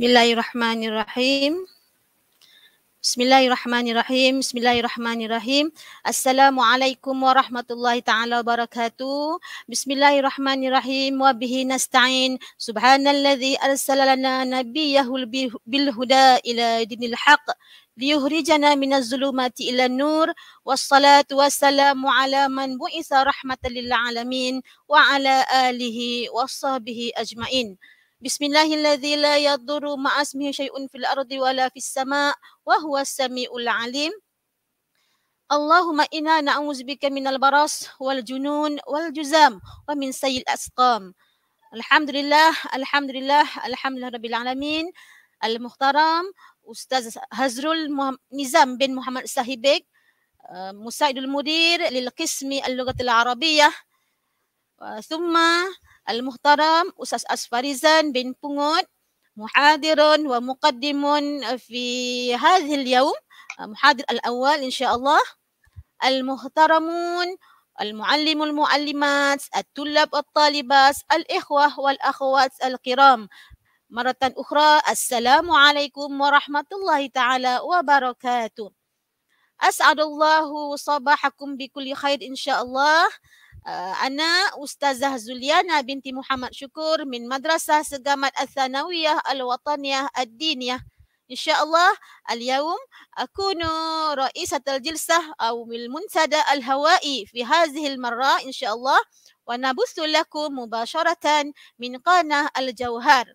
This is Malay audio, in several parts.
Bismillahirrahmanirrahim. Bismillahirrahmanirrahim. Bismillahirrahmanirrahim. Assalamualaikum warahmatullahi taala wabarakatuh. Bismillahirrahmanirrahim. Wa bihi nasta'in. Subhanalladzi arsala lana nabiyahu bil huda ila dinil haqq liyuhrijana minaz zulumati ila nur wassalatu wassalamu ala man bu'itsa rahmatan lil alamin wa ala alihi washabihi ajmain. بسم الله الذي لا يضر مع اسمه شيء في الأرض ولا في السماء وهو السميع العليم اللهم إنا نعوذ بك من البرص والجنون والجزام ومن سيء الأسقام الحمد لله الحمد لله الحمد لله رب العالمين المحترم أستاذ هزرول نزام بن محمد صاحبك آه، مساعد المدير للقسم اللغة العربية آه، ثم المحترم أستاذ أسفاريزان بن بونغوت محاضر ومقدم في هذا اليوم محاضر الأول إن شاء الله المحترمون المعلم المعلمات الطلاب الطالبات الإخوة والأخوات الكرام مرة أخرى السلام عليكم ورحمة الله تعالى وبركاته أسعد الله صباحكم بكل خير إن شاء الله uh, eh, anak Ustazah Zuliana binti Muhammad Syukur min Madrasah Segamat Al-Thanawiyah Al-Wataniyah Ad-Diniyah. InsyaAllah al-yawm akunu ra'isat al-jilsah awil munsada al-hawai fi hazihil marra insyaAllah wa nabusulakum mubasharatan min qanah al-jawhar.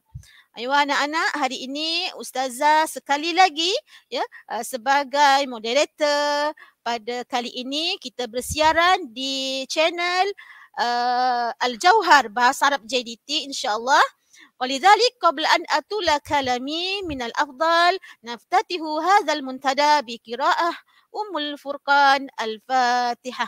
Ayuh anak-anak, hari ini Ustazah sekali lagi ya eh, sebagai moderator, pada kali ini kita bersiaran di channel uh, Al Jauhar Bahasa Arab JDT insyaallah. ولذلك قبل أن أتول كلامي من الأفضل نفتتح هذا المنتدى بقراءة أم Al الفاتحة.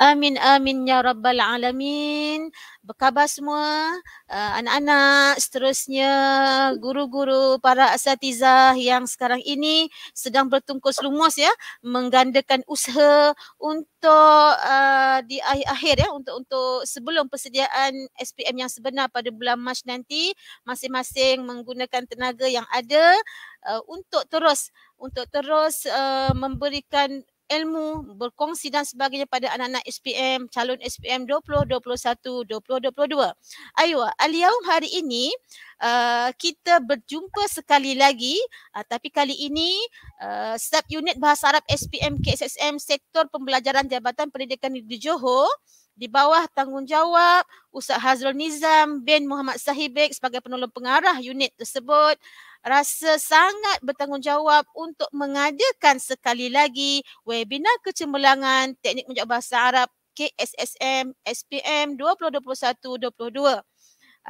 Amin amin ya rabbal alamin. Berkabar semua uh, anak-anak seterusnya guru-guru para asatizah yang sekarang ini sedang bertungkus lumus ya menggandakan usaha untuk uh, di akhir-akhir ya untuk untuk sebelum persediaan SPM yang sebenar pada bulan Mac nanti masing-masing menggunakan tenaga yang ada uh, untuk terus untuk terus uh, memberikan ilmu, berkongsi dan sebagainya pada anak-anak SPM, calon SPM 2021, 2022. Ayo, aliyahum hari ini uh, kita berjumpa sekali lagi uh, tapi kali ini uh, sub unit Bahasa Arab SPM KSSM Sektor Pembelajaran Jabatan Pendidikan Negeri Johor di bawah tanggungjawab Ustaz Hazrul Nizam bin Muhammad Sahibik sebagai penolong pengarah unit tersebut rasa sangat bertanggungjawab untuk mengadakan sekali lagi webinar kecemerlangan teknik menjawab bahasa Arab KSSM SPM 2021 2022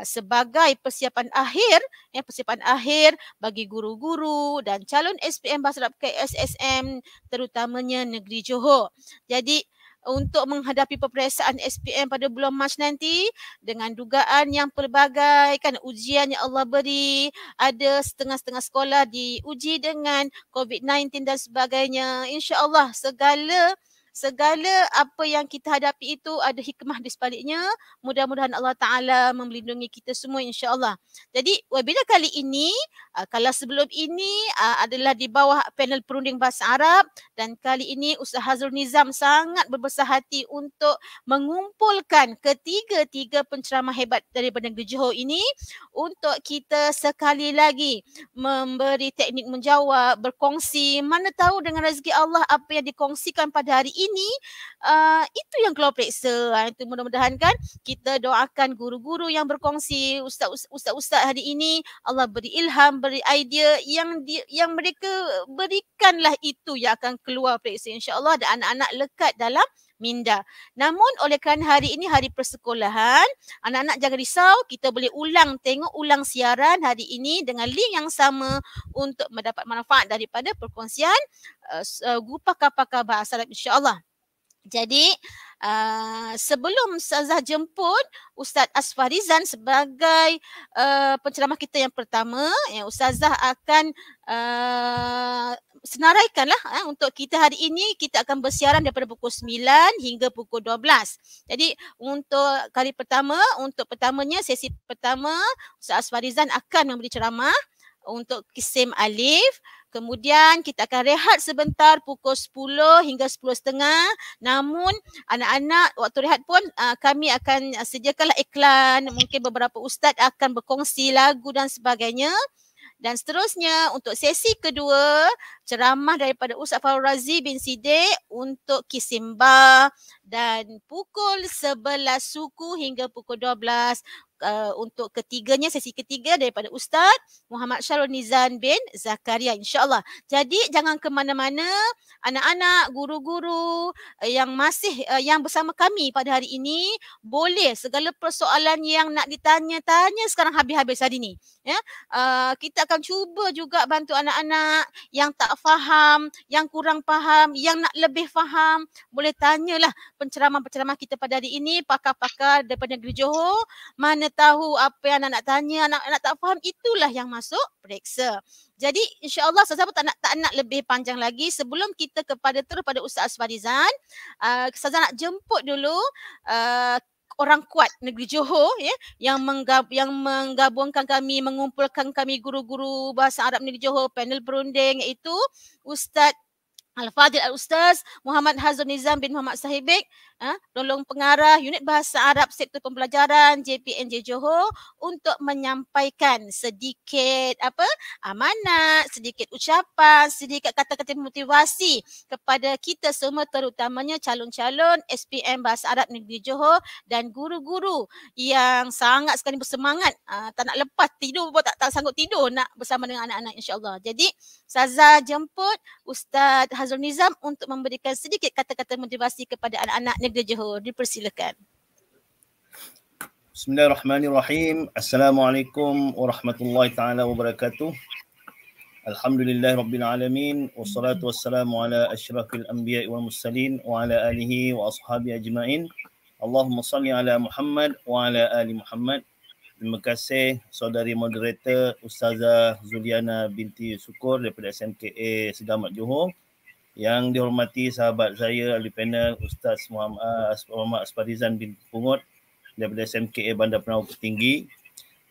sebagai persiapan akhir ya persiapan akhir bagi guru-guru dan calon SPM Bahasa Arab KSSM terutamanya negeri Johor. Jadi untuk menghadapi peperiksaan SPM pada bulan Mac nanti dengan dugaan yang pelbagai kan ujian yang Allah beri ada setengah-setengah sekolah diuji dengan COVID-19 dan sebagainya insya-Allah segala segala apa yang kita hadapi itu ada hikmah di sebaliknya. Mudah-mudahan Allah Ta'ala melindungi kita semua insya Allah. Jadi webinar kali ini, ah, kalau sebelum ini ah, adalah di bawah panel perunding bahasa Arab dan kali ini Ustaz Hazrul Nizam sangat berbesar hati untuk mengumpulkan ketiga-tiga penceramah hebat dari negeri Johor ini untuk kita sekali lagi memberi teknik menjawab, berkongsi. Mana tahu dengan rezeki Allah apa yang dikongsikan pada hari ini ini uh, itu yang keluar periksa ah, itu mudah-mudahan kan kita doakan guru-guru yang berkongsi ustaz-ustaz hari ini Allah beri ilham beri idea yang di, yang mereka berikanlah itu yang akan keluar periksa insyaallah dan anak-anak lekat dalam minda. Namun oleh kerana hari ini hari persekolahan, anak-anak jangan risau, kita boleh ulang tengok ulang siaran hari ini dengan link yang sama untuk mendapat manfaat daripada perkongsian uh, eh, eh, guru pakar-pakar bahasa Arab insya-Allah. Jadi Uh, sebelum Ustazah jemput Ustaz Asfarizan sebagai uh, penceramah kita yang pertama, ya, Ustazah akan senaraikanlah eh, untuk kita hari ini kita akan bersiaran daripada pukul 9 hingga pukul 12. Jadi untuk kali pertama, untuk pertamanya sesi pertama Ustaz Asfarizan akan memberi ceramah untuk Kisim Alif. Kemudian kita akan rehat sebentar pukul 10 hingga 10.30. Namun anak-anak waktu rehat pun uh, kami akan sediakanlah iklan. Mungkin beberapa ustaz akan berkongsi lagu dan sebagainya. Dan seterusnya untuk sesi kedua ceramah daripada Ustaz Farul Razi bin Sidik untuk Kisimba dan pukul 11 suku hingga pukul 12 uh, eh, untuk ketiganya sesi ketiga daripada Ustaz Muhammad Syarul Nizan bin Zakaria insyaallah. Jadi jangan ke mana-mana anak-anak, guru-guru eh, yang masih uh, yang bersama kami pada hari ini boleh segala persoalan yang nak ditanya-tanya sekarang habis-habis hari ini. Ya. Uh, kita akan cuba juga bantu anak-anak yang tak faham, yang kurang faham, yang nak lebih faham boleh tanyalah penceramah-penceramah kita pada hari ini, pakar-pakar daripada negeri Johor. Mana tahu apa yang anak anak tanya, anak anak tak faham, itulah yang masuk periksa. Jadi insyaAllah saya pun tak nak, tak nak lebih panjang lagi sebelum kita kepada terus pada Ustaz Asfarizan. Uh, saya nak jemput dulu uh, orang kuat negeri Johor ya yeah, yang menggab, yang menggabungkan kami mengumpulkan kami guru-guru bahasa Arab negeri Johor panel berunding iaitu Ustaz على الفاضل الأستاذ محمد هازو نظام بن محمد صاحبك ha, tolong pengarah unit bahasa Arab Sektor Pembelajaran JPNJ Johor untuk menyampaikan sedikit apa amanat, sedikit ucapan, sedikit kata-kata motivasi kepada kita semua terutamanya calon-calon SPM Bahasa Arab Negeri Johor dan guru-guru yang sangat sekali bersemangat ha, tak nak lepas tidur pun tak, tak sanggup tidur nak bersama dengan anak-anak insyaAllah. Jadi Saza jemput Ustaz Hazrul Nizam untuk memberikan sedikit kata-kata motivasi kepada anak-anak negeri Raja Johor. Dipersilakan. Bismillahirrahmanirrahim. Assalamualaikum warahmatullahi taala wabarakatuh. Alhamdulillah Rabbil Alamin Wassalatu wassalamu ala ashrafil anbiya wal mursalin Wa ala alihi wa ashabi ajma'in Allahumma salli ala Muhammad wa ala ali Muhammad Terima kasih saudari moderator Ustazah Zuliana binti Syukur daripada SMKA Sedamat Johor yang dihormati sahabat saya ahli panel Ustaz Muhammad ah, Asparizan bin Pungut daripada SMKA Bandar Penawar Petinggi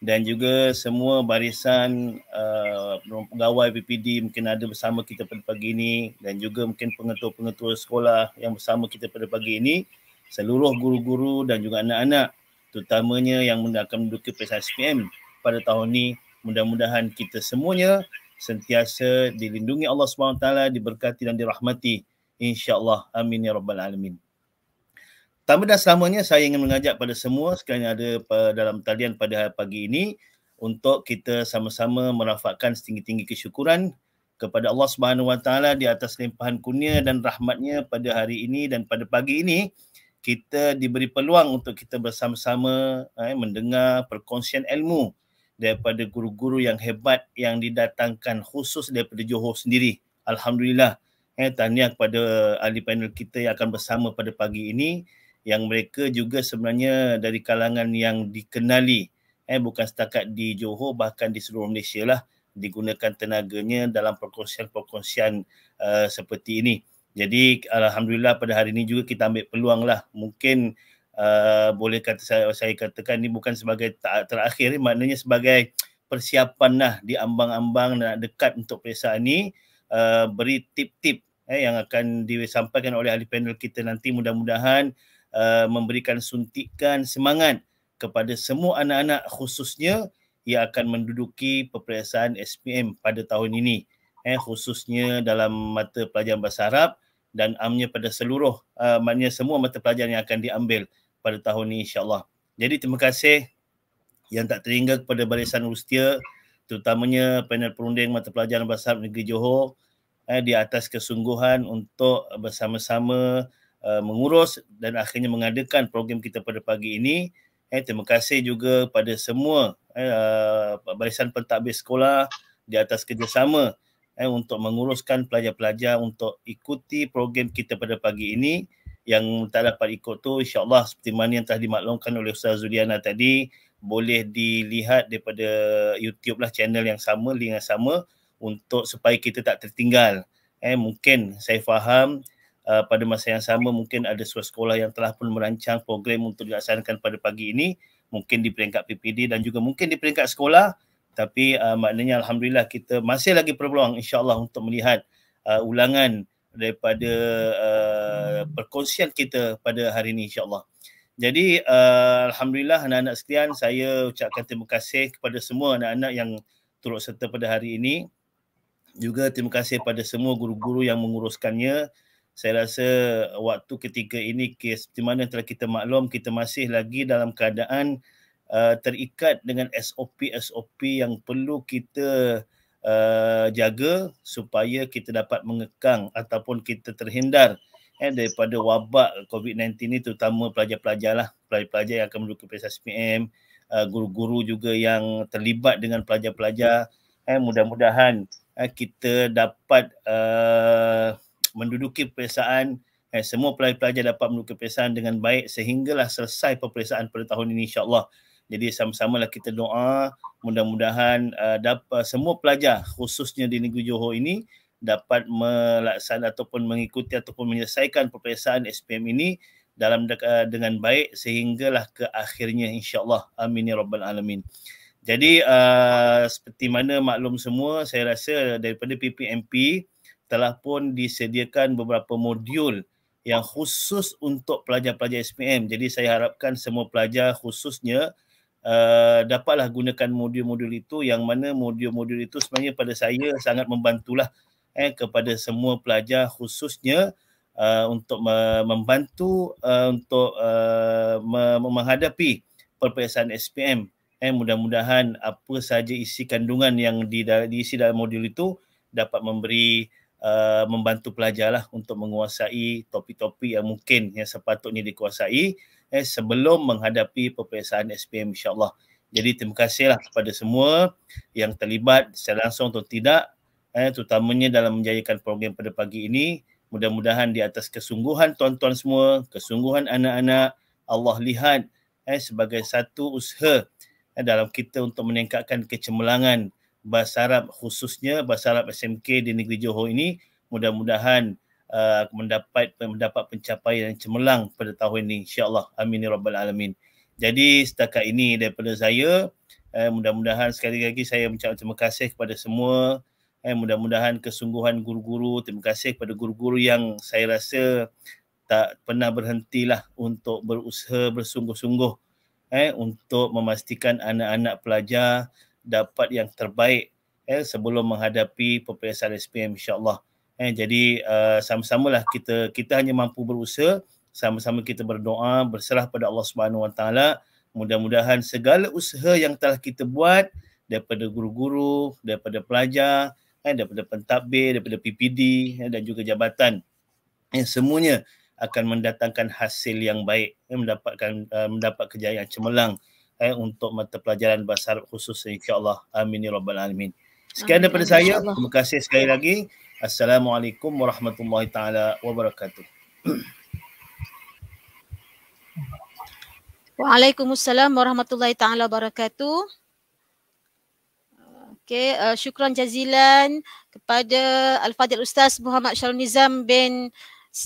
dan juga semua barisan uh, pegawai PPD mungkin ada bersama kita pada pagi ini dan juga mungkin pengetua-pengetua sekolah yang bersama kita pada pagi ini seluruh guru-guru dan juga anak-anak terutamanya yang akan menduduki PSSPM pada tahun ini mudah-mudahan kita semuanya sentiasa dilindungi Allah SWT, diberkati dan dirahmati. InsyaAllah. Amin ya Rabbal Alamin. Tambah dan selamanya saya ingin mengajak pada semua sekalian ada dalam talian pada pagi ini untuk kita sama-sama merafakkan setinggi-tinggi kesyukuran kepada Allah Subhanahu Wa Taala di atas limpahan kurnia dan rahmatnya pada hari ini dan pada pagi ini kita diberi peluang untuk kita bersama-sama eh, mendengar perkongsian ilmu daripada guru-guru yang hebat yang didatangkan khusus daripada Johor sendiri. Alhamdulillah. Eh, tahniah kepada uh, ahli panel kita yang akan bersama pada pagi ini yang mereka juga sebenarnya dari kalangan yang dikenali eh, bukan setakat di Johor bahkan di seluruh Malaysia lah digunakan tenaganya dalam perkongsian-perkongsian uh, seperti ini. Jadi Alhamdulillah pada hari ini juga kita ambil peluang lah mungkin Uh, boleh kata saya, saya katakan ini bukan sebagai terakhir maknanya sebagai persiapan lah di ambang-ambang nak dekat untuk perisaan ini uh, beri tip-tip eh, yang akan disampaikan oleh ahli panel kita nanti mudah-mudahan uh, memberikan suntikan semangat kepada semua anak-anak khususnya yang akan menduduki peperiksaan SPM pada tahun ini eh, khususnya dalam mata pelajaran Bahasa Arab dan amnya pada seluruh uh, maknanya semua mata pelajaran yang akan diambil pada tahun ini, insyaAllah. Jadi terima kasih yang tak teringat kepada barisan Ustia terutamanya panel perunding mata pelajaran Bahasa Arab Negeri Johor eh, di atas kesungguhan untuk bersama-sama uh, mengurus dan akhirnya mengadakan program kita pada pagi ini. Eh, terima kasih juga kepada semua eh, uh, barisan pentadbir sekolah di atas kerjasama eh, untuk menguruskan pelajar-pelajar untuk ikuti program kita pada pagi ini yang tak dapat ikut tu insyaAllah seperti mana yang telah dimaklumkan oleh Ustaz Zuliana tadi boleh dilihat daripada YouTube lah channel yang sama, link yang sama untuk supaya kita tak tertinggal. Eh, mungkin saya faham uh, pada masa yang sama mungkin ada sekolah-sekolah yang telah pun merancang program untuk dilaksanakan pada pagi ini mungkin di peringkat PPD dan juga mungkin di peringkat sekolah tapi uh, maknanya Alhamdulillah kita masih lagi berpeluang insyaAllah untuk melihat uh, ulangan daripada uh, perkongsian kita pada hari ini insyaAllah. Jadi uh, Alhamdulillah anak-anak sekalian saya ucapkan terima kasih kepada semua anak-anak yang turut serta pada hari ini. Juga terima kasih kepada semua guru-guru yang menguruskannya. Saya rasa waktu ketika ini seperti mana telah kita maklum kita masih lagi dalam keadaan uh, terikat dengan SOP-SOP yang perlu kita uh, Eh, jaga supaya kita dapat mengekang ataupun kita terhindar eh, daripada wabak COVID-19 ini terutama pelajar-pelajar lah. Pelajar-pelajar yang akan menduduki PSSPM, SPM, uh, eh, guru-guru juga yang terlibat dengan pelajar-pelajar. Eh, mudah-mudahan eh, kita dapat uh, menduduki perpisahan eh, semua pelajar-pelajar dapat menduduki perpisahan dengan baik sehinggalah selesai peperiksaan pada tahun ini insyaAllah. Allah. Jadi sama sama lah kita doa mudah-mudahan uh, dapat uh, semua pelajar khususnya di negeri Johor ini dapat melaksanakan ataupun mengikuti ataupun menyelesaikan peperiksaan SPM ini dalam de- uh, dengan baik sehinggalah ke akhirnya insyaallah amin ya rabbal alamin. Jadi uh, seperti mana maklum semua saya rasa daripada PPMP telah pun disediakan beberapa modul yang khusus untuk pelajar-pelajar SPM. Jadi saya harapkan semua pelajar khususnya uh, dapatlah gunakan modul-modul itu yang mana modul-modul itu sebenarnya pada saya sangat membantulah eh kepada semua pelajar khususnya uh, untuk me- membantu uh, untuk uh, me- menghadapi perpesan SPM eh mudah-mudahan apa saja isi kandungan yang di diisi dalam modul itu dapat memberi Uh, membantu pelajarlah untuk menguasai topik-topik yang mungkin yang sepatutnya dikuasai eh, sebelum menghadapi peperiksaan SPM insyaAllah. Jadi terima kasihlah kepada semua yang terlibat secara langsung atau tidak eh, terutamanya dalam menjayakan program pada pagi ini. Mudah-mudahan di atas kesungguhan tuan-tuan semua, kesungguhan anak-anak Allah lihat eh, sebagai satu usaha eh, dalam kita untuk meningkatkan kecemerlangan bahasa Arab khususnya bahasa Arab SMK di negeri Johor ini. Mudah-mudahan uh, mendapat mendapat pencapaian yang cemerlang pada tahun ini insyaallah amin ya rabbal alamin jadi setakat ini daripada saya eh, mudah-mudahan sekali lagi saya mengucapkan terima kasih kepada semua eh, mudah-mudahan kesungguhan guru-guru terima kasih kepada guru-guru yang saya rasa tak pernah berhentilah untuk berusaha bersungguh-sungguh eh, untuk memastikan anak-anak pelajar dapat yang terbaik eh, sebelum menghadapi peperiksaan SPM insyaAllah. Eh, jadi uh, sama-samalah kita kita hanya mampu berusaha, sama-sama kita berdoa, berserah pada Allah Subhanahu Wa Taala. Mudah-mudahan segala usaha yang telah kita buat daripada guru-guru, daripada pelajar, eh, daripada pentadbir, daripada PPD eh, dan juga jabatan eh, semuanya akan mendatangkan hasil yang baik, eh, mendapatkan uh, mendapat kejayaan cemerlang eh, untuk mata pelajaran bahasa Arab khusus insya-Allah. Amin ya rabbal alamin. Sekian daripada saya. Terima kasih sekali lagi. Assalamualaikum warahmatullahi taala wabarakatuh. Waalaikumsalam warahmatullahi taala wabarakatuh. Okay, uh, eh, syukran jazilan kepada Al-Fadil Ustaz Muhammad Syarul Nizam bin uh,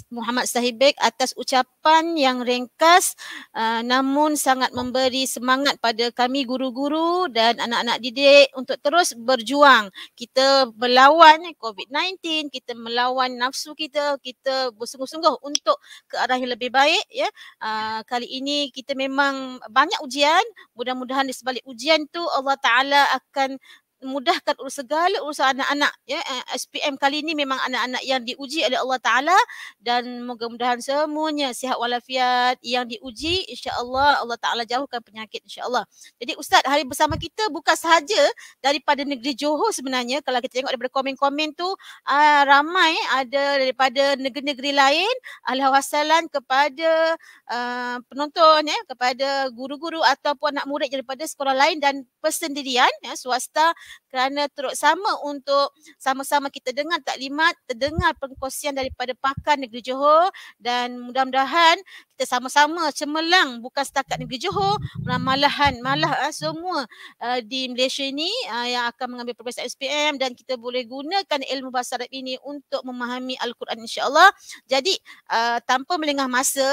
Muhammad Sahibek atas ucapan yang ringkas uh, namun sangat memberi semangat pada kami guru-guru dan anak-anak didik untuk terus berjuang. Kita melawan COVID-19, kita melawan nafsu kita, kita bersungguh-sungguh untuk ke arah yang lebih baik ya. Uh, kali ini kita memang banyak ujian, mudah-mudahan di sebalik ujian tu Allah Taala akan mudahkan urus segala urusan anak-anak ya eh, SPM kali ini memang anak-anak yang diuji oleh Allah taala dan mudah-mudahan semuanya sihat walafiat yang diuji insya-Allah Allah taala jauhkan penyakit insya-Allah. Jadi ustaz hari bersama kita bukan sahaja daripada negeri Johor sebenarnya kalau kita tengok daripada komen-komen tu uh, ramai ada daripada negeri-negeri lain alhawasalan kepada uh, penonton ya kepada guru-guru ataupun anak murid daripada sekolah lain dan persendirian ya swasta kerana turut sama untuk sama-sama kita dengar taklimat terdengar pengkosian daripada pakar negeri Johor dan mudah-mudahan kita sama-sama cemerlang bukan setakat negeri Johor malahan malah uh, semua uh, di Malaysia ini uh, yang akan mengambil perbahasan SPM dan kita boleh gunakan ilmu bahasa Arab ini untuk memahami Al-Quran Insyaallah. Jadi uh, tanpa melengah masa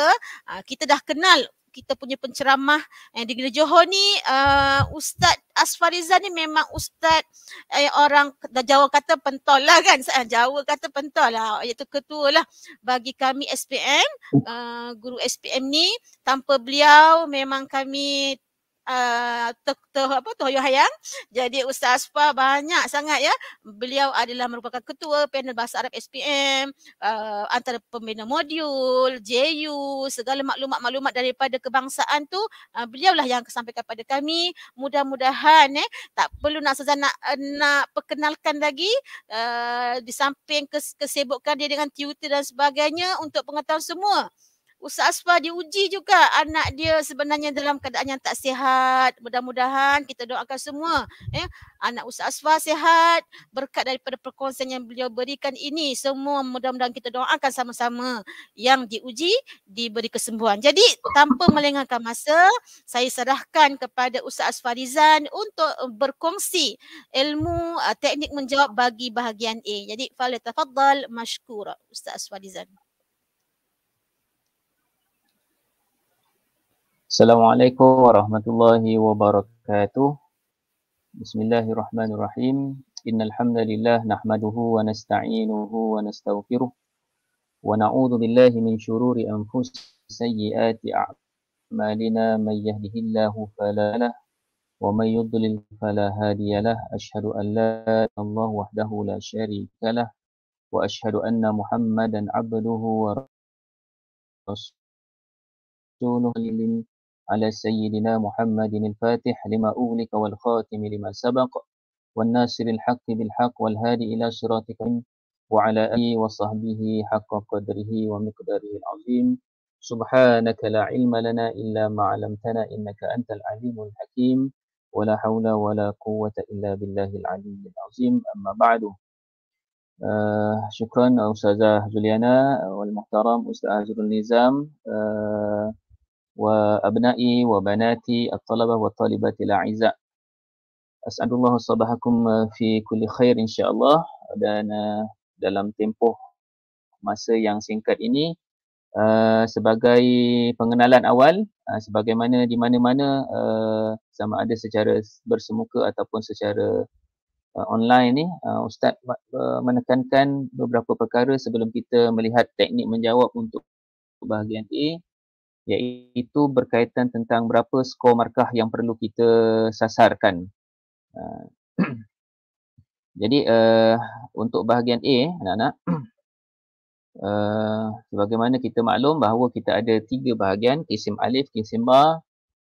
uh, kita dah kenal kita punya penceramah yang eh, di Johor ni uh, Ustaz Asfariza ni memang ustaz eh, orang Jawa kata pentol lah kan. Jawa kata pentol lah. Iaitu ketua lah bagi kami SPM. Uh, hmm. ah, guru SPM ni tanpa beliau memang kami uh, ah, ter, apa tuh hayang jadi ustaz Asfa banyak sangat ya beliau adalah merupakan ketua panel bahasa Arab SPM uh, ah, antara pembina modul JU segala maklumat-maklumat daripada kebangsaan tu uh, lah yang sampaikan pada kami mudah-mudahan eh tak perlu nak saja nak nak perkenalkan lagi uh, di samping kes, kesibukan dia dengan tutor dan sebagainya untuk pengetahuan semua Ustaz Asfar diuji juga anak dia sebenarnya dalam keadaan yang tak sihat. Mudah-mudahan kita doakan semua. Eh? Anak Ustaz Asfar sihat berkat daripada perkongsian yang beliau berikan ini. Semua mudah-mudahan kita doakan sama-sama yang diuji diberi kesembuhan. Jadi tanpa melengahkan masa, saya serahkan kepada Ustaz Asfar Rizan untuk eh, berkongsi ilmu eh, teknik menjawab bagi bahagian A. Jadi, Fala Tafadhal Mashkura Ustaz Asfar Rizan. Assalamualaikum warahmatullahi wabarakatuh. Bismillahirrahmanirrahim. Innal hamdalillah nahmaduhu wa nasta'inuhu wa nastaghfiruh wa na'udzu billahi min shururi anfusina sayyiati a'malina may yahdihillahu fala lah wa may yudlil fala hadiyalah ashhadu an la ilaha illallah wahdahu la syarika lah wa ashhadu anna muhammadan abduhu wa rasuluh على سيدنا محمد الفاتح لما أغلق والخاتم لما سبق والناصر الحق بالحق والهادي إلى صراطك وعلى آله وصحبه حق قدره ومقداره العظيم سبحانك لا علم لنا إلا ما علمتنا إنك أنت العليم الحكيم ولا حول ولا قوة إلا بالله العلي العظيم أما بعد آه شكرا أستاذة جوليانا والمحترم أستاذ النظام آه وأبنائي وبناتي الطلبة والطالبات الأعزاء أسعد الله صباحكم في كل خير إن شاء الله dan uh, dalam tempoh masa yang singkat ini uh, sebagai pengenalan awal uh, sebagaimana di mana-mana uh, sama ada secara bersemuka ataupun secara uh, online ni uh, ustaz uh, menekankan beberapa perkara sebelum kita melihat teknik menjawab untuk bahagian A iaitu berkaitan tentang berapa skor markah yang perlu kita sasarkan. Ah, jadi uh, untuk bahagian A anak-anak uh, eh, bagaimana kita maklum bahawa kita ada tiga bahagian kisim alif, kisim ba,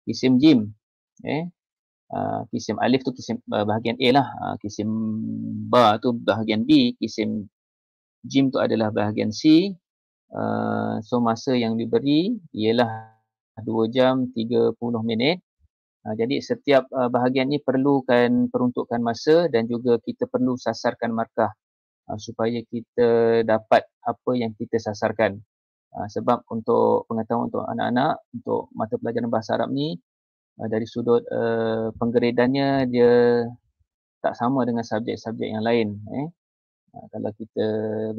kisim jim. Eh? Uh, kisim alif tu kisim uh, bahagian A lah. Uh, kisim ba tu bahagian B, kisim jim tu adalah bahagian C, uh, so masa yang diberi ialah 2 jam 30 minit uh, jadi setiap uh, bahagian ni perlukan peruntukkan masa dan juga kita perlu sasarkan markah uh, supaya kita dapat apa yang kita sasarkan uh, sebab untuk pengetahuan untuk anak-anak untuk mata pelajaran bahasa Arab ni uh, dari sudut uh, eh, penggeredannya dia tak sama dengan subjek-subjek yang lain eh. Uh, kalau kita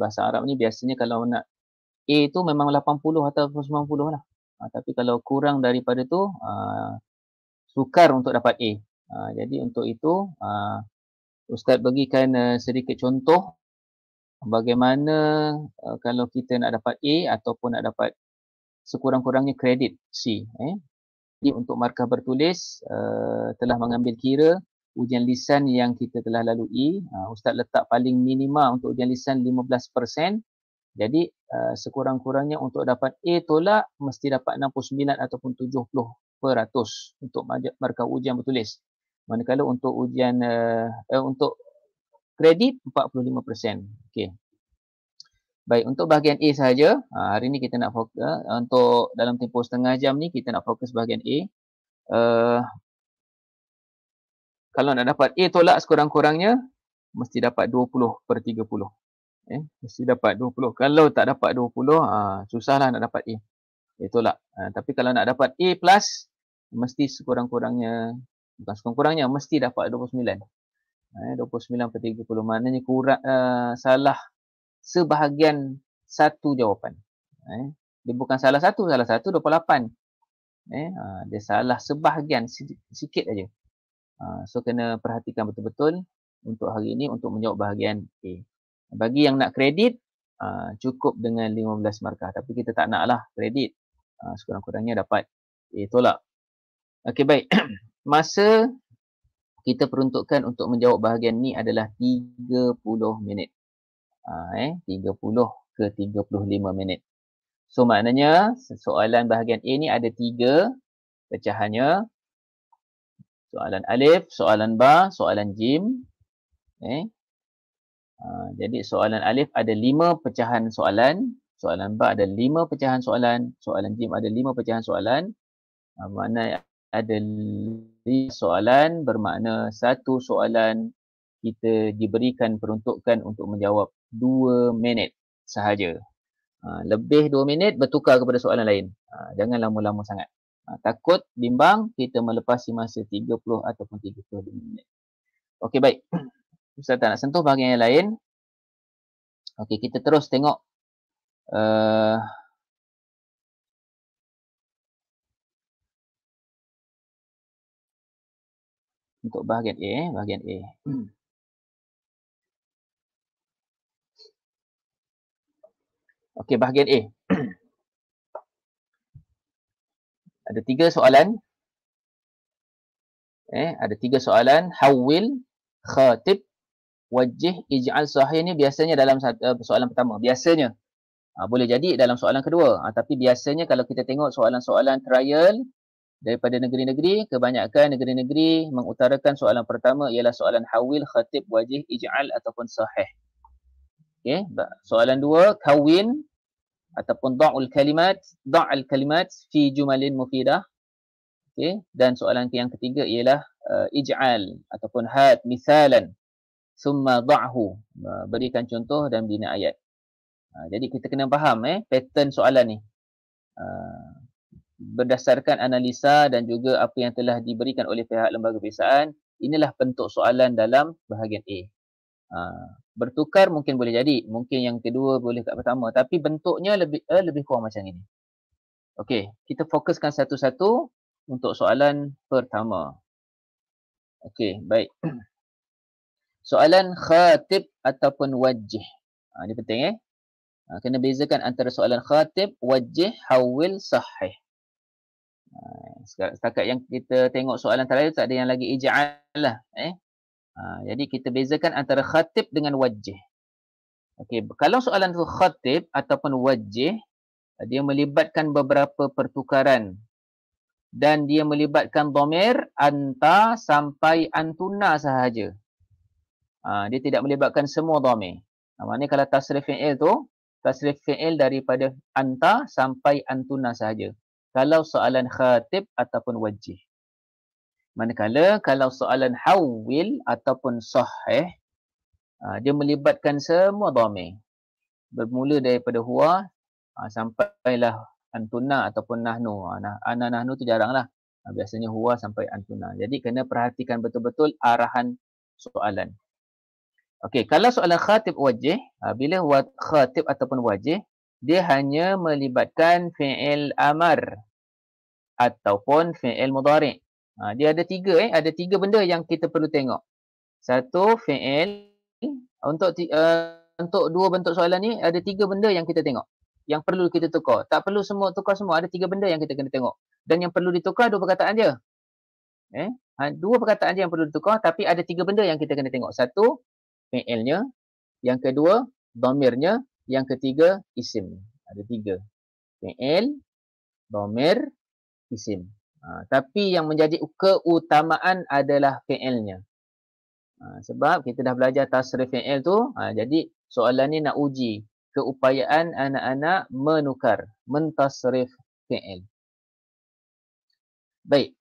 bahasa Arab ni biasanya kalau nak A tu memang 80 atau 90 lah. Ha, tapi kalau kurang daripada tu, ha, sukar untuk dapat A. Ha, jadi untuk itu, ha, Ustaz bagikan uh, sedikit contoh bagaimana uh, kalau kita nak dapat A ataupun nak dapat sekurang-kurangnya kredit C. Eh. Jadi untuk markah bertulis, uh, telah mengambil kira ujian lisan yang kita telah lalui. Uh, Ustaz letak paling minima untuk ujian lisan 15%. Jadi uh, sekurang-kurangnya untuk dapat A tolak mesti dapat 69 ataupun 70% untuk markah ujian bertulis. Manakala untuk ujian uh, uh, untuk kredit 45%. Okey. Baik, untuk bahagian A saja. uh, ha, hari ni kita nak fokus uh, untuk dalam tempoh setengah jam ni kita nak fokus bahagian A. Uh, kalau nak dapat A tolak sekurang-kurangnya mesti dapat 20 per 30 eh mesti dapat 20 kalau tak dapat 20 uh, ah, susahlah nak dapat A dia tolak uh, ah, tapi kalau nak dapat A plus mesti sekurang-kurangnya bukan sekurang-kurangnya mesti dapat 29 eh 29 per 30 maknanya kurang uh, salah sebahagian satu jawapan eh dia bukan salah satu salah satu 28 eh uh, dia salah sebahagian sikit aja uh, so kena perhatikan betul-betul untuk hari ini untuk menjawab bahagian A bagi yang nak kredit, uh, cukup dengan 15 markah. Tapi kita tak nak lah kredit. Uh, sekurang-kurangnya dapat A tolak. Okey baik. Masa kita peruntukkan untuk menjawab bahagian ni adalah 30 minit. Uh, eh, 30 ke 35 minit. So maknanya soalan bahagian A ni ada tiga pecahannya. Soalan alif, soalan ba, soalan jim. Eh, Ah, jadi soalan alif ada lima pecahan soalan, soalan ba ada lima pecahan soalan, soalan jim ada lima pecahan soalan. Uh, ah, makna ada lima soalan bermakna satu soalan kita diberikan peruntukan untuk menjawab dua minit sahaja. Uh, lebih dua minit bertukar kepada soalan lain. Uh, jangan lama-lama sangat. Uh, takut bimbang kita melepasi masa tiga 30 ataupun 35 minit. Okey baik. Ustaz tak nak sentuh bahagian yang lain. Okey, kita terus tengok. Uh, untuk bahagian A, eh, bahagian A. Hmm. Okey, bahagian A. ada tiga soalan. Eh, ada tiga soalan. How will khatib wajih ij'al sahih ni biasanya dalam eh, soalan pertama biasanya ha, boleh jadi dalam soalan kedua ha, tapi biasanya kalau kita tengok soalan-soalan trial daripada negeri-negeri kebanyakan negeri-negeri mengutarakan soalan pertama ialah soalan hawil khatib wajih ij'al ataupun sahih Okay, soalan dua kawin ataupun da'ul kalimat daul kalimat fi jumalin mufidah Okay, dan soalan yang ketiga ialah uh, ij'al ataupun had misalan summa da'hu berikan contoh dan bina ayat ha, jadi kita kena faham eh pattern soalan ni ha, berdasarkan analisa dan juga apa yang telah diberikan oleh pihak lembaga perisaan inilah bentuk soalan dalam bahagian A ha, bertukar mungkin boleh jadi mungkin yang kedua boleh kat pertama tapi bentuknya lebih eh, lebih kurang macam ini okey kita fokuskan satu-satu untuk soalan pertama okey baik soalan khatib ataupun wajih. Ha, ini penting eh. Ha, kena bezakan antara soalan khatib, wajih, hawil, sahih. Ha, setakat yang kita tengok soalan terakhir tak ada yang lagi ija'al lah. Eh? Ha, jadi kita bezakan antara khatib dengan wajih. Okay, kalau soalan tu khatib ataupun wajih, dia melibatkan beberapa pertukaran dan dia melibatkan domir anta sampai antuna sahaja. Ah, dia tidak melibatkan semua dhamir. Ha, ah, maknanya kalau tasrif fi'il tu, tasrif fi'il daripada anta sampai antuna sahaja. Kalau soalan khatib ataupun wajih. Manakala kalau soalan hawil ataupun sahih, ha, dia melibatkan semua dhamir. Bermula daripada huwa ha, lah antuna ataupun nahnu. Anak ha, nah, nahnu tu jaranglah. Ha, biasanya huwa sampai antuna. Jadi kena perhatikan betul-betul arahan soalan. Okey, kalau soalan khatib wajih, ha, bila khatib ataupun wajih, dia hanya melibatkan fi'il amar ataupun fi'il mudari' ha, dia ada tiga eh ada tiga benda yang kita perlu tengok satu fi'il untuk uh, untuk dua bentuk soalan ni ada tiga benda yang kita tengok yang perlu kita tukar tak perlu semua tukar semua ada tiga benda yang kita kena tengok dan yang perlu ditukar dua perkataan je eh ha, dua perkataan je yang perlu ditukar tapi ada tiga benda yang kita kena tengok satu fi'ilnya. Yang kedua, domirnya. Yang ketiga, isim. Ada tiga. Fi'il, domir, isim. Ha, tapi yang menjadi keutamaan adalah fi'ilnya. Ha, sebab kita dah belajar tasrif fi'il tu. Ha, jadi soalan ni nak uji keupayaan anak-anak menukar, mentasrif fi'il. Baik.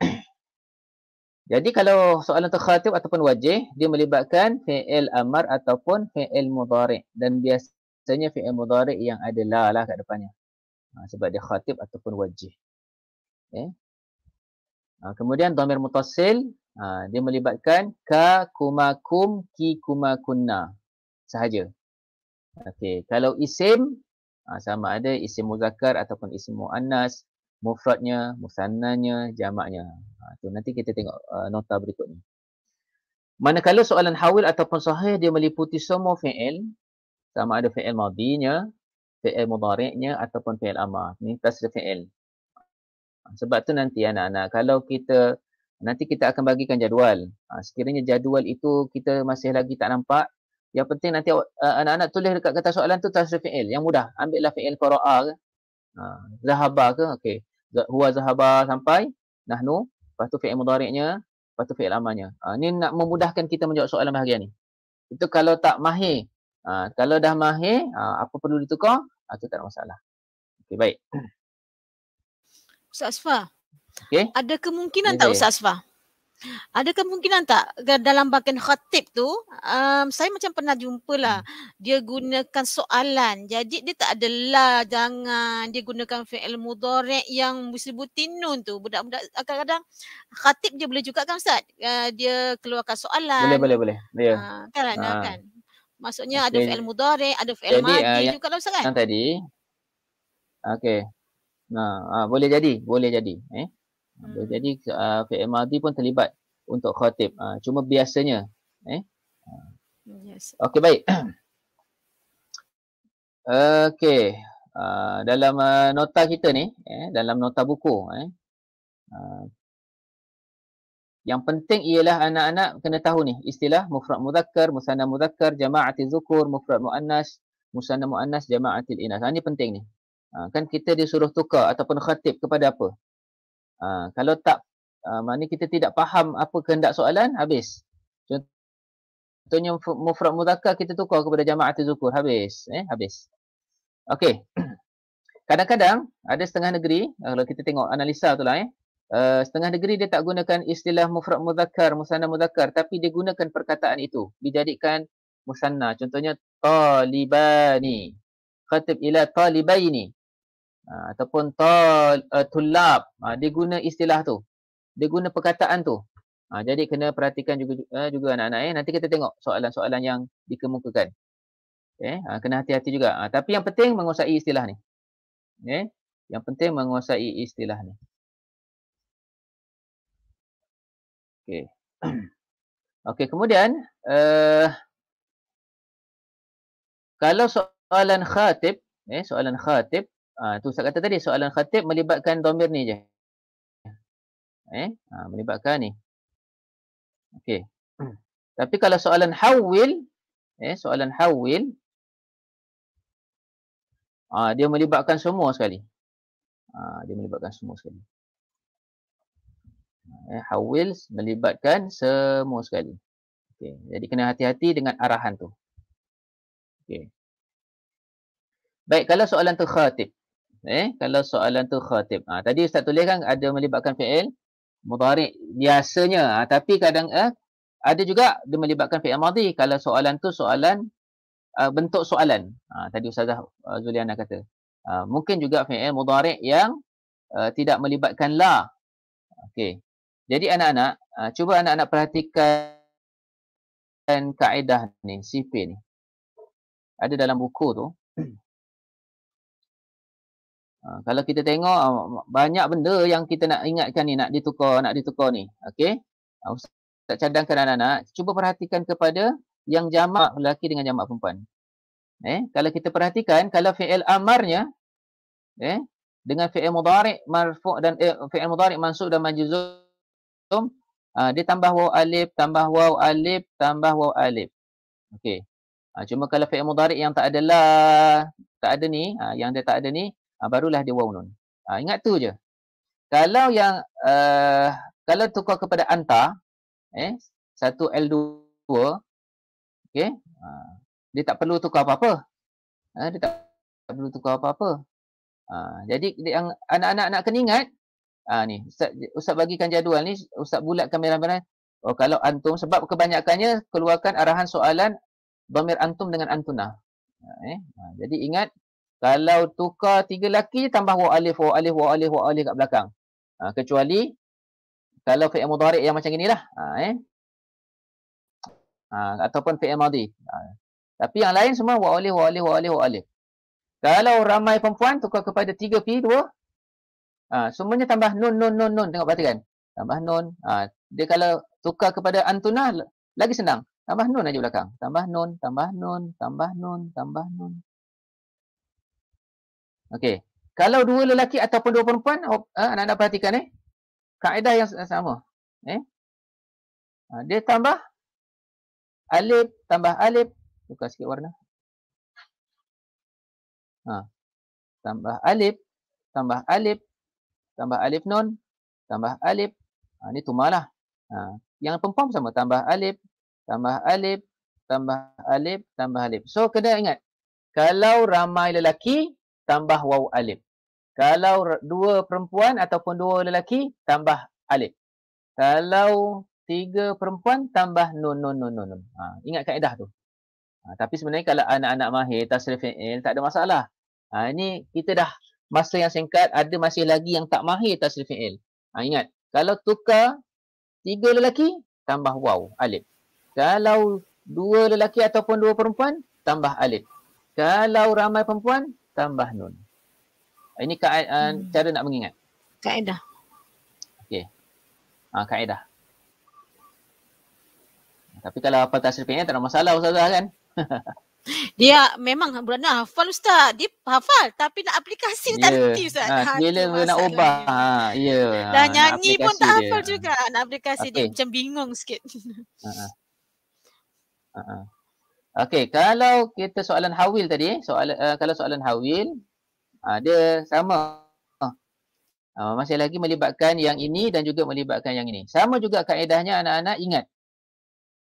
Jadi kalau soalan terkhatib ataupun wajib, dia melibatkan fi'il amar ataupun fi'il mudhari' dan biasanya fi'il mudhari' yang ada la lah kat depannya. Ha, sebab dia khatib ataupun wajib. Okay. Ha, kemudian domir mutasil, ha, dia melibatkan ka kumakum ki kumakunna sahaja. Okay. Kalau isim, ha, sama ada isim muzakar ataupun isim mu'annas, mufradnya, musannanya, jamaknya. Itu ha, nanti kita tengok uh, nota berikut ni. Manakala soalan hawil ataupun sahih dia meliputi semua fi'il sama ada fi'il madinya, fi'il mudari'nya ataupun fi'il amar. ni tasri fi'il. Ha, sebab tu nanti anak-anak kalau kita nanti kita akan bagikan jadual. Ha, sekiranya jadual itu kita masih lagi tak nampak yang penting nanti uh, anak-anak tulis dekat kertas soalan tu tasri fi'il. Yang mudah. Ambillah fi'il qara'a ke. Ha, zahabah ke. Okay huwa zahaba sampai nahnu lepas tu fi'il mudhari'nya lepas tu fi'il amalnya ha, ni nak memudahkan kita menjawab soalan bahagian ni itu kalau tak mahir ha, kalau dah mahir ha, apa perlu ditukar ha, itu tak ada masalah okey baik Ustaz Asfa okay. ada kemungkinan okay. tak Ustaz Asfa ada kemungkinan tak dalam bahagian khatib tu, um, saya macam pernah jumpa lah. Hmm. Dia gunakan soalan. Jadi dia tak adalah jangan dia gunakan fi'il mudarek yang disebutin nun tu. Budak-budak kadang-kadang khatib dia boleh juga kan Ustaz? Uh, dia keluarkan soalan. Boleh, boleh, boleh. Ya. Yeah. Uh, kan, uh. kan, kan. Maksudnya okay. ada fi'il mudarek, ada fi'il madi uh, ah, ya, juga lah Ustaz kan? Yang tadi. Okay. Nah, uh, boleh jadi, boleh jadi. Eh? Hmm. Jadi uh, Fi'il Madi pun terlibat untuk khatib. Uh, cuma biasanya. Eh? Yes. Okey baik. Okey. Uh, dalam uh, nota kita ni, eh, dalam nota buku. Eh, uh, yang penting ialah anak-anak kena tahu ni istilah mufrad mudzakkar, musanna mudzakkar, jama'atil zukur, mufrad muannas, musanna muannas, jama'atil inas. Ini penting ni. Ha, kan kita disuruh tukar ataupun khatib kepada apa? Ha, kalau tak, ha, maknanya kita tidak faham apa kehendak soalan, habis. Contohnya mufrad mudhakar kita tukar kepada jamaah zukur habis. Eh, habis. Okey. Kadang-kadang ada setengah negeri, eh, kalau kita tengok analisa tu lah eh. Uh, setengah negeri dia tak gunakan istilah mufrad mudhakar, musanna mudhakar tapi dia gunakan perkataan itu. Dijadikan musanna. Contohnya talibani. Khatib ila talibaini. Ha, ataupun ta uh, eh, tulab uh, ha, dia guna istilah tu dia guna perkataan tu uh, jadi kena perhatikan juga uh, juga anak-anak eh nanti kita tengok soalan-soalan yang dikemukakan okey uh, kena hati-hati juga uh, tapi yang penting menguasai istilah ni okey eh, yang penting menguasai istilah ni okey okey kemudian uh, kalau soalan khatib eh soalan khatib Ha, tu saya kata tadi soalan khatib melibatkan domir ni je. Eh, ha, melibatkan ni. Okey. Tapi kalau soalan hawil, eh soalan hawil ha, dia melibatkan semua sekali. Ha, dia melibatkan semua sekali. Ha, eh, hawil melibatkan semua sekali. Okey, jadi kena hati-hati dengan arahan tu. Okey. Baik, kalau soalan tu khatib eh kalau soalan tu khatib ha, tadi ustaz tulis kan ada melibatkan fi'il mudhari biasanya ha, tapi kadang eh ada juga dia melibatkan fi'il madhi kalau soalan tu soalan uh, bentuk soalan ha, tadi ustazah uh, Zuliana kata uh, mungkin juga fi'il mudhari yang uh, tidak melibatkan la okey jadi anak-anak uh, cuba anak-anak perhatikan kaedah ni sipil ni ada dalam buku tu Ha, kalau kita tengok ah, banyak benda yang kita nak ingatkan ni, nak ditukar, nak ditukar ni. Okey. Ha, ustaz cadangkan anak-anak, cuba perhatikan kepada yang jamak lelaki dengan jamak perempuan. Eh, kalau kita perhatikan kalau fi'il amarnya eh dengan fi'il mudhari' marfu' dan eh, fi'il mudhari' mansub dan majzum Uh, ah, dia tambah waw alif, tambah waw alif, tambah waw alif. Okey. Uh, cuma kalau fi'il mudhari' yang tak ada lah, tak ada ni, uh, yang dia tak ada ni, ha, barulah dia wawunun. Ha, ah, ingat tu je. Kalau yang uh, kalau tukar kepada anta, eh, satu L2, okay, ha, ah, dia tak perlu tukar apa-apa. Ha, dia tak, perlu tukar apa-apa. Ha, jadi yang anak-anak nak kena ingat, ha, ni, Ustaz, Ustaz bagikan jadual ni, Ustaz bulat kamera merah Oh, kalau antum, sebab kebanyakannya keluarkan arahan soalan bamir antum dengan antuna. Ha, eh. ha, jadi ingat kalau tukar tiga laki tambah wa alif wa alif wa alif wa alif kat belakang. Ha, kecuali kalau fi'il mudhari' yang macam inilah. Ha, eh. Ha, ataupun fi'il madi. Ha. Tapi yang lain semua wa alif wa alif wa alif wa alif. Kalau ramai perempuan tukar kepada tiga fi dua. Ha, semuanya tambah nun nun nun nun. Tengok perhatikan. Tambah nun. Ha, dia kalau tukar kepada antuna lagi senang. Tambah nun aja belakang. Tambah nun, tambah nun, tambah nun, tambah nun. Okey. Kalau dua lelaki ataupun dua perempuan, oh, ah, anak-anak perhatikan eh. Kaedah yang sama. Eh. Ah, dia tambah alif, tambah alif. Tukar sikit warna. Ha. Tambah alif, tambah alif, tambah alif non, tambah alif. Ha, ini tumalah. Ha. Yang perempuan sama. Tambah alif, tambah alif, tambah alif, tambah alif. So, kena ingat. Kalau ramai lelaki, tambah waw alif. Kalau dua perempuan ataupun dua lelaki, tambah alif. Kalau tiga perempuan, tambah nun, nun, nun, nun. nun. Ha, ingat kaedah tu. Ha, tapi sebenarnya kalau anak-anak mahir, tasrif fi'il, tak ada masalah. Ha, ini kita dah masa yang singkat, ada masih lagi yang tak mahir tasrif fi'il. Ha, ingat, kalau tukar tiga lelaki, tambah waw, alif. Kalau dua lelaki ataupun dua perempuan, tambah alif. Kalau ramai perempuan, tambah nun. Ah, ini ka- uh, ah, hmm. cara nak mengingat. Kaedah. Okey. Ah uh, kaedah. Tapi kalau apa tak sepenuhnya tak ada masalah ustazah kan? dia memang berana hafal ustaz. Dia hafal tapi nak aplikasi yeah. tak mesti ustaz. Ha, dia nak ubah. Ha, Yeah. Ya. Dan ha, nyanyi pun tak hafal dia. juga. Nak aplikasi okay. dia macam bingung sikit. Ha. Ha. Ha. Okey, kalau kita soalan hawil tadi, eh, soalan uh, eh, kalau soalan hawil uh, dia sama uh, masih lagi melibatkan yang ini dan juga melibatkan yang ini. Sama juga kaedahnya anak-anak ingat.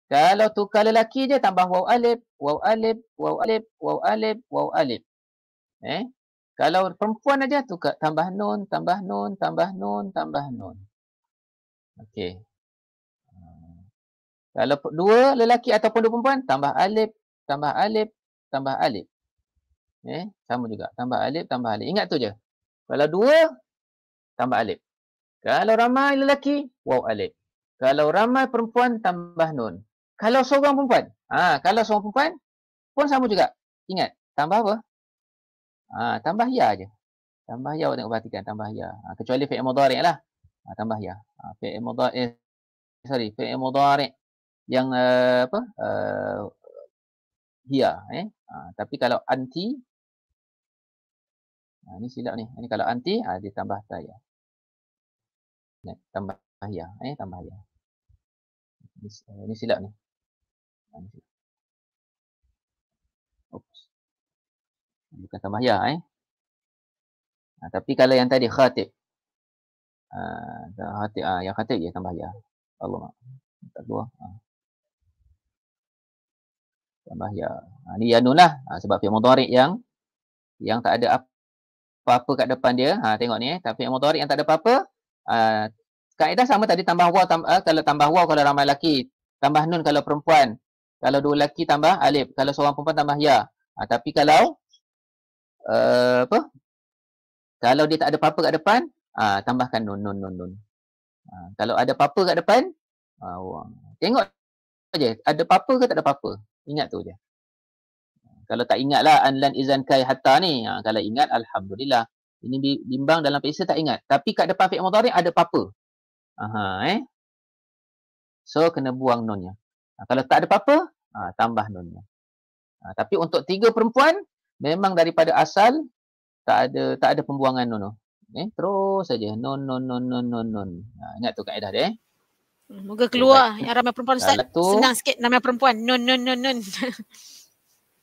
Kalau tukar lelaki je tambah waw alif, waw alif, waw alif, waw alif, waw alif. Eh? Kalau perempuan aja tukar tambah nun, tambah nun, tambah nun, tambah nun. Okey, kalau dua lelaki ataupun dua perempuan, tambah alif, tambah alif, tambah alif. Eh, sama juga. Tambah alif, tambah alif. Ingat tu je. Kalau dua, tambah alif. Kalau ramai lelaki, waw alif. Kalau ramai perempuan, tambah nun. Kalau seorang perempuan, ha, kalau seorang perempuan, pun sama juga. Ingat, tambah apa? Ha, tambah ya je. Tambah ya, awak tengok perhatikan. Tambah ya. Ha, kecuali fi'il mudari' lah. Ha, tambah ya. Ha, fi'il mudari' eh, sorry, fi'il mudari' yang uh, apa uh, hia eh uh, tapi kalau anti uh, ha, ini silap ni ini kalau anti uh, dia tambah saya tambah hia eh tambah hia ini, uh, ini silap ni Oops. bukan tambah hia eh uh, tapi kalau yang tadi khatib uh, khatib uh, yang khatib dia tambah hia Allah mak tak keluar uh tambah ya. Ha, ni ya nun lah. Ha, sebab fi'il mudhari' yang yang tak ada apa-apa kat depan dia. Ha, tengok ni eh. Tapi fi'il mudhari' yang tak ada apa-apa. Ha, kaedah sama tadi tambah waw tamb- uh, ha, kalau tambah waw kalau ramai lelaki. Tambah nun kalau perempuan. Kalau dua lelaki tambah alif. Kalau seorang perempuan tambah ya. Ha, tapi kalau uh, apa? Kalau dia tak ada apa-apa kat depan, ha, tambahkan nun, nun, nun, nun. Ha, kalau ada apa-apa kat depan, ha, tengok aja ada apa-apa ke tak ada apa-apa Ingat tu je. Kalau tak ingat lah, anlan izan kai hatta ni. Ha, kalau ingat alhamdulillah. Ini bimbang dalam peksa tak ingat. Tapi kat depan fi'il motorik ada apa-apa. Aha, eh. So kena buang nonnya. Ha, kalau tak ada apa-apa, ha, tambah nonnya. Ha, tapi untuk tiga perempuan memang daripada asal tak ada tak ada pembuangan nun. Eh, terus saja non non non non non. Ha, ingat tu kaedah dia eh. Hmm, moga keluar yang ramai perempuan Ustaz. Tu, Senang sikit nama perempuan. Nun, nun, nun, nun.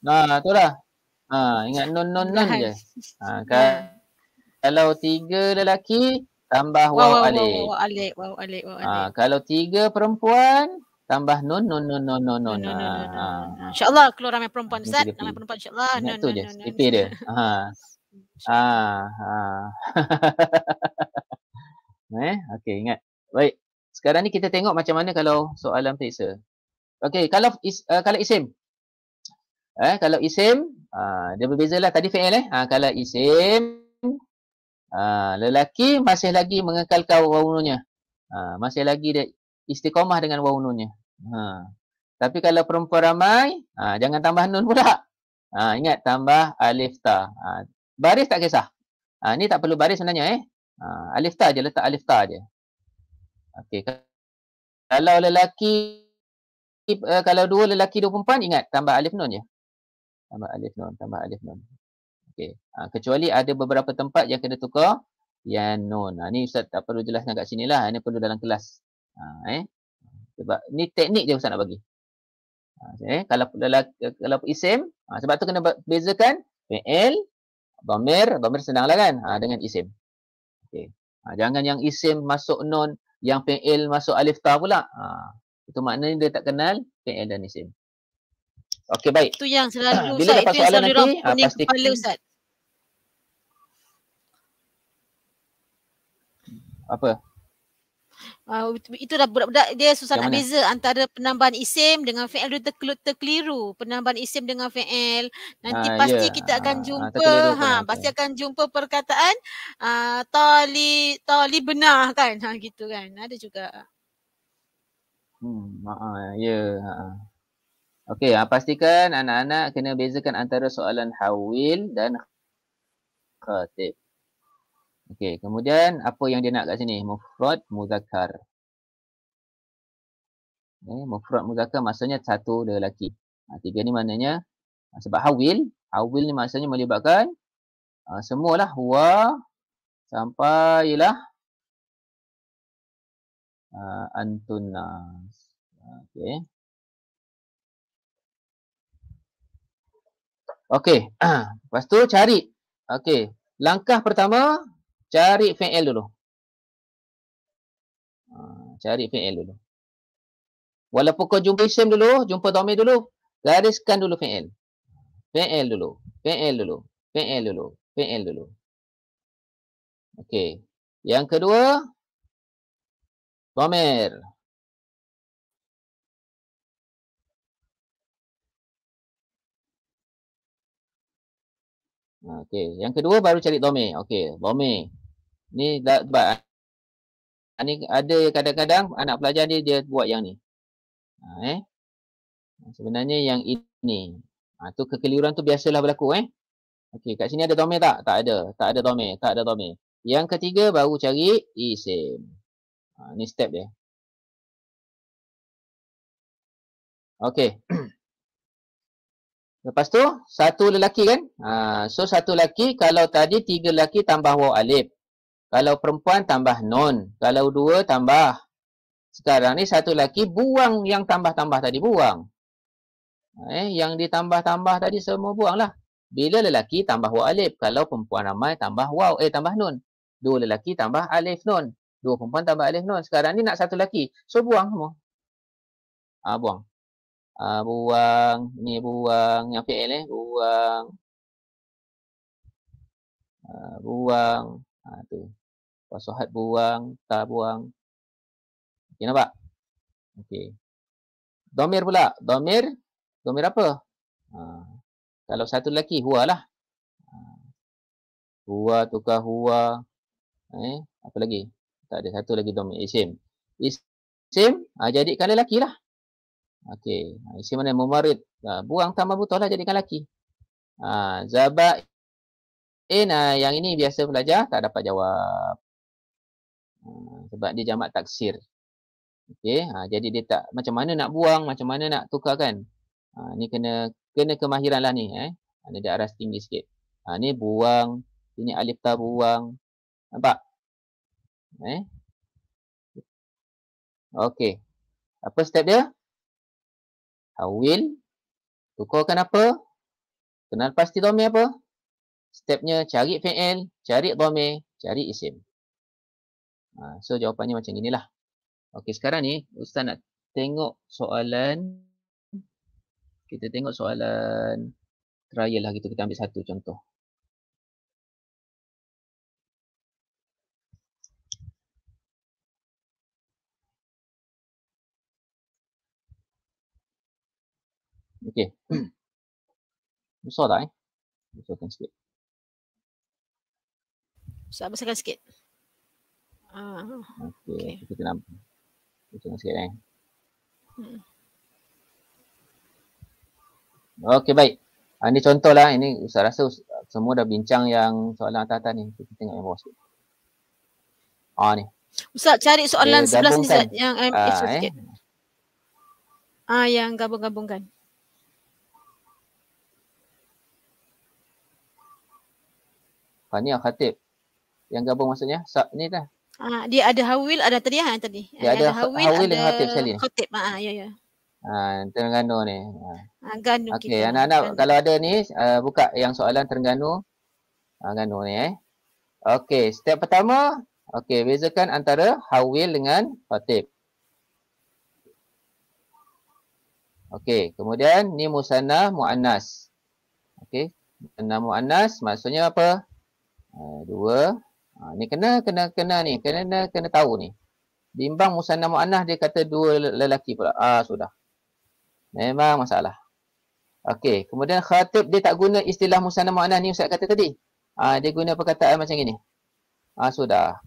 Nah, tu lah. Ha, ingat nun, nun, nun je. Ha, kan? kalau tiga lelaki, tambah waw alik. Waw alik, waw alik, waw alik. Ha, kalau tiga perempuan, tambah nun, nun, nun, nun, nun. nun, nun, ha, ha. InsyaAllah keluar ramai perempuan Ustaz. Ramai perempuan insyaAllah. Ingat nun, tu nun, je. Skip dia. Ha. Ha. Ha. eh, okay, ingat. Baik. Sekarang ni kita tengok macam mana kalau soalan periksa. Okey, kalau is, uh, kalau isim. Eh, kalau isim, uh, dia lah tadi fi'il eh. Uh, kalau isim uh, lelaki masih lagi mengekalkan wawununya. Uh, masih lagi dia istiqamah dengan wawununya. Uh. Ha. Tapi kalau perempuan ramai, uh, jangan tambah nun pula. Uh, ingat tambah alif ta. Uh, baris tak kisah. Uh, ni tak perlu baris sebenarnya eh. Uh, alif ta je, letak alif ta je. Okey. Kalau lelaki uh, kalau dua lelaki dua perempuan ingat tambah alif nun ya, Tambah alif nun, tambah alif nun. Okey. Ha, kecuali ada beberapa tempat yang kena tukar ya nun. Ha, ni ustaz tak perlu jelaskan kat sinilah, Ini perlu dalam kelas. Ha, eh. Sebab ni teknik je ustaz nak bagi. Ha, eh. kalau lelaki kalau isim, ha, sebab tu kena bezakan fi'il Bamir, Bamir senang lah kan ha, dengan isim. Okay. Ha, jangan yang isim masuk non yang fi'il masuk alif ta pula. Ha. Itu maknanya dia tak kenal fi'il dan isim. Okey baik. Itu yang selalu Ustaz. Bila dapat soalan nanti, ha, pasti. Kepala, Ustaz. Apa? Uh, ah, itulah budak-budak dia susah nak beza antara penambahan isim dengan fi'il dia terkelut terkeliru penambahan isim dengan fi'il nanti ha, pasti yeah. kita akan ah, ha, jumpa ha, ha pasti akan jumpa perkataan a uh, tali tali benar kan ha gitu kan ada juga hmm ha ya ha okey ha, pastikan anak-anak kena bezakan antara soalan hawil dan khatib Okey, kemudian apa yang dia nak kat sini? Mufrad muzakkar. Okay, eh, mufrad muzakkar maksudnya satu lelaki. Ha, tiga ni maknanya ha, sebab hawil, hawil ni maksudnya melibatkan ha, semualah huwa sampailah ha, antun Okey. Okey, lepas tu cari. Okey, langkah pertama cari fi'il dulu. Ha, cari fi'il dulu. Walaupun kau jumpa isim dulu, jumpa domain dulu, gariskan dulu fi'il. Fi'il dulu, fi'il dulu, fi'il dulu, fi'il dulu. Okey. Yang kedua, domer. Okey, yang kedua baru cari domain. Okey, domain. Ni sebab ah, ni ada kadang-kadang anak pelajar ni dia buat yang ni. Ha, eh. Sebenarnya yang ini. Ha, tu kekeliruan tu biasalah berlaku eh. Okey, kat sini ada tomel tak? Tak ada. Tak ada tomel. Tak ada tomel. Yang ketiga baru cari isim. Ha, ni step dia. Okey. Lepas tu satu lelaki kan? Ha, so satu lelaki kalau tadi tiga lelaki tambah waw alif. Kalau perempuan tambah non. Kalau dua tambah. Sekarang ni satu lelaki buang yang tambah-tambah tadi. Buang. Eh, yang ditambah-tambah tadi semua buang lah. Bila lelaki tambah wa alif. Kalau perempuan ramai tambah wow. Eh tambah non. Dua lelaki tambah alif non. Dua perempuan tambah alif non. Sekarang ni nak satu lelaki. So buang semua. Ha, buang. Ha, buang. Ni buang. Yang fail eh. Buang. Ha, buang. Ha, tu. Pasuhat buang, tak buang. Okey nampak? Okey. Domir pula. Domir. Domir apa? Ha, kalau satu lelaki, huwa lah. Ha, huwa, tukar huwa. Eh, apa lagi? Tak ada satu lagi domir. Isim. Isim, ha, jadikan lelaki lah. Okey. Ha, isim mana? Mumarid. Ha, buang tambah butuh lah jadikan lelaki. Ha, zabat Eh, nah, yang ini biasa pelajar tak dapat jawab. Hmm, sebab dia jamak taksir. Okey, uh, jadi dia tak macam mana nak buang, macam mana nak tukar kan? Uh, ni kena kena kemahiran lah ni eh. Ha, ada dia aras tinggi sikit. Ha, ni buang, ini alif ta buang. Nampak? Eh. Okey. Apa step dia? Tawil. Tukarkan apa? Kenal pasti domain apa? stepnya cari fi'il, cari dhamir, cari isim. Ha, so jawapannya macam inilah. Okey sekarang ni ustaz nak tengok soalan kita tengok soalan trial lah gitu kita ambil satu contoh. Okey. Besar tak eh? Besarkan sikit. Ustaz besarkan sikit. Ah. Okey, okay. kita nampak. Kita tengok sikit eh. Hmm. Okey, baik. Ah, ini contohlah ini Ustaz rasa semua dah bincang yang soalan atas-atas ni. Kita tengok yang bawah sikit. Ah ni. Ustaz cari soalan okay, sebelah sini Ustaz yang eh, ah, eh. sikit. Eh. Ah yang gabung-gabungkan. Fania Khatib yang gabung maksudnya sub ni dah. Ah dia ada hawil ada tadi lah, yang tadi. Dia ada, ada hawil dengan khatib sekali. Khatib ah, ya ya. Ah Terengganu ni. Ah, ah Ganu okay, Okey anak-anak kalau ada ni uh, buka yang soalan Terengganu ah Ganu ni eh. Okey step pertama okey bezakan antara hawil dengan khatib. Okey kemudian ni musanna muannas. Okey musanna muannas maksudnya apa? Uh, dua Ha, ni kena kena kena ni kena kena, kena tahu ni. Bimbang musanna mu'annas dia kata dua lelaki pula. Ah sudah. Memang masalah. Okey, kemudian khatib dia tak guna istilah musanna mu'annas ni ustaz kata tadi. Ah dia guna perkataan macam gini. Ah sudah.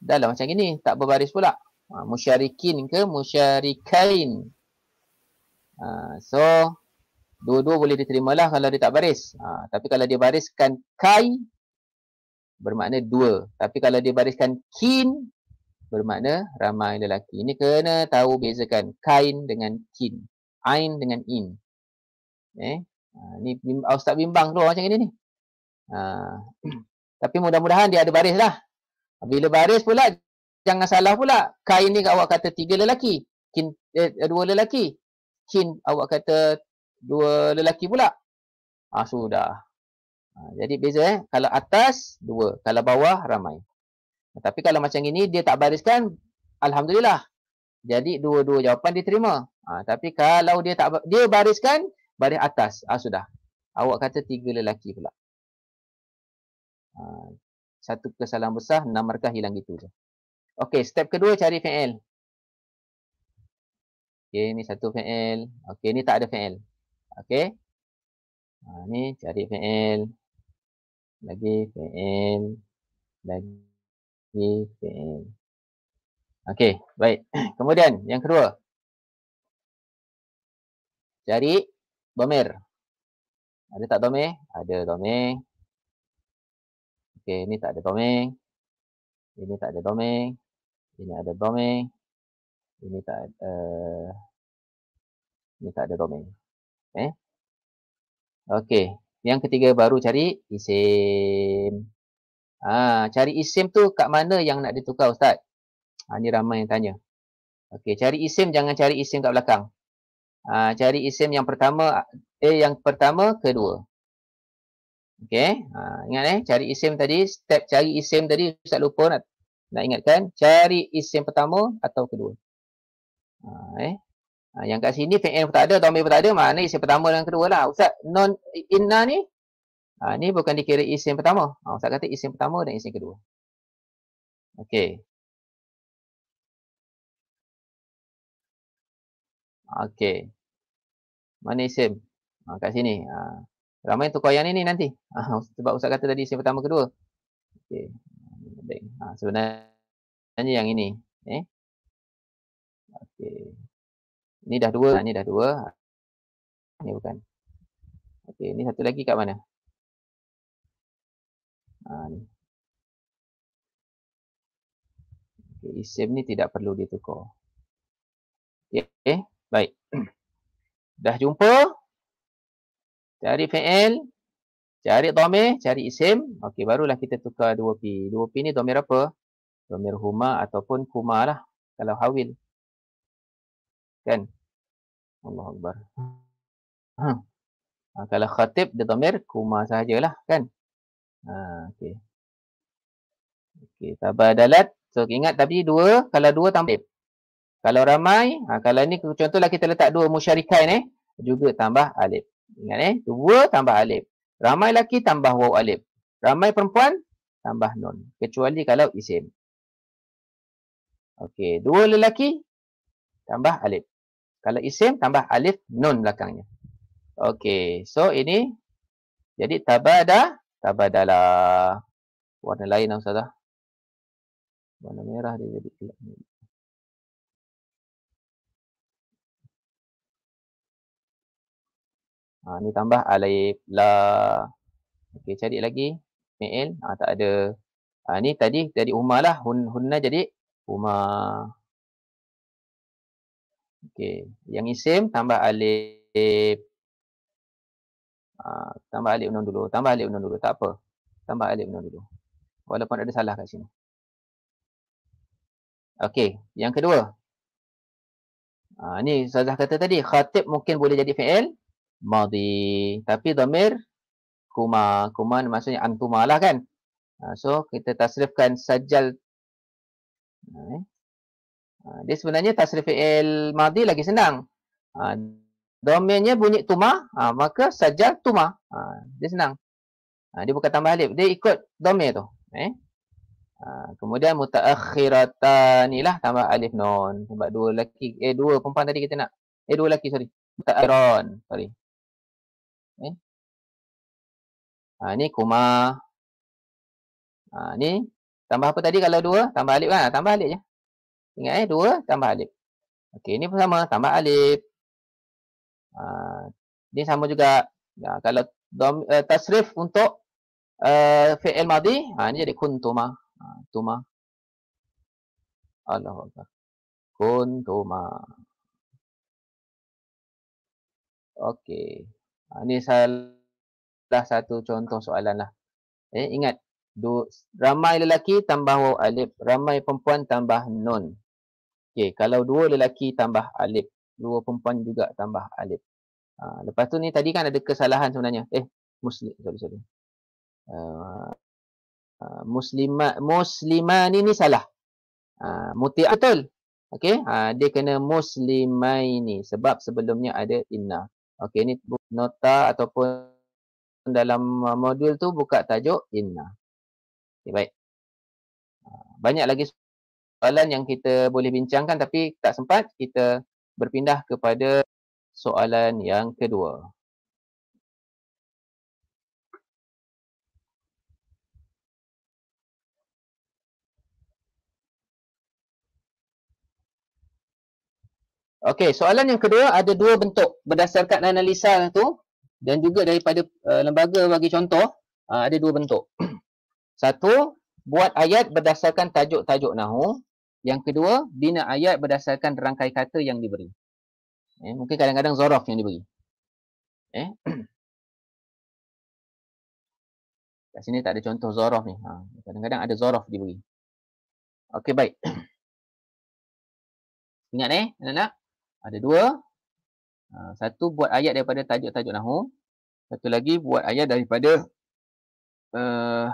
Dalam macam gini tak berbaris pula. Ah musyarikin ke musyarikain. Ah so dua-dua boleh diterimalah kalau dia tak baris. Ah tapi kalau dia bariskan kai bermakna dua. Tapi kalau dia bariskan kin, bermakna ramai lelaki. Ini kena tahu bezakan kain dengan kin. Ain dengan in. Eh? Ha, ni ah, Ustaz bimbang keluar macam ini ni. Ha. Tapi mudah-mudahan dia ada baris lah. Bila baris pula, jangan salah pula. Kain ni awak kata tiga lelaki. Kin, eh, dua lelaki. Kin awak kata dua lelaki pula. Ah ha, sudah. Ha, jadi beza eh. Kalau atas, dua. Kalau bawah, ramai. Ha, tapi kalau macam ini, dia tak bariskan, Alhamdulillah. Jadi dua-dua jawapan diterima. Ha, tapi kalau dia tak dia bariskan, baris atas. ha, sudah. Awak kata tiga lelaki pula. Ha, satu kesalahan besar, enam markah hilang gitu je. Okey, step kedua cari fa'il. Okey, ni satu fa'il. Okey, ni tak ada fa'il. Okey. Ha, ni cari fa'il lagi PN lagi PN okey baik kemudian yang kedua cari domir ada tak domir ada domir okey ini tak ada domir ini tak ada domir ini ada domir ini tak ada eh, ini tak ada domain. Eh? Okey. Yang ketiga baru cari isim. Ha, cari isim tu kat mana yang nak ditukar Ustaz? Ha, ni ramai yang tanya. Okey, cari isim jangan cari isim kat belakang. Ha, cari isim yang pertama, eh yang pertama, kedua. Okey, ha, ingat eh, cari isim tadi, step cari isim tadi Ustaz lupa nak, nak ingatkan. Cari isim pertama atau kedua. Ha, eh, Ha, yang kat sini fi'il pun tak ada, dhamir pun tak ada, maknanya isim pertama dan kedua lah. Ustaz, non inna ni ha, ni bukan dikira isim pertama. Ha, Ustaz kata isim pertama dan isim kedua. Okay. Okay. Mana isim? Ha, kat sini. Ha. Ramai tukar yang ni, ni nanti. Ha, sebab Ustaz kata tadi isim pertama kedua. Okay. Ha, sebenarnya yang ini. Eh? Okey. Ni dah dua, ha, ni dah dua. Ha, ni bukan. Okey, ni satu lagi kat mana? Ha, ni. Okay, isim ni tidak perlu ditukar. Okey, okay, baik. dah jumpa? Cari fi'il, cari dhamir, cari isim. Okey, barulah kita tukar dua p Dua p ni dhamir apa? Dhamir huma ataupun kuma lah. Kalau hawil kan Allah Akbar ha, kalau khatib dia tamir kuma sahajalah kan ha, okey okey dalat, so ingat tapi dua kalau dua tamir kalau ramai ha, kalau ni contohlah kita letak dua musyarikai ni eh, juga tambah alif ingat eh dua tambah alif ramai lelaki tambah waw alif ramai perempuan tambah nun kecuali kalau isim Okey, dua lelaki tambah alif. Kalau isim tambah alif nun belakangnya. Okey, so ini jadi tabada tabadala warna lain lah ustazah. Warna merah dia jadi gelap. Ha, ni tambah alif la. Okey, cari lagi. Mail. Ha, tak ada. Ha, ni tadi dari Umar lah. Hun, hunna jadi Umar. Okey, yang isim tambah alif Aa, ah, tambah alif nun dulu, tambah alif nun dulu, tak apa. Tambah alif nun dulu. Walaupun ada salah kat sini. Okey, yang kedua. Ah ni Ustazah kata tadi khatib mungkin boleh jadi fi'il madi tapi dhamir kuma kuma maksudnya antumalah kan. Aa, ah, so kita tasrifkan sajal ah, eh, Ha, dia sebenarnya tasrif fi'il madi lagi senang. Ha, domainnya bunyi tuma, ha, maka sajal tuma. Ha, dia senang. Ha, dia bukan tambah alif. Dia ikut domain tu. Eh? Ha, kemudian muta'akhiratan lah tambah alif non. Sebab dua lelaki. Eh, dua perempuan tadi kita nak. Eh, dua lelaki, sorry. Muta'akhiran. Sorry. Eh? Ha, ni kuma. Ha, ni tambah apa tadi kalau dua? Tambah alif kan? Tambah alif je. Ya? Ingat eh, dua tambah alif. Okey, ini pun sama, tambah alif. Uh, ha, ini sama juga. Ya, kalau dom, uh, tasrif untuk uh, fi'il madi, ha, ini jadi kuntuma. Ha, tuma. Allah Allah. Kuntuma. Okey. Ha, ini salah satu contoh soalan lah. Eh, ingat. Du, ramai lelaki tambah waw alif. Ramai perempuan tambah nun. Okay, kalau dua lelaki tambah alif, dua perempuan juga tambah alif. Ha, lepas tu ni tadi kan ada kesalahan sebenarnya. Eh, muslim, sorry sorry. Uh, ha, uh, ha, muslimat musliman ini salah. Uh, ha, muti betul. Okey, ha, dia kena muslimaini sebab sebelumnya ada inna. Okay, ni nota ataupun dalam modul tu buka tajuk inna. Okey, baik. Banyak lagi so- soalan yang kita boleh bincangkan tapi tak sempat kita berpindah kepada soalan yang kedua. Okey, soalan yang kedua ada dua bentuk berdasarkan analisa tu dan juga daripada uh, lembaga bagi contoh uh, ada dua bentuk. Satu, buat ayat berdasarkan tajuk-tajuk nahu, yang kedua, bina ayat berdasarkan rangkai kata yang diberi. Eh, mungkin kadang-kadang zorof yang diberi. Eh. Kat sini tak ada contoh zorof ni. Ha, kadang-kadang ada zorof diberi. Okey, baik. Ingat eh, anak-anak. Ada dua. Ha, satu buat ayat daripada tajuk-tajuk Nahum. Satu lagi buat ayat daripada uh,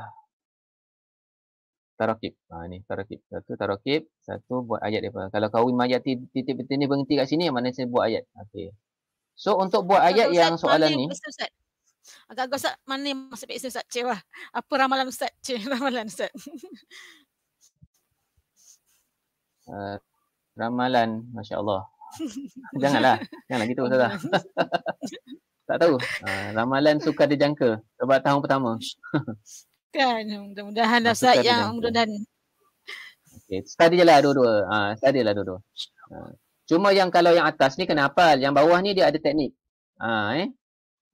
tarakib. Ha ni tarakib. Satu tarakib, satu buat ayat dia. Kalau kau mayat titik titik ni berhenti kat sini, mana saya buat ayat. Okey. So untuk buat Agak ayat yang soalan ni. Agak agak Ustaz, mana yang masuk peksa Ustaz? Cik lah. Apa ramalan Ustaz? Cik ramalan Ustaz. uh, ramalan, Masya Allah. Janganlah. Janganlah gitu Ustaz. tak tahu. Uh, ramalan suka dijangka. Sebab tahun pertama. Kan mudah-mudahan lah ah, Ustaz yang mudah-mudahan. Okay. Study je lah dua-dua. Ha, study lah dua-dua. Ha. Cuma yang kalau yang atas ni kena hafal. Yang bawah ni dia ada teknik. Ha, eh?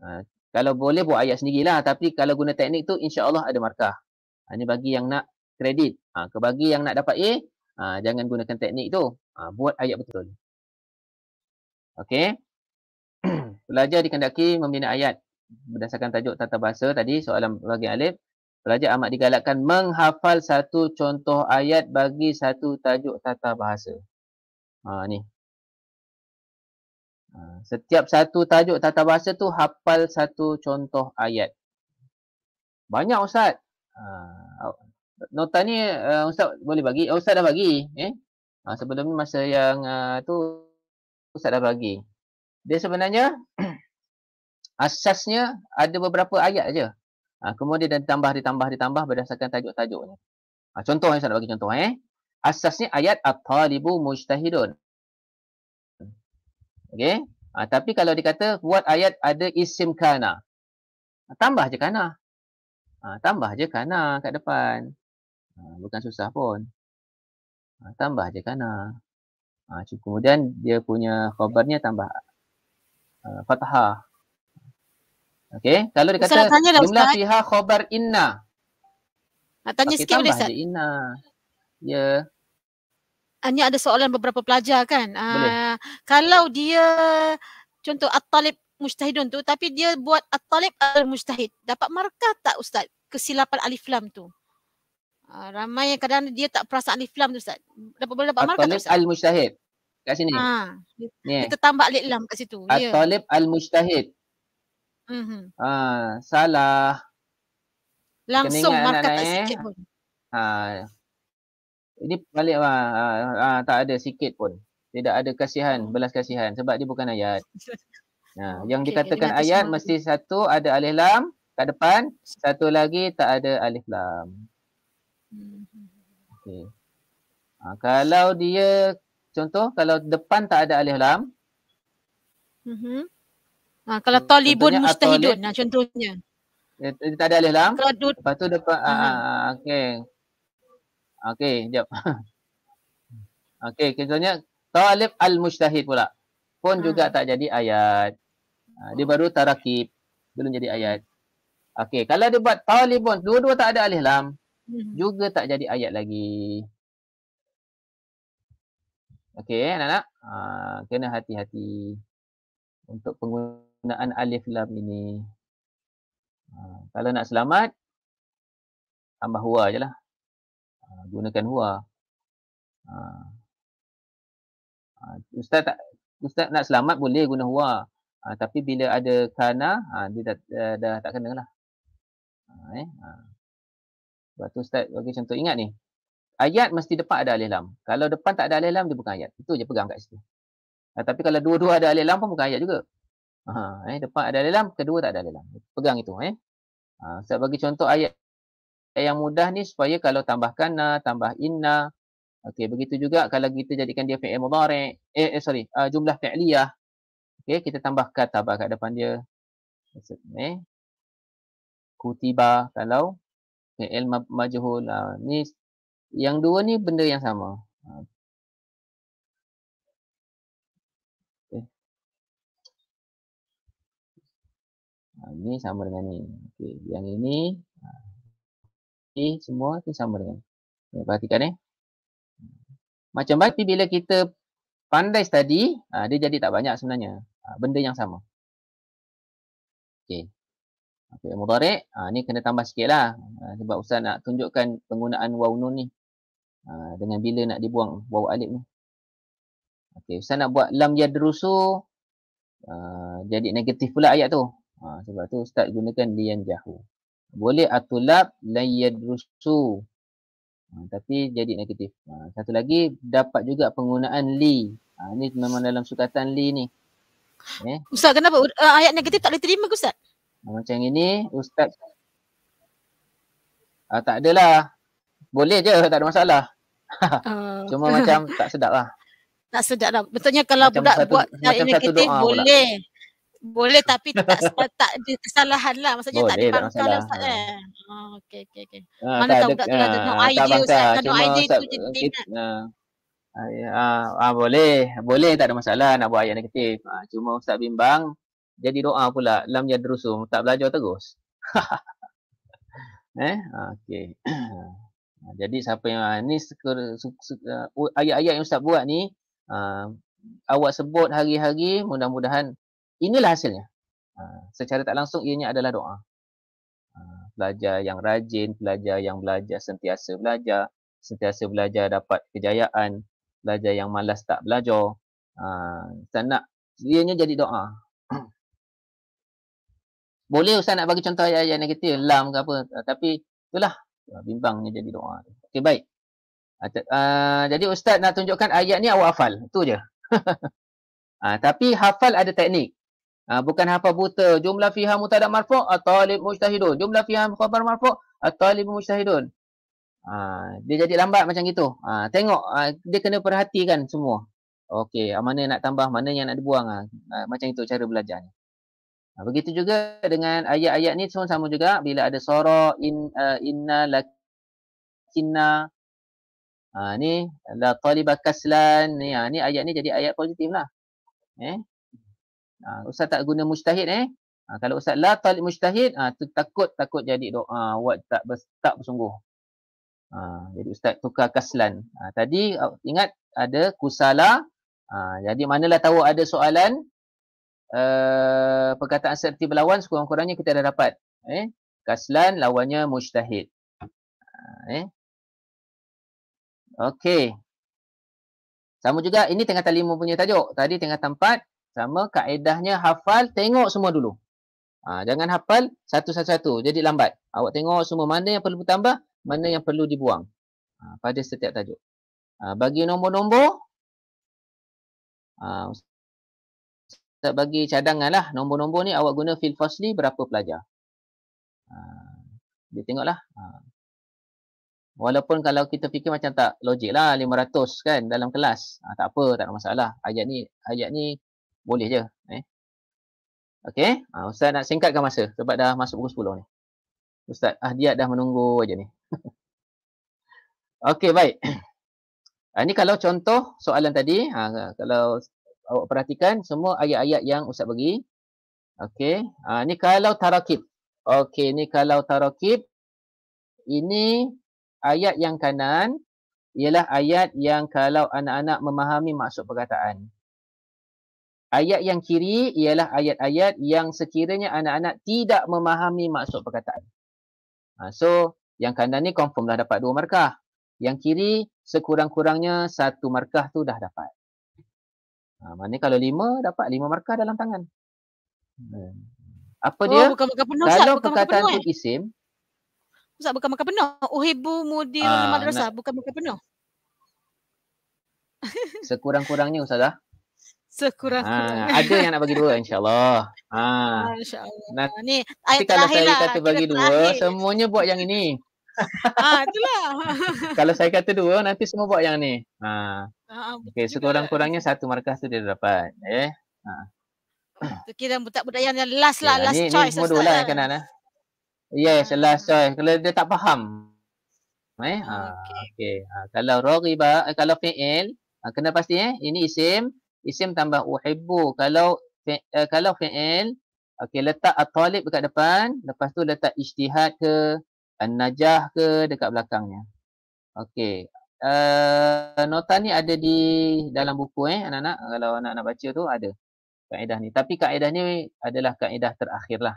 Ha. Kalau boleh buat ayat sendirilah. Tapi kalau guna teknik tu insya Allah ada markah. Ha, ini bagi yang nak kredit. Ha, bagi yang nak dapat A, ha, jangan gunakan teknik tu. Ha, buat ayat betul. Okay. Pelajar dikendaki membina ayat berdasarkan tajuk tata bahasa tadi soalan bagi alif pelajar amat digalakkan menghafal satu contoh ayat bagi satu tajuk tata bahasa. Ha, ni. Ha, setiap satu tajuk tata bahasa tu hafal satu contoh ayat. Banyak Ustaz. Ha, nota ni uh, Ustaz boleh bagi? Eh, Ustaz dah bagi. Eh? Ha, sebelum ni masa yang uh, tu Ustaz dah bagi. Dia sebenarnya asasnya ada beberapa ayat aja ha, kemudian dan tambah ditambah ditambah berdasarkan tajuk-tajuknya. Ha, contoh saya nak bagi contoh eh. Asasnya ayat at-talibu mujtahidun. Okay, Ha, tapi kalau dikata buat ayat ada isim kana. Ha, tambah je kana. Ha, tambah je kana kat depan. Ha, bukan susah pun. Ha, tambah je kana. Ha, kemudian dia punya khabarnya tambah uh, fathah. Okey, kalau dia kata jumlah Ustaz. pihak khobar inna. Nak tanya okay, sikit boleh Ustaz? Inna. Ya. Yeah. Ini ada soalan beberapa pelajar kan. Uh, kalau dia contoh at-talib mustahidun tu tapi dia buat at-talib al-mustahid. Dapat markah tak Ustaz kesilapan alif lam tu? Uh, ramai yang kadang dia tak perasan alif lam tu Ustaz. Dapat boleh dapat markah tak Ustaz? Al-mustahid. Kat sini. Ha. Ni. Kita tambah alif lam kat situ. Ya. At-talib yeah. al-mustahid. Mm-hmm. Ah, salah. Langsung markah tak sikit eh. pun. Ha. Ini balik ah, ah, tak ada sikit pun. Tidak ada kasihan, oh. belas kasihan sebab dia bukan ayat. Ha, yang okay, dikatakan ayat mesti satu ada alif lam kat depan, satu lagi tak ada alif lam. Mm-hmm. Okay. Ha, kalau dia contoh kalau depan tak ada alif lam, mm-hmm. Ha, kalau talibun hmm, mustahidun nah, contohnya. Dia, eh, eh, tak ada alif lam. Kalau Lepas tu dapat uh-huh. ha, okey. Okey, jap. okey, contohnya talib al-mustahid pula. Pun ha. juga tak jadi ayat. Ha, dia baru tarakib, belum jadi ayat. Okey, kalau dia buat talibun, dua-dua tak ada alif lam, uh juga tak jadi ayat lagi. Okey, anak-anak. Ah, kena hati-hati untuk penggunaan penggunaan alif lam ini. Ha, kalau nak selamat, tambah huwa je lah. Ha, gunakan huwa. Ha. Ustaz tak, Ustaz nak selamat boleh guna huwa. tapi bila ada kana, dia dah, dah, dah tak kena lah. eh? Sebab tu Ustaz bagi okay, contoh ingat ni. Ayat mesti depan ada alif lam. Kalau depan tak ada alif lam, dia bukan ayat. Itu je pegang kat situ. Ha, tapi kalau dua-dua ada alif lam pun bukan ayat juga. Ha, eh, depan ada dalam, kedua tak ada dalam. Pegang itu. Eh. Ha, saya bagi contoh ayat yang mudah ni supaya kalau tambahkan na, lah, tambah inna. Lah. Okey, begitu juga kalau kita jadikan dia fi'il mudhari'. Eh, eh, sorry, uh, jumlah fi'liyah. Okey, kita tambah kata bah kat depan dia. Eh. Kutiba kalau fi'il majhul. Uh, ni yang dua ni benda yang sama. Ah, ini sama dengan ni. Okey, yang ini ha, ini semua tu sama dengan. Ni. Ya, perhatikan eh. Macam berarti bila kita pandai study, ha, dia jadi tak banyak sebenarnya. Ha, benda yang sama. Okey. Okey, mudarik. Ah ni kena tambah sikitlah sebab ustaz nak tunjukkan penggunaan waw nun ni. dengan bila nak dibuang waw alif ni. Okey, ustaz nak buat lam yadrusu Uh, jadi negatif pula ayat tu Ha, sebab tu ustaz gunakan lian jahu. Boleh atulab layyadrusu. Ha, tapi jadi negatif. Ha, satu lagi dapat juga penggunaan li. Ha, ini memang dalam sukatan li ni. Eh? Ustaz kenapa uh, ayat negatif tak boleh terima ke ustaz? Ha, macam ini ustaz. Ha, tak adalah. Boleh je tak ada masalah. uh. Cuma macam tak sedap lah. Tak sedap lah. Betulnya kalau macam budak satu, buat ayat negatif boleh. Pula. Boleh tapi tak tak ada kesalahan lah. Maksudnya Boleh, tak ada bangkal lah Ustaz eh. Oh, okay, okay, okay. Ha, Mana tahu tak ada, tak, ada no idea Ustaz. Kan no idea Ustaz, tu je tinggal. Ah, ah, boleh, boleh tak ada masalah nak buat ayat negatif. Ah, cuma Ustaz bimbang jadi doa pula lam yadrusum tak belajar terus. eh, ah, okey. Ah, jadi siapa yang ah, ni seker, seker, ayat-ayat yang Ustaz buat ni ah, awak sebut hari-hari mudah-mudahan inilah hasilnya. Ha, secara tak langsung ianya adalah doa. Ha, belajar yang rajin, belajar yang belajar, sentiasa belajar, sentiasa belajar dapat kejayaan, belajar yang malas tak belajar. Ha, ah, tak nak, ianya jadi doa. Boleh Ustaz nak bagi contoh ayat-ayat negatif, lam ke apa, tapi itulah bimbangnya jadi doa. Okey baik. Uh, uh, jadi Ustaz nak tunjukkan ayat ni awak hafal. Itu je. uh, tapi hafal ada teknik. Ha, bukan hafal buta. Jumlah fiha mutadak atau atalib mujtahidun. Jumlah fiha khabar marfu' atalib mujtahidun. Ha, dia jadi lambat macam itu. Ha, ah, tengok, ha, dia kena perhatikan semua. Okey, mana nak tambah, mana yang nak dibuang. Ha. Ha, macam itu cara belajar. Ha, begitu juga dengan ayat-ayat ni semua sama juga. Bila ada soro in, uh, inna, lakinna. Ha, ni, la talibakaslan Ni, ha, ni ayat ni jadi ayat positif lah. Eh? Uh, ustaz tak guna mustahid eh. Uh, kalau ustaz la talib mustahid, uh, ha, tu takut takut jadi doa buat tak ber, tak bersungguh. Uh, jadi ustaz tukar kaslan. Uh, tadi ingat ada kusala. Uh, jadi manalah tahu ada soalan uh, perkataan serti berlawan sekurang-kurangnya kita dah dapat. Eh? Kaslan lawannya mustahid. eh? Okey. Sama juga ini tengah talimu punya tajuk. Tadi tengah tempat sama kaedahnya hafal tengok semua dulu. Ha, jangan hafal satu-satu-satu. Jadi lambat. Awak tengok semua mana yang perlu tambah, mana yang perlu dibuang. Ha, pada setiap tajuk. Ha, bagi nombor-nombor. Ha, bagi cadangan lah. Nombor-nombor ni awak guna fill firstly berapa pelajar. Ha, dia tengoklah. Ha. Walaupun kalau kita fikir macam tak logik lah 500 kan dalam kelas. Ha, tak apa, tak ada masalah. Ayat ni, ayat ni boleh je eh. Okey, ha, Ustaz nak singkatkan masa sebab dah masuk pukul 10 ni. Ustaz Ahdiat dah menunggu aja ni. Okay baik. Ha, ini kalau contoh soalan tadi, ha, kalau awak perhatikan semua ayat-ayat yang Ustaz bagi. okay? ha, ini kalau tarakib. okay? ini kalau tarakib. Ini ayat yang kanan ialah ayat yang kalau anak-anak memahami maksud perkataan. Ayat yang kiri ialah ayat-ayat yang sekiranya anak-anak tidak memahami maksud perkataan. Ha, so, yang kanan ni confirm dah dapat dua markah. Yang kiri sekurang-kurangnya satu markah tu dah dapat. Ha, maknanya kalau lima, dapat lima markah dalam tangan. Ha. Apa dia? Oh, bukan, bukan penuh, kalau bukan, perkataan tu eh? isim. Ustaz, bukan makan penuh. Uhibu mudir ha, madrasah. rasa Bukan makan penuh. Sekurang-kurangnya Ustazah sekurang kurangnya ah, ada yang nak bagi dua insyaallah ha insyaallah nah, Nanti kalau saya lah, kata bagi dua terakhir. semuanya buat yang ini ah ha, itulah kalau saya kata dua nanti semua buat yang ni ha, ha okey sekurang-kurangnya satu markah tu dia dapat eh ha tu kira budak-budak yang last ya, lah okay, last ni, choice ni semua dua lah yang kan? kena nah. yes ha. last choice kalau dia tak faham ya. eh ha okey okay. ha, kalau rogiba kalau fiil kena pasti eh ini isim isim tambah uhibbu kalau fi, uh, kalau fi'il okey letak at dekat depan lepas tu letak ijtihad ke an-najah ke dekat belakangnya okey uh, nota ni ada di dalam buku eh anak-anak kalau anak-anak baca tu ada kaedah ni tapi kaedah ni adalah kaedah terakhir lah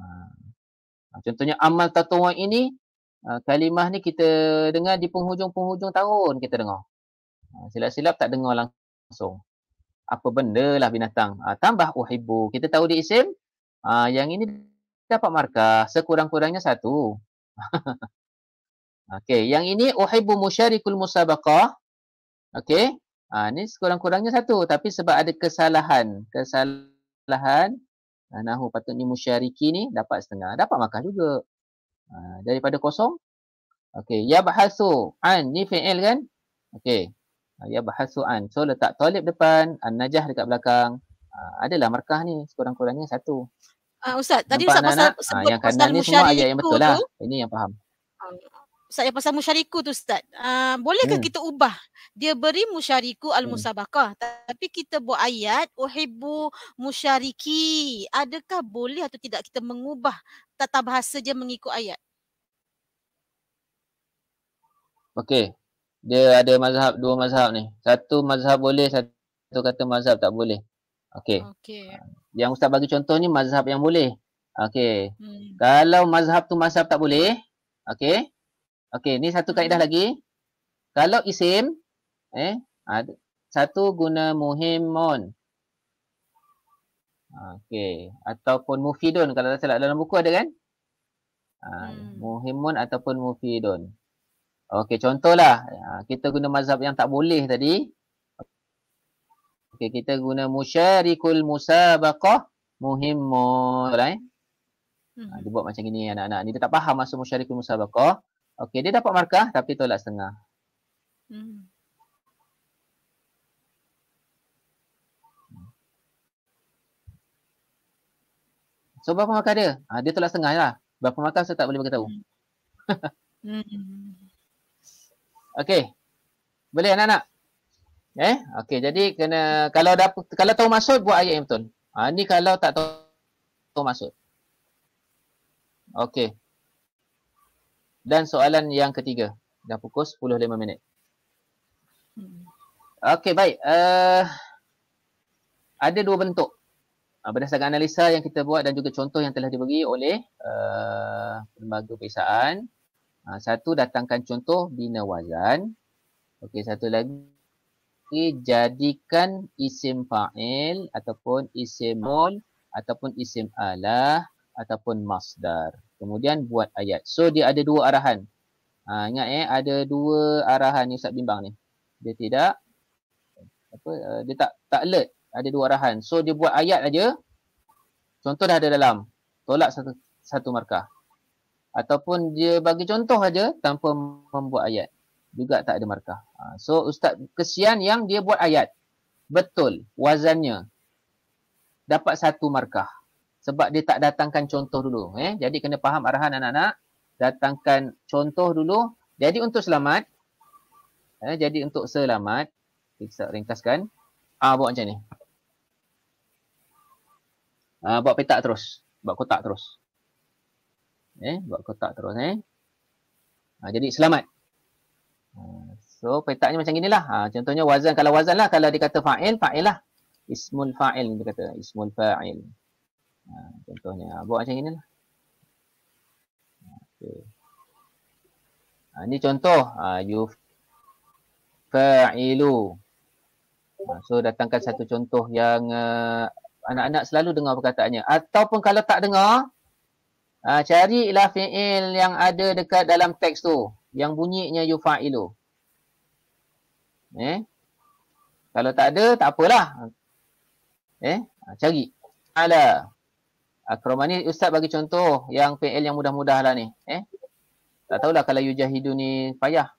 uh, contohnya amal tatawu ini uh, kalimah ni kita dengar di penghujung-penghujung tahun kita dengar uh, silap-silap tak dengar langsung apa benda lah binatang. Uh, tambah uhibu. Kita tahu di isim, uh, yang ini dapat markah sekurang-kurangnya satu. Okey, yang ini uhibbu musyarikul musabakah. Okey. Ha, ini sekurang-kurangnya satu tapi sebab ada kesalahan, kesalahan nahu patutnya musyariki ni dapat setengah, dapat markah juga. Ha, daripada kosong. Okey, ya bahasu an ni fi'il kan? Okey ya bahasu an. So letak tolib depan, an najah dekat belakang. Ha, adalah markah ni sekurang-kurangnya satu. Ah uh, ustaz, Nampak tadi ustaz pasal anak, ha, ah, yang pasal kanan ni semua ayat yang betul lah. Tu? Ini yang faham. Ah, ustaz yang pasal musyariku tu ustaz. Uh, bolehkah hmm. kita ubah? Dia beri musyariku al musabaqah hmm. tapi kita buat ayat uhibbu musyariki. Adakah boleh atau tidak kita mengubah tata bahasa dia mengikut ayat? Okey, dia ada mazhab dua mazhab ni. Satu mazhab boleh, satu kata mazhab tak boleh. Okey. Okey. Yang ustaz bagi contoh ni mazhab yang boleh. Okey. Hmm. Kalau mazhab tu mazhab tak boleh, okey. Okey, ni satu kaedah hmm. lagi. Kalau isim eh ada satu guna muhimmon. Okey, ataupun mufidun kalau tak salah dalam buku ada kan? Ah, hmm. muhimmon ataupun mufidun. Okey, contohlah ha, kita guna mazhab yang tak boleh tadi. Okey, kita guna musyarikul musabaqah muhimmun. Betul eh? Hmm. Ha, dia buat macam gini anak-anak. Dia tak faham maksud musyarikul musabaqah. Okey, dia dapat markah tapi tolak setengah. Hmm. So, berapa markah dia? Ha, dia tolak setengah lah. Berapa markah saya tak boleh beritahu. Hmm. hmm. Okey. Boleh anak-anak? Eh, okey jadi kena kalau dah kalau tahu maksud buat ayat yang betul. Ha, ni kalau tak tahu, tahu maksud. Okey. Dan soalan yang ketiga. Dah pukul 10.5 minit. Okey, baik. Uh, ada dua bentuk uh, berdasarkan analisa yang kita buat dan juga contoh yang telah diberi oleh uh, lembaga perisaan. Ha, satu datangkan contoh bina wazan. Okey satu lagi okay, jadikan isim fa'il ataupun isim mul ataupun isim alah ataupun masdar. Kemudian buat ayat. So dia ada dua arahan. Ha, ingat eh ada dua arahan ni Ustaz Bimbang ni. Dia tidak apa uh, dia tak tak alert ada dua arahan. So dia buat ayat aja. Contoh dah ada dalam. Tolak satu satu markah ataupun dia bagi contoh aja tanpa membuat ayat juga tak ada markah. Ha, so ustaz kesian yang dia buat ayat. Betul wazannya. Dapat satu markah. Sebab dia tak datangkan contoh dulu. Eh? Jadi kena faham arahan anak-anak. Datangkan contoh dulu. Jadi untuk selamat. Eh, jadi untuk selamat. Kita ringkaskan. Ah, buat macam ni. Ah, buat petak terus. Buat kotak terus eh buat kotak terus eh ha, jadi selamat ah, so petaknya macam inilah ha, ah, contohnya wazan kalau wazan lah kalau dikata fa'il fa'il lah ismul fa'il dia kata ismul fa'il ha, contohnya buat macam inilah okay. Ha, ini contoh ha, you fa'ilu ha, so datangkan satu contoh yang uh, anak-anak selalu dengar perkataannya ataupun kalau tak dengar Uh, carilah fi'il yang ada dekat dalam teks tu. Yang bunyinya yufa'ilu. Eh? Kalau tak ada, tak apalah. Eh? Ha, cari. Ala. Akroma ni Ustaz bagi contoh yang fi'il yang mudah-mudah lah ni. Eh? Tak tahulah kalau yujahidu ni payah.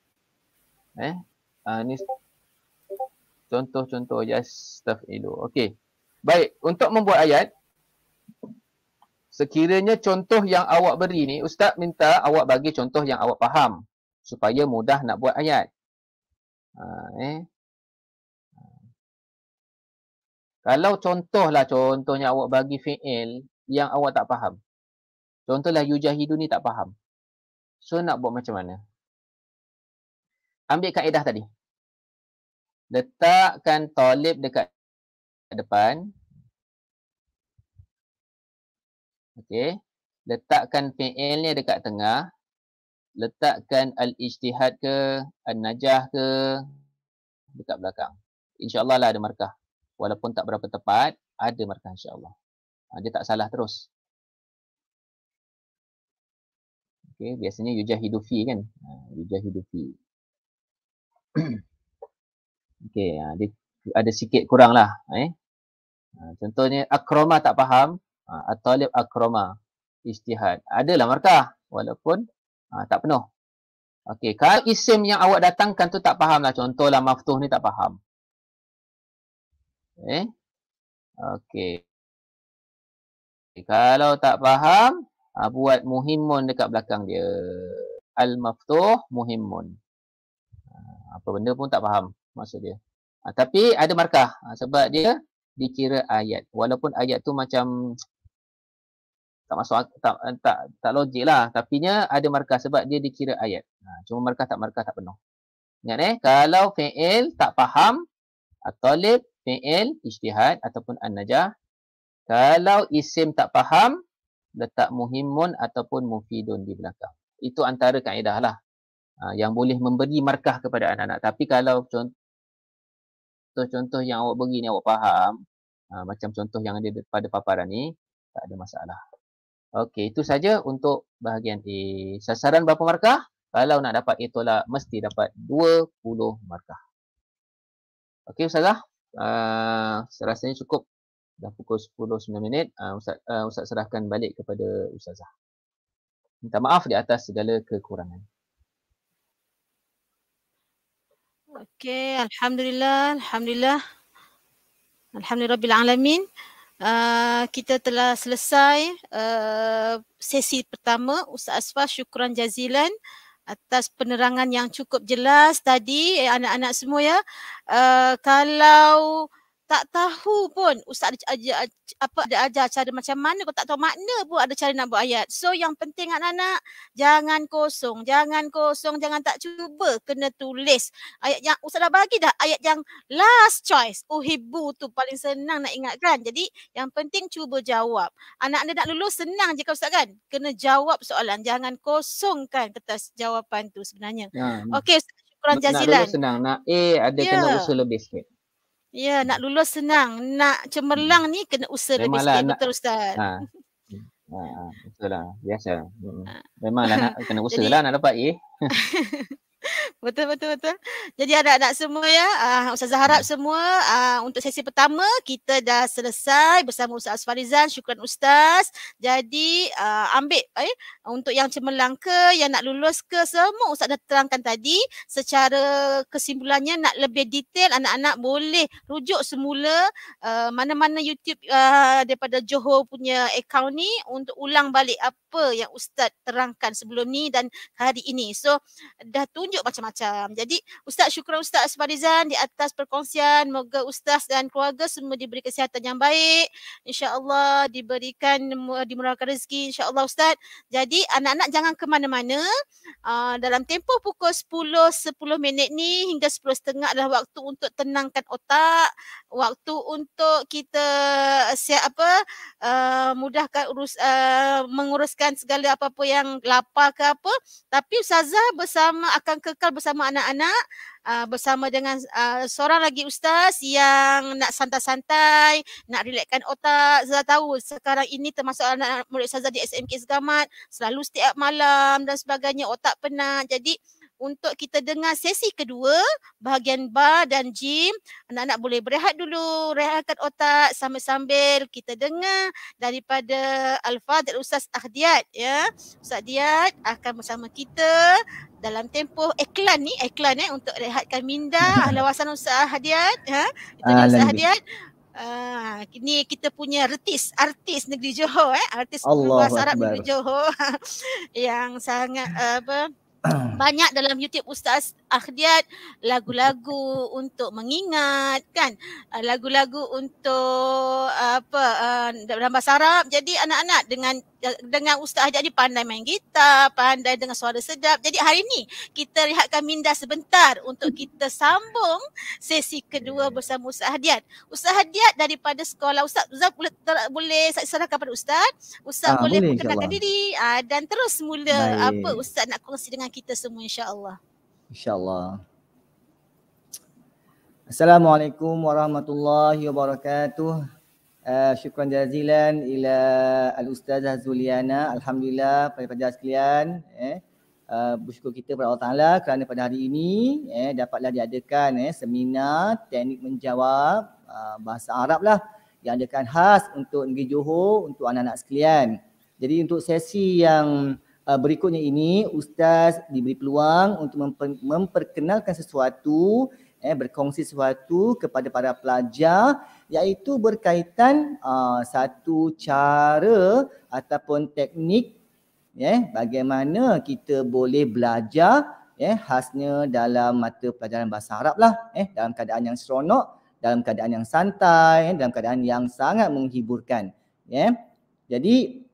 Eh? Uh, ni contoh-contoh. Just stuff ilu. Okay. Baik. Untuk membuat ayat. Sekiranya contoh yang awak beri ni, ustaz minta awak bagi contoh yang awak faham supaya mudah nak buat ayat. Ha, eh. Kalau contohlah contohnya awak bagi fi'il yang awak tak faham. Contohlah yujahidu ni tak faham. So nak buat macam mana? Ambil kaedah tadi. Letakkan talib dekat depan, Okey. Letakkan PL ni dekat tengah. Letakkan al-ijtihad ke, al najah ke dekat belakang. InsyaAllah lah ada markah. Walaupun tak berapa tepat, ada markah insyaAllah. Ha, dia tak salah terus. Okay, biasanya yujah hidufi kan? Ha, yujah hidufi. okay, ada, ha, ada sikit kurang lah. Eh? Contohnya, akroma tak faham, Ha, At-Talib Akrama Ijtihad. Adalah markah walaupun ha, tak penuh. Okey, kalau isim yang awak datangkan tu tak fahamlah. Contohlah maftuh ni tak faham. Eh? Okey. Okay, kalau tak faham, ha, buat muhimun dekat belakang dia. Al-maftuh muhimun. Ha, apa benda pun tak faham maksud dia. Ha, tapi ada markah ha, sebab dia dikira ayat walaupun ayat tu macam tak masuk tak eh, tak tak logik lah tapi nya ada markah sebab dia dikira ayat ha, cuma markah tak markah tak penuh ingat eh kalau fi'il tak faham talib fi'il ijtihad ataupun an-najah kalau isim tak faham letak muhimun ataupun mufidun di belakang itu antara kaedah lah ha, yang boleh memberi markah kepada anak-anak tapi kalau contoh contoh yang awak beri ni awak faham ha, macam contoh yang ada pada paparan ni tak ada masalah. Okey, itu saja untuk bahagian A. Sasaran berapa markah? Kalau nak dapat A tolak, mesti dapat 20 markah. Okey, Ustazah. Uh, ah, ini cukup. Dah pukul 10.09 minit. Uh, Ustaz, uh, Ustaz serahkan balik kepada Ustazah. Minta maaf di atas segala kekurangan. Okey, Alhamdulillah. Alhamdulillah. Alhamdulillah. Alhamdulillah. Uh, kita telah selesai uh, sesi pertama Ustaz Asfar syukuran jazilan atas penerangan yang cukup jelas tadi eh, anak-anak semua ya uh, kalau tak tahu pun ustaz ada aja apa ada ajar cara macam mana kau tak tahu makna pun ada cara nak buat ayat so yang penting anak-anak jangan kosong jangan kosong jangan tak cuba kena tulis ayat yang ustaz dah bagi dah ayat yang last choice uhibbu tu paling senang nak ingatkan jadi yang penting cuba jawab anak anda nak lulus senang je kau ustaz kan kena jawab soalan jangan kosongkan kertas jawapan tu sebenarnya ya. okey syukran jazilan nak lulus senang nak eh ada ya. kena usaha lebih sikit Ya, nak lulus senang. Nak cemerlang hmm. ni kena usaha lebih lah sikit nak, betul Ustaz. Ha. Ha, ha betul lah. Biasa. Hmm. Ha. Memanglah nak, kena usaha Jadi, lah nak dapat A. betul betul betul. Jadi anak-anak semua ya, uh, ah, Ustazah harap hmm. semua uh, untuk sesi pertama kita dah selesai bersama Ustaz Asfarizan. Syukran Ustaz. Jadi uh, ambil eh untuk yang cemerlang ke, yang nak lulus ke semua Ustaz dah terangkan tadi secara kesimpulannya nak lebih detail anak-anak boleh rujuk semula uh, mana-mana YouTube uh, daripada Johor punya akaun ni untuk ulang balik apa yang Ustaz terangkan sebelum ni dan hari ini. So dah tunjuk tunjuk macam-macam. Jadi Ustaz syukur Ustaz Sepadizan di atas perkongsian. Moga Ustaz dan keluarga semua diberi kesihatan yang baik. InsyaAllah diberikan dimurahkan rezeki. InsyaAllah Ustaz. Jadi anak-anak jangan ke mana-mana. Uh, dalam tempoh pukul 10, 10 minit ni hingga 10.30 adalah waktu untuk tenangkan otak. Waktu untuk kita siap apa uh, mudahkan urus uh, menguruskan segala apa-apa yang lapar ke apa. Tapi Ustazah bersama akan kekal bersama anak-anak uh, bersama dengan uh, seorang lagi ustaz yang nak santai-santai, nak relaxkan otak. Saya tahu sekarang ini termasuk anak, -anak murid saya di SMK Segamat selalu setiap malam dan sebagainya otak penat. Jadi untuk kita dengar sesi kedua bahagian bar dan gym anak-anak boleh berehat dulu rehatkan otak sambil-sambil kita dengar daripada Alfa dan Ustaz Ahdiat ya Ustaz Diat akan bersama kita dalam tempoh iklan eh, ni, iklan eh, eh untuk rehatkan minda, lawasan usaha hadiat, ha? Kita ah, usaha hadiat. Ah, ini kita punya artis artis negeri Johor eh, artis bahasa Arab negeri Johor yang sangat eh, apa banyak dalam YouTube ustaz akhdiat, lagu-lagu untuk mengingat kan, uh, lagu-lagu untuk uh, apa uh, dalam bahasa Arab. Jadi anak-anak dengan dengan ustaz jadi pandai main gitar, pandai dengan suara sedap. Jadi hari ini kita rehatkan minda sebentar untuk kita sambung sesi kedua ya. bersama Ustaz Hadiat. Ustaz Hadiat daripada sekolah Ustaz, Ustaz boleh ter- boleh saya serahkan kepada Ustaz. Ustaz ha, boleh, boleh perkenalkan diri ha, dan terus mula Baik. apa Ustaz nak kongsi dengan kita semua insya-Allah. InsyaAllah. Assalamualaikum warahmatullahi wabarakatuh. Uh, syukran jazilan ila al-ustazah Zuliana. Alhamdulillah pada pada sekalian. Eh. Uh, bersyukur kita kepada Allah Ta'ala kerana pada hari ini eh, dapatlah diadakan eh, seminar teknik menjawab uh, bahasa Arab lah yang diadakan khas untuk negeri Johor untuk anak-anak sekalian. Jadi untuk sesi yang uh, berikutnya ini ustaz diberi peluang untuk memper- memperkenalkan sesuatu eh berkongsi sesuatu kepada para pelajar iaitu berkaitan uh, satu cara ataupun teknik ya bagaimana kita boleh belajar ya khasnya dalam mata pelajaran bahasa Arab lah eh dalam keadaan yang seronok dalam keadaan yang santai dalam keadaan yang sangat menghiburkan yeah. jadi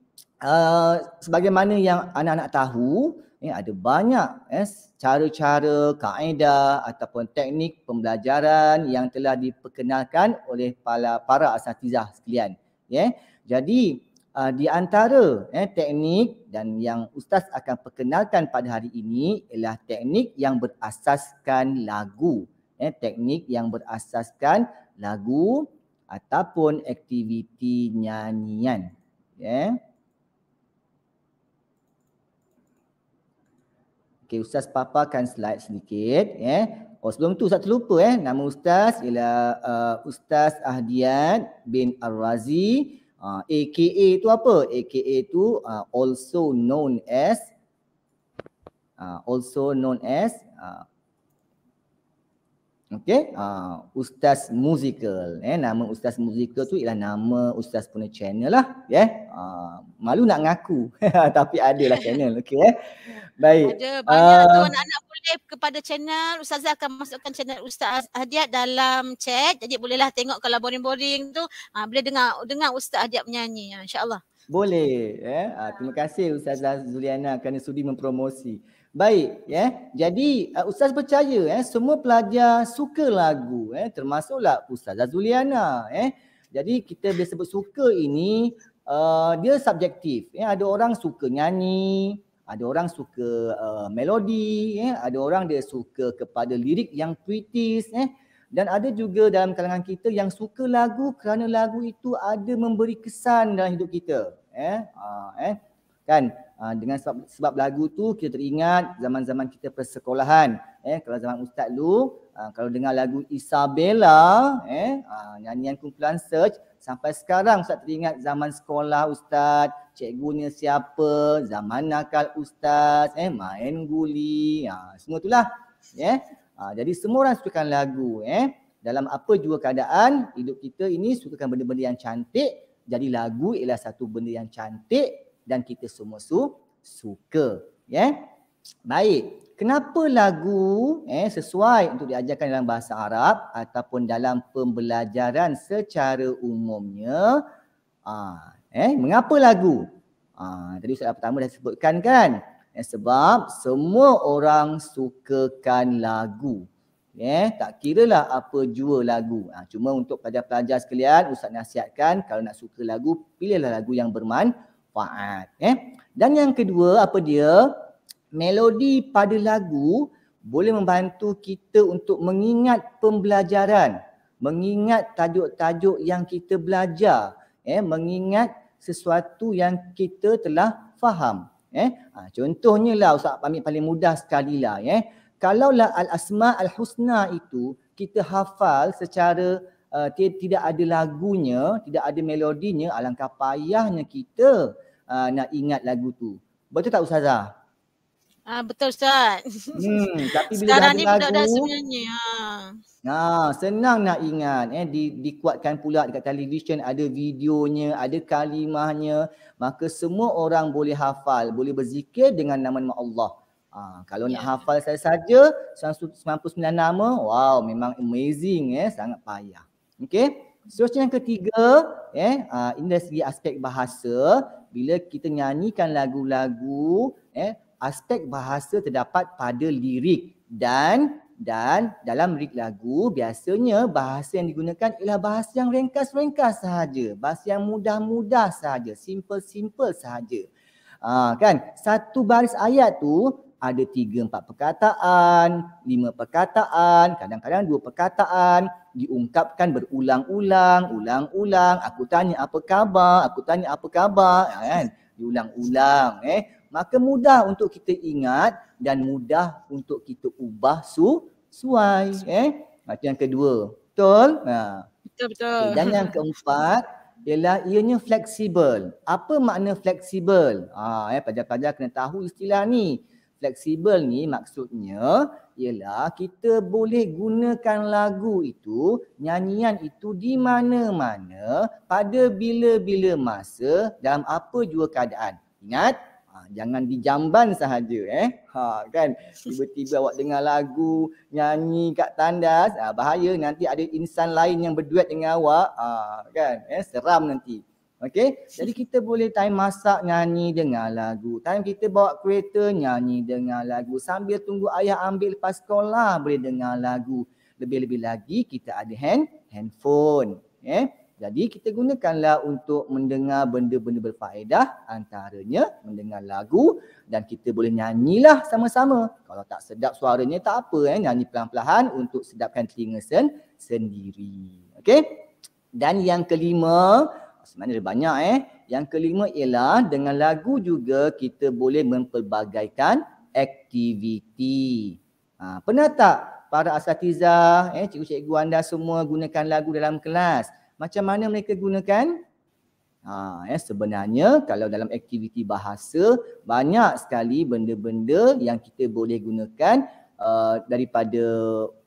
Ah, sebagaimana yang anak-anak tahu, ya, ada banyak eh, cara-cara, kaedah ataupun teknik pembelajaran yang telah diperkenalkan oleh para, para asatizah sekalian. Ya. Jadi uh, di antara eh, teknik dan yang Ustaz akan perkenalkan pada hari ini ialah teknik yang berasaskan lagu. Eh, teknik yang berasaskan lagu ataupun aktiviti nyanyian. Yeah. Okey, Ustaz paparkan slide sedikit. Eh. Oh, sebelum tu Ustaz terlupa. Eh. Nama Ustaz ialah uh, Ustaz Ahdiat bin Ar-Razi. Uh, AKA tu apa? AKA tu uh, also known as uh, also known as uh, Okey, uh, Ustaz Musical. Eh, nama Ustaz Musical tu ialah nama Ustaz punya channel lah. Ya, yeah? uh, malu nak ngaku tapi ada lah channel. Okey, eh? baik. Ada banyak uh, tu anak-anak boleh kepada channel. Ustaz akan masukkan channel Ustaz Hadiat dalam chat. Jadi bolehlah tengok kalau boring-boring tu. Uh, boleh dengar dengar Ustaz Hadiat menyanyi. Ya, InsyaAllah. Boleh. Eh? Uh, terima kasih Ustaz Zuliana kerana sudi mempromosi. Baik, ya. Yeah. Jadi uh, ustaz percaya eh semua pelajar suka lagu eh termasuklah Ustaz Azuliana eh. Jadi kita bila sebut suka ini uh, dia subjektif. Ya eh. ada orang suka nyanyi, ada orang suka uh, melodi, eh ada orang dia suka kepada lirik yang puitis eh dan ada juga dalam kalangan kita yang suka lagu kerana lagu itu ada memberi kesan dalam hidup kita, eh. Uh, eh kan Ha, dengan sebab sebab lagu tu kita teringat zaman-zaman kita persekolahan eh kalau zaman ustaz lu aa, ha, kalau dengar lagu Isabella eh aa, ha, nyanyian kumpulan search sampai sekarang ustaz teringat zaman sekolah ustaz ni siapa zaman nakal ustaz eh main guli aa, semua itulah eh aa, ya, jadi semua orang sukakan lagu eh dalam apa juga keadaan hidup kita ini sukakan benda-benda yang cantik jadi lagu ialah satu benda yang cantik dan kita semua su suka ya yeah? baik kenapa lagu eh sesuai untuk diajarkan dalam bahasa Arab ataupun dalam pembelajaran secara umumnya ah eh mengapa lagu ah tadi ustaz pertama dah sebutkan kan eh, sebab semua orang sukakan lagu Yeah, tak kira lah apa jua lagu ha, Cuma untuk pelajar-pelajar sekalian Ustaz nasihatkan kalau nak suka lagu Pilihlah lagu yang berman manfaat. Eh? Dan yang kedua apa dia? Melodi pada lagu boleh membantu kita untuk mengingat pembelajaran, mengingat tajuk-tajuk yang kita belajar, eh? mengingat sesuatu yang kita telah faham. Eh? Ha, contohnya lah Ustaz Pamit paling mudah sekali lah. Eh? Kalaulah Al-Asma Al-Husna itu kita hafal secara uh, tidak ada lagunya, tidak ada melodinya, alangkah payahnya kita uh, nak ingat lagu tu. Betul tak Ustazah? Ah uh, betul Ustaz. Hmm, tapi bila Sekarang ni lagu, budak dah sebenarnya. Ha. Ah, senang nak ingat eh di, dikuatkan pula dekat televisyen ada videonya, ada kalimahnya, maka semua orang boleh hafal, boleh berzikir dengan nama-nama Allah. Ah, kalau yeah. nak ya. hafal saya saja 99 nama, wow memang amazing eh, sangat payah. Okey. Seterusnya yang ketiga, eh uh, ini segi aspek bahasa, bila kita nyanyikan lagu-lagu, eh aspek bahasa terdapat pada lirik dan dan dalam lirik lagu biasanya bahasa yang digunakan ialah bahasa yang ringkas-ringkas sahaja, bahasa yang mudah-mudah sahaja, simple-simple sahaja. Ha, kan satu baris ayat tu ada tiga empat perkataan, lima perkataan, kadang-kadang dua perkataan diungkapkan berulang-ulang, ulang-ulang, aku tanya apa khabar, aku tanya apa khabar, ha, kan? Diulang-ulang, eh. Maka mudah untuk kita ingat dan mudah untuk kita ubah su suai, eh. macam yang kedua, betul? Ha. Betul, betul. Okay, dan yang keempat, ialah ianya fleksibel. Apa makna fleksibel? Ha, eh, pajak-pajak kena tahu istilah ni fleksibel ni maksudnya ialah kita boleh gunakan lagu itu, nyanyian itu di mana-mana, pada bila-bila masa, dalam apa jua keadaan. Ingat, ha, jangan dijamban sahaja eh. Ha, kan, tiba-tiba awak dengar lagu, nyanyi kat tandas, ha, bahaya nanti ada insan lain yang berduet dengan awak. Ha, kan, eh, seram nanti. Okay, jadi kita boleh time masak nyanyi dengar lagu. Time kita bawa kereta nyanyi dengar lagu. Sambil tunggu ayah ambil lepas sekolah boleh dengar lagu. Lebih-lebih lagi kita ada hand handphone. yeah. Jadi kita gunakanlah untuk mendengar benda-benda berfaedah antaranya mendengar lagu dan kita boleh nyanyilah sama-sama. Kalau tak sedap suaranya tak apa eh nyanyi pelan pelan untuk sedapkan telinga sen sendiri. Okay, Dan yang kelima, sebenarnya ada banyak eh. Yang kelima ialah dengan lagu juga kita boleh memperbagaikan aktiviti. Ha, pernah tak para asatiza, eh, cikgu-cikgu anda semua gunakan lagu dalam kelas? Macam mana mereka gunakan? Ha, eh, sebenarnya kalau dalam aktiviti bahasa, banyak sekali benda-benda yang kita boleh gunakan uh, daripada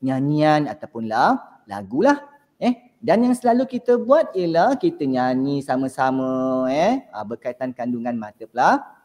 nyanyian ataupun lah lagu lah. Eh, dan yang selalu kita buat ialah kita nyanyi sama-sama eh ah, berkaitan kandungan mata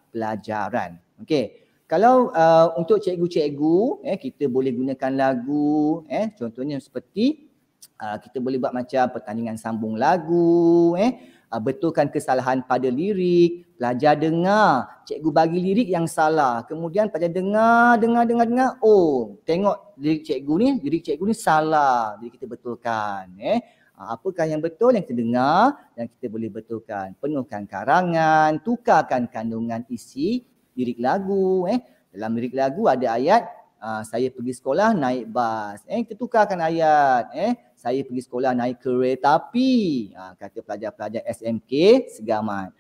pelajaran. Okey. Kalau uh, untuk cikgu-cikgu eh kita boleh gunakan lagu eh contohnya seperti uh, kita boleh buat macam pertandingan sambung lagu eh uh, betulkan kesalahan pada lirik, pelajar dengar, cikgu bagi lirik yang salah. Kemudian pelajar dengar, dengar, dengar, dengar. Oh, tengok lirik cikgu ni, lirik cikgu ni salah. Jadi kita betulkan eh. Ha, apakah yang betul yang kita dengar dan kita boleh betulkan. Penuhkan karangan, tukarkan kandungan isi lirik lagu. Eh. Dalam lirik lagu ada ayat, ah, saya pergi sekolah naik bas. Eh, kita tukarkan ayat. Eh. Saya pergi sekolah naik kereta api. Ha, kata pelajar-pelajar SMK segamat.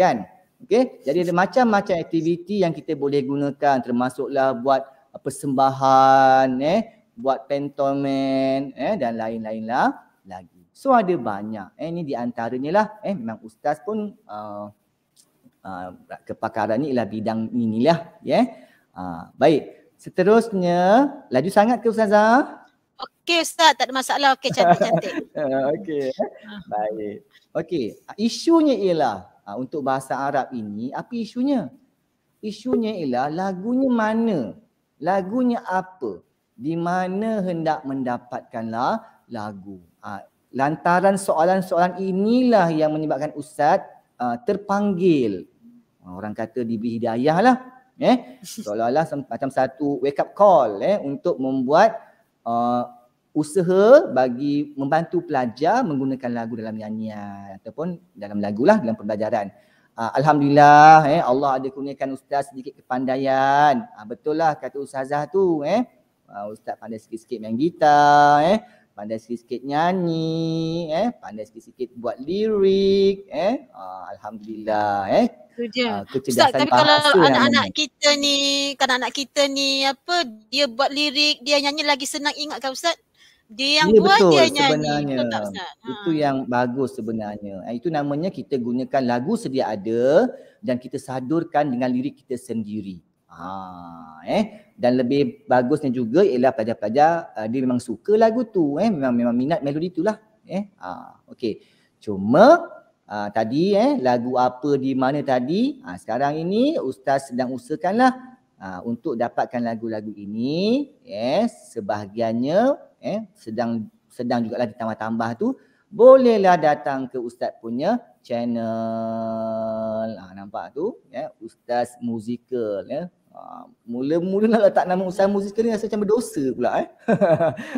kan? Okay? Jadi ada macam-macam aktiviti yang kita boleh gunakan termasuklah buat persembahan, eh, buat pentomen eh, dan lain-lain lah lagi. So ada banyak. Eh ni di antaranya lah. Eh memang ustaz pun uh, uh, kepakaran ni ialah bidang inilah. Ya. Yeah. Uh, baik. Seterusnya, laju sangat ke Ustazah? Okey Ustaz, tak ada masalah. Okey, cantik-cantik. Okey, eh. ah. baik. Okey, isunya ialah uh, untuk bahasa Arab ini, apa isunya? Isunya ialah lagunya mana? Lagunya apa? Di mana hendak mendapatkanlah lagu? Ha, lantaran soalan-soalan inilah yang menyebabkan Ustaz ha, terpanggil. Orang kata diberi hidayah lah. Eh? Seolah-olah macam satu wake up call eh, untuk membuat uh, usaha bagi membantu pelajar menggunakan lagu dalam nyanyian ataupun dalam lagu lah dalam pembelajaran. Ha, Alhamdulillah eh, Allah ada kurniakan Ustaz sedikit kepandaian. Uh, betul lah kata Ustazah tu. Eh. Uh, Ustaz pandai sikit-sikit main gitar. Eh pandai sikit-sikit nyanyi eh pandai sikit-sikit buat lirik eh ah, alhamdulillah eh Tu je. Uh, Ustaz, tapi kalau anak-anak kita ni, kan anak kita ni apa, dia buat lirik, dia nyanyi lagi senang ingat kan Ustaz? Dia yang ya, buat dia nyanyi. Sebenarnya, betul tak, Ustaz? Ha. Itu yang bagus sebenarnya. Ah, itu namanya kita gunakan lagu sedia ada dan kita sadurkan dengan lirik kita sendiri. Ha, eh dan lebih bagusnya juga ialah pelajar-pelajar uh, dia memang suka lagu tu eh memang memang minat melodi tu lah eh ha, okey cuma uh, tadi eh lagu apa di mana tadi ha, sekarang ini ustaz sedang usahakanlah ha, untuk dapatkan lagu-lagu ini eh sebahagiannya eh sedang sedang jugalah ditambah-tambah tu bolehlah datang ke ustaz punya channel ha, nampak tu ya ustaz musical ya eh? Ah, mula-mula nak lah letak nama usaha muzikal ni rasa macam berdosa pula eh.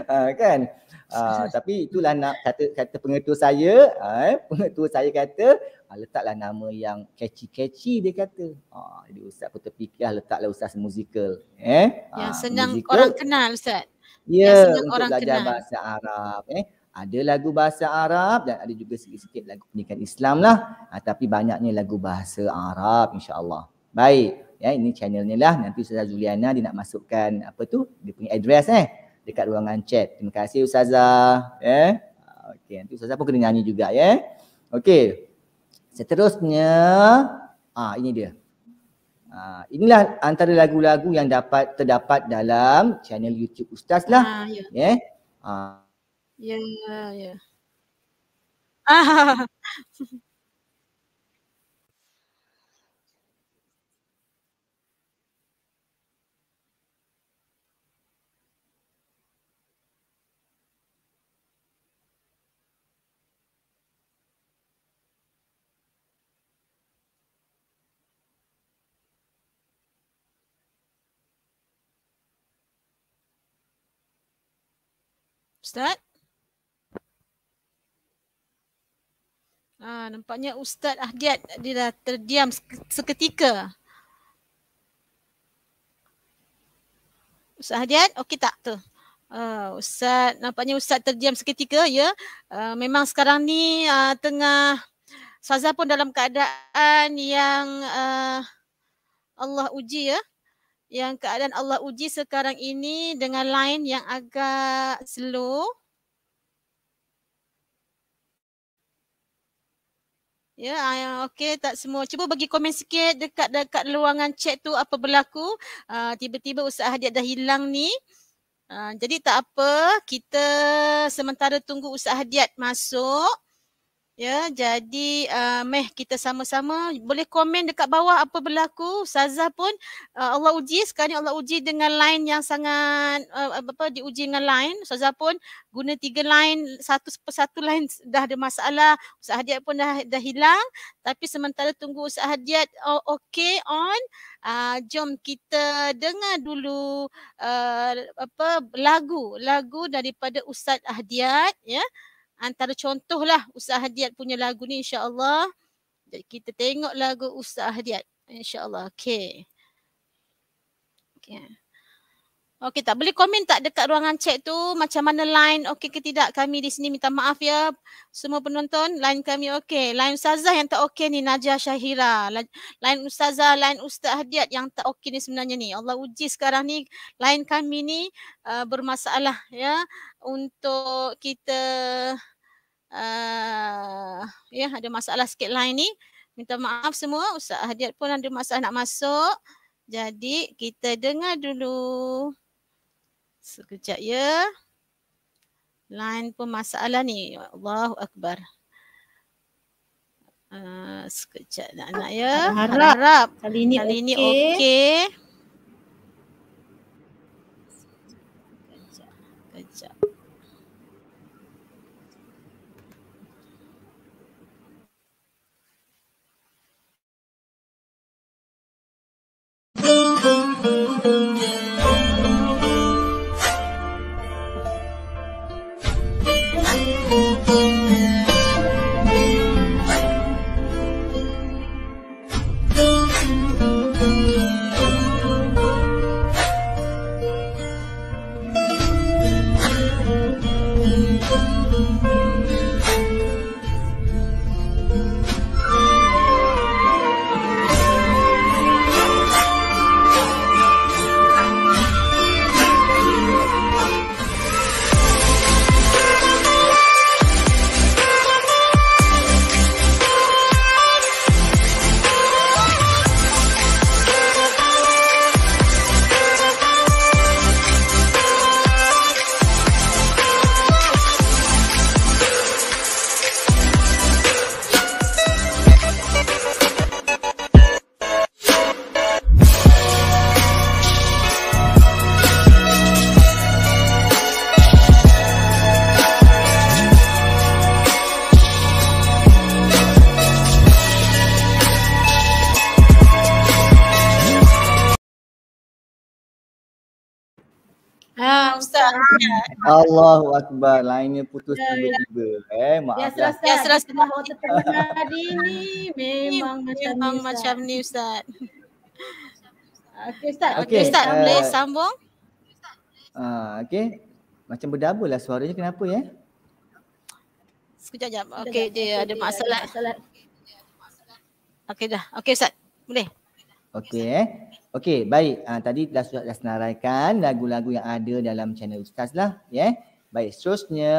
ha, kan? Ha, tapi itulah nak kata kata pengetua saya, ha, eh, pengetua saya kata ha, letaklah nama yang catchy-catchy dia kata. Ha, jadi Ustaz pun terfikir letaklah Ustaz Musical. Eh? Ha, yang senang musical. orang kenal Ustaz. Ya, untuk orang belajar kenal. bahasa Arab. Eh? Ada lagu bahasa Arab dan ada juga sikit-sikit lagu pendidikan Islam lah. Ha, tapi banyaknya lagu bahasa Arab insyaAllah. Baik ya ini channelnya lah nanti Ustazah Juliana dia nak masukkan apa tu dia punya address eh dekat ruangan chat. Terima kasih Ustazah ya. Eh? Okey nanti Ustazah pun kena nyanyi juga ya. Eh? Okey. Seterusnya ah ini dia. Ah inilah antara lagu-lagu yang dapat terdapat dalam channel YouTube Ustaz lah. Ah, ya. ya. Ah. Ya ya. Ah. Ustaz? Ah, nampaknya Ustaz Ahdiat dia dah terdiam seketika. Ustaz Ahdiat, okey tak tu? Uh, ah, Ustaz, nampaknya Ustaz terdiam seketika ya. Uh, memang sekarang ni uh, tengah Saza pun dalam keadaan yang uh, Allah uji ya yang keadaan Allah uji sekarang ini dengan line yang agak slow. Ya, yeah, okey tak semua. Cuba bagi komen sikit dekat dekat luangan chat tu apa berlaku. Uh, tiba-tiba Ustaz Hadiat dah hilang ni. Uh, jadi tak apa, kita sementara tunggu Ustaz Hadiat masuk. Ya, jadi uh, meh kita sama-sama boleh komen dekat bawah apa berlaku. Saza pun uh, Allah uji sekarang Allah uji dengan line yang sangat uh, apa diuji dengan line. Saza pun guna tiga line satu per satu line dah ada masalah. Ustaz Hadiat pun dah dah hilang tapi sementara tunggu Ustaz Hadiat oh, okay on. Uh, jom kita dengar dulu uh, apa lagu lagu daripada Ustaz Hadiat ya. Yeah antara contohlah Ustaz Hadiat punya lagu ni insya-Allah. Jadi kita tengok lagu Ustaz Hadiat insya-Allah. Okey. Okey. Okey tak boleh komen tak dekat ruangan chat tu macam mana line okey ke tidak kami di sini minta maaf ya semua penonton line kami okey line ustazah yang tak okey ni Najah Syahira line ustazah line ustaz Hadiat yang tak okey ni sebenarnya ni Allah uji sekarang ni line kami ni uh, bermasalah ya untuk kita uh, ya ada masalah sikit line ni. Minta maaf semua, Ustaz Hadiat pun ada masalah nak masuk. Jadi kita dengar dulu. Sekejap ya. Line pun masalah ni. Allahu Akbar. Uh, sekejap nak-nak ya. Harap. Harap. Kali ini okey. Okay. Allahu akbar. Lainnya putus ya, ya. tiba-tiba. Eh, maaf. Ya, selesai. Ya, selesai. Ya, Allah terkenal ini memang, macam, memang ni, macam ni, Ustaz. Okey, Ustaz. Okey, Ustaz. Okay, Ustaz uh, boleh sambung? Ah, uh, okey. Macam berdabur lah suaranya. Kenapa, ya? Eh? Sekejap, jap. Okey, dia, dia, ada masalah. masalah. Okey dah. Okey, Ustaz. Boleh. Okey, eh. Okey, baik. Uh, tadi telah sudah dah senaraikan lagu-lagu yang ada dalam channel Ustaz lah. Yeah. Baik, seterusnya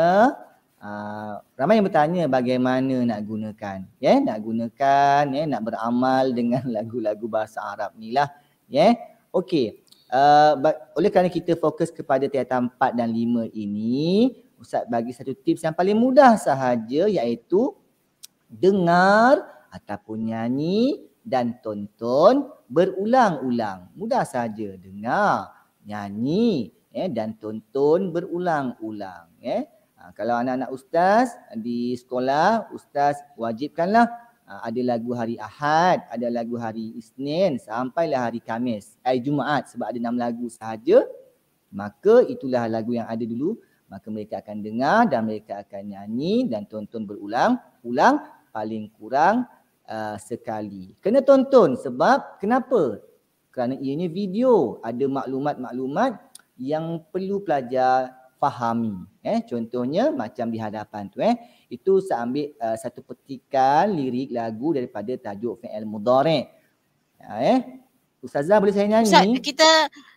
uh, ramai yang bertanya bagaimana nak gunakan. Yeah. Nak gunakan, yeah. nak beramal dengan lagu-lagu bahasa Arab ni lah. Yeah. Okey, uh, oleh kerana kita fokus kepada tiada 4 dan 5 ini, Ustaz bagi satu tips yang paling mudah sahaja iaitu dengar ataupun nyanyi dan tonton berulang-ulang. Mudah saja dengar, nyanyi eh, dan tonton berulang-ulang. Eh. Ha, kalau anak-anak ustaz di sekolah, ustaz wajibkanlah ha, ada lagu hari Ahad, ada lagu hari Isnin sampailah hari Kamis. Hari eh, Jumaat sebab ada enam lagu sahaja, maka itulah lagu yang ada dulu. Maka mereka akan dengar dan mereka akan nyanyi dan tonton berulang-ulang paling kurang Uh, sekali. Kena tonton sebab kenapa? Kerana ianya video ada maklumat-maklumat yang perlu pelajar fahami. Eh, contohnya macam di hadapan tu eh. Itu saya ambil uh, satu petikan lirik lagu daripada tajuk fi'il mudhari'. Ya, eh. Ustazah boleh saya nyanyi? Ustaz, kita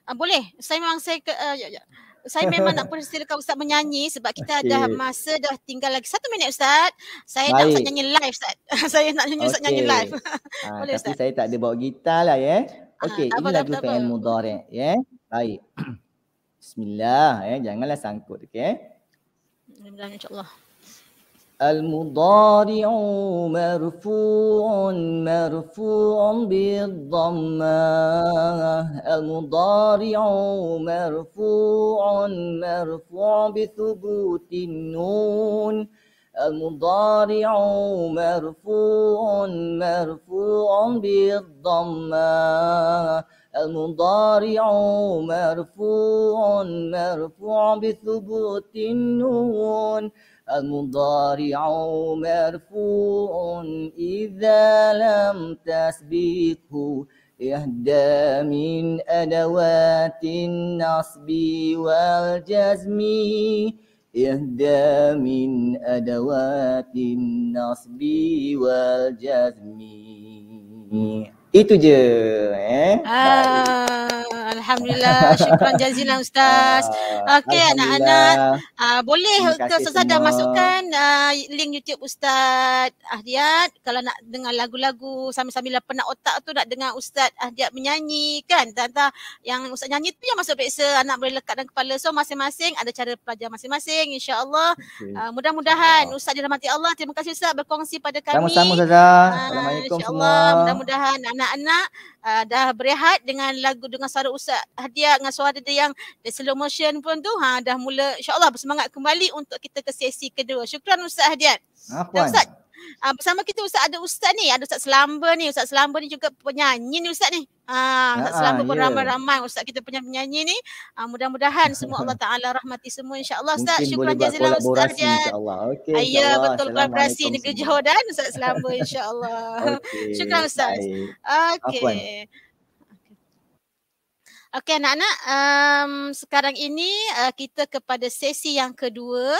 uh, boleh. Saya memang saya ke, uh, ya, ya saya memang nak persilakan Ustaz menyanyi sebab kita okay. dah masa dah tinggal lagi satu minit Ustaz. Saya Baik. nak Ustaz nyanyi live Ustaz. saya nak nyanyi okay. Ustaz nyanyi live. ha, Boleh Ustaz? Tapi saya tak ada bawa gitar lah ya. Ah, okey, ha, ini lagu Fa'il Mudari. Ya? Baik. Bismillah. Ya? Janganlah sangkut. Okey. Bismillah. InsyaAllah. المضارع مرفوع مرفوع بالضمة المضارع مرفوع مرفوع بثبوت النون المضارع مرفوع مرفوع بالضمة المضارع مرفوع مرفوع بثبوت النون المضارع مرفوع إذا لم تسبقه إهدى من أدوات النصب والجزم إهدى من أدوات النصب والجزم Itu je. Eh. Ah, Alhamdulillah. Syukran jazilan Ustaz. Ah, Okey anak-anak. Ah, boleh Ustaz Sazadah masukkan ah, link YouTube Ustaz Ahdiat. Kalau nak dengar lagu-lagu sambil-sambil penat otak tu nak dengar Ustaz Ahdiat menyanyi kan. Tanta yang Ustaz nyanyi tu yang masuk peksa. Anak boleh lekat dalam kepala. So masing-masing ada cara pelajar masing-masing. InsyaAllah. Okay. Ah, mudah-mudahan Allah. Ustaz dirahmati Allah. Terima kasih Ustaz berkongsi pada kami. Sama-sama Ustaz. Ah, Assalamualaikum semua. InsyaAllah. Mudah-mudahan anak anak-anak uh, dah berehat dengan lagu dengan suara Usah Hadiah dengan suara dia yang the slow motion pun tu ha dah mula insyaallah bersemangat kembali untuk kita ke sesi kedua. Syukran Usah Hadiah. Ustaz Uh, bersama kita Ustaz ada Ustaz ni, ada Ustaz Selamba ni. Ustaz Selamba ni juga penyanyi ni Ustaz ni. Ah, Ustaz ah, Selamba pun yeah. ramai-ramai Ustaz kita punya penyanyi ni. Uh, mudah-mudahan semua Allah Ta'ala rahmati semua insyaAllah Ustaz. Mungkin Syukuran jazilah Ustaz Ustaz. Okay, insya ya, betul kolaborasi negeri Johor dan Ustaz Selamba insyaAllah. okay, Syukuran Ustaz. Okey. Okey anak-anak, um, sekarang ini uh, kita kepada sesi yang kedua.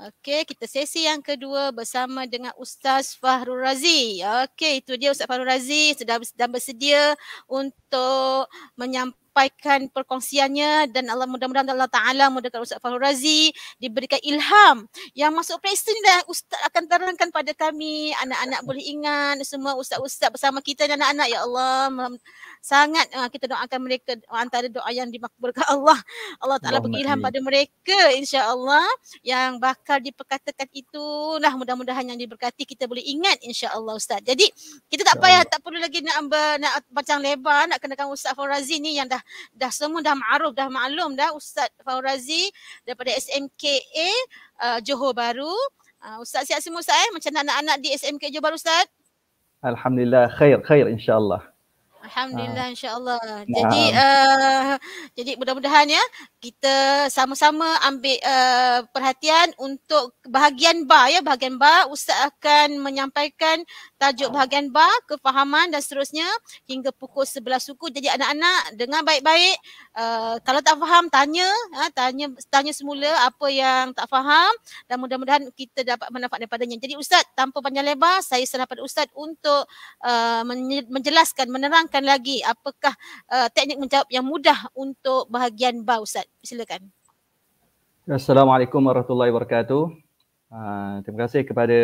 Okey, kita sesi yang kedua bersama dengan Ustaz Fahrul Razi. Okey, itu dia Ustaz Fahrul Razi sudah sedang bersedia untuk menyampaikan perkongsiannya dan Allah mudah-mudahan Allah Taala mudahkan Ustaz Fahrul Razi diberikan ilham yang masuk presen dan Ustaz akan terangkan pada kami anak-anak boleh ingat semua ustaz-ustaz bersama kita dan anak-anak ya Allah sangat uh, kita doakan mereka antara doa yang dimakbulkan Allah. Allah Taala beri ilham pada mereka insya-Allah yang bakal diperkatakan itulah mudah-mudahan yang diberkati kita boleh ingat insya-Allah ustaz. Jadi kita tak payah tak perlu lagi nak ber, nak panjang lebar nak kenakan Ustaz Faurazi ni yang dah dah semua dah maruf dah maklum dah Ustaz Faurazi daripada SMKA uh, ah, Johor Bahru. Uh, ustaz sihat semua ustaz eh macam anak-anak di SMK Johor Bahru ustaz? Alhamdulillah khair khair insya-Allah. Alhamdulillah ah. insya-Allah. Jadi uh, jadi mudah-mudahan ya kita sama-sama ambil uh, perhatian untuk bahagian bar ya bahagian bar ustaz akan menyampaikan tajuk ah. bahagian bar kefahaman dan seterusnya hingga pukul 11 suku jadi anak-anak dengar baik-baik uh, kalau tak faham tanya uh, tanya tanya semula apa yang tak faham dan mudah-mudahan kita dapat manfaat daripadanya jadi ustaz tanpa panjang lebar saya serah pada ustaz untuk uh, menjelaskan menerangkan lagi apakah uh, teknik menjawab yang mudah untuk bahagian bar ustaz silakan. Assalamualaikum warahmatullahi wabarakatuh. Uh, terima kasih kepada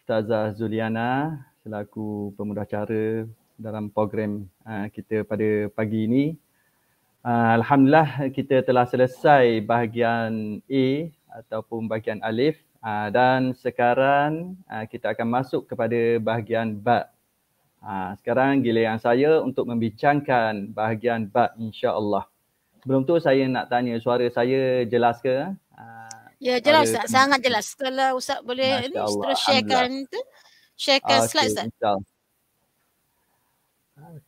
Ustazah Zuliana selaku pemudah cara dalam program uh, kita pada pagi ini. Uh, Alhamdulillah kita telah selesai bahagian A ataupun bahagian Alif uh, dan sekarang uh, kita akan masuk kepada bahagian Ba. Uh, sekarang giliran saya untuk membincangkan bahagian Ba insya-Allah. Sebelum tu saya nak tanya suara saya jelas ke? Ah, ya jelas ada... sangat jelas. Kalau Ustaz boleh ini terus sharekan tu. Sharekan okay, slide Ustaz. Insya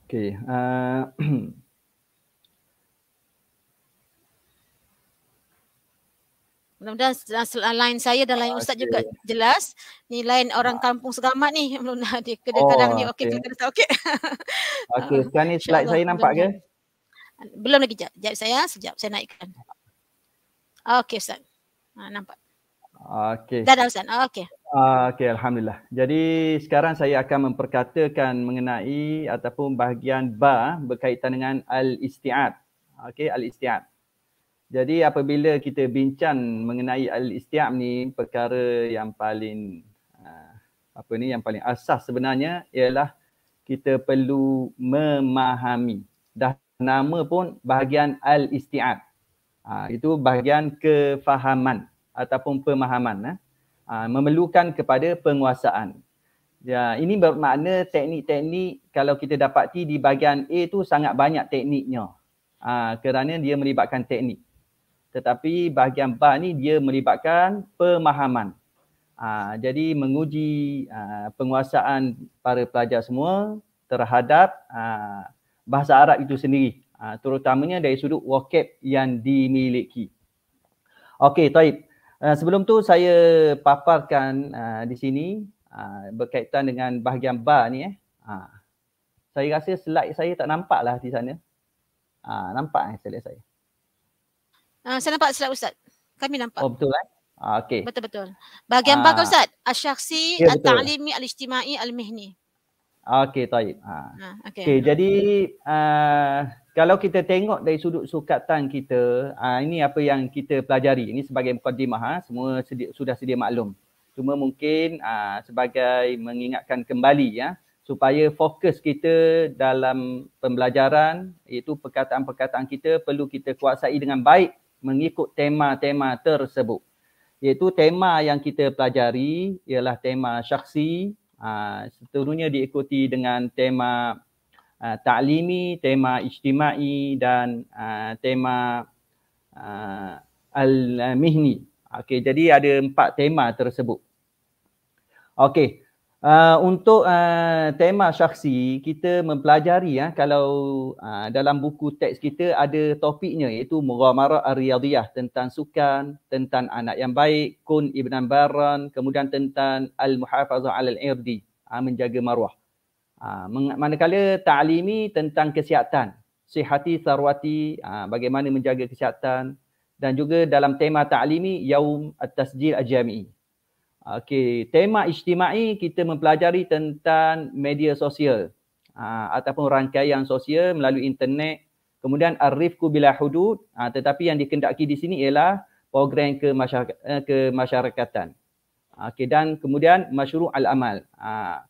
Okay. Uh, ah. Mudah-mudahan line saya dan line okay. Ustaz juga jelas. Ni line orang kampung segamat ni. Mudah-mudahan dia oh, kadang-kadang ni okey. Okay. Okay. okay. okay. Sekarang ni slide saya nampak ke? Ya. Belum lagi jap. Jap saya sejap saya naikkan. Okey Ustaz. Ha, nampak. Okey. Dah dah Ustaz. Oh, Okey. Ah, okey Alhamdulillah. Jadi sekarang saya akan memperkatakan mengenai ataupun bahagian ba berkaitan dengan al-isti'ad. Okey al-isti'ad. Jadi apabila kita bincang mengenai al-isti'ab ni perkara yang paling ah, apa ni yang paling asas sebenarnya ialah kita perlu memahami dah nama pun bahagian al-isti'ad. Ha, itu bahagian kefahaman ataupun pemahaman. Eh. Ha, memerlukan kepada penguasaan. Ya, ini bermakna teknik-teknik kalau kita dapati di bahagian A itu sangat banyak tekniknya. Ha, kerana dia melibatkan teknik. Tetapi bahagian B ni dia melibatkan pemahaman. Ha, jadi menguji ha, penguasaan para pelajar semua terhadap ha, bahasa Arab itu sendiri ha, terutamanya dari sudut wakaf yang dimiliki. Okey, taib. Uh, sebelum tu saya paparkan uh, di sini uh, berkaitan dengan bahagian bar ni eh. Uh, saya rasa slide saya tak nampak lah di sana. Uh, nampak eh slide saya. Uh, saya nampak slide Ustaz. Kami nampak. Oh betul eh. Okey. Betul-betul. Bahagian uh, bar kan Ustaz? Asyaksi, ya, Al-Ta'limi, Al-Ijtima'i, Al-Mihni. Okey, taib. Ha. Ha, okay. okay, jadi uh, kalau kita tengok dari sudut sukatan kita, uh, ini apa yang kita pelajari. Ini sebagai mukaddimah, ha. semua sedi- sudah sedia maklum. Cuma mungkin uh, sebagai mengingatkan kembali ya, supaya fokus kita dalam pembelajaran iaitu perkataan-perkataan kita perlu kita kuasai dengan baik mengikut tema-tema tersebut. Iaitu tema yang kita pelajari ialah tema syaksi, Ah, seterusnya diikuti dengan tema uh, ah, ta'limi, tema ijtimai dan uh, tema uh, al-mihni. Okey, jadi ada empat tema tersebut. Okey, Uh, untuk uh, tema syaksi, kita mempelajari ya uh, kalau uh, dalam buku teks kita ada topiknya iaitu Mughamarah Ar-Riyadiyah tentang sukan, tentang anak yang baik, Kun Ibn Baran, kemudian tentang Al-Muhafazah Al-Irdi, uh, menjaga maruah. Uh, manakala ta'limi tentang kesihatan, sihati sarwati, uh, bagaimana menjaga kesihatan dan juga dalam tema ta'limi, Yaum At-Tasjil Ajami'i. Okey, tema ijtimai kita mempelajari tentang media sosial aa, ha, ataupun rangkaian sosial melalui internet. Kemudian arifku bila hudud, aa, ha, tetapi yang dikendaki di sini ialah program ke masyarakat eh, ke masyarakatan. Okey dan kemudian masyru al amal. Ha,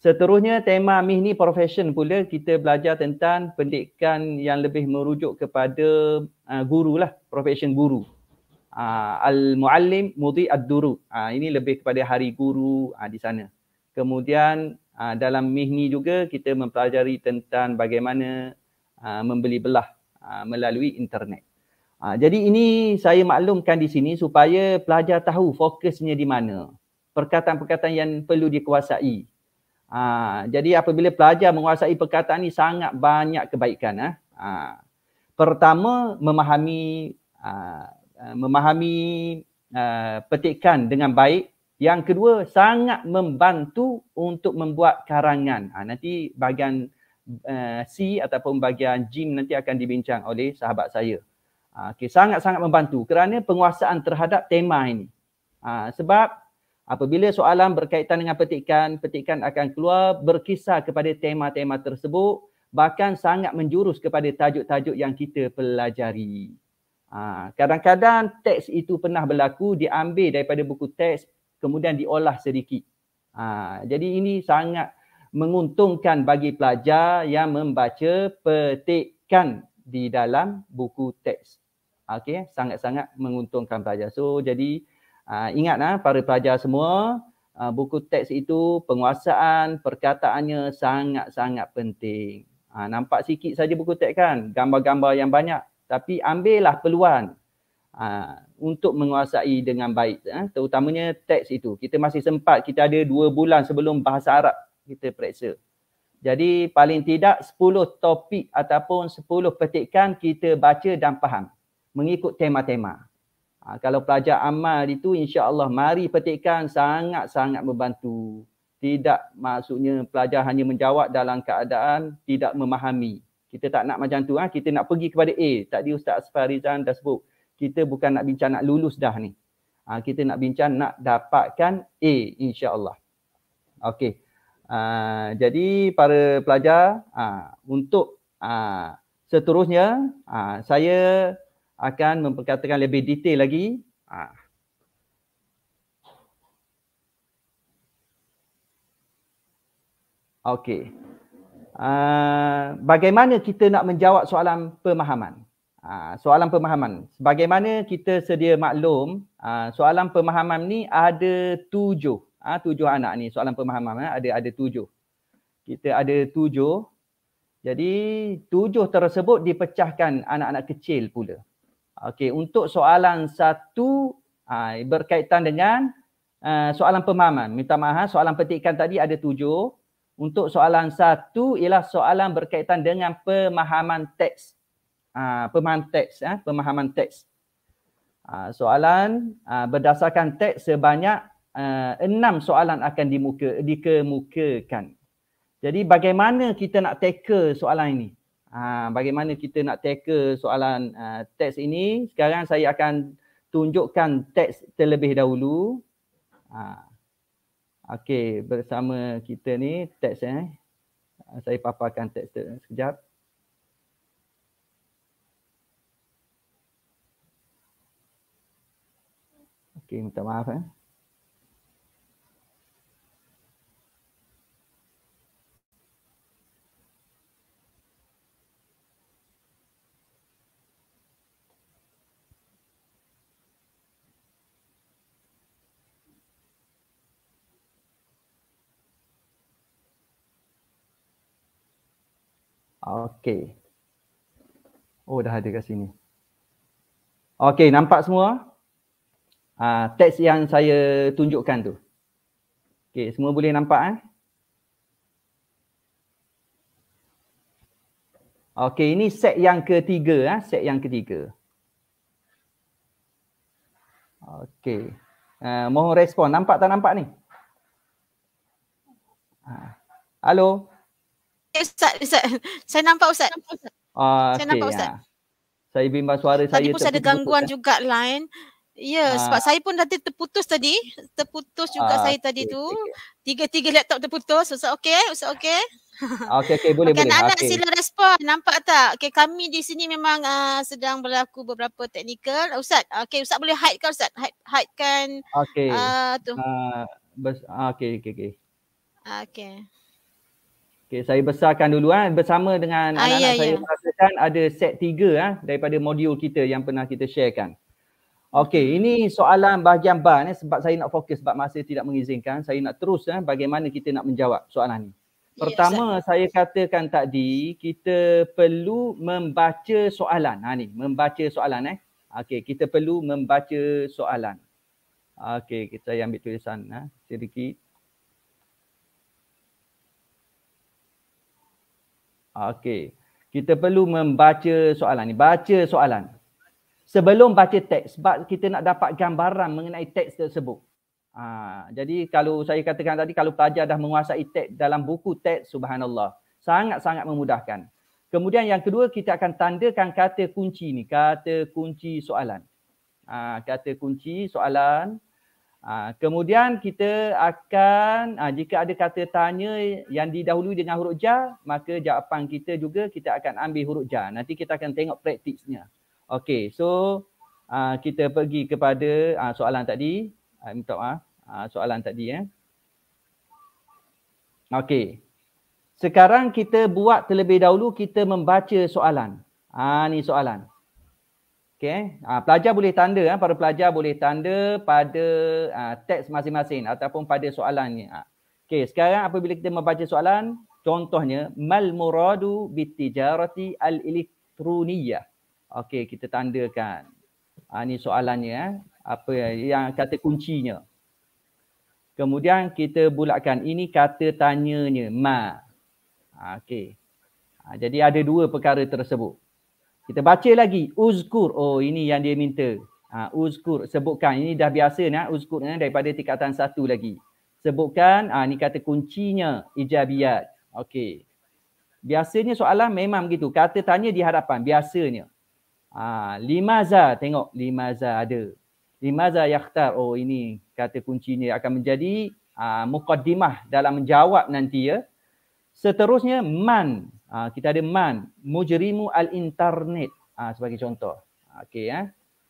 seterusnya tema mihni profession pula kita belajar tentang pendidikan yang lebih merujuk kepada uh, eh, guru lah, profession guru uh, al-muallim mudi ad-duru. Uh, ini lebih kepada hari guru uh, di sana. Kemudian uh, dalam mihni juga kita mempelajari tentang bagaimana uh, membeli belah uh, melalui internet. Uh, jadi ini saya maklumkan di sini supaya pelajar tahu fokusnya di mana. Perkataan-perkataan yang perlu dikuasai. Ha, jadi apabila pelajar menguasai perkataan ini sangat banyak kebaikan. Ha. Ha. Pertama memahami ha, Uh, memahami uh, petikan dengan baik. Yang kedua, sangat membantu untuk membuat karangan. Ha, nanti bahagian uh, C ataupun bahagian Jim nanti akan dibincang oleh sahabat saya. Ha, okay, sangat-sangat membantu kerana penguasaan terhadap tema ini. Ha, sebab apabila soalan berkaitan dengan petikan, petikan akan keluar berkisar kepada tema-tema tersebut bahkan sangat menjurus kepada tajuk-tajuk yang kita pelajari. Ha, kadang-kadang teks itu pernah berlaku diambil daripada buku teks kemudian diolah sedikit. Ha, jadi ini sangat menguntungkan bagi pelajar yang membaca petikan di dalam buku teks. Okey, sangat-sangat menguntungkan pelajar. So jadi uh, ingatlah para pelajar semua, uh, buku teks itu penguasaan perkataannya sangat-sangat penting. Uh, nampak sikit saja buku teks kan, gambar-gambar yang banyak tapi ambillah peluang ha, untuk menguasai dengan baik ha, terutamanya teks itu kita masih sempat kita ada dua bulan sebelum bahasa Arab kita periksa jadi paling tidak 10 topik ataupun 10 petikan kita baca dan faham mengikut tema-tema ha, kalau pelajar amal itu insya Allah mari petikan sangat-sangat membantu tidak maksudnya pelajar hanya menjawab dalam keadaan tidak memahami kita tak nak macam tu. Ha? Kita nak pergi kepada A. Tadi Ustaz Farizan dah sebut. Kita bukan nak bincang nak lulus dah ni. Ha, kita nak bincang nak dapatkan A insyaAllah. Okey. Uh, jadi para pelajar uh, untuk uh, seterusnya uh, saya akan memperkatakan lebih detail lagi. Uh. Okey uh, bagaimana kita nak menjawab soalan pemahaman uh, soalan pemahaman bagaimana kita sedia maklum uh, soalan pemahaman ni ada tujuh uh, tujuh anak ni soalan pemahaman uh, ada ada tujuh kita ada tujuh jadi tujuh tersebut dipecahkan anak-anak kecil pula okey untuk soalan satu uh, berkaitan dengan Uh, soalan pemahaman. Minta maaf, soalan petikan tadi ada tujuh untuk soalan satu ialah soalan berkaitan dengan pemahaman teks. Ha, pemahaman teks. Ha, pemahaman teks. Ha, soalan ha, berdasarkan teks sebanyak ha, enam soalan akan dimuka, dikemukakan. Jadi bagaimana kita nak teka soalan ini? Ha, bagaimana kita nak teka soalan ha, teks ini? Sekarang saya akan tunjukkan teks terlebih dahulu. Ha, Okey, bersama kita ni teks eh. Ah, saya paparkan teks sekejap. Okey, minta maaf eh. Okey. Oh dah ada kat sini. Okey, nampak semua? Ah uh, teks yang saya tunjukkan tu. Okey, semua boleh nampak eh? Okey, ini set yang ketiga eh, set yang ketiga. Okey. Uh, mohon respon. Nampak tak nampak ni? Uh, halo. Eh, Ustaz, Ustaz. Saya nampak Ustaz. Uh, saya okay, nampak Ustaz. Ya. Saya bimbang suara tadi saya. Tadi pun ada gangguan ya. juga lain. Ya, uh, sebab saya pun tadi terputus tadi. Terputus juga uh, saya okay, tadi tu. Tiga-tiga laptop terputus. Ustaz okay. Eh? Ustaz okay. Okay okay Boleh, okay, boleh. Anak-anak okay. sila respon. Nampak tak? Okay kami di sini memang uh, sedang berlaku beberapa teknikal. Ustaz, Okay Ustaz boleh hide kan Ustaz? Hide, hide kan. Okay. Uh, tu. Uh, bes- Okay okay. Okay. Okay, saya besarkan dulu ah bersama dengan ah, ya, anak-anak ya, saya ya. merasakan ada set tiga ah daripada modul kita yang pernah kita sharekan. Okey, ini soalan bahagian ban eh, sebab saya nak fokus sebab masa tidak mengizinkan, saya nak terus eh, bagaimana kita nak menjawab soalan ini? Pertama, ya, saya katakan tadi kita perlu membaca soalan. Ha ni, membaca soalan eh. Okey, kita perlu membaca soalan. Okey, kita ambil tulisan ha, sedikit. Okey. Kita perlu membaca soalan ni. Baca soalan. Sebelum baca teks. Sebab kita nak dapat gambaran mengenai teks tersebut. Ha, jadi kalau saya katakan tadi, kalau pelajar dah menguasai teks dalam buku teks, subhanallah. Sangat-sangat memudahkan. Kemudian yang kedua, kita akan tandakan kata kunci ni. Kata kunci soalan. Ha, kata kunci soalan. Ah, kemudian kita akan uh, jika ada kata tanya yang didahului dengan huruf ja maka jawapan kita juga kita akan ambil huruf ja nanti kita akan tengok praktisnya. okey so uh, kita pergi kepada uh, soalan tadi uh, minta maaf. uh, soalan tadi ya eh. okey sekarang kita buat terlebih dahulu kita membaca soalan ah uh, ni soalan Okay. Ha, ah, pelajar boleh tanda, ha, para pelajar boleh tanda pada ha, teks masing-masing ataupun pada soalan ni. Ha. Okay, sekarang apabila kita membaca soalan, contohnya mal muradu bitijarati al elektroniyah. Okay, kita tandakan. Ha, ini soalannya. Ha. Apa yang kata kuncinya. Kemudian kita bulatkan. Ini kata tanyanya. Ma. Ha, Okey. Ha, jadi ada dua perkara tersebut. Kita baca lagi uzkur. Oh ini yang dia minta. Ha, uzkur sebutkan. Ini dah biasa nak uzkur nah, daripada tingkatan satu lagi. Sebutkan ha, ini kata kuncinya ijabiat. Okey. Biasanya soalan memang begitu. Kata tanya di hadapan biasanya. Ha, limaza tengok limaza ada. Limaza yakhtar. Oh ini kata kuncinya akan menjadi ha, mukaddimah dalam menjawab nanti ya. Seterusnya man Uh, kita ada man, mujrimu al-internet uh, sebagai contoh. Ah, okay ya. Eh.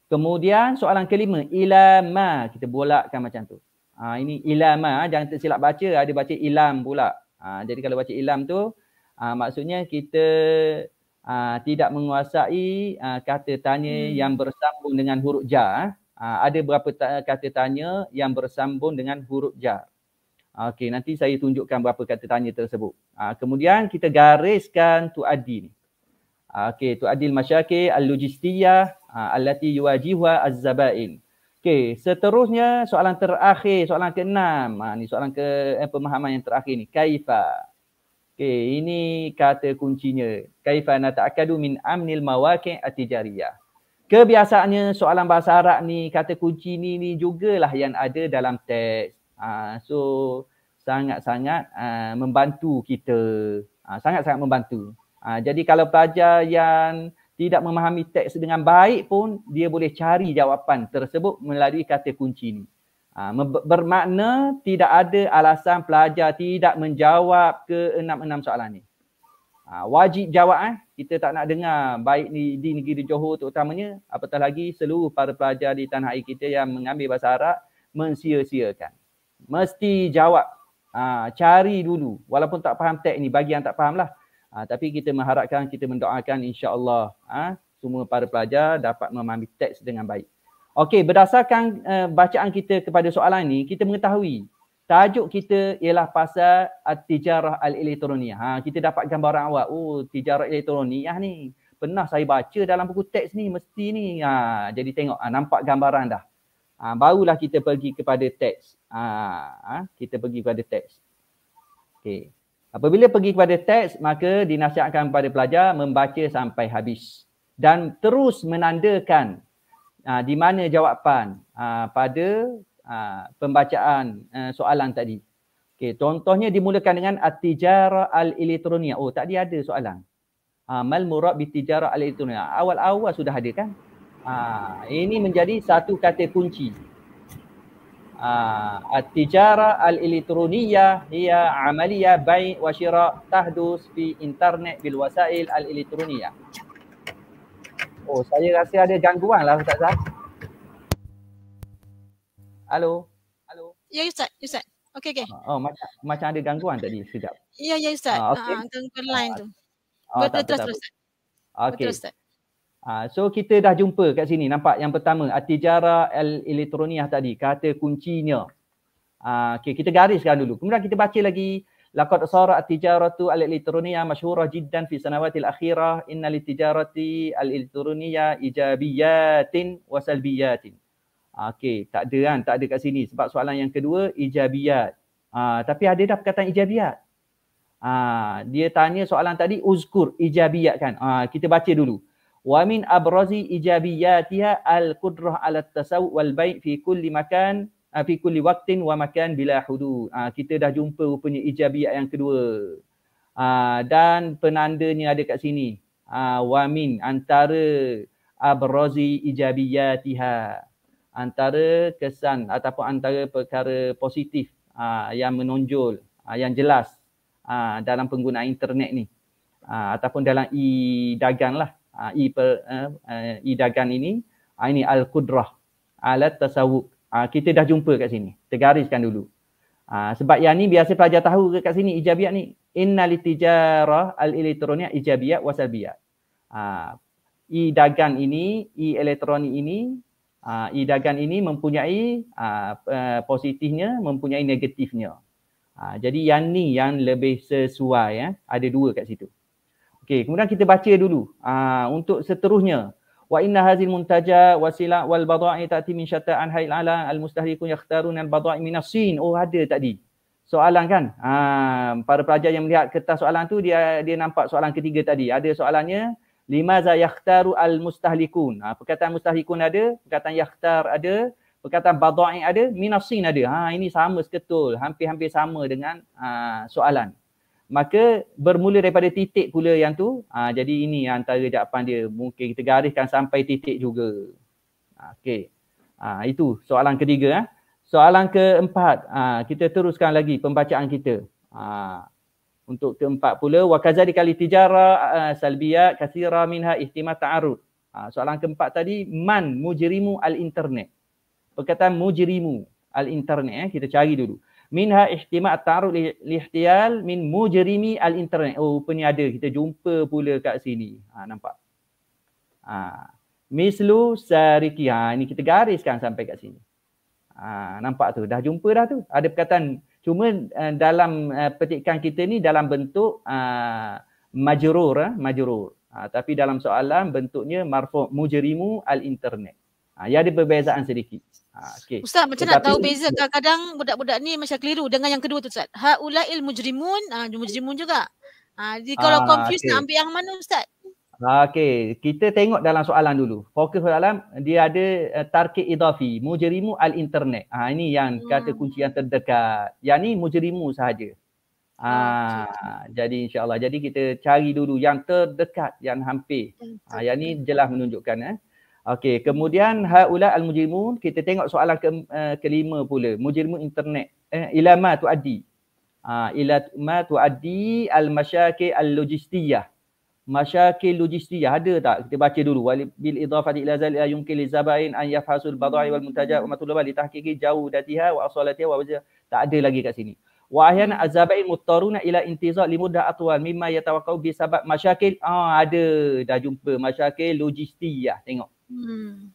Kemudian soalan kelima, ilama. Kita bolakkan macam tu. Uh, ini ilama, jangan tersilap baca, ada baca ilam pula. Uh, jadi kalau baca ilam tu, uh, maksudnya kita uh, tidak menguasai uh, kata tanya hmm. yang bersambung dengan huruf ja. Uh, ada berapa ta- kata tanya yang bersambung dengan huruf jar. Okey, nanti saya tunjukkan berapa kata tanya tersebut. Uh, kemudian kita gariskan tu Adil. ni. Ah, okey, tu adil masyakir al-logistiyah uh, allati yuwajihwa az-zabain. Okey, seterusnya soalan terakhir, soalan ke-6. Uh, ni soalan ke eh, pemahaman yang terakhir ni, kaifa. Okey, ini kata kuncinya. Kaifa nata'akadu min amnil mawaki' at Kebiasaannya soalan bahasa Arab ni kata kunci ni ni jugalah yang ada dalam teks. Ah, so sangat-sangat uh, membantu kita uh, sangat-sangat membantu uh, jadi kalau pelajar yang tidak memahami teks dengan baik pun dia boleh cari jawapan tersebut melalui kata kunci ini uh, bermakna tidak ada alasan pelajar tidak menjawab ke enam-enam soalan ini. uh, wajib jawab eh kita tak nak dengar baik ni di negeri Johor terutamanya apatah lagi seluruh para pelajar di tanah air kita yang mengambil bahasa Arab mensia-siakan mesti jawab. Ha, cari dulu. Walaupun tak faham teks ni, bagi yang tak faham lah. Ha, tapi kita mengharapkan, kita mendoakan insyaAllah ha, semua para pelajar dapat memahami teks dengan baik. Okey, berdasarkan uh, bacaan kita kepada soalan ni, kita mengetahui tajuk kita ialah pasal tijarah al-elektroniah. Ha, kita dapat gambaran awak. oh tijarah elektroniah ni. Pernah saya baca dalam buku teks ni, mesti ni. Ha, jadi tengok, ha, nampak gambaran dah. Ha, barulah kita pergi kepada teks. Ha, ah, ah, ha, kita pergi kepada teks. Okay. Apabila pergi kepada teks, maka dinasihatkan kepada pelajar membaca sampai habis dan terus menandakan ha, di mana jawapan ha, pada ha, pembacaan ha, soalan tadi. Okay. contohnya dimulakan dengan at al-elektronia. Oh, tadi ada soalan. Ha, mal murad bitijara al-elektronia. Awal-awal sudah ada kan? Ha, ini menjadi satu kata kunci. Ha, at-tijara al-elektroniya ia amalia baik wa tahdus di internet bil wasail al-elektroniya. Oh, saya rasa ada gangguan lah Ustaz Zah. Halo. Halo. Ya Ustaz, Ustaz. Okey okey. Oh, oh macam macam ada gangguan tadi sekejap. Ya ya Ustaz. Ha, ah, okay. ha ah, gangguan line tu. Oh, Betul terus terus. Okey. Betul Ustaz. Ha, so kita dah jumpa kat sini nampak yang pertama atijara al elektronia tadi kata kuncinya. Ha, okay, kita gariskan dulu. Kemudian kita baca lagi laqad sara atijaratu al elektronia masyhurah jiddan fi sanawati akhirah innal tijarati al elektronia ijabiyatin wa salbiyatin. Ha, okey, tak ada kan, tak ada kat sini sebab soalan yang kedua ijabiyat. Ha, tapi ada dah perkataan ijabiyat. Ha, dia tanya soalan tadi uzkur ijabiyat kan. Ha, kita baca dulu wa min abrazi ijabiyatiha al qudrah ala tasawwu wal bai' fi kulli makan ah, fi kulli waqtin wa makan bila hudud uh, kita dah jumpa rupanya ijabiyat yang kedua uh, dan penandanya ada kat sini uh, wa min antara abrazi ijabiyatiha antara kesan ataupun antara perkara positif uh, yang menonjol uh, yang jelas uh, dalam penggunaan internet ni uh, ataupun dalam e-dagang lah uh, e per, uh, e dagang ini uh, ini al qudrah alat tasawuf uh, kita dah jumpa kat sini tergariskan dulu uh, sebab yang ni biasa pelajar tahu ke kat sini ijabiat ni innal tijarah al elektroniah ijabiat wasalbiat uh, e dagang ini e elektronik ini uh, e dagang ini mempunyai uh, uh, positifnya mempunyai negatifnya Ha, jadi yang ni yang lebih sesuai ya. Ada dua kat situ. Okey, kemudian kita baca dulu. Aa, ah, untuk seterusnya, wa inna hazil muntaja wasila wal bada'i ta'ti min syatta hayl ala al mustahriqun yakhtarun al bada'i min asin. Oh ada tadi. Soalan kan? Aa, ah, para pelajar yang melihat kertas soalan tu dia dia nampak soalan ketiga tadi. Ada soalannya lima za yakhtaru al mustahliqun. Ha, ah, perkataan mustahliqun ada, perkataan yakhtar ada, perkataan bada'i ada, min asin ada. Ha ini sama seketul, hampir-hampir sama dengan aa, soalan maka bermula daripada titik pula yang tu ha, jadi ini antara jawapan dia mungkin kita gariskan sampai titik juga ha, okey ha, itu soalan ketiga eh. soalan keempat ha, kita teruskan lagi pembacaan kita ha, untuk keempat pula wa kazali kali tijara ha, salbiyat kathira minha ihtimat ta'arud ha, soalan keempat tadi man mujrimu al internet perkataan mujrimu al internet eh. kita cari dulu minha ihtimal taruh lihtial min mujrimi al internet oh rupanya ada kita jumpa pula kat sini ha, nampak ha. mislu sariki ha, ini kita gariskan sampai kat sini ha, nampak tu dah jumpa dah tu ada perkataan cuma uh, dalam uh, petikan kita ni dalam bentuk uh, majrur uh, majrur ha, tapi dalam soalan bentuknya marfu mujrimu al internet ha, ya ada perbezaan sedikit Ha, okay. Ustaz macam Tetapi, nak tahu beza kadang-kadang budak-budak ni macam keliru dengan yang kedua tu Ustaz. Haulail mujrimun, ah uh, mujrimun juga. Ha, ah uh, kalau uh, confuse okay. nak ambil yang mana Ustaz? Okey, kita tengok dalam soalan dulu. Fokus soalan dia ada uh, tarkib idafi, mujrimu al internet. Ah ha, ini yang hmm. kata kunci yang terdekat. Yang ni mujrimu sahaja. Ah ha, hmm. jadi insya-Allah. Jadi kita cari dulu yang terdekat, yang hampir. Ah ha, yang ni jelas menunjukkan eh. Okey, kemudian haula al-mujrimun kita tengok soalan ke, uh, kelima pula. Mujrimun internet eh ila ma tuaddi. Ah uh, ila ma tuaddi al-masyakil al-logistiyah. Masyakil logistiyah ada tak? Kita baca dulu wal bil idafati ila zal yumkin li zabain an yafhasul bada'i wal muntaja wa matulaba li tahqiqi jawdatiha wa asalatiha wa wajah. Tak ada lagi kat sini. Wa ahyana azabain muttaruna ila intizar limudda atwal mimma yatawaqqa bi sabab masyakil. Ah ada dah jumpa masyakil logistiyah. Tengok. Hmm.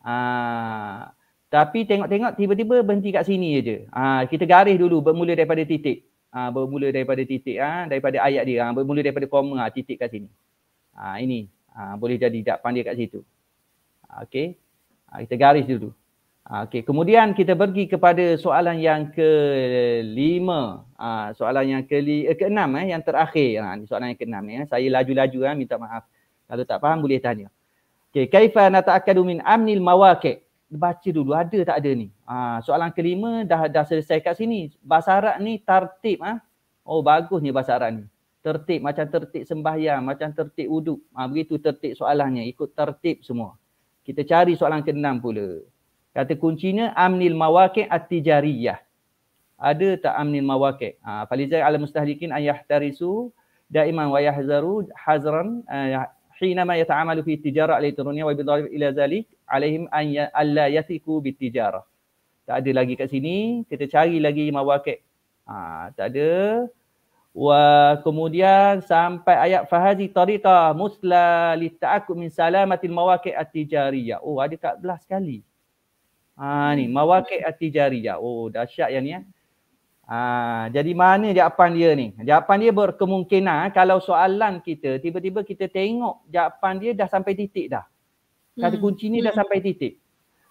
Ah, tapi tengok-tengok tiba-tiba berhenti kat sini aja. Ah, kita garis dulu bermula daripada titik. Ah, bermula daripada titik ah, daripada ayat dia. Ah, bermula daripada koma ah, titik kat sini. Ah, ini ah, boleh jadi tak pandai kat situ. Ah, okay. Ah, kita garis dulu. Ah, okay. Kemudian kita pergi kepada soalan yang kelima, lima. Ah, soalan yang ke, eh, ke enam eh, yang terakhir. Ah, soalan yang keenam enam. Eh. Saya laju-laju eh, minta maaf. Kalau tak faham boleh tanya. Okay, kaifa nata'akkadu min amnil mawaqi'? Baca dulu ada tak ada ni. Ha, soalan kelima dah dah selesai kat sini. Bahasa Arab ni tertib ah. Ha? Oh bagus ni bahasa Arab ni. Tertib macam tertib sembahyang, macam tertib uduk ha, begitu tertib soalannya ikut tertib semua. Kita cari soalan keenam pula. Kata kuncinya amnil mawaqi' ati tijariyah Ada tak amnil mawaqi'? Ah ha, faliza al-mustahlikin ayah tarisu daiman wa yahzaru hazran eh, حينما يتعامل في التجارة الإلكترونية وبالإضافة إلى ذلك عليهم أن ألا يثقوا بالتجارة tak ada lagi kat sini مواقع ha, tak ada wa kemudian sampai ayat fahazi tariqa musla litaakud min salamati almawaqi' at-tijariyah oh, ha, ni mawaqi' at oh dahsyat yang ni eh Ha, jadi mana jawapan dia ni? Jawapan dia berkemungkinan kalau soalan kita tiba-tiba kita tengok jawapan dia dah sampai titik dah. Kata hmm, kunci ni dah hmm. sampai titik.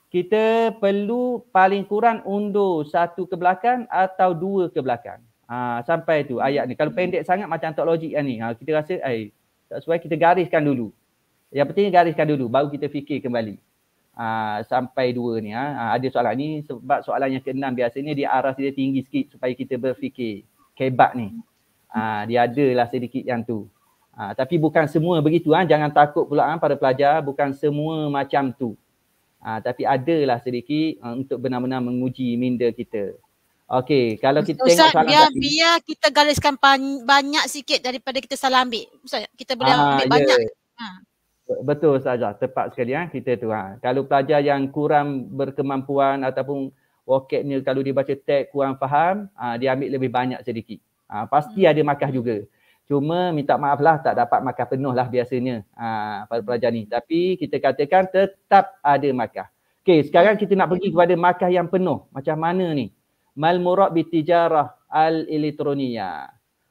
Kita perlu paling kurang undur satu ke belakang atau dua ke belakang. Ha, sampai tu ayat ni. Kalau pendek sangat macam tak logik kan ni. Ha, kita rasa eh, tak sesuai kita gariskan dulu. Yang penting gariskan dulu baru kita fikir kembali. Ah, sampai dua ni ha? ha ada soalan ni sebab soalan yang keenam biasanya dia arah dia tinggi sikit supaya kita berfikir kebab ni ha dia lah sedikit yang tu ha tapi bukan semua begitu ha? jangan takut pula ha? para pelajar bukan semua macam tu ha tapi lah sedikit ha, untuk benar-benar menguji minda kita Okey, kalau kita Ustaz, tengok biar, biar kita gariskan banyak sikit daripada kita salah ambil. Ustaz, kita boleh ah, ambil yeah. banyak. Ha. Betul saja, tepat sekali ya. kita tu. Ha. Kalau pelajar yang kurang berkemampuan ataupun wokatnya kalau dia baca tag kurang faham, ha, dia ambil lebih banyak sedikit. Ha, pasti hmm. ada makah juga. Cuma minta maaf lah tak dapat makah penuh lah biasanya ha, pada pelajar ni. Tapi kita katakan tetap ada makah. Okey, sekarang kita nak pergi kepada makah yang penuh. Macam mana ni? Mal murad bitijarah al-elektroniyah.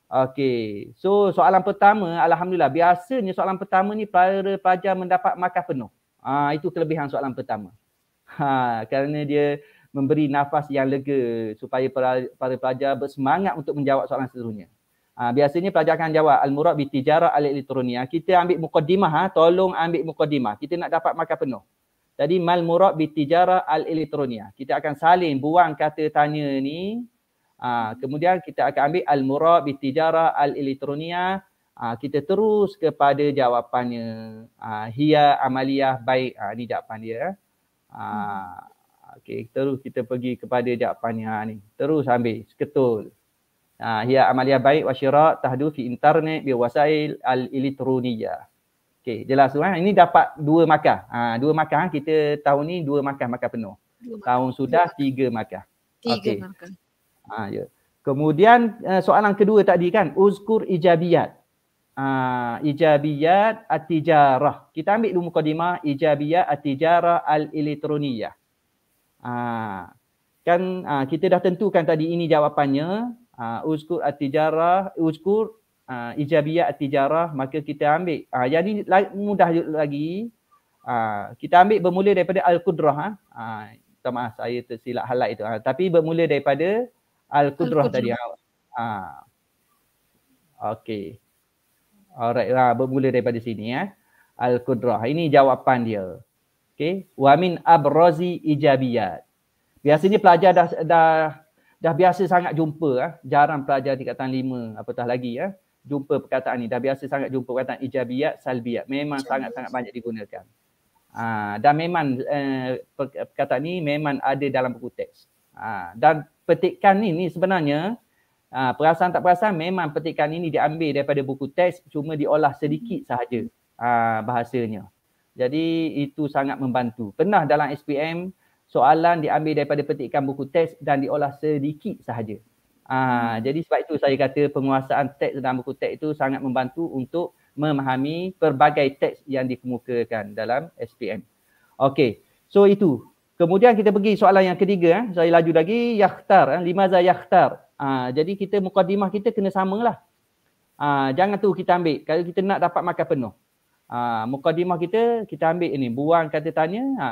Okey. So soalan pertama alhamdulillah biasanya soalan pertama ni para pelajar mendapat markah penuh. Ha, itu kelebihan soalan pertama. Ha kerana dia memberi nafas yang lega supaya para, para pelajar bersemangat untuk menjawab soalan seterusnya. Ha, biasanya pelajar akan jawab al-murad bi tijarah al-elektronia. Kita ambil mukadimah ha, tolong ambil mukadimah. Kita nak dapat markah penuh. Jadi mal murad bi tijarah al-elektronia. Kita akan saling buang kata tanya ni Ha, kemudian kita akan ambil al-murad bitijara al-elektronia. Ha, ah, kita terus kepada jawapannya. Ha, hiya amaliyah baik. Ha, ini jawapan dia. Ha, okay, terus kita pergi kepada jawapannya. Ha, ni. Terus ambil. Seketul. Ha, hiya amaliyah baik wa syirat tahdu fi internet bi wasail al-elektronia. Okay, jelas tu. Ha? Ini dapat dua makan. Ha, dua makan. Kita tahun ni dua makan, makan penuh. Dua tahun makan. sudah tiga makan. Tiga okay. makan. Ha, ya. Kemudian eh, soalan kedua tadi kan, uzkur ijabiyat. Ha, ijabiyat at Kita ambil dulu mukadimah, ijabiyat atijarah al-elektroniyah. Ha, kan ha, kita dah tentukan tadi ini jawapannya. Ha, uzkur at-tijarah, uzkur ha, ijabiyat at Maka kita ambil. Ha, jadi mudah lagi. Ha, kita ambil bermula daripada al-kudrah. Ha. Ha, maaf saya tersilap halat itu. Ha, tapi bermula daripada Al-Qudrah tadi. Ah. Ha. Okey. Alright lah, bermula daripada sini ya. Eh. Al-Qudrah. Ini jawapan dia. Okey. Wa min abrazi ijabiyat. Biasanya pelajar dah dah dah biasa sangat jumpa eh. Jarang pelajar tingkatan 5 apatah lagi ya. Eh. Jumpa perkataan ni. Dah biasa sangat jumpa perkataan ijabiyat, salbiyat. Memang sangat-sangat banyak digunakan. Ha, dan memang eh, perkataan ni memang ada dalam buku teks. Ha, dan petikan ni ni sebenarnya ha, ah, perasan tak perasan memang petikan ini diambil daripada buku teks cuma diolah sedikit hmm. sahaja ha, bahasanya. Jadi itu sangat membantu. Pernah dalam SPM soalan diambil daripada petikan buku teks dan diolah sedikit sahaja. Ha, hmm. Jadi sebab itu saya kata penguasaan teks dalam buku teks itu sangat membantu untuk memahami perbagai teks yang dikemukakan dalam SPM. Okey, so itu Kemudian kita pergi soalan yang ketiga eh. Saya laju lagi yakhtar eh. lima za yakhtar. Ha, jadi kita mukadimah kita kena samalah. Ha, jangan tu kita ambil kalau kita nak dapat makan penuh. Ha, ah, mukadimah kita kita ambil ini buang kata tanya ha,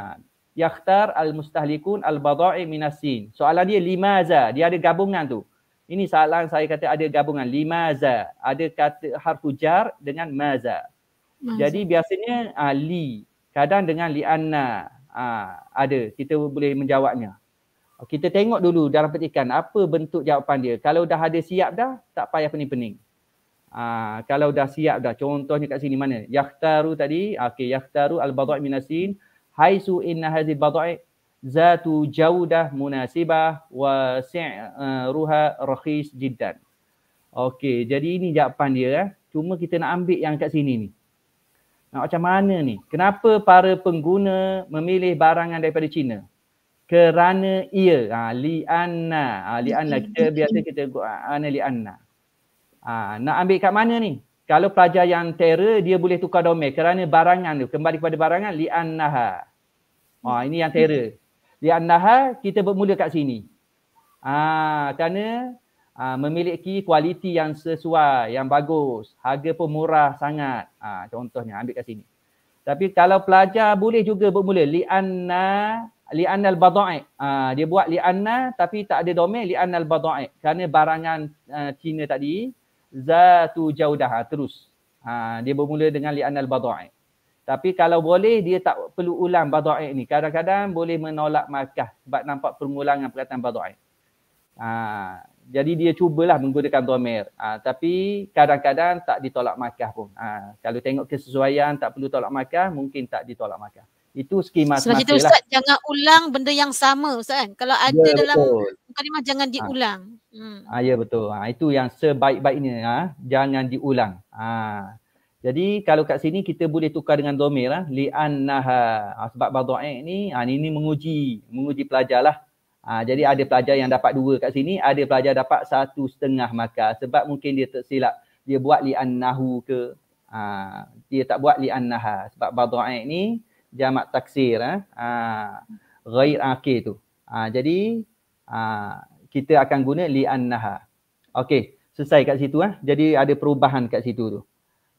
yakhtar al mustahlikun al bada'i minasin. Soalan dia lima za dia ada gabungan tu. Ini soalan saya kata ada gabungan lima za ada kata harfu jar dengan maza. Jadi biasanya ha, li kadang dengan lianna Aa, ha, ada kita boleh menjawabnya. Kita tengok dulu dalam petikan apa bentuk jawapan dia. Kalau dah ada siap dah tak payah pening-pening. Aa, ha, kalau dah siap dah contohnya kat sini mana? Yakhtaru tadi okey yakhtaru al-badai minasin haisu inna hadhi badai zatu jawdah munasibah wa eh, ruha rakhis jiddan. Okey jadi ini jawapan dia eh. Cuma kita nak ambil yang kat sini ni. Nah, macam mana ni? Kenapa para pengguna memilih barangan daripada China? Kerana ia, ha, li anna. Ha, li anna, kita biasa kita ana ha, li anna. Ha, nak ambil kat mana ni? Kalau pelajar yang terror, dia boleh tukar domain kerana barangan tu. Kembali kepada barangan, li anna ha. Ha, ini yang terror. Li anna ha, kita bermula kat sini. Ha, kerana uh, memiliki kualiti yang sesuai, yang bagus, harga pun murah sangat. Uh, contohnya ambil kat sini. Tapi kalau pelajar boleh juga bermula li'anna li'anna al-bada'i. Ah, dia buat li'anna tapi tak ada domain li'anna al-bada'i kerana barangan uh, Cina tadi zatu jaudah terus. Ha, dia bermula dengan lianna al-bada'i. Tapi kalau boleh dia tak perlu ulang bada'i ni. Kadang-kadang boleh menolak markah sebab nampak pengulangan perkataan bada'i. Ha, jadi dia cubalah menggunakan domer. Ha, ah, tapi kadang-kadang tak ditolak makah pun. Ha, kalau tengok kesesuaian tak perlu tolak makah, mungkin tak ditolak makah. Itu skema semasa lah. Ustaz, jangan ulang benda yang sama Ustaz kan? Kalau ada ya, dalam kalimah jangan ah. diulang. Ha. Ha, ya betul. Ha, itu yang sebaik-baiknya. Ha. Jangan diulang. Ha. Jadi kalau kat sini kita boleh tukar dengan domir lah. Ha, sebab badu'ek ni, ha, ni, ni menguji, menguji pelajar lah. Uh, jadi ada pelajar yang dapat dua kat sini, ada pelajar dapat satu setengah maka sebab mungkin dia tersilap. Dia buat li'an nahu ke, uh, dia tak buat li'an naha sebab badu'aik ni jamak taksir. Eh? Uh, Ghair akhir tu. Uh, jadi uh, kita akan guna li'an naha. Okey, selesai kat situ. Eh? Jadi ada perubahan kat situ tu.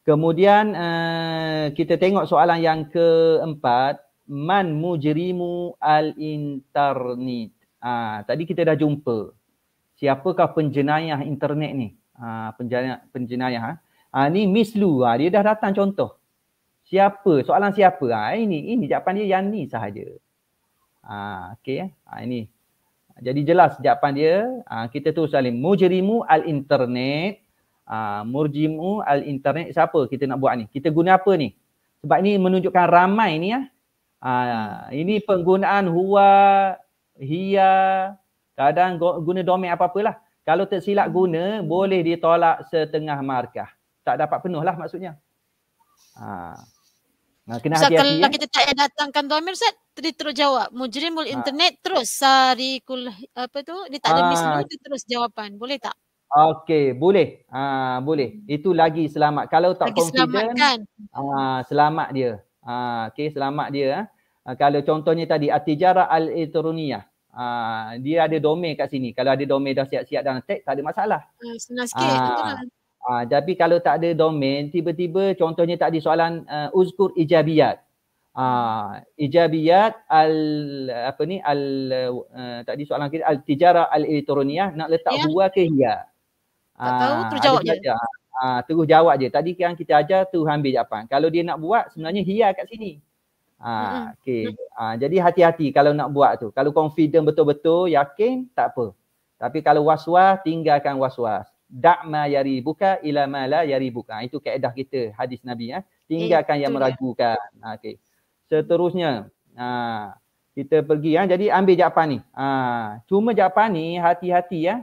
Kemudian uh, kita tengok soalan yang keempat. Man mujrimu al-intarnit. Aa, ha, tadi kita dah jumpa siapakah penjenayah internet ni? Ha, penjenayah, penjenayah ha? Ha, ni Miss Lu, ha, dia dah datang contoh. Siapa? Soalan siapa? Ha, ini, ini jawapan dia yang ni sahaja. Ha, okay, eh? ha, ini. Jadi jelas jawapan dia, ha, kita tu salim. Mujrimu al-internet. Ha, murjimu al-internet. Siapa kita nak buat ni? Kita guna apa ni? Sebab ini menunjukkan ramai ni ya. Ha. Ha, ini penggunaan huwa hiya kadang guna domain apa-apalah kalau tersilap guna boleh ditolak setengah markah tak dapat penuh lah maksudnya ha. Nah, kena hati-hati. Kalau ya. kita tak datangkan domain set, dia terus jawab. Mujrimul ha. internet terus sari kul apa tu? Dia tak ha. ada miss terus jawapan. Boleh tak? Okey, boleh. Ha, boleh. Itu lagi selamat. Kalau tak confident, selamat, kan? ha, selamat dia. Ha, okay, selamat dia. Ha. Ah, kalau contohnya tadi atijarah al-ithruniyah Uh, ah, dia ada domain kat sini. Kalau ada domain dah siap-siap dalam tag, tak ada masalah. Ah, senang sikit. Uh, uh, tapi kalau tak ada domain, tiba-tiba contohnya tak ada soalan uh, uzkur ijabiyat. Uh, ijabiyat al apa ni al uh, tadi soalan kita al al elektroniah nak letak ya. buah ke hiya tak tahu terus jawab je uh, terus jawab je tadi yang kita ajar terus ambil jawapan kalau dia nak buat sebenarnya hiya kat sini Ah, okay. ah, jadi hati-hati kalau nak buat tu. Kalau confident betul-betul, yakin, tak apa. Tapi kalau was tinggalkan waswas. was Da'ma yari buka ila ma yari buka. Ah, itu keedah kita, hadis Nabi. Eh. Tinggalkan eh, yang meragukan. Ya. Ah, okay. Seterusnya, ah, kita pergi. Ah. Jadi ambil japan ni. Ah, cuma japan ni hati-hati. Ya.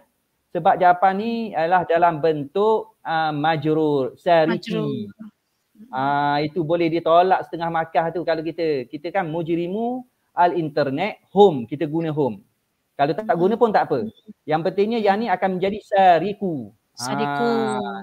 Sebab japan ni adalah dalam bentuk ah, majrur, seriki. Majrur. Mm-hmm. Ah itu boleh ditolak setengah markah tu kalau kita. Kita kan mujrimu al internet home kita guna home. Kalau tak hmm. guna pun tak apa. Yang pentingnya yang ni akan menjadi sariku. Ha. Ah,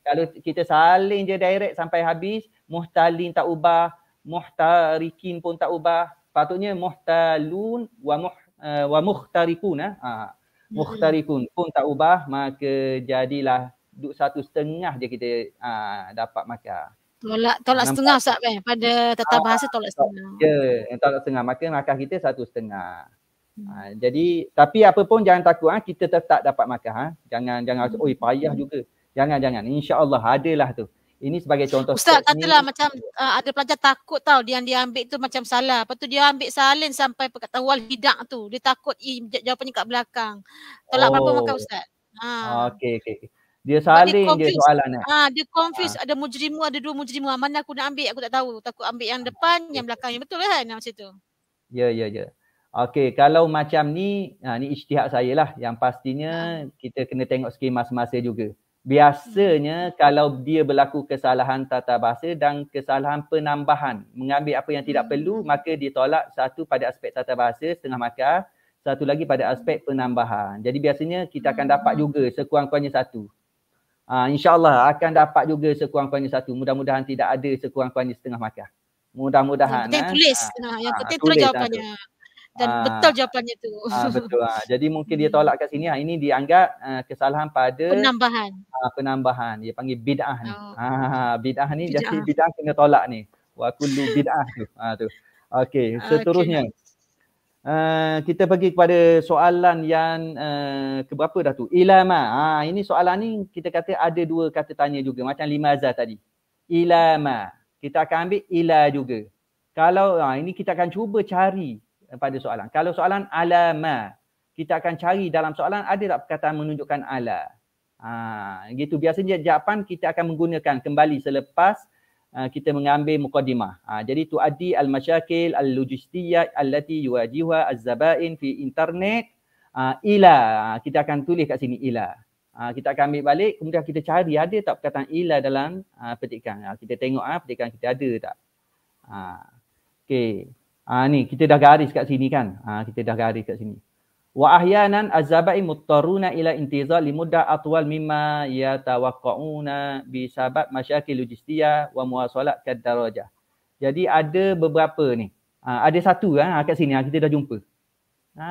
kalau kita saling je direct sampai habis, muhtalin tak ubah, muhtarikin pun tak ubah. Patutnya muhtalun wa muh, uh, wa muhtarikun eh. ah. Ha. Hmm. Muhtarikun pun tak ubah maka jadilah duk satu setengah je kita ha, dapat makan. Tolak, tolak setengah Ustaz kan? Pada tata bahasa tolak setengah. Ya, tolak setengah. Maka markah kita satu setengah. Hmm. Ha, jadi tapi apa pun jangan takut ha? kita tetap dapat makan ha? jangan jangan hmm. oi payah hmm. juga jangan jangan Insya insyaallah adalah tu ini sebagai contoh ustaz katalah ini. macam uh, ada pelajar takut tau dia yang dia ambil tu macam salah lepas tu dia ambil salin sampai perkataan hidak tu dia takut i, jawapannya kat belakang tolak oh. berapa makan ustaz ha okey okey dia saling dia, dia soalan ah, Dia confuse. ah. ada mujrimu ada dua mujrimu mana aku nak ambil aku tak tahu takut ambil yang depan yang belakang yang betul kan macam tu. Ya ya ya. Okey kalau macam ni ha, ni ijtihad saya lah yang pastinya ah. kita kena tengok skema semasa juga. Biasanya hmm. kalau dia berlaku kesalahan tata bahasa dan kesalahan penambahan mengambil apa yang tidak perlu hmm. maka ditolak satu pada aspek tata bahasa setengah makar satu lagi pada aspek penambahan. Jadi biasanya kita akan dapat hmm. juga sekurang-kurangnya satu uh, insyaallah akan dapat juga sekurang-kurangnya satu mudah-mudahan tidak ada sekurang-kurangnya setengah markah mudah-mudahan yang penting eh. tulis uh, yang ah, penting uh, tulis lah jawapannya dan aa, betul jawapannya tu. Aa, betul. Aa. Jadi mungkin dia tolak kat sini. Lah. Ini dianggap aa, eh, kesalahan pada penambahan. Aa, penambahan. Dia panggil bid'ah ni. Oh. bid'ah ni bid'ah. jadi bid'ah kena tolak ni. Wa kullu bid'ah tu. Ha tu. Okey, seterusnya. Okay. Uh, kita pergi kepada soalan yang uh, keberapa dah tu? Ilama. Ha, ini soalan ni kita kata ada dua kata tanya juga macam lima azah tadi. Ilama. Kita akan ambil ila juga. Kalau ha, ini kita akan cuba cari pada soalan. Kalau soalan alama, kita akan cari dalam soalan ada tak perkataan menunjukkan ala. Ha, gitu biasanya jawapan kita akan menggunakan kembali selepas Ah, kita mengambil mukadimah. Ha, ah, jadi tuaddi al-masyakil al-logistiyat allati yuwajihuha az-zabain fi internet ha, ila kita akan tulis kat sini ila. Ha, kita akan ambil balik kemudian kita cari ada tak perkataan ila dalam ha, petikan. Ha, kita tengok ah petikan kita ada tak. Ha, okay. Ha, ni kita dah garis kat sini kan. Ha, kita dah garis kat sini wa ahyanan azabai muttaruna ila intiza limudda atwal mimma yatawaqquna bi sabab masyakil logistia wa muwasalat kadarajah jadi ada beberapa ni ha, ada satu kan ha, kat sini ha, kita dah jumpa ha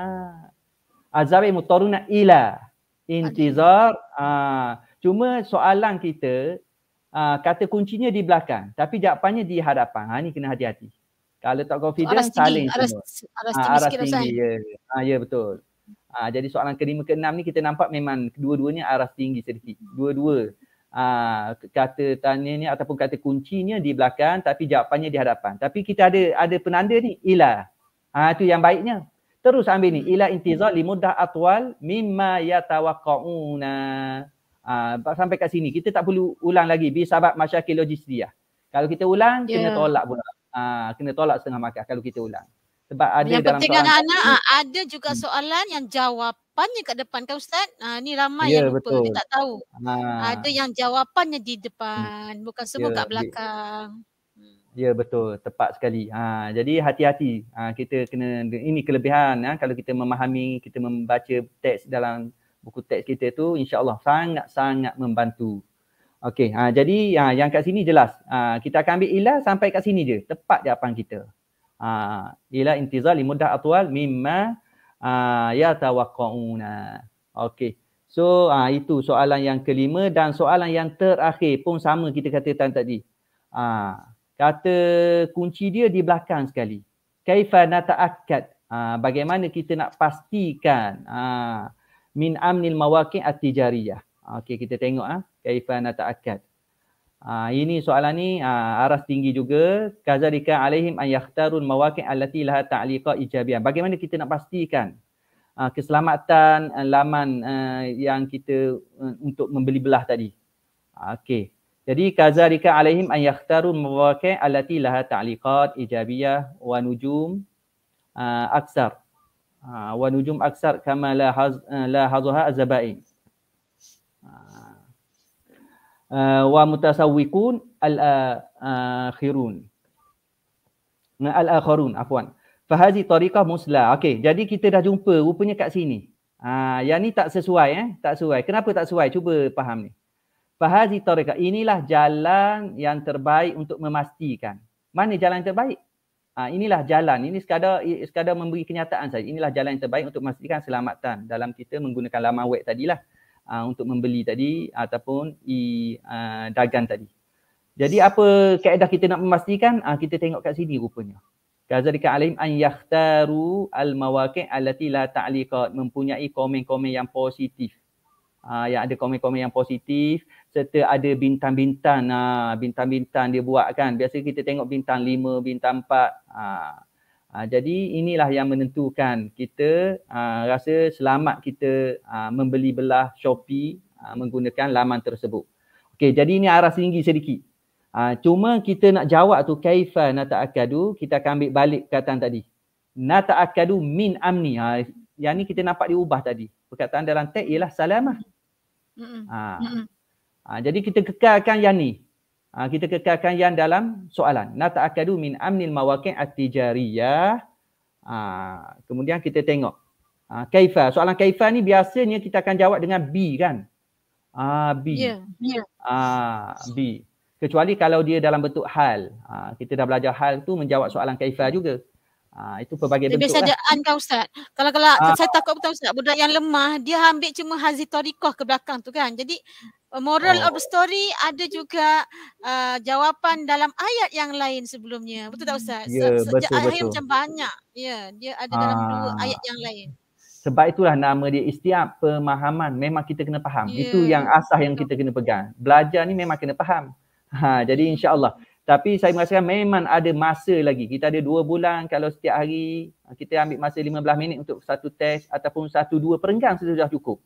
azabai muttaruna ila intizar ha, cuma soalan kita ha, kata kuncinya di belakang tapi jawapannya di hadapan ha ni kena hati-hati kalau tak confident saling semua aras, ha, tinggi, aras tinggi, ya. Ha, ya betul Uh, jadi soalan kelima enam ni kita nampak memang kedua-duanya arah tinggi sedikit. Dua-dua ah, kata tanya ni ataupun kata kuncinya di belakang tapi jawapannya di hadapan. Tapi kita ada ada penanda ni ilah. Ah, Itu yang baiknya. Terus ambil ni ilah intizal, limuddah atwal mimma yatawaqquna. Ah uh, sampai kat sini kita tak perlu ulang lagi bi sebab masyakil logistik Kalau kita ulang yeah. kena ya. tolak pula. Ah kena tolak setengah markah kalau kita ulang sebab ada yang dalam penting soalan anak hmm. ah, ada juga hmm. soalan yang jawapannya kat depan kan ustaz uh, ni ramai yeah, yang lupa betul. dia tak tahu ha. ada yang jawapannya di hmm. depan ya, hmm. bukan semua yeah. kat belakang Ya betul tepat sekali. Ha jadi hati-hati. Ha kita kena ini kelebihan ya ha, kalau kita memahami kita membaca teks dalam buku teks kita tu insya-Allah sangat-sangat membantu. Okey jadi ha, yang kat sini jelas. Ha kita akan ambil ilah sampai kat sini je. Tepat jawapan kita. Ha, ila intizar li mudah atwal mimma uh, ha, ya tawakkauna. Okey. So uh, itu soalan yang kelima dan soalan yang terakhir pun sama kita katakan tadi. Uh, kata kunci dia di belakang sekali. Kaifa nata'akkad. Uh, bagaimana kita nak pastikan uh, min amnil mawaki at-tijariyah. Okey kita tengok ah. Uh. Kaifa nata'akkad. Uh, ini soalan ni uh, aras tinggi juga kazalika alaihim an yakhtarun mawaqi' allati laha ta'liqa ijabiyan bagaimana kita nak pastikan uh, keselamatan uh, laman uh, yang kita uh, untuk membeli belah tadi okey jadi kazalika alaihim an yakhtarun mawaqi' allati laha ta'liqat ijabiyah wa nujum uh, aksar uh, wa nujum aksar kama la haz, uh, la hazaha azabain Ah, wa mutasawwiqun al ah, akhirun al akharun afwan fa hadhi tariqah muslah okey jadi kita dah jumpa rupanya kat sini ha, yang ni tak sesuai eh tak sesuai kenapa tak sesuai cuba faham ni fa hadhi tariqah inilah jalan yang terbaik untuk memastikan mana jalan yang terbaik ha, inilah jalan ini sekadar sekadar memberi kenyataan saja inilah jalan yang terbaik untuk memastikan selamatan dalam kita menggunakan laman web tadilah uh, untuk membeli tadi ataupun i uh, dagang tadi. Jadi apa kaedah kita nak memastikan? Uh, kita tengok kat sini rupanya. Kazalika alim an yakhtaru al mawaqi' allati la ta'liqat mempunyai komen-komen yang positif. Uh, yang ada komen-komen yang positif serta ada bintang-bintang uh, bintang-bintang dia buat kan. Biasa kita tengok bintang lima, bintang 4. Uh, Ha, jadi inilah yang menentukan kita ha, rasa selamat kita ha, membeli belah Shopee ha, menggunakan laman tersebut. Okey, jadi ini arah tinggi sedikit. Ha, cuma kita nak jawab tu kaifa nata'akadu, kita akan ambil balik perkataan tadi. Nata'akadu min amni. Ha, yang ni kita nampak diubah tadi. Perkataan dalam teks ialah salamah. Ha. Ha, jadi kita kekalkan yang ni. Ha, kita kekalkan yang dalam soalan. Nata'akadu min amnil mawakin at Ha, kemudian kita tengok. Ha, kaifah. Soalan kaifah ni biasanya kita akan jawab dengan B kan? Ha, B. Yeah. Yeah. Ha, B. Kecuali kalau dia dalam bentuk hal. Ha, kita dah belajar hal tu menjawab soalan kaifah juga. Uh, itu pelbagai bentuk. Lah. Biasa ada kan. kan Ustaz. Kalau kalau uh, saya takut betul Ustaz, budak yang lemah, dia ambil cuma hazi tarikah ke belakang tu kan. Jadi eh, moral oh. of the story ada juga uh, jawapan dalam ayat yang lain sebelumnya. Betul tak Ustaz? Ya, Se- betul, sejak betul. macam banyak. Ya, dia ada dalam uh, dua ayat yang lain. Sebab itulah nama dia istiap pemahaman. Memang kita kena faham. Ya, itu yang asah yang kita kena pegang. Belajar ni memang kena faham. Ha, jadi insyaAllah. Allah tapi saya merasakan memang ada masa lagi. Kita ada dua bulan kalau setiap hari ah, kita ambil masa 15 minit untuk satu test ataupun satu dua perenggang sudah cukup.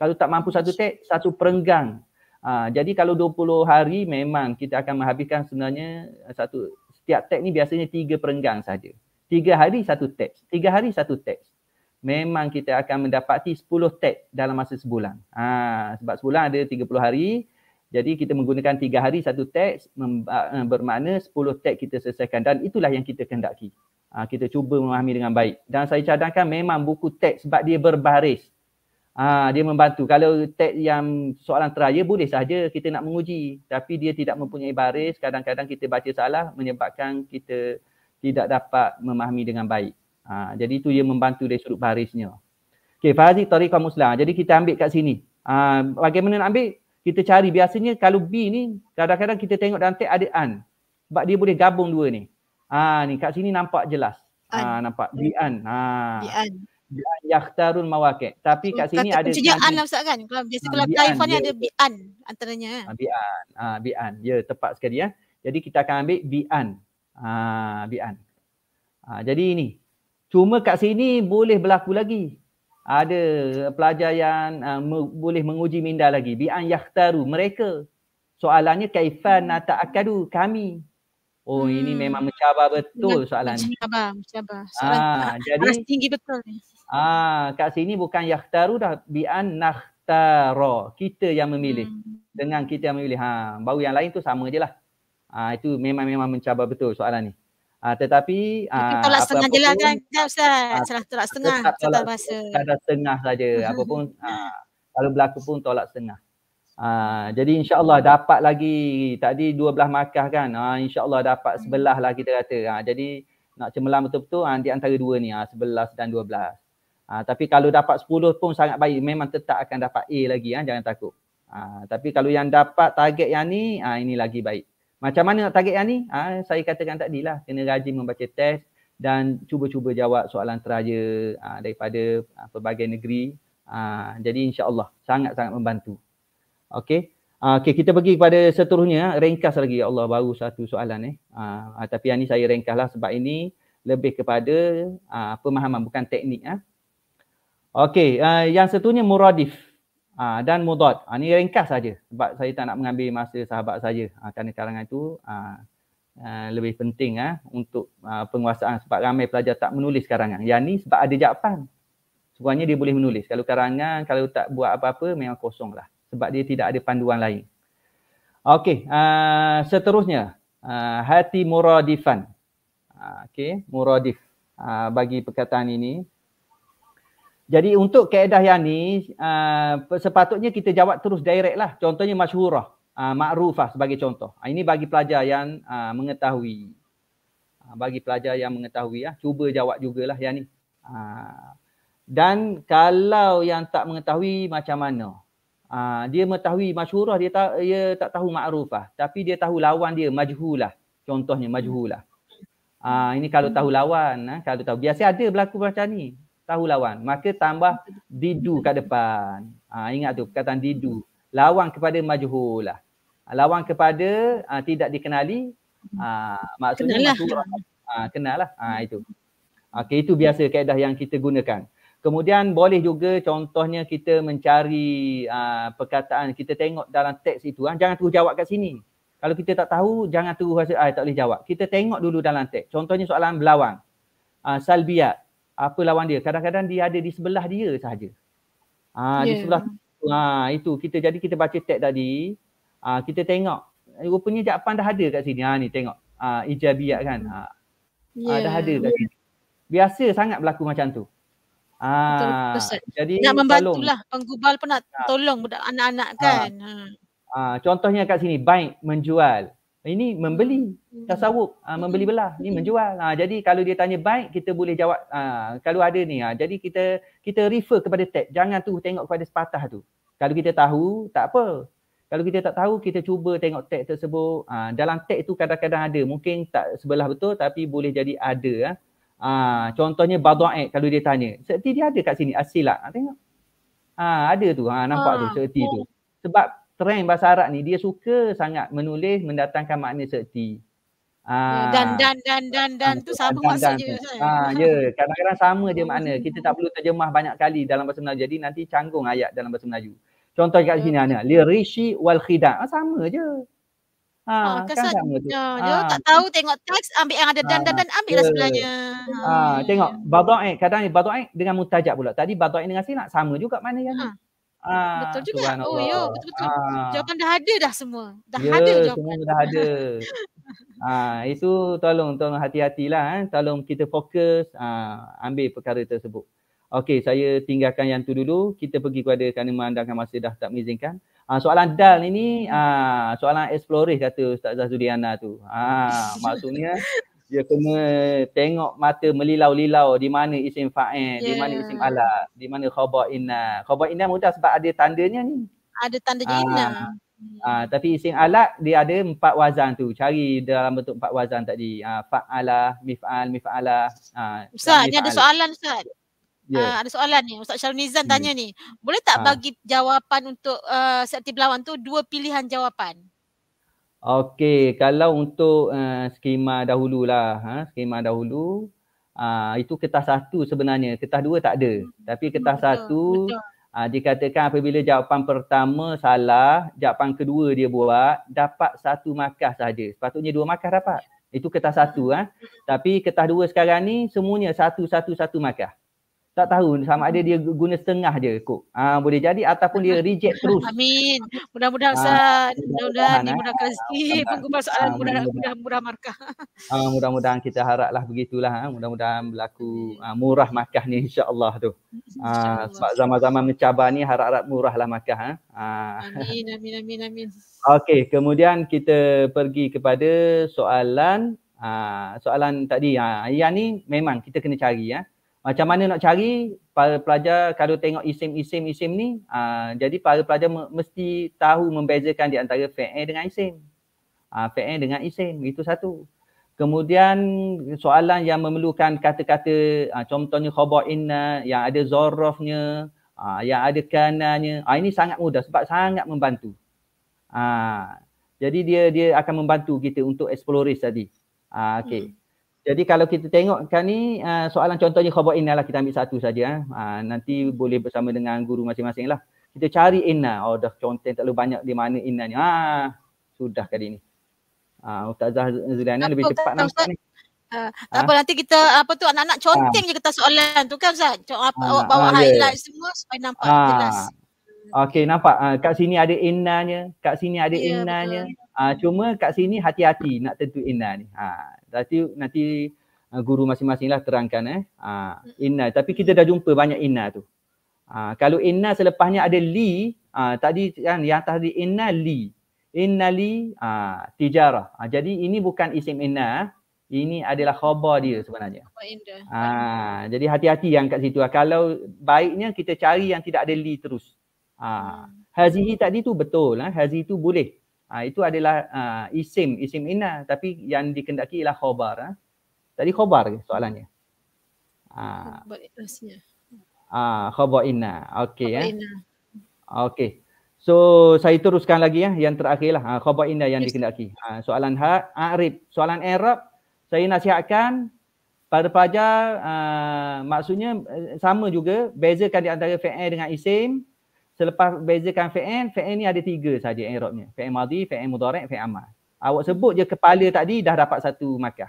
Kalau tak mampu satu test, satu perenggang. Ha, jadi kalau 20 hari memang kita akan menghabiskan sebenarnya ah, satu setiap test ni biasanya tiga perenggang saja. Tiga hari satu test. Tiga hari satu test. Memang kita akan mendapati 10 test dalam masa sebulan. Ha, sebab sebulan ada 30 hari. Jadi kita menggunakan tiga hari satu teks eh, bermakna sepuluh teks kita selesaikan dan itulah yang kita kendaki. Ha, kita cuba memahami dengan baik. Dan saya cadangkan memang buku teks sebab dia berbaris. Ha, dia membantu. Kalau teks yang soalan teraya boleh saja kita nak menguji. Tapi dia tidak mempunyai baris. Kadang-kadang kita baca salah menyebabkan kita tidak dapat memahami dengan baik. Ha, jadi itu dia membantu dari sudut barisnya. Okey, Fahazi Tariqah Muslah. Jadi kita ambil kat sini. Ha, bagaimana nak ambil? kita cari biasanya kalau B ni kadang-kadang kita tengok dalam tag ada an sebab dia boleh gabung dua ni. Ha ni kat sini nampak jelas. Ha, an. Ha nampak B an. Ha. B an. Yakhtarul mawakit. Tapi hmm, kat sini Kata ada Kuncinya an lah Ustaz kan? Kalau, biasa ha, kalau Taifan ni ada B an antaranya. Eh? Ha, B an. Ha, B an. Ya tepat sekali ya. Jadi kita akan ambil B an. Ha, B an. Ha, jadi ini. Cuma kat sini boleh berlaku lagi ada pelajar yang uh, me- boleh menguji minda lagi bi an yakhtaru mereka soalannya kaifan hmm. nataakadu kami oh hmm. ini memang mencabar betul soalan ni mencabar mencabar ah, soalan ah, jadi tinggi betul ni. ah kat sini bukan yakhtaru dah bi an nakhtara kita yang memilih hmm. dengan kita yang memilih ha baru yang lain tu sama je lah. ah itu memang memang mencabar betul soalan ni Uh, tetapi uh, tolak setengah je lah kan, kan Ustaz? Uh, salah tolak setengah tolak bahasa. Kadar setengah saja. Uh-huh. Apa pun uh, kalau berlaku pun tolak setengah. Uh, jadi Allah dapat lagi tadi dua belah markah kan uh, Allah dapat hmm. sebelah lah kita kata uh, jadi nak cemerlang betul-betul uh, di antara dua ni uh, sebelas dan dua belas uh, tapi kalau dapat sepuluh pun sangat baik memang tetap akan dapat A lagi uh, jangan takut uh, tapi kalau yang dapat target yang ni uh, ini lagi baik macam mana nak target yang ni? Ha, saya katakan tadi lah, kena rajin membaca test dan cuba-cuba jawab soalan teraya ah, ha, daripada ha, pelbagai negeri. Ha, jadi Allah sangat-sangat membantu. Okay. Ha, okay, kita pergi kepada seterusnya. Ringkas lagi ya Allah, baru satu soalan eh. Ha, tapi yang ni saya ringkas lah sebab ini lebih kepada ha, pemahaman bukan teknik. Ha. Okay, ha, yang seterusnya muradif uh, dan mudad. Uh, ha, ini ringkas saja sebab saya tak nak mengambil masa sahabat saja. uh, ha, kerana kalangan itu uh, uh, lebih penting uh, untuk uh, penguasaan sebab ramai pelajar tak menulis karangan. Yang ni sebab ada jawapan. Sebenarnya dia boleh menulis. Kalau karangan, kalau tak buat apa-apa memang kosong lah. Sebab dia tidak ada panduan lain. Okey, uh, seterusnya. Uh, hati muradifan. Uh, Okey, muradif. Uh, bagi perkataan ini, jadi untuk kaedah yang ni uh, sepatutnya kita jawab terus direct lah. Contohnya masyhurah, uh, ah, ma'rufah sebagai contoh. Uh, ini bagi pelajar yang uh, mengetahui. Uh, bagi pelajar yang mengetahui lah. Uh, cuba jawab jugalah yang ni. Uh, dan kalau yang tak mengetahui macam mana? Uh, dia mengetahui masyhurah dia, ta- dia tak tahu ma'rufah. Tapi dia tahu lawan dia majhulah. Contohnya majhulah. Uh, ini kalau tahu lawan. Uh, kalau tahu. Biasa ada berlaku macam ni tahu lawan. Maka tambah didu kat depan. Ha, ingat tu perkataan didu. Lawan kepada majhul lah. Ha, lawan kepada ha, tidak dikenali. Ha, maksudnya kenal lah. Ha, kenal lah. Ha, itu. Okay, itu biasa kaedah yang kita gunakan. Kemudian boleh juga contohnya kita mencari ha, perkataan kita tengok dalam teks itu. Ha, jangan terus jawab kat sini. Kalau kita tak tahu, jangan terus rasa, ah, tak boleh jawab. Kita tengok dulu dalam teks. Contohnya soalan berlawan. Uh, ha, salbiat apa lawan dia kadang-kadang dia ada di sebelah dia sahaja ha, yeah. di ya. sebelah ha, itu kita jadi kita baca tag tadi ha, kita tengok eh, rupanya japan dah ada kat sini ha, ni tengok ha, ijabiat kan ha, yeah. ha, dah ya. ada kat sini biasa sangat berlaku macam tu ha, Betul, jadi nak membantulah penggubal pun nak tolong budak anak-anak kan ha. Ha. Ha, contohnya kat sini baik menjual ini membeli hmm. tasawuf uh, membeli belah ni hmm. menjual uh, jadi kalau dia tanya baik kita boleh jawab uh, kalau ada ni uh, jadi kita kita refer kepada tag jangan tu tengok kepada sepatah tu kalau kita tahu tak apa kalau kita tak tahu kita cuba tengok tag tersebut uh, dalam tag tu kadang-kadang ada mungkin tak sebelah betul tapi boleh jadi ada uh. Uh, contohnya badu'at kalau dia tanya seperti dia ada kat sini asilah uh, tengok uh, ada tu uh, nampak uh, tu seperti oh. tu ya. sebab trend bahasa Arab ni dia suka sangat menulis mendatangkan makna serti. Aa, ah. oh, dan dan dan dan dan tu sama dan, maksudnya. Dan, dan. Ah, ha ya, kadang-kadang sama je oh, makna. Kita tak perlu terjemah banyak kali dalam bahasa Melayu. Jadi nanti canggung ayat dalam bahasa Melayu. Contoh kat sini oh, ana, li rishi wal khida. Ah, sama je. Ha, ha kan kesan, sama tu. Ya, ha. Ya, dia tak tahu tengok teks ambil yang ada dan dan dan ambil lah ya. sebenarnya. Ha, ha tengok badai kadang-kadang badai dengan mutajab pula. Tadi badai dengan silat sama juga mana yang ha. ni. Ah, betul juga. Tuan oh ya, betul-betul. Ah. Jawapan dah ada dah semua. Dah ya, ada jawapan. Semua dah ada. ah, itu tolong tolong hati-hatilah eh. Tolong kita fokus ah, ambil perkara tersebut. Okey, saya tinggalkan yang tu dulu. Kita pergi kepada kerana memandangkan masa dah tak mengizinkan. Ah, soalan dal ini, ah, soalan eksploris kata Ustaz Zazuliana tu. Ah, maksudnya dia kena tengok mata melilau-lilau di mana isim fa'il, yeah. di ya. mana isim ala, di mana khabar inna. Khabar inna mudah sebab ada tandanya ni. Ada tandanya ah. inna. Ah, tapi isim alat dia ada empat wazan tu. Cari dalam bentuk empat wazan tadi. Ah, fa'ala, mif'al, mif'ala. Ah, Ustaz, mif'ala. ni ada soalan Ustaz. Yeah. Ya. Uh, ada soalan ni. Ustaz Syarul Nizam yeah. Hmm. tanya ni. Boleh tak uh. bagi jawapan untuk uh, eh, Sakti Belawan tu dua pilihan jawapan? Okey, kalau untuk uh, skema dahulu lah, ha? skema dahulu uh, itu kertas satu sebenarnya, kertas dua tak ada. Hmm. Tapi kertas hmm, betul, satu betul. Uh, dikatakan apabila jawapan pertama salah, jawapan kedua dia buat, dapat satu markah sahaja. Sepatutnya dua markah dapat. Itu kertas satu. Hmm. Ha? Tapi kertas dua sekarang ni semuanya satu-satu-satu markah tak tahu sama ada hmm. dia guna setengah je kok. Ah uh, boleh jadi ataupun dia reject terus. Amin. Mudah-mudahan uh, sah. Mudah-mudahan dimudahkan eh. rezeki pun ah, persoalan ah, mudah mudah murah markah. Uh, mudah-mudahan kita haraplah begitulah ha. Mudah-mudahan berlaku uh, murah markah ni insya-Allah tu. Uh, insya sebab zaman-zaman mencabar ni harap-harap murahlah markah ha. Uh. Amin amin amin amin. Okey, kemudian kita pergi kepada soalan uh, soalan tadi. Ha, uh, yang ni memang kita kena cari ya. Uh macam mana nak cari para pelajar kalau tengok isim-isim isim ni uh, jadi para pelajar mesti tahu membezakan di antara fi'il dengan isim uh, ah, fi'il dengan isim itu satu kemudian soalan yang memerlukan kata-kata uh, contohnya khabar inna yang ada zarafnya uh, yang ada kananya uh, ini sangat mudah sebab sangat membantu uh, jadi dia dia akan membantu kita untuk explore tadi uh, okey hmm. Jadi kalau kita tengokkan ni ah, soalan contohnya khabar inna lah kita ambil satu saja ah. Ah, nanti boleh bersama dengan guru masing-masing lah. Kita cari inna. Oh dah contoh tak banyak di mana inna ni. Ha sudah kali ni. Ah Ustazah Zuliana lebih cepat nampak ni. Uh, tak ha? apa nanti kita apa tu anak-anak conteng ha. je kertas soalan tu kan Ustaz. Co- apa ha, bawa ha, highlight yeah. semua supaya nampak ha. jelas. Okey nampak uh, kat sini ada innanya, kat sini ada yeah, innanya. Ah uh, cuma kat sini hati-hati nak tentu inna ni. Ha Nanti nanti uh, guru masing-masing lah terangkan eh. Ha, inna. Tapi kita dah jumpa banyak inna tu. Ha, kalau inna selepasnya ada li, ha, tadi kan yang tadi inna li. Inna li ha, tijarah. Ha, jadi ini bukan isim inna. Eh. Ini adalah khabar dia sebenarnya. Ha, jadi hati-hati yang kat situ. Kalau baiknya kita cari yang tidak ada li terus. Ha, hazihi tadi tu betul. Ha, hazihi tu boleh. Ha, itu adalah ha, isim, isim inna tapi yang dikendaki ialah khobar. Ha. Tadi khobar ke soalannya? Ha. Ah, khobar inna. Okey ya. Eh. Okey. So saya teruskan lagi ya yang terakhir lah ha, khobar inna yang yes. dikendaki. Ha, soalan ha, arif, soalan Arab saya nasihatkan pada pelajar uh, maksudnya eh, sama juga bezakan di antara fi'il dengan isim selepas bezakan fi'il, fi'il ni ada tiga saja i'rabnya. Fi'il madhi, fi'il mudhari', fi'il amal. Awak sebut je kepala tadi dah dapat satu markah.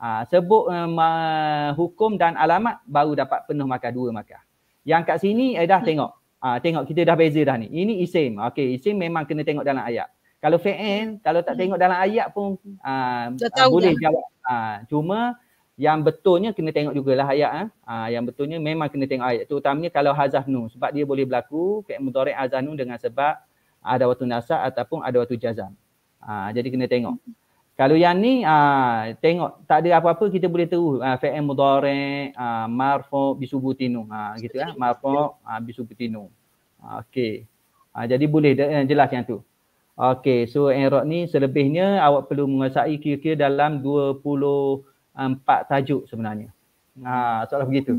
Ha, sebut um, uh, hukum dan alamat baru dapat penuh markah dua markah. Yang kat sini eh, dah tengok. Ha, tengok kita dah beza dah ni. Ini isim. Okey, isim memang kena tengok dalam ayat. Kalau fi'il, kalau tak tengok dalam ayat pun uh, uh, boleh jawab. Ha, cuma yang betulnya kena tengok jugalah ayat eh. Ha, yang betulnya memang kena tengok ayat. Terutamanya kalau hazahnu sebab dia boleh berlaku fi'il mudhari' hazahnu dengan sebab ada waktu nasab ataupun ada waktu jazam. Ha, jadi kena tengok. Kalau yang ni ha, tengok tak ada apa-apa kita boleh tahu. ha, fi'il mudhari' ha, marfu bisubutinu. Ha, gitu ah ha. marfo ha, bisubutinu. Ha, Okey. Ha, jadi boleh de- eh, jelas yang tu. Okey, so Erod ni selebihnya awak perlu menguasai kira-kira dalam 20 empat tajuk sebenarnya. Ha, soalan begitu.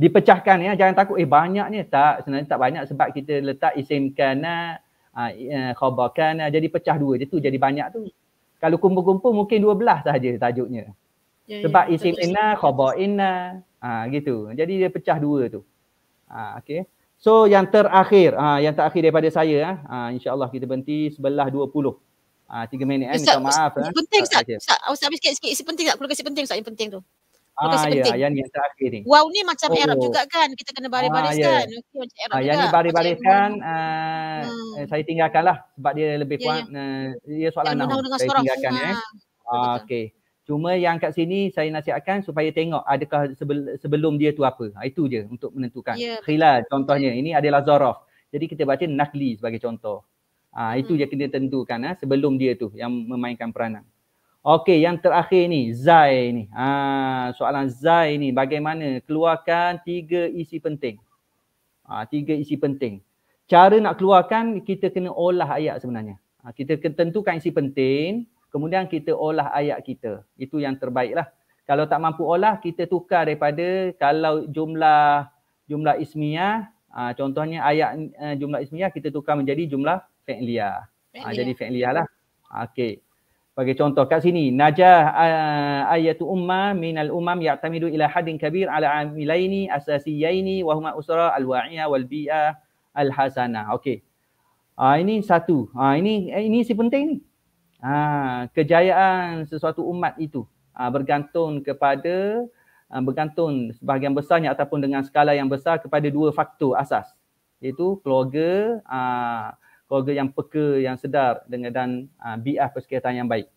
Dipecahkan ya, jangan takut eh banyaknya tak sebenarnya tak banyak sebab kita letak isim kana ha, eh, khabar kana jadi pecah dua je tu jadi banyak tu. Kalau kumpul-kumpul mungkin dua belah sahaja tajuknya. Ya, ya sebab ya, isim inna khabar inna ha, gitu. Jadi dia pecah dua tu. Ha, okay. So yang terakhir, ha, yang terakhir daripada saya, ha, insyaAllah kita berhenti sebelah dua puluh. Ah tiga 3 minit eh, eh minta maaf eh. Penting Ustaz. Ustaz, Ustaz habis sikit sikit penting tak? Kalau kasi penting Ustaz penting tu. Ah ya, yeah, yang yang terakhir ni. Wow ni macam Arab oh. juga kan. Kita kena baris-bariskan. Ah, ya. kan? Okey macam Arab ah, juga. Yang ni baris-bariskan uh, saya tinggalkanlah sebab dia lebih ya, kuat. Yeah. Ya. dia soalan nak saya sorang. tinggalkan ha. eh. Ah, ah Okey. Cuma yang kat sini saya nasihatkan supaya tengok adakah sebelum dia tu apa. Ah, itu je untuk menentukan. Yeah. Khilal contohnya. Ini adalah Zorof. Jadi kita baca Nakli sebagai contoh. Ha, itu hmm. dia kena tentukan ha, sebelum dia tu yang memainkan peranan. Okey, yang terakhir ni, Zai ni. Ha, soalan Zai ni, bagaimana keluarkan tiga isi penting. Ha, tiga isi penting. Cara nak keluarkan, kita kena olah ayat sebenarnya. Ha, kita kena tentukan isi penting, kemudian kita olah ayat kita. Itu yang terbaiklah. Kalau tak mampu olah, kita tukar daripada kalau jumlah jumlah ismiah, ha, contohnya ayat eh, jumlah ismiah, kita tukar menjadi jumlah Fa'liya. Ha, ah, jadi Fa'liya lah. Okey. Bagi contoh kat sini najah uh, ayatu umma minal umam ya'tamidu ila hadin kabir ala amilaini asasiyaini wa huma usra alwa'iyah wal bi'ah alhasanah. Okey. Ha, ini satu. Ha, ini ini si penting ni. Ha, kejayaan sesuatu umat itu ha, bergantung kepada ha, bergantung sebahagian besarnya ataupun dengan skala yang besar kepada dua faktor asas iaitu keluarga ha, keluarga yang peka yang sedar dengan dan uh, ah, biah persekitaran yang baik.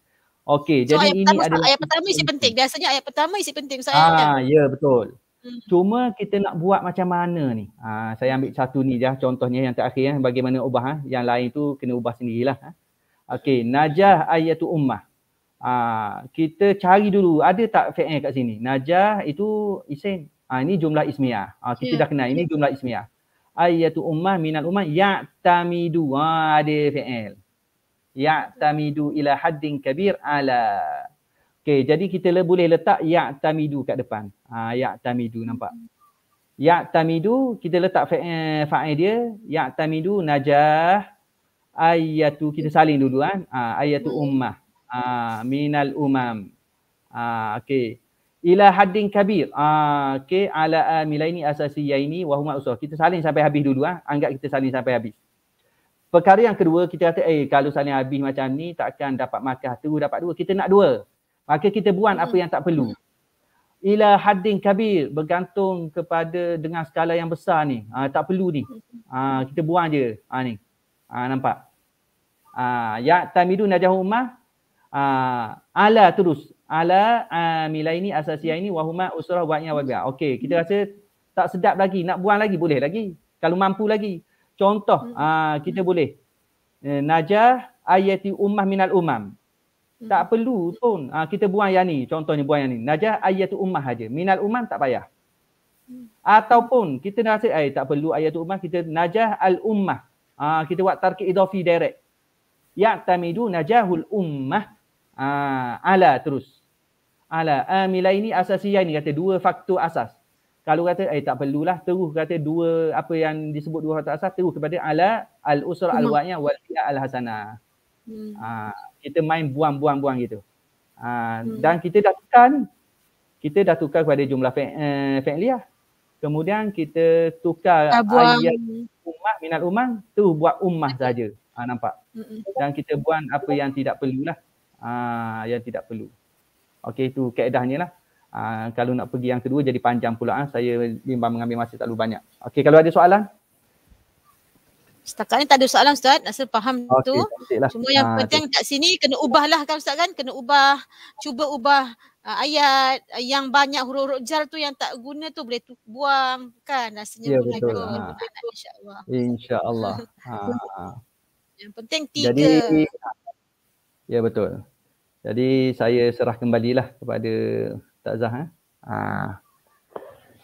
Okey, so, jadi ini pertama, adalah ayat pertama isi penting. Biasanya ayat pertama isi penting saya. Ah, kan? ya betul. Hmm. Cuma kita nak buat macam mana ni? Ha, saya ambil satu ni je contohnya yang terakhir ya, bagaimana ubah ha? Yang lain tu kena ubah sendirilah ha? Okey, najah ayatu ummah. Ha, kita cari dulu ada tak fi'il kat sini? Najah itu isim. Ah ini jumlah ismiah. Ha, kita yeah. dah kenal ini hmm. jumlah ismiah ayatu ummah minal ummah ya'tamidu wa ha, ada fi'il ya'tamidu ila haddin kabir ala okey jadi kita le- boleh letak ya'tamidu kat depan ha ya'tamidu nampak ya'tamidu kita letak fa'il dia ya'tamidu najah ayatu kita saling dulu kan ha ayatu ummah ha minal umam ha okey ila haddin kabir. Ah okey ala amilaini asasiyaini wa huma usul. Kita saling sampai habis dulu ah. Anggap kita saling sampai habis. Perkara yang kedua kita kata eh kalau saling habis macam ni takkan dapat markah tu dapat dua. Kita nak dua. Maka kita buang apa yang tak perlu. Ila haddin kabir bergantung kepada dengan skala yang besar ni. Ah tak perlu ni. Ah kita buang je. Ah ni. Ah nampak. Ah ya tamidu najahu ummah. Ah, ala terus ala amila ah, ini amilaini ini wahuma usrah wa nyawaga. Okey, kita rasa tak sedap lagi, nak buang lagi boleh lagi. Kalau mampu lagi. Contoh, hmm. aa, ah, kita boleh eh, najah ayati ummah minal umam. Hmm. Tak perlu pun aa, ah, kita buang yang ni, contohnya buang yang ni. Najah ayati ummah aja. Minal umam tak payah. Hmm. Ataupun kita rasa eh tak perlu ayatul ummah kita najah al ummah. Aa, kita buat tarkib idhofi direct. Ya tamidu najahul ummah. Aa, ala terus ala ini amilaini ini kata dua faktor asas. Kalau kata eh tak perlulah terus kata dua apa yang disebut dua faktor asas terus kepada ala al usra al wa'iyah wal al hasana Hmm. Ha, kita main buang-buang-buang gitu. Ha, hmm. dan kita dah tukar kita dah tukar kepada jumlah fi'liyah. Eh, Kemudian kita tukar ayat ummah minal ummah tu buat ummah saja. Ha, nampak. Hmm, hmm. Dan kita buang apa yang tidak perlulah. Ah ha, yang tidak perlu. Mm. Okey itu kaedahnya lah. Uh, kalau nak pergi yang kedua jadi panjang pula. Ha. Saya bimbang mengambil masa terlalu banyak. Okey kalau ada soalan. Setakat ni tak ada soalan Ustaz. Rasa faham okay, tu. Lah. Cuma yang ha, penting kat sini kena ubahlah kan Ustaz kan. Kena ubah. Cuba ubah uh, ayat yang banyak huruf-huruf jar tu yang tak guna tu boleh tu buang kan. Rasanya ya, betul. Ha. InsyaAllah. InsyaAllah. Ha. Yang penting tiga. Jadi, ya betul. Jadi saya serah kembalilah kepada Ustaz Zah. Eh? Ha.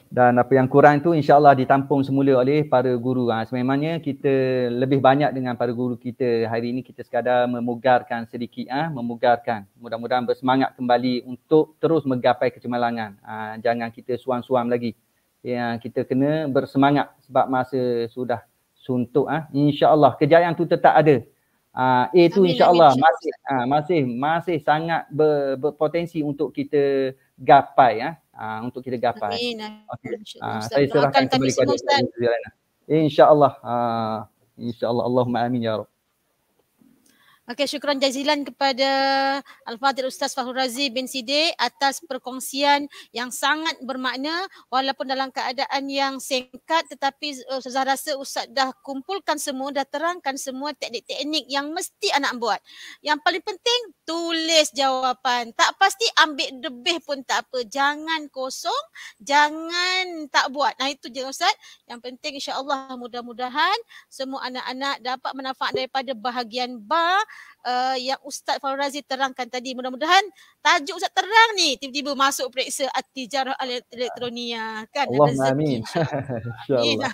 Dan apa yang kurang tu insyaAllah ditampung semula oleh para guru. Ha. Sememangnya kita lebih banyak dengan para guru kita hari ini kita sekadar memugarkan sedikit. Ha. Memugarkan. Mudah-mudahan bersemangat kembali untuk terus menggapai kecemalangan. Ha. Jangan kita suam-suam lagi. Ya, kita kena bersemangat sebab masa sudah suntuk. Ha. InsyaAllah kejayaan tu tetap ada uh, A tu insyaallah masih uh, masih masih sangat ber, berpotensi untuk kita gapai ya uh, untuk kita gapai. Okay, Uh, saya serahkan kembali kepada Ustaz. Insyaallah uh, insyaallah Allahumma amin ya rab. Okey, syukuran jazilan kepada Al-Fadhil Ustaz Fahru Razi bin Sidik atas perkongsian yang sangat bermakna walaupun dalam keadaan yang singkat tetapi eh, saya rasa Ustaz dah kumpulkan semua, dah terangkan semua teknik-teknik yang mesti anak buat. Yang paling penting, tulis jawapan. Tak pasti ambil debih pun tak apa. Jangan kosong, jangan tak buat. Nah itu je Ustaz. Yang penting insya-Allah mudah-mudahan semua anak-anak dapat manfaat daripada bahagian ba uh, yang Ustaz Farul Razi terangkan tadi. Mudah-mudahan tajuk Ustaz terang ni tiba-tiba masuk periksa At-Tijarah Elektronia. Kan? Allah amin. InsyaAllah.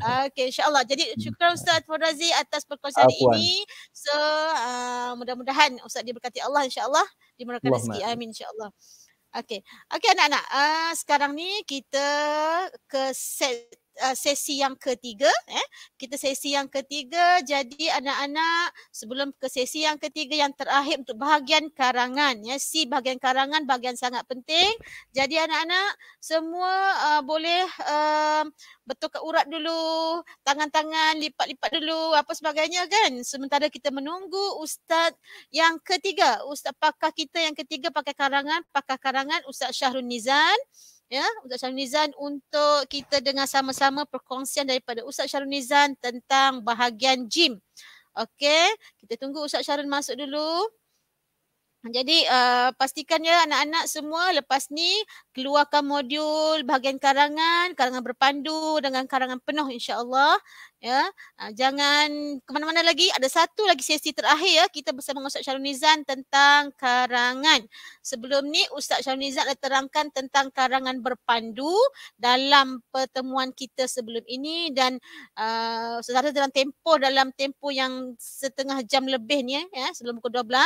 Ah, okay, insyaAllah. Jadi syukur Ustaz Farul Razi atas perkongsian hari ini. So, uh, mudah-mudahan Ustaz diberkati Allah insyaAllah. Dimurahkan rezeki. Amin insyaAllah. Okey. Okey anak-anak. Uh, sekarang ni kita ke set Eh, sesi yang ketiga eh kita sesi yang ketiga jadi anak-anak sebelum ke sesi yang ketiga yang terakhir untuk bahagian karangan ya si bahagian karangan bahagian sangat penting jadi anak-anak semua uh, boleh uh, bertukar urat dulu tangan-tangan lipat-lipat dulu apa sebagainya kan sementara kita menunggu ustaz yang ketiga ustaz pakar kita yang ketiga pakai karangan pakar karangan ustaz Syahrul Nizan ya Ustaz Syarunizan untuk kita dengar sama-sama perkongsian daripada Ustaz Syarunizan tentang bahagian gym. Okey, kita tunggu Ustaz Syarun masuk dulu. Jadi uh, pastikan ya anak-anak semua lepas ni keluarkan modul bahagian karangan, karangan berpandu dengan karangan penuh insya-Allah ya ah, jangan ke mana-mana lagi ada satu lagi sesi terakhir ya kita bersama dengan Ustaz Syarunizan tentang karangan sebelum ni Ustaz Syarunizan telah terangkan tentang karangan berpandu dalam pertemuan kita sebelum ini dan uh, secara dalam tempoh dalam tempoh yang setengah jam lebih ni ya sebelum pukul 12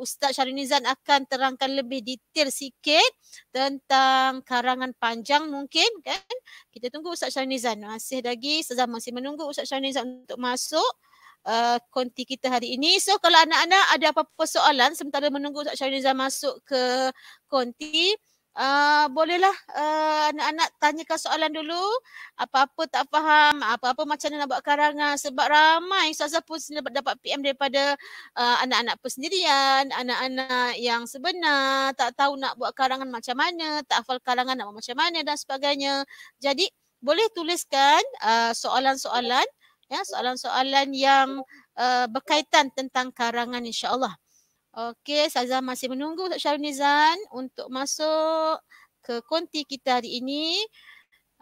Ustaz Syarunizan akan terangkan lebih detail sikit tentang karangan panjang mungkin kan kita tunggu Ustaz Syarnizan masih lagi sedang masih menunggu Ustaz Syarnizan untuk masuk uh, konti kita hari ini. So kalau anak-anak ada apa-apa soalan sementara menunggu Ustaz Syarnizan masuk ke konti, Ah, bolehlah uh, anak-anak tanyakan soalan dulu. Apa-apa tak faham, apa-apa macam mana nak buat karangan. Sebab ramai Ustazah pun dapat, dapat PM daripada uh, anak-anak persendirian, anak-anak yang sebenar, tak tahu nak buat karangan macam mana, tak hafal karangan nak buat macam mana dan sebagainya. Jadi boleh tuliskan uh, soalan-soalan ya soalan-soalan yang uh, berkaitan tentang karangan insya-Allah. Okey, Saza masih menunggu Ustaz Syarunizan untuk masuk ke konti kita hari ini.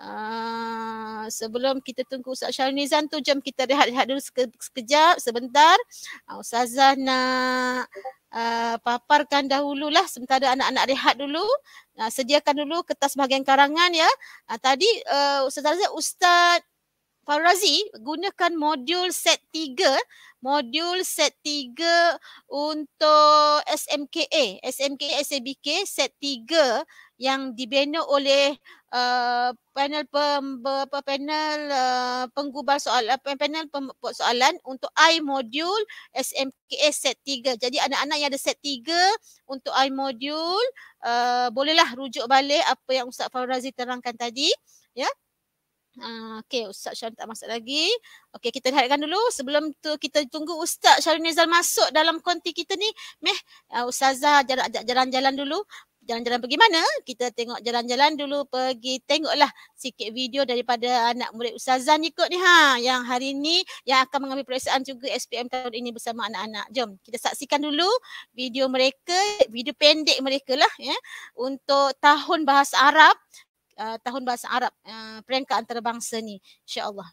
Uh, sebelum kita tunggu Ustaz Syarunizan tu, jam kita rehat-rehat dulu seke, sekejap, sebentar. Uh, ah, Ustazah nak uh, paparkan dahululah sementara anak-anak rehat dulu. Uh, sediakan dulu kertas bahagian karangan ya. Uh, tadi uh, Ustaz Ustaz Farul Razi gunakan modul set 3 modul set 3 untuk SMKA SMKA SABK set 3 yang dibina oleh uh, panel pem, apa panel uh, penggubal soalan panel pem, soalan untuk i modul SMKA set 3 jadi anak-anak yang ada set 3 untuk i modul uh, bolehlah rujuk balik apa yang Ustaz Farul Razi terangkan tadi ya yeah? Ah, okay, Ustaz Syarun tak masuk lagi. Okay, kita lihatkan dulu. Sebelum tu kita tunggu Ustaz Syarun Nizal masuk dalam konti kita ni. Meh, uh, Ustazah jalan-jalan dulu. Jalan-jalan pergi mana? Kita tengok jalan-jalan dulu pergi tengoklah sikit video daripada anak murid Ustazah ni kot ni ha. Yang hari ni yang akan mengambil periksaan juga SPM tahun ini bersama anak-anak. Jom kita saksikan dulu video mereka, video pendek mereka lah ya. Untuk tahun bahasa Arab Eh, tahun bahasa Arab uh, peringkat antarabangsa ni insyaallah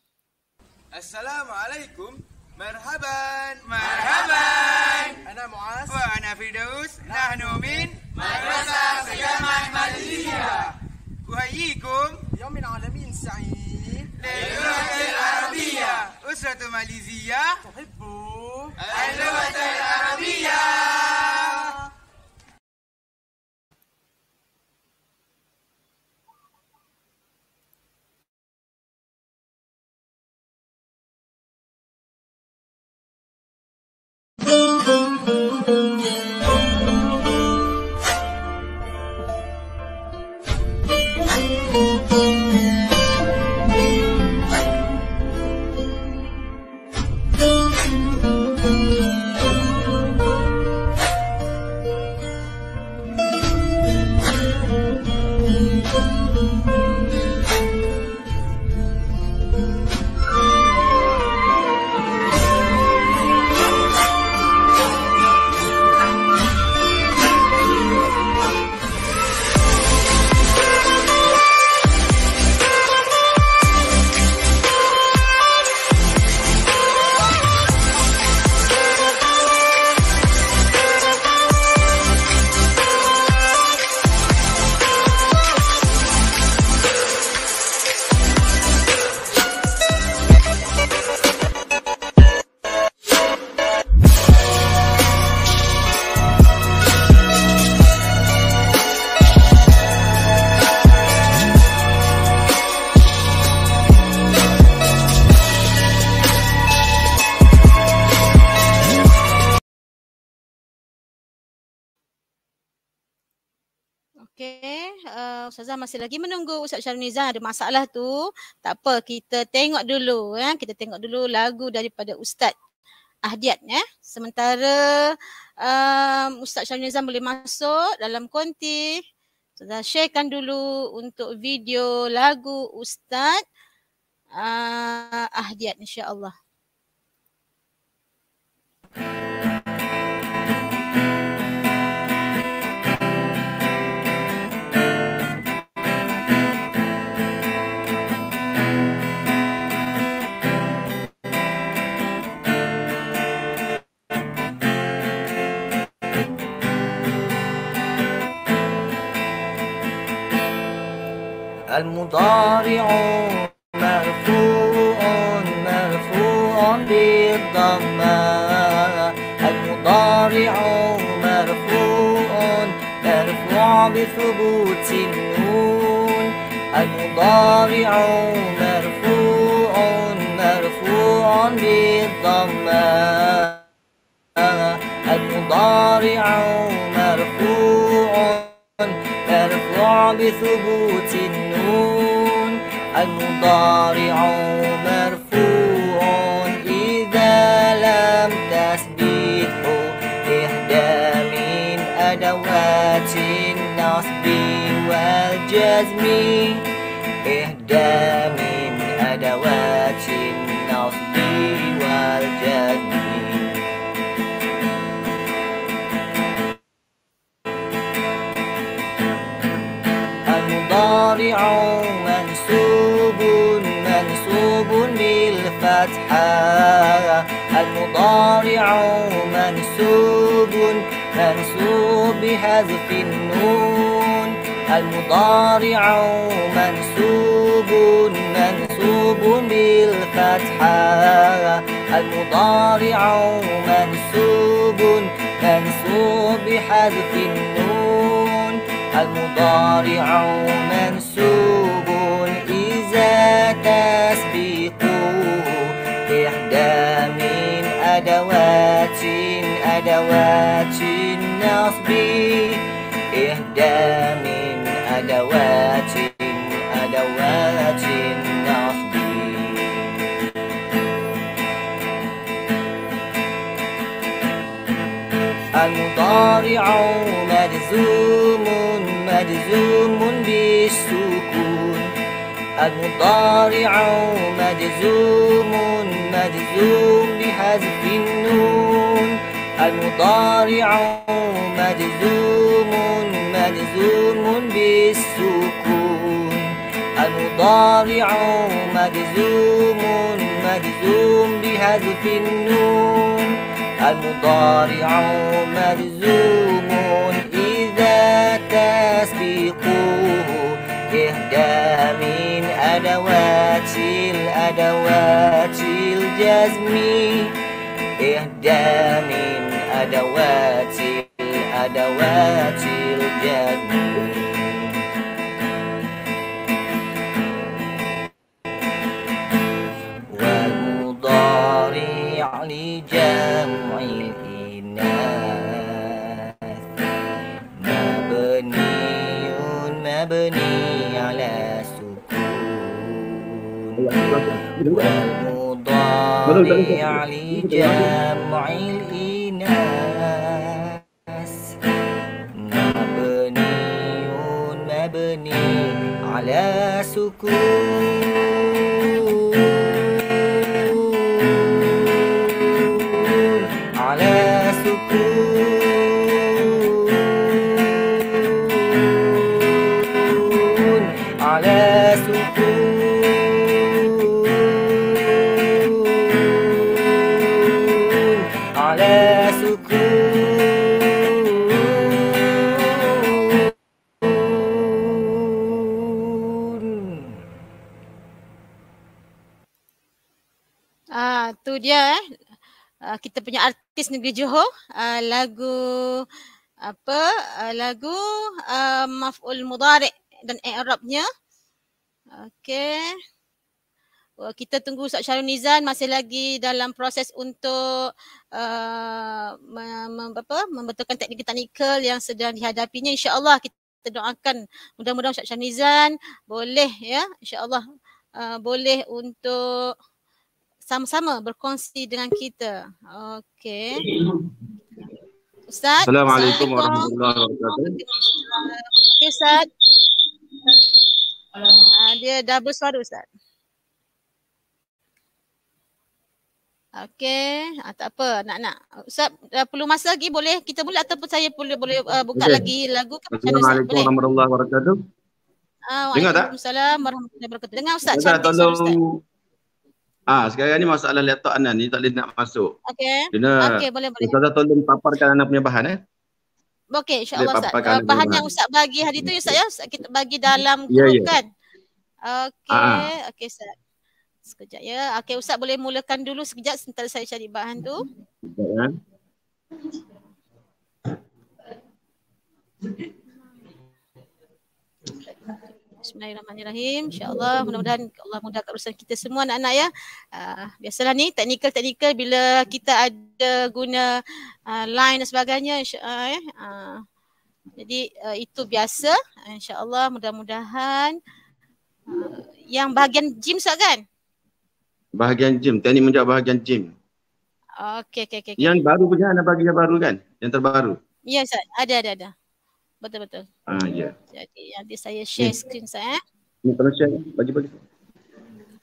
assalamualaikum marhaban marhaban ana muaz wa ana fidaus nahnu min madrasah segaman malaysia kuhayikum yaumil alamin sa'id lil arabiyyah usratu malaysia tuhibbu al-lughah al Thank you. Syarunizah masih lagi menunggu Ustaz Syarunizah ada masalah tu. Tak apa kita tengok dulu ya. Kita tengok dulu lagu daripada Ustaz Ahdiat ya. Sementara um, Ustaz Syarunizah boleh masuk dalam konti. Saya sharekan dulu untuk video lagu Ustaz uh, Ahdiat insya-Allah. Thank you. المضارع مرفوع مرفوع بالضمة المضارع مرفوع مرفوع بثبوت النون المضارع مرفوع مرفوع بالضمة المضارع مرفوع مرفوع بثبوت النون مجنون المضارع مرفوع إذا لم تسبحه إحدى من أدوات النصب والجزم إحدى من أدوات النصب والجزم مرجع منسوب منسوب بالفتحة المضارع منسوب منسوب بحذف النون المضارع منسوب منسوب بالفتحة المضارع منسوب منسوب بحذف النون المضارع منسوب إذا تسبقه إحدى من أدوات أدوات النصب إحدى من أدوات أدوات النصب المضارع مرزوق بالسكون المضارع مجزوم مجزوم بحذف النون المضارع مجزوم مجزوم بالسكون المضارع مجزوم مجزوم بحذف النون المضارع مجزوم تسبقوه إهدى من أدوات الأدوات الجزم إهدى من أدوات الأدوات الجزم المضيع لجمع الإناس مبني مبني على سكون Ah, kita punya artis negeri Johor uh, lagu apa uh, lagu uh, maf'ul mudhari dan i'rabnya okey uh, kita tunggu Ustaz Syarul Nizan masih lagi dalam proses untuk uh, mem- apa membetulkan teknik teknikal yang sedang dihadapinya insyaallah kita doakan mudah-mudahan Ustaz Syarul Nizan boleh ya insyaallah uh, boleh untuk sama-sama berkongsi dengan kita. Okey. Ustaz. Assalamualaikum warahmatullahi wabarakatuh. Okey Ustaz. Uh, dia dah bersuara Ustaz. Okey, ah, tak apa nak nak. Ustaz dah perlu masa lagi boleh kita mula ataupun saya perlu boleh uh, buka okay. lagi lagu ke Assalamualaikum warahmatullahi wabarakatuh. Uh, Dengar tak? Assalamualaikum warahmatullahi wabarakatuh. Dengar Ustaz. Dengar, tolong Ah ha, sekarang ni masalah laptop Anan ni tak boleh nak masuk. Okey. Okey boleh boleh. Ustaz tolong paparkan anak punya bahan eh. Okey insya-Allah Ustaz. Uh, bahan, bahan yang Ustaz bagi hari tu Ustaz ya kita bagi dalam ya, ya. grup yeah, yeah. kan. Okey ha. okey Ustaz. Sekejap ya. Okey Ustaz boleh mulakan dulu sekejap sementara saya cari bahan tu. Sekejap ya. Bismillahirrahmanirrahim. InsyaAllah mudah-mudahan Allah mudahkan urusan kita semua anak-anak ya. Uh, biasalah ni teknikal-teknikal bila kita ada guna uh, line dan sebagainya insyaAllah ya. Uh, jadi uh, itu biasa. InsyaAllah mudah-mudahan uh, yang bahagian gym sah kan? Bahagian gym. Teknik menjawab bahagian gym. Okey, okey, okey. Okay. Yang baru punya anak bagi yang baru kan? Yang terbaru? Ya, Ustaz. Ada, ada, ada betul betul. Ah ya. Yeah. Jadi nanti saya share yeah. screen saya. Eh. Ini kalau share bagi bagi.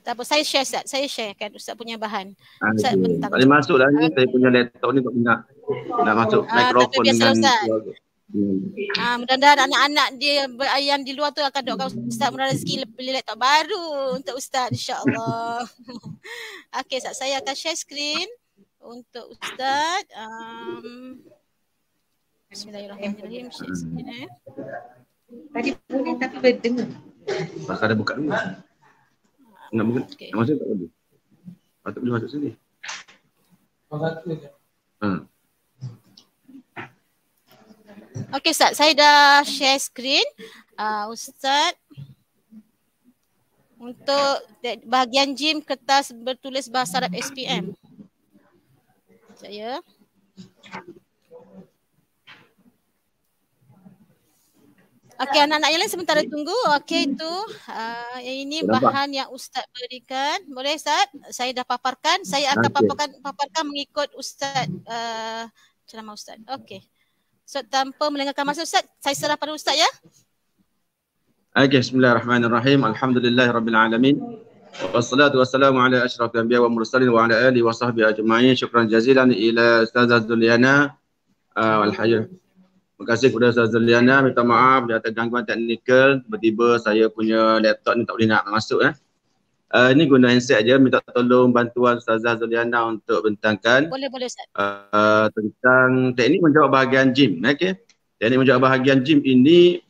Tak apa, saya share Ustaz. Saya share kan Ustaz punya bahan. Ah, Ustaz okay. Ya, ya. bentang. Boleh masuk dah ni. Ah. Saya punya laptop ni tak nak, nak masuk uh, mikrofon dengan Ustaz. Hmm. Ah, mudah-mudahan anak-anak dia yang di luar tu akan doakan Ustaz Murah Rezeki beli laptop baru untuk Ustaz insyaAllah. okay, Ustaz, saya akan share screen untuk Ustaz. Um, Bismillahirrahmanirrahim. Tadi boleh tapi dengar. Pasal ada buka dulu. Nak buka. Okay. Masa tak boleh. Patut ah, boleh masuk sini. Ha. Okey Ustaz, saya dah share screen. Uh, Ustaz, untuk bahagian gym kertas bertulis bahasa Arab SPM. Saya. Okay. Okey anak-anak yang lain sementara hmm. tunggu. Okey itu hmm. uh, ah, ini bahan yang ustaz berikan. Boleh ustaz? Saya dah paparkan. Saya akan paparkan paparkan mengikut ustaz uh, ah, ceramah ustaz. Okey. So tanpa melengahkan masa ustaz, saya serah pada ustaz ya. Okey, bismillahirrahmanirrahim. Alhamdulillahirabbil alamin. Wassalatu wassalamu ala asyrafil anbiya wal mursalin wa ala alihi wa ajma'in. Syukran jazilan ila ustazah Zuliana. Uh, Alhamdulillah. Terima kasih kepada Ustaz Zuliana. Minta maaf dia atas gangguan teknikal. Tiba-tiba saya punya laptop ni tak boleh nak masuk. Eh. Uh, ini guna handset aja. Minta tolong bantuan Ustaz Zuliana untuk bentangkan. Boleh, boleh Ustaz. Uh, tentang teknik menjawab bahagian gym. Okay? Teknik menjawab bahagian gym ini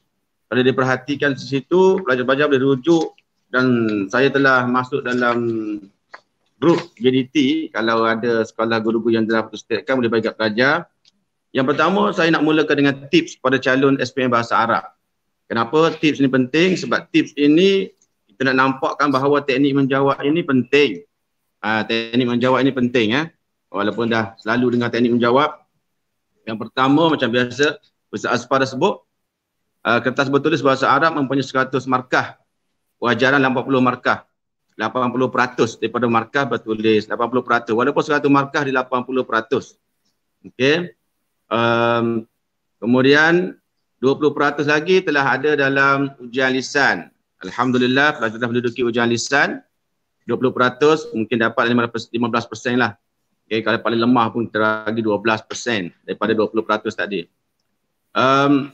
kalau diperhatikan di situ, pelajar-pelajar boleh rujuk dan saya telah masuk dalam grup GDT. kalau ada sekolah guru-guru yang telah putus boleh bagi kat pelajar yang pertama saya nak mulakan dengan tips pada calon SPM Bahasa Arab. Kenapa tips ini penting? Sebab tips ini kita nak nampakkan bahawa teknik menjawab ini penting. Uh, teknik menjawab ini penting ya. Eh? Walaupun dah selalu dengar teknik menjawab. Yang pertama macam biasa Ustaz Aspar dah sebut uh, kertas bertulis bahasa Arab mempunyai 100 markah. Wajaran 80 markah. 80% daripada markah bertulis 80%. Walaupun 100 markah di 80%. Okey. Um, kemudian 20% lagi telah ada dalam ujian lisan. Alhamdulillah telah sudah menduduki ujian lisan. 20% mungkin dapat 15% lah. Okay, kalau paling lemah pun kita lagi 12% daripada 20% tadi. Um,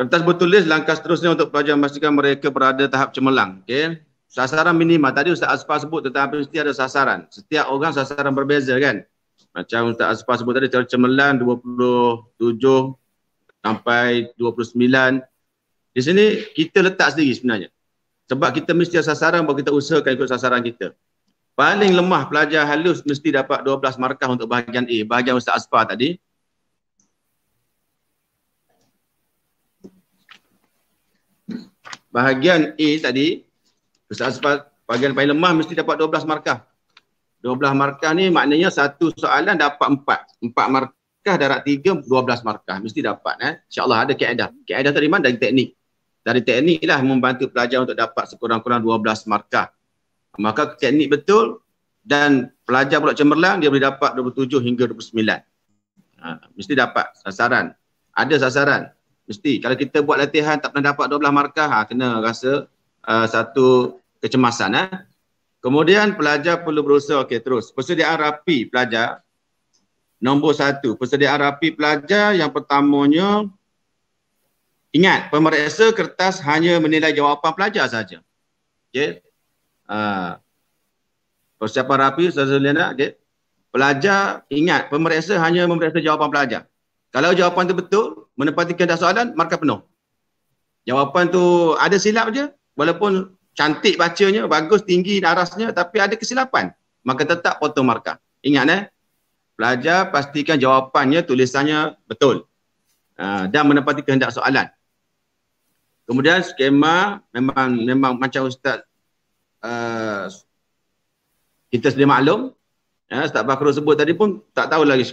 kertas bertulis langkah seterusnya untuk pelajar memastikan mereka berada tahap cemerlang. Okay. Sasaran minima. Tadi Ustaz Asfar sebut tetapi hampir mesti ada sasaran. Setiap orang sasaran berbeza kan macam Ustaz Azfar sebut tadi secara cemerlang 27 sampai 29 di sini kita letak sendiri sebenarnya sebab kita mesti ada sasaran bahawa kita usahakan ikut sasaran kita paling lemah pelajar halus mesti dapat 12 markah untuk bahagian A bahagian Ustaz Azfar tadi bahagian A tadi Ustaz Azfar bahagian paling lemah mesti dapat 12 markah Dua 12 markah ni maknanya satu soalan dapat empat empat markah darat tiga dua belas markah. Mesti dapat. Eh? InsyaAllah ada keadaan keadaan tadi mana? Dari teknik. Dari teknik lah membantu pelajar untuk dapat sekurang-kurang dua belas markah. Maka teknik betul dan pelajar pula cemerlang dia boleh dapat tujuh hingga dua puluh sembilan ha, mesti dapat sasaran. Ada sasaran. Mesti. Kalau kita buat latihan tak pernah dapat dua 12 markah, ha, kena rasa uh, satu kecemasan. Eh? Kemudian pelajar perlu berusaha, okey terus. Persediaan rapi pelajar, nombor satu. Persediaan rapi pelajar yang pertamanya, ingat pemeriksa kertas hanya menilai jawapan pelajar saja. Okey. Uh, persiapan rapi, Ustaz Zulina, okey. Pelajar ingat pemeriksa hanya memeriksa jawapan pelajar. Kalau jawapan tu betul, menepati kehendak soalan, markah penuh. Jawapan tu ada silap je, walaupun cantik bacanya, bagus tinggi narasnya tapi ada kesilapan, maka tetap potong markah. Ingat eh, pelajar pastikan jawapannya tulisannya betul uh, dan menepati kehendak soalan. Kemudian skema memang memang macam Ustaz uh, kita sudah maklum, ya, Ustaz Bakru sebut tadi pun tak tahu lagi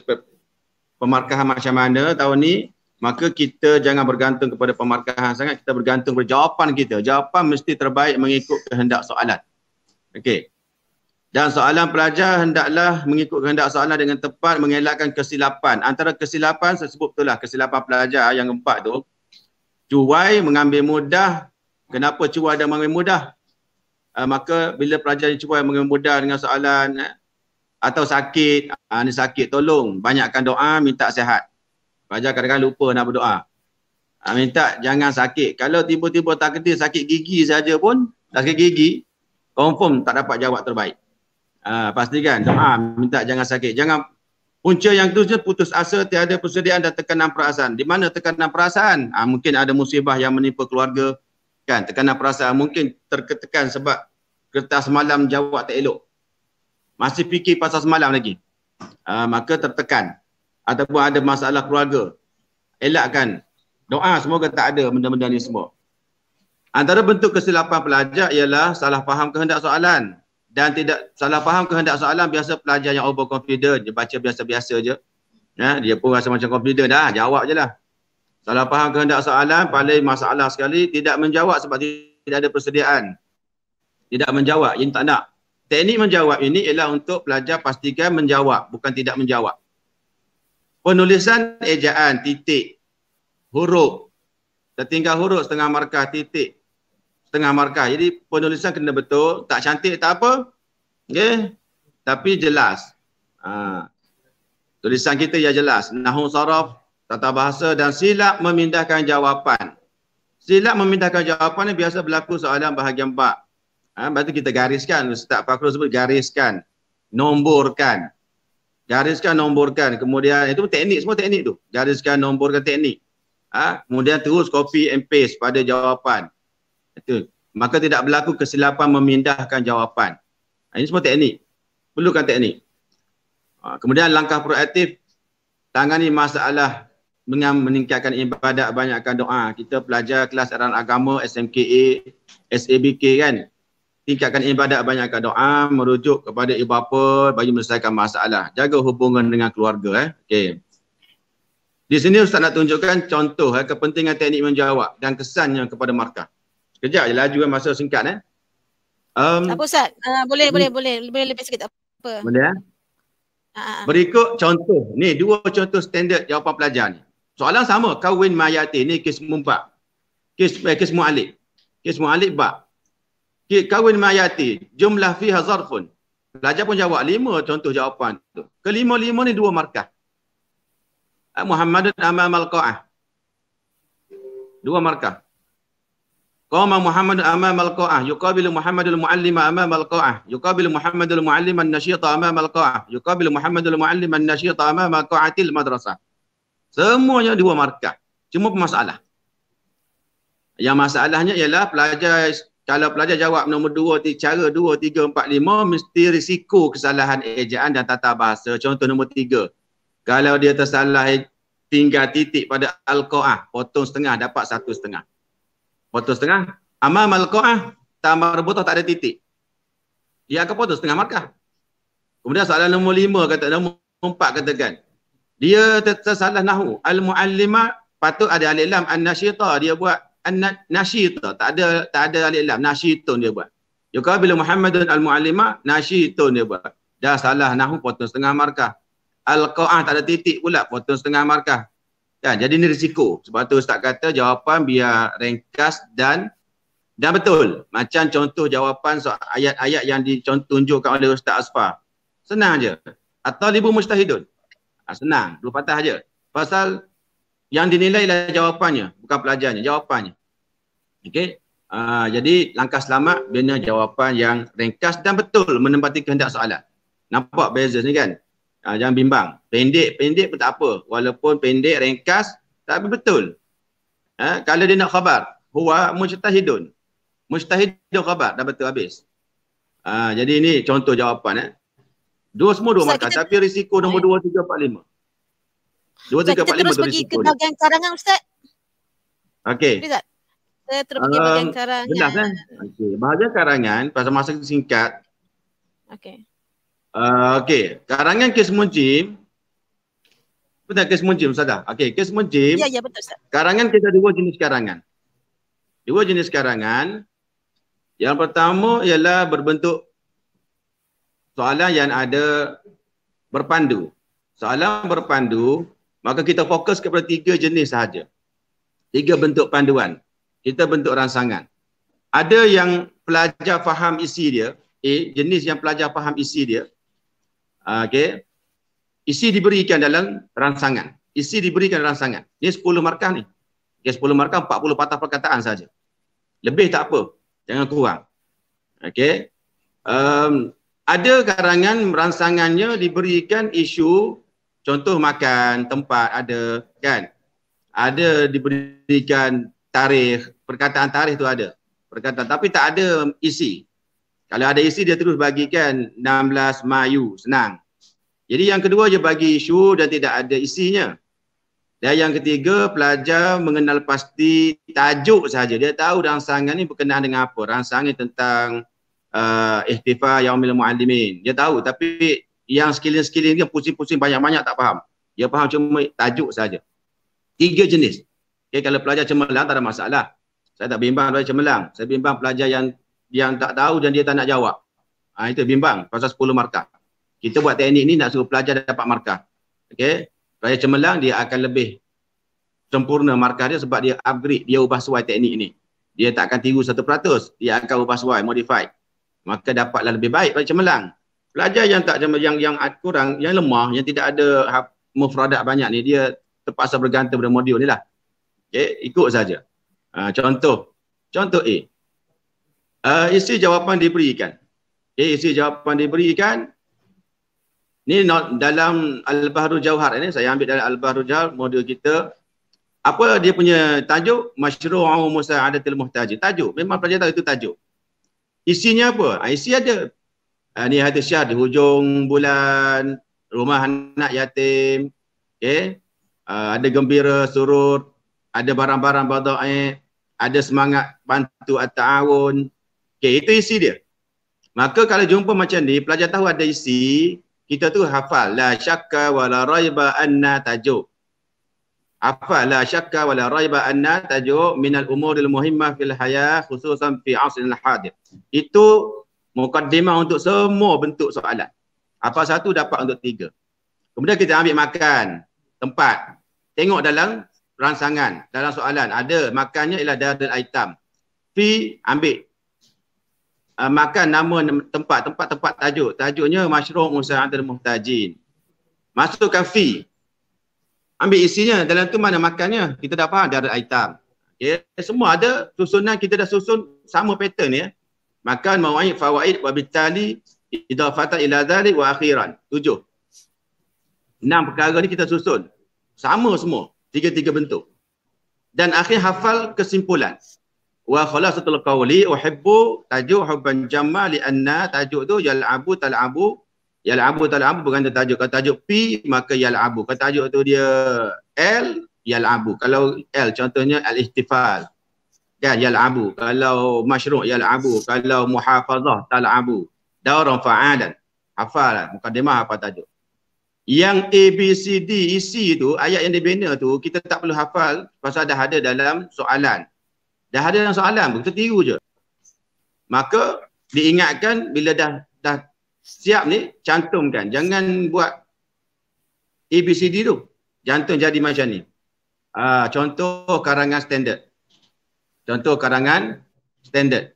pemarkahan macam mana tahun ni maka kita jangan bergantung kepada pemarkahan sangat kita bergantung kepada jawapan kita jawapan mesti terbaik mengikut kehendak soalan okey dan soalan pelajar hendaklah mengikut kehendak soalan dengan tepat mengelakkan kesilapan antara kesilapan saya sebut itulah kesilapan pelajar yang empat tu cuai mengambil mudah kenapa cuai dan mengambil mudah uh, maka bila pelajar cuai mengambil mudah dengan soalan eh, atau sakit, ha, ni sakit tolong banyakkan doa minta sehat. Fajar kadang-kadang lupa nak berdoa. Ha, minta jangan sakit. Kalau tiba-tiba tak kena sakit gigi saja pun, sakit gigi, confirm tak dapat jawab terbaik. Ha, pastikan doa ah, minta jangan sakit. Jangan punca yang tu putus asa, tiada persediaan dan tekanan perasaan. Di mana tekanan perasaan? Ha, mungkin ada musibah yang menimpa keluarga. Kan, tekanan perasaan mungkin terketekan sebab kertas malam jawab tak elok. Masih fikir pasal semalam lagi. Ha, maka tertekan ataupun ada masalah keluarga. Elakkan. Doa semoga tak ada benda-benda ni semua. Antara bentuk kesilapan pelajar ialah salah faham kehendak soalan dan tidak salah faham kehendak soalan biasa pelajar yang overconfident dia baca biasa-biasa je. Ya, dia pun rasa macam confident dah, jawab je lah. Salah faham kehendak soalan paling masalah sekali tidak menjawab sebab tidak ada persediaan. Tidak menjawab, ini tak nak. Teknik menjawab ini ialah untuk pelajar pastikan menjawab bukan tidak menjawab penulisan ejaan titik huruf tertinggal huruf setengah markah titik setengah markah jadi penulisan kena betul tak cantik tak apa okey tapi jelas ha. tulisan kita ya jelas nahu sarf tata bahasa dan silap memindahkan jawapan silap memindahkan jawapan ni biasa berlaku soalan bahagian bab ha berarti kita gariskan ustaz Fakhrul sebut gariskan nomborkan Gariskan, nomborkan. Kemudian itu teknik, semua teknik tu. Gariskan, nomborkan teknik. Ah, ha? Kemudian terus copy and paste pada jawapan. Itu. Maka tidak berlaku kesilapan memindahkan jawapan. Ha, ini semua teknik. Perlukan teknik. Ha, kemudian langkah proaktif. Tangani masalah dengan meningkatkan ibadat, banyakkan doa. Kita pelajar kelas aran agama, SMKA, SABK kan tingkatkan ibadat banyakkan doa merujuk kepada ibu bapa bagi menyelesaikan masalah jaga hubungan dengan keluarga eh okey di sini ustaz nak tunjukkan contoh eh, kepentingan teknik menjawab dan kesannya kepada markah kejap je laju kan masa singkat eh um, apa ustaz uh, ah, boleh boleh boleh boleh lebih sikit apa boleh eh? Ah, ah, Berikut contoh. Ni dua contoh standard jawapan pelajar ni. Soalan sama. Kawin mayati. Ni kes mumpak. Kes, eh, kes mu'alik. Kes mu'alik bak kawin mayati jumlah fiha zarfun pelajar pun jawab lima contoh jawapan tu kelima-lima ni dua markah ah, Muhammadun amamal qa'ah dua markah qama Muhammadun amamal qa'ah yuqabilu Muhammadul muallima amamal qa'ah yuqabilu Muhammadul muallima an-nashita amamal qa'ah yuqabilu Muhammadul muallima an-nashita amamal qa'atil madrasah semuanya dua markah cuma masalah yang masalahnya ialah pelajar kalau pelajar jawab nombor dua, tiga, cara 2, 3, 4, 5, mesti risiko kesalahan ejaan dan tata bahasa. Contoh nombor tiga, Kalau dia tersalah tinggal titik pada Al-Qa'ah, potong setengah, dapat satu setengah. Potong setengah. Amam Al-Qa'ah, tambah rebutah tak ada titik. Dia akan potong setengah markah. Kemudian soalan nombor lima, kata nombor empat, katakan. Dia tersalah nahu. Al-Mu'allimah, patut ada alilam, an nasyidah Dia buat nasyita tak ada tak ada alif lam nasyitun dia buat juga bila muhammadun al muallima nasyitun dia buat dah salah nahu potong setengah markah al qaah tak ada titik pula potong setengah markah kan jadi ni risiko sebab tu ustaz kata jawapan biar ringkas dan dan betul macam contoh jawapan so, ayat-ayat yang ditunjukkan oleh ustaz asfa senang aje atau libu mustahidun ha, senang dua patah aje pasal yang dinilai ialah jawapannya bukan pelajarnya jawapannya okey uh, jadi langkah selamat bina jawapan yang ringkas dan betul menempati kehendak soalan nampak beza ni kan uh, jangan bimbang pendek pendek pun tak apa walaupun pendek ringkas tapi betul uh, kalau dia nak khabar huwa mujtahidun mujtahidun khabar dah betul habis uh, jadi ini contoh jawapan eh dua semua dua Ustaz, markah tapi risiko nombor 2 3 4 5 Dua tiga empat lima terus pergi ke bahagian karangan Ustaz. Okey. Ustaz. Saya terpikir bahagian um, karangan. Benar kan? Okey. Bahagian karangan pasal masa singkat. Okey. Uh, Okey. Karangan kes muncim. Betul kes muncim Ustaz dah? Okey. Kes muncim. Ya, ya betul Ustaz. Karangan kita dua jenis karangan. Dua jenis karangan. Yang pertama ialah berbentuk soalan yang ada berpandu. Soalan berpandu Maka kita fokus kepada tiga jenis sahaja. Tiga bentuk panduan. Kita bentuk rangsangan. Ada yang pelajar faham isi dia. A, jenis yang pelajar faham isi dia. Ah, okay. Isi diberikan dalam rangsangan. Isi diberikan dalam rangsangan. Ini sepuluh markah ni. Okay, 10 markah puluh patah perkataan saja. Lebih tak apa. Jangan kurang. Okay. Um, ada karangan rangsangannya diberikan isu contoh makan tempat ada kan ada diberikan tarikh perkataan tarikh tu ada perkataan tapi tak ada isi kalau ada isi dia terus bagikan 16 mayu senang jadi yang kedua je bagi isu dan tidak ada isinya dan yang ketiga pelajar mengenal pasti tajuk saja dia tahu rangsangan ni berkenaan dengan apa rangsangan tentang uh, ihtifa yaumil muallimin dia tahu tapi yang sekiling-sekiling dia pusing-pusing banyak-banyak tak faham. Dia faham cuma tajuk saja. Tiga jenis. Okay, kalau pelajar cemerlang tak ada masalah. Saya tak bimbang pelajar cemerlang. Saya bimbang pelajar yang yang tak tahu dan dia tak nak jawab. Ha, itu bimbang pasal 10 markah. Kita buat teknik ni nak suruh pelajar dapat markah. Okay? Pelajar cemerlang dia akan lebih sempurna markah dia sebab dia upgrade, dia ubah suai teknik ni. Dia tak akan tiru 1%. Dia akan ubah suai, modify. Maka dapatlah lebih baik pelajar cemerlang pelajar yang tak yang yang, yang kurang yang lemah yang tidak ada mufradat banyak ni dia terpaksa bergantung pada modul ni lah okey ikut saja ha, contoh contoh A uh, ha, isi jawapan diberikan okay, isi jawapan diberikan ni not dalam al-bahru jauhar ini saya ambil dari al-bahru jauhar modul kita apa dia punya tajuk masyru'u musa'adatil muhtaji tajuk memang pelajar tahu itu tajuk isinya apa ha, isi ada uh, ni hati syah di hujung bulan rumah anak yatim okay? uh, ah, ada gembira surut ada barang-barang badaiq ada semangat bantu atau ta'awun okey itu isi dia maka kalau jumpa macam ni pelajar tahu ada isi kita tu hafal la syakka wala raiba anna tajuk hafal la syakka wala raiba anna tajuk minal umuril muhimmah fil haya khususan fi asin al hadir itu mukaddimah untuk semua bentuk soalan. Apa satu dapat untuk tiga. Kemudian kita ambil makan tempat. Tengok dalam rangsangan, dalam soalan ada makannya ialah darul aitam. Fi ambil uh, makan nama tempat, tempat-tempat tajuk. Tajuknya Mashruq Musa'atul Muhtajin. Masukkan fi. Ambil isinya dalam tu mana makannya. Kita dah faham darul aitam. Okay. Semua ada susunan kita dah susun sama pattern ya maka mawaid fawaid wa bitali idafatan ila dhalik wa akhiran tujuh enam perkara ni kita susun sama semua tiga-tiga bentuk dan akhir hafal kesimpulan wa khalasatul qawli uhibbu tajuk hubban jamma li anna tajuk tu yal'abu tal'abu yal'abu tal'abu berganda tajuk kalau tajuk P maka yal'abu kalau tajuk tu dia L yal'abu kalau L contohnya al-ihtifal dan ya, Abu kalau masyru' Abu kalau muhafazah Abu. dauran fa'alan hafal mukadimah apa tajuk yang A, B, C, D, E, C tu, ayat yang dibina tu, kita tak perlu hafal pasal dah ada dalam soalan. Dah ada dalam soalan, kita tiru je. Maka, diingatkan bila dah dah siap ni, cantumkan. Jangan buat A, B, C, D tu. Jantung jadi macam ni. Uh, contoh karangan standard contoh karangan standard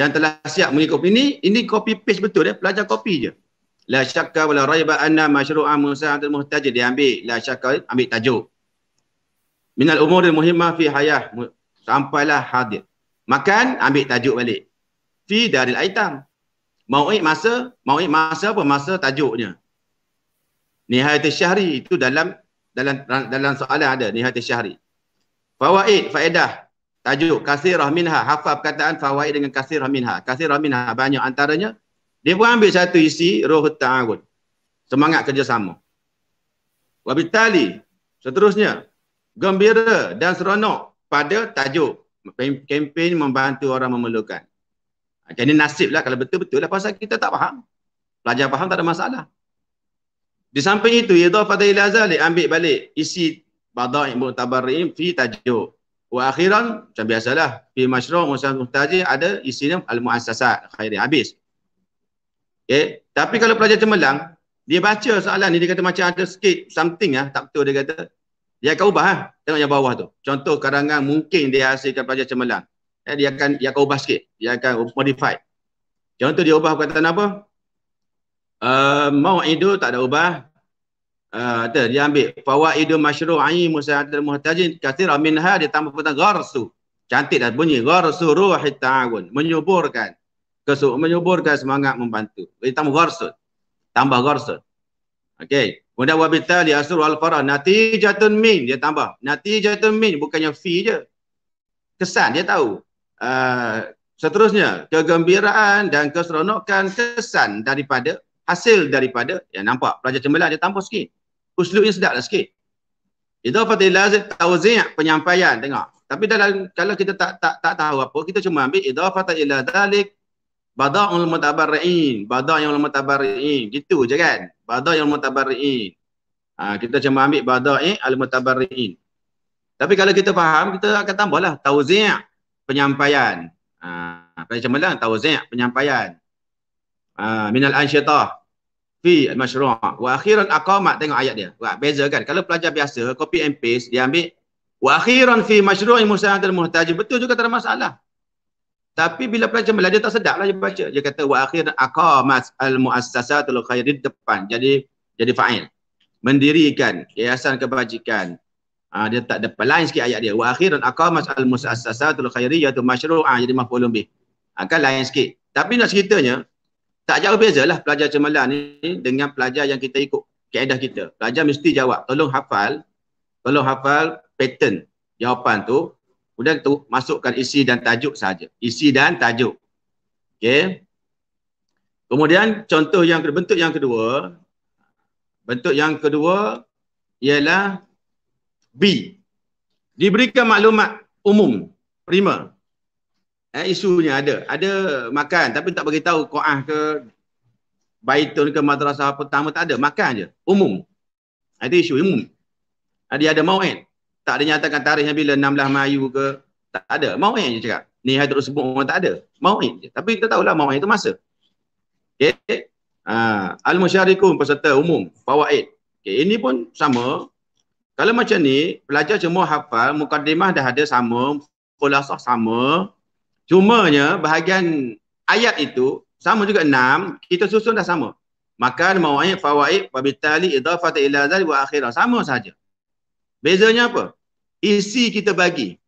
yang telah siap mengikut ini ini copy paste betul ya pelajar copy je la syakka wala raiba anna masyru'a musa antal muhtaj dia ambil la syakka ambil tajuk minal umuril muhimmah fi hayah sampailah hadir makan ambil tajuk balik fi daril aitam mauid masa mauid masa apa masa tajuknya nihayat syahri itu dalam dalam dalam soalan ada nihayat syahri fawaid faedah tajuk kasirah minha hafal perkataan fawaid dengan kasirah minha kasirah minha banyak antaranya dia pun ambil satu isi roh ta'awun semangat kerjasama wabitali seterusnya gembira dan seronok pada tajuk kempen membantu orang memerlukan ha, jadi nasib lah kalau betul-betul lah pasal kita tak faham pelajar faham tak ada masalah di samping itu idhafata ila ambil balik isi bada'i mutabarrin fi tajuk wa akhiran macam biasalah fi masyru muhtaji ada isinya al muassasat khairi habis okey tapi kalau pelajar cemerlang dia baca soalan ni dia kata macam ada sikit something ah tak betul dia kata dia akan ubah ah tengok yang bawah tu contoh karangan mungkin dia hasilkan pelajar cemerlang eh, dia akan dia akan ubah sikit dia akan modify contoh dia ubah perkataan apa Uh, eh, mau idu tak ada ubah kata ah, dia ambil fawaidu masyru'i musa'adul muhtajin kathir minha dia tambah pun garsu cantik dah bunyi garsu ruhi ta'awun menyuburkan kesu menyuburkan semangat membantu dia tambah garsu tambah garsu okey kemudian wa bitali asr wal farah natijatun min dia tambah natijatun min bukannya fi je kesan dia tahu uh, seterusnya kegembiraan dan keseronokan kesan daripada hasil daripada yang nampak pelajar cemerlang dia tambah sikit uslubnya sedaplah sikit. Idafatul lazim tawzi' penyampaian tengok. Tapi dalam kalau kita tak tak tak tahu apa, kita cuma ambil idafatul ila dalik bada'ul mutabarriin, bada' yang mutabarriin. Gitu je kan? Bada' yang mutabarriin. Ha, kita cuma ambil bada' eh, al mutabarriin. Tapi kalau kita faham, kita akan tambahlah tawzi' penyampaian. Ha, macam mana? Tawzi' penyampaian. Ha, minal ansyatah fi al-mashru' wa akhiran aqama tengok ayat dia buat beza kan kalau pelajar biasa copy and paste dia ambil wa akhiran fi mashru' musanadul muhtaj betul juga tak ada masalah tapi bila pelajar Melayu dia tak sedap lah dia baca dia kata wa akhiran aqama al-muassasatul khairi depan jadi jadi fa'il mendirikan yayasan kebajikan ha, dia tak ada lain sikit ayat dia wa akhiran aqama al-muassasatul khairi yaitu mashru' ah, jadi maf'ulun bih akan ah, ha, lain sikit tapi nak ceritanya tak jauh beza pelajar cemerlang ni dengan pelajar yang kita ikut kaedah kita. Pelajar mesti jawab, tolong hafal, tolong hafal pattern jawapan tu. Kemudian tu masukkan isi dan tajuk saja. Isi dan tajuk. Okey. Kemudian contoh yang bentuk yang kedua, bentuk yang kedua ialah B. Diberikan maklumat umum, primer. Eh, isunya ada. Ada makan tapi tak bagi tahu Quran ke Baitun ke madrasah pertama tak ada. Makan je. Umum. Itu isu umum. Ada ada mauin. Tak ada nyatakan tarikhnya lah, bila 16 Mayu ke. Tak ada. Mauin je cakap. Ni terus sebut orang tak ada. Mauin je. Tapi kita tahulah mauin itu masa. Okay. Ha. Al-Masyarikun peserta umum. Fawaid. Okay. Ini pun sama. Kalau macam ni, pelajar semua hafal, mukaddimah dah ada sama, kolasah sama, Cumanya bahagian ayat itu sama juga enam kita susun dah sama. Makan mawaid fawaid wa bitali idafata ila zal wa akhirah sama saja. Bezanya apa? Isi kita bagi.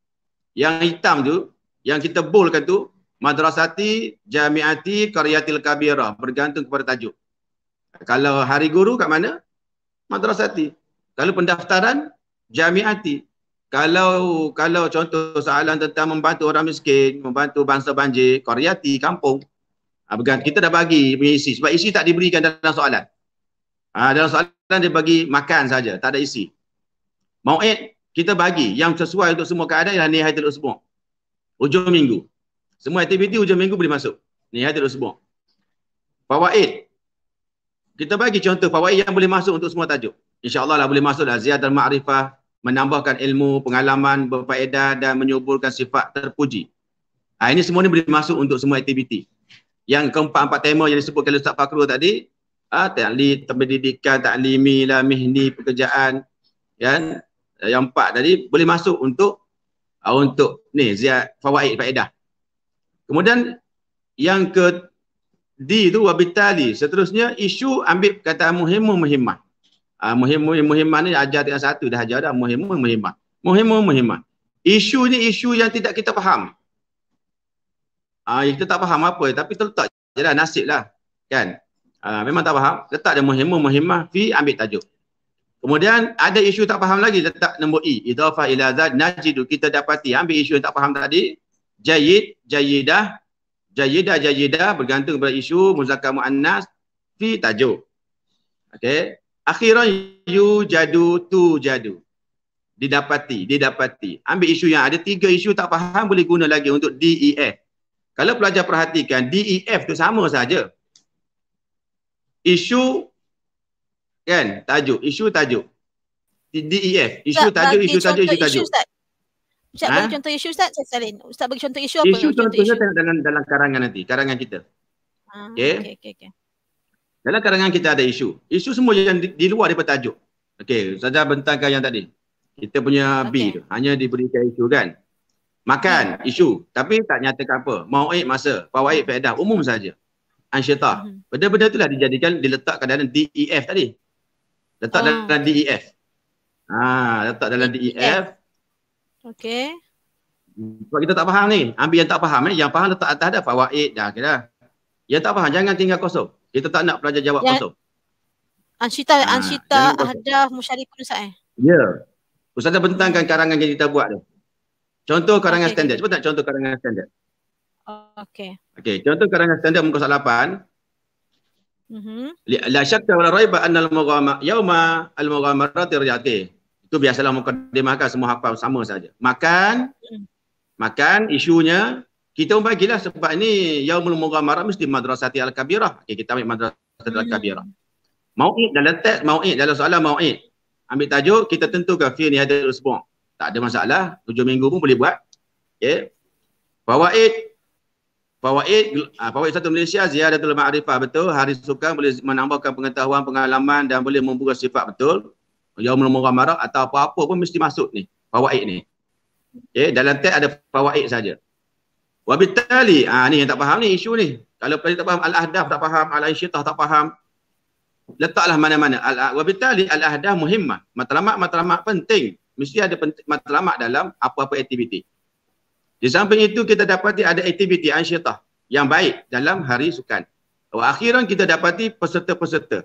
Yang hitam tu yang kita bolkan tu madrasati jamiati qaryatil kabira bergantung kepada tajuk. Kalau hari guru kat mana? Madrasati. Kalau pendaftaran jamiati kalau kalau contoh soalan tentang membantu orang miskin, membantu bangsa banjir, koriati, kampung, ah, bukan kita dah bagi punya isi. Sebab isi tak diberikan dalam soalan. Ah, dalam soalan dia bagi makan saja, tak ada isi. Mauid, kita bagi yang sesuai untuk semua keadaan ialah nihai teluk semua. Ujung minggu. Semua aktiviti ujung minggu boleh masuk. Nihai teluk semua. Fawaid. Kita bagi contoh fawaid yang boleh masuk untuk semua tajuk. InsyaAllah lah boleh masuk dah. Ziyadah Ma'rifah, menambahkan ilmu, pengalaman, berfaedah dan menyuburkan sifat terpuji. Ha, ini semua ni boleh masuk untuk semua aktiviti. Yang keempat-empat tema yang disebutkan oleh Ustaz Fakru tadi, ha, taklim, pendidikan, taklimi, lah, mihni, pekerjaan, kan? yang empat tadi boleh masuk untuk ha, untuk ni ziyad fawaid faedah. Kemudian yang ke D tu wabitali, seterusnya isu ambil kata muhimu muhimah uh, ah, muhim-muhim muhimah ni ajar dengan satu dah ajar dah muhim-muhim muhimah. Muhim-muhim muhimah. Isu ni isu yang tidak kita faham. Ah uh, kita tak faham apa tapi terletak je lah nasib lah kan. Uh, memang tak faham letak dia muhim muhimah fi ambil tajuk. Kemudian ada isu tak faham lagi letak nombor E. Idhafah ila zat najidu kita dapati ambil isu yang tak faham tadi. Jayid, jayidah, jayidah, jayidah bergantung pada isu muzakkar mu'annas fi tajuk. Okay. Akhiran you jadu tu jadu. Didapati, didapati. Ambil isu yang ada tiga isu tak faham boleh guna lagi untuk DEF. Kalau pelajar perhatikan, DEF tu sama saja. Isu, kan, tajuk, isu tajuk. DEF, isu tajuk, isu tajuk, isu tajuk. Ustaz bagi ha? contoh isu Ustaz, saya salin. Ustaz bagi contoh isu apa? Isu contohnya contoh dalam karangan nanti, karangan kita. Ah, okay. Dalam kadang-kadang kita ada isu. Isu semua yang di, di luar daripada tajuk. Okey, Ustazah bentangkan yang tadi. Kita punya okay. B tu. Hanya diberikan isu kan. Makan, yeah. isu. Tapi tak nyatakan apa. Mauid, masa. Fawaid, faedah. Umum saja. Ansyata. Mm-hmm. Benda-benda itulah dijadikan, diletakkan dalam DEF tadi. Letak oh. dalam DEF. Ha, letak dalam DEF. E okey. Sebab kita tak faham ni. Ambil yang tak faham ni. Eh. Yang faham letak atas dah. Fawaid dah. Kira. Yang tak faham, jangan tinggal kosong. Kita tak nak pelajar jawab yang, kosong. Ansyita, ha, Ansyita Ahdaf Musyarifun Ustaz eh? Ya. Yeah. Ustaz bentangkan karangan yang kita buat tu. Contoh karangan okay. standard. Cuba tak contoh karangan standard. Okey. Okey, contoh karangan standard muka 8. Mhm. Mm La syakka wa raiba anna al-mughama yauma al-mughamarati rajati. Itu biasalah muka dia kan, semua hafal sama saja. Makan mm. makan isunya kita bagilah sebab ni yaumul mughamarah mesti madrasati al kabirah okay, kita ambil madrasati hmm. al kabirah mauid dalam teks mauid dalam soalan mauid ambil tajuk kita tentukan fi ni hadir usbu tak ada masalah tujuh minggu pun boleh buat okey fawaid fawaid uh, fawaid satu malaysia ziyadatul ma'rifah betul hari sukan boleh menambahkan pengetahuan pengalaman dan boleh membuka sifat betul yaumul mughamarah atau apa-apa pun mesti masuk ni fawaid ni okey dalam teks ada fawaid saja Wabitali, ah ni yang tak faham ni isu ni. Kalau pelajar tak faham al-ahdaf tak faham, al-aisyah tak faham. Letaklah mana-mana. al Wabitali al-ahdaf muhimmah. Matlamat-matlamat penting. Mesti ada penting, matlamat dalam apa-apa aktiviti. Di samping itu kita dapati ada aktiviti ansyatah yang baik dalam hari sukan. Wa akhiran kita dapati peserta-peserta.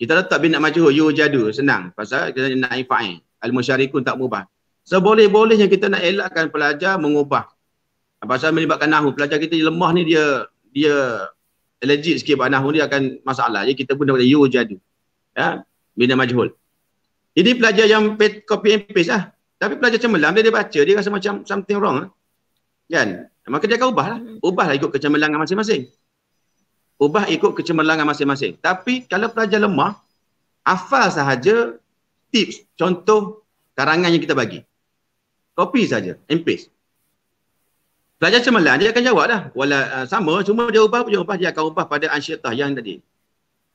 Kita letak bina nak maju yu jadu senang pasal kita nak infa'in. Al-musyarikun tak berubah. Seboleh-bolehnya kita nak elakkan pelajar mengubah pasal melibatkan nahu pelajar kita yang lemah ni dia dia allergic sikit pada nahu dia akan masalah jadi kita pun dah dapat yu jadu ya bina majhul jadi pelajar yang copy and paste lah tapi pelajar cemerlang dia, dia baca dia rasa macam something wrong lah. kan maka dia akan ubah lah ubah lah ikut kecemerlangan masing-masing ubah ikut kecemerlangan masing-masing tapi kalau pelajar lemah hafal sahaja tips contoh karangan yang kita bagi copy saja and paste Pelajar cemerlang dia akan jawab dah. Wala, uh, sama, cuma dia ubah, dia ubah, dia akan ubah pada ansyirtah yang tadi.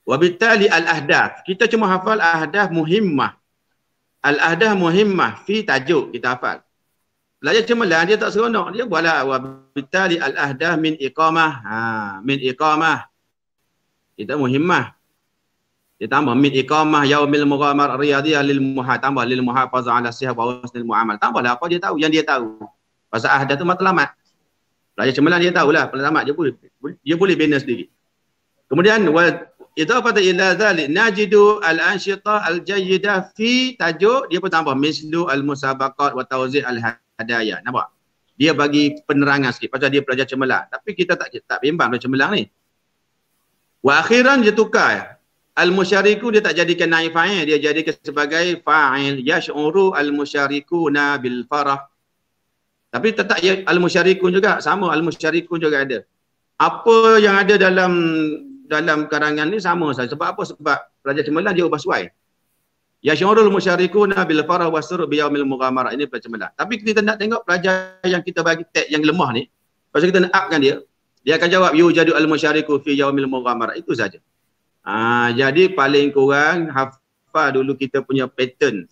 Wabitali al-ahdaf. Kita cuma hafal ahdaf muhimmah. Al-ahdaf muhimmah fi tajuk kita hafal. Pelajar cemerlang dia tak seronok. Dia buat lah. Wabitali al-ahdaf min iqamah. Ha, min iqamah. Kita muhimmah. Dia tambah min iqamah yaumil muramar riyadiyah lil muha tambah lil muha faza ala sihab wa wasnil muamal tambah lah apa dia tahu yang dia tahu pasal ahdah tu matlamat Raja Cemerlang dia tahulah paling lambat dia boleh dia boleh bina sendiri. Kemudian itu kata ila zalik najidu al anshita al jayyida fi tajuk dia pun tambah mislu al musabaqat wa tawzi al hadaya. Nampak? Dia bagi penerangan sikit pasal dia pelajar cemerlang. Tapi kita tak tak bimbang pelajar cemerlang ni. Wa akhiran dia tukar al musyariku dia tak jadikan naifain dia jadikan sebagai fa'il yash'uru al musyarikuna bil farah tapi tetap ya, Al-Musyarikun juga. Sama Al-Musyarikun juga ada. Apa yang ada dalam dalam karangan ni sama saja. Sebab apa? Sebab pelajar Cemelan dia ubah suai. Ya syurul musyarikun bil farah wasur bi yaumil mughamarah ini pelajar cemelan. Tapi kita nak tengok pelajar yang kita bagi tag yang lemah ni. Pasal kita nak upkan dia, dia akan jawab yu jadu al musyariku fi yaumil mughamarah itu saja. Ah jadi paling kurang hafal dulu kita punya pattern.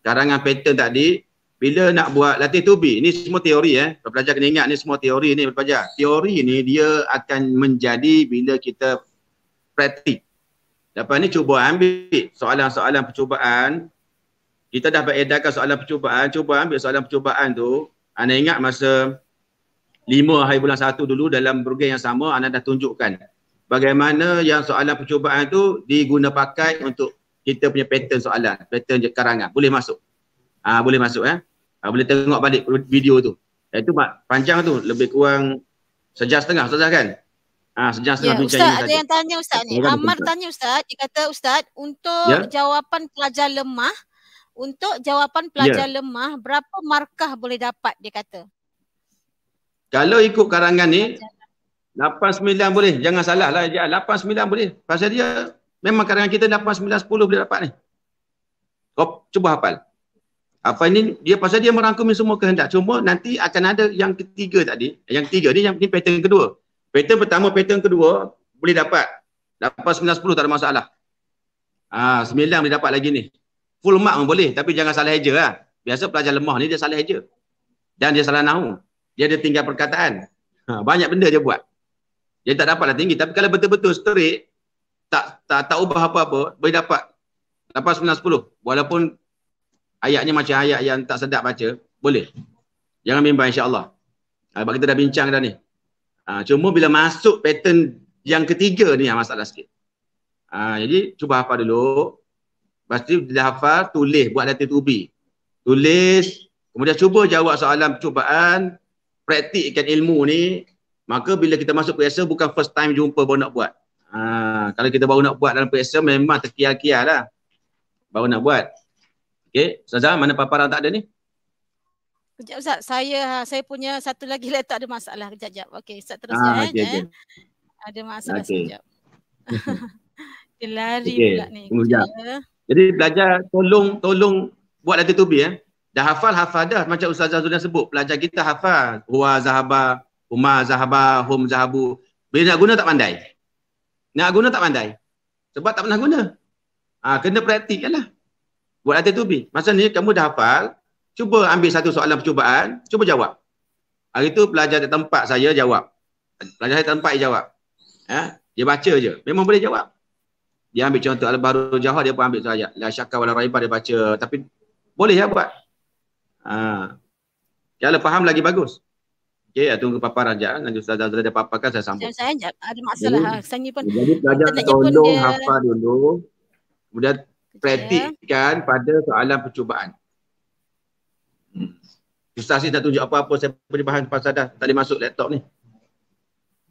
Karangan pattern tadi bila nak buat latih tubi ni semua teori eh pelajar kena ingat ni semua teori ni pelajar teori ni dia akan menjadi bila kita praktik lepas ni cuba ambil soalan-soalan percubaan kita dah beredarkan soalan percubaan cuba ambil soalan percubaan tu anda ingat masa lima, hari bulan satu dulu dalam program yang sama anda dah tunjukkan bagaimana yang soalan percubaan tu diguna pakai untuk kita punya pattern soalan pattern karangan boleh masuk Ah boleh masuk eh. Uh, boleh tengok balik video tu. Itu eh, Pak panjang tu lebih kurang sejam setengah ustazah kan? Ah sejam setengah ya, bincang yeah, ini. Ustaz ada yang tanya ustaz ni. Orang Amar tanya ustaz, dia kata ustaz untuk yeah? jawapan pelajar lemah untuk jawapan pelajar yeah. lemah berapa markah boleh dapat dia kata. Kalau ikut karangan ni 89 boleh. Jangan salah lah. 89 boleh. Pasal dia memang karangan kita 89 10 boleh dapat ni. Kau cuba hafal apa ini dia pasal dia merangkumi semua kehendak cuma nanti akan ada yang ketiga tadi yang ketiga ni yang ni pattern kedua pattern pertama pattern kedua boleh dapat dapat 9 10 tak ada masalah ah ha, 9 boleh dapat lagi ni full mark pun boleh tapi jangan salah eja lah biasa pelajar lemah ni dia salah eja dan dia salah nahu dia ada tinggal perkataan ha, banyak benda dia buat dia tak dapatlah tinggi tapi kalau betul-betul straight tak tak tahu apa-apa boleh dapat dapat 9 10 walaupun ayatnya macam ayat yang tak sedap baca, boleh. Jangan bimbang insya-Allah. Ah, sebab uh, kita dah bincang dah ni. Uh, cuma bila masuk pattern yang ketiga ni yang ah, masalah sikit. Uh, jadi cuba hafal dulu. Pasti dah hafal, tulis, buat latihan tubi. Tulis, kemudian cuba jawab soalan percubaan, praktikkan ilmu ni, maka bila kita masuk periksa bukan first time jumpa baru nak buat. Uh, kalau kita baru nak buat dalam periksa memang terkial-kial lah. Baru nak buat. Okey, Ustazah mana paparan tak ada ni? Kejap Ustaz, saya saya punya satu lagi lah tak ada masalah kejap-kejap. Okey, Ustaz ah, teruskan ah, okay, eh. Okay. Ada masalah okay. sekejap. Dia lari okay. pula ni. Kejap. Jadi belajar tolong tolong buat latihan tubi eh. Dah hafal hafal dah macam Ustazah Zulian sebut. Pelajar kita hafal huwa zahabah, huma zahabah, hum zahabu. Bila nak guna tak pandai. Nak guna tak pandai. Sebab tak pernah guna. Ah ha, kena praktikkanlah. Ya buat latihan tu masa ni kamu dah hafal, cuba ambil satu soalan percubaan, cuba jawab. Hari tu pelajar di tempat saya jawab. Pelajar di tempat dia jawab. Ha? Dia baca je. Memang boleh jawab. Dia ambil contoh Al-Baru Jahat, dia pun ambil ayat. La syakka wa la raiba, dia baca. Tapi boleh ya buat. Ha. Kalau faham lagi bagus. Okey, ya, tunggu paparan sekejap. Nanti Ustaz Zazal dia paparkan, saya sambung. Saya sekejap. Ada masalah. Jadi, saya pun. Jadi pelajar tolong hafal dulu. Kemudian praktikkan pada soalan percubaan. Hmm. Ustaz saya tak tunjuk apa-apa saya beri bahan pasal dah tak masuk laptop ni.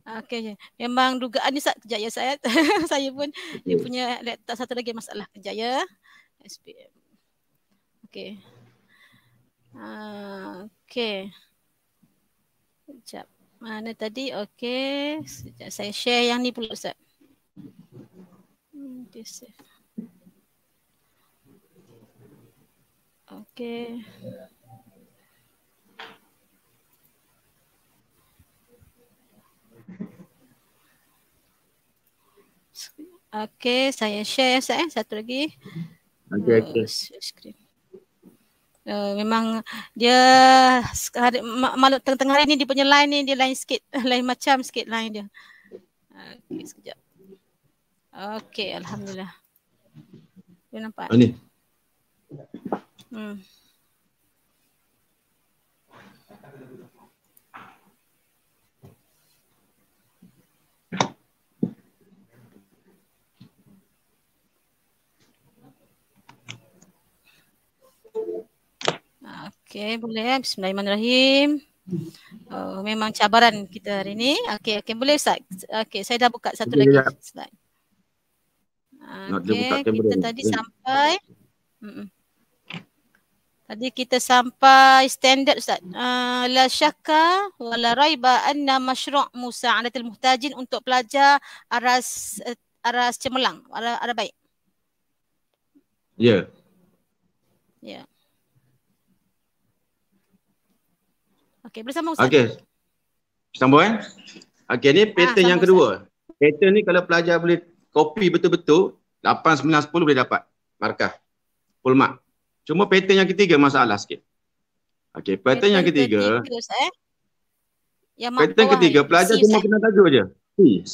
Okey. Memang dugaan ni kejap ya saya. saya pun okay. dia punya laptop satu lagi masalah kejap ya. SPM. Okey. Uh, okey. Sekejap. Mana tadi? Okey. saya share yang ni pula Ustaz. Hmm, dia Okay. Okay, saya share ya Ustaz. Eh. Satu lagi. Okay, eh, okay. screen. Uh, memang dia hari, malut tengah-tengah hari ni dia punya line ni dia lain sikit. Lain macam sikit line dia. Okay, sekejap. Okay, Alhamdulillah. Dia nampak? Ini. Ah, oh, Okay, boleh. Eh? Bismillahirrahmanirrahim. Oh, memang cabaran kita hari ini. Okay, okay, boleh Ustaz? Okay, saya dah buka satu lagi slide. Okay, kita tadi sampai. Mm-mm. Tadi kita sampai standard Ustaz. Uh, la syakka wa la raiba anna masyru' musa'adatil muhtajin untuk pelajar aras uh, aras cemerlang. Ada ada baik. Ya. Yeah. Ya. Yeah. Okey, bersambung Ustaz. Okey. Sambung eh. Okey, ni ah, pattern ah, yang kedua. Ustaz. Pattern ni kalau pelajar boleh copy betul-betul 8 9 10 boleh dapat markah. Full mark. Cuma pattern yang ketiga masalah sikit. Okey, pattern, pattern yang ketiga. Eh? Yang pattern ketiga, pelajar cuma kena tajuk je. C, C.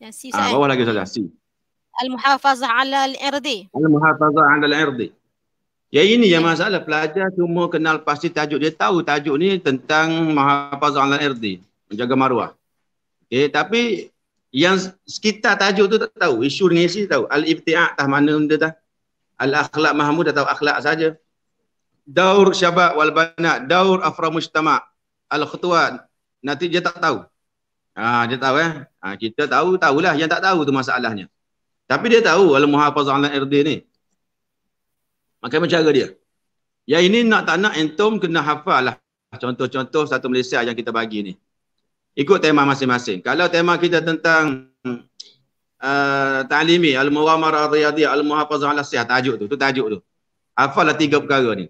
Yang C ah, saya. bawah eh? lagi saja. C. Al-Muhafazah ala al-Irdi. Al-Muhafazah ala al-Irdi. Ya ini yang masalah pelajar cuma kenal pasti tajuk dia tahu tajuk ni tentang muhafazah ala al-Irdi, menjaga maruah. Okey, tapi yang sekitar tajuk tu tak tahu, isu dengan isi tahu. Al-Ibti'ah tah mana benda tah al-akhlak mahmud atau akhlak saja daur syabab wal banat daur afra mujtama al-khutuwat nanti dia tak tahu ha dia tahu eh ha, kita tahu tahulah yang tak tahu tu masalahnya tapi dia tahu al muhafazah al rd ni maka macam cara dia Ya ini nak tak nak entom kena hafal lah contoh-contoh satu malaysia yang kita bagi ni ikut tema masing-masing kalau tema kita tentang Ah, ta'limi al-muramar ar-riyadi al-muhafazah ala sihat tajuk tu tu tajuk tu hafal lah tiga perkara ni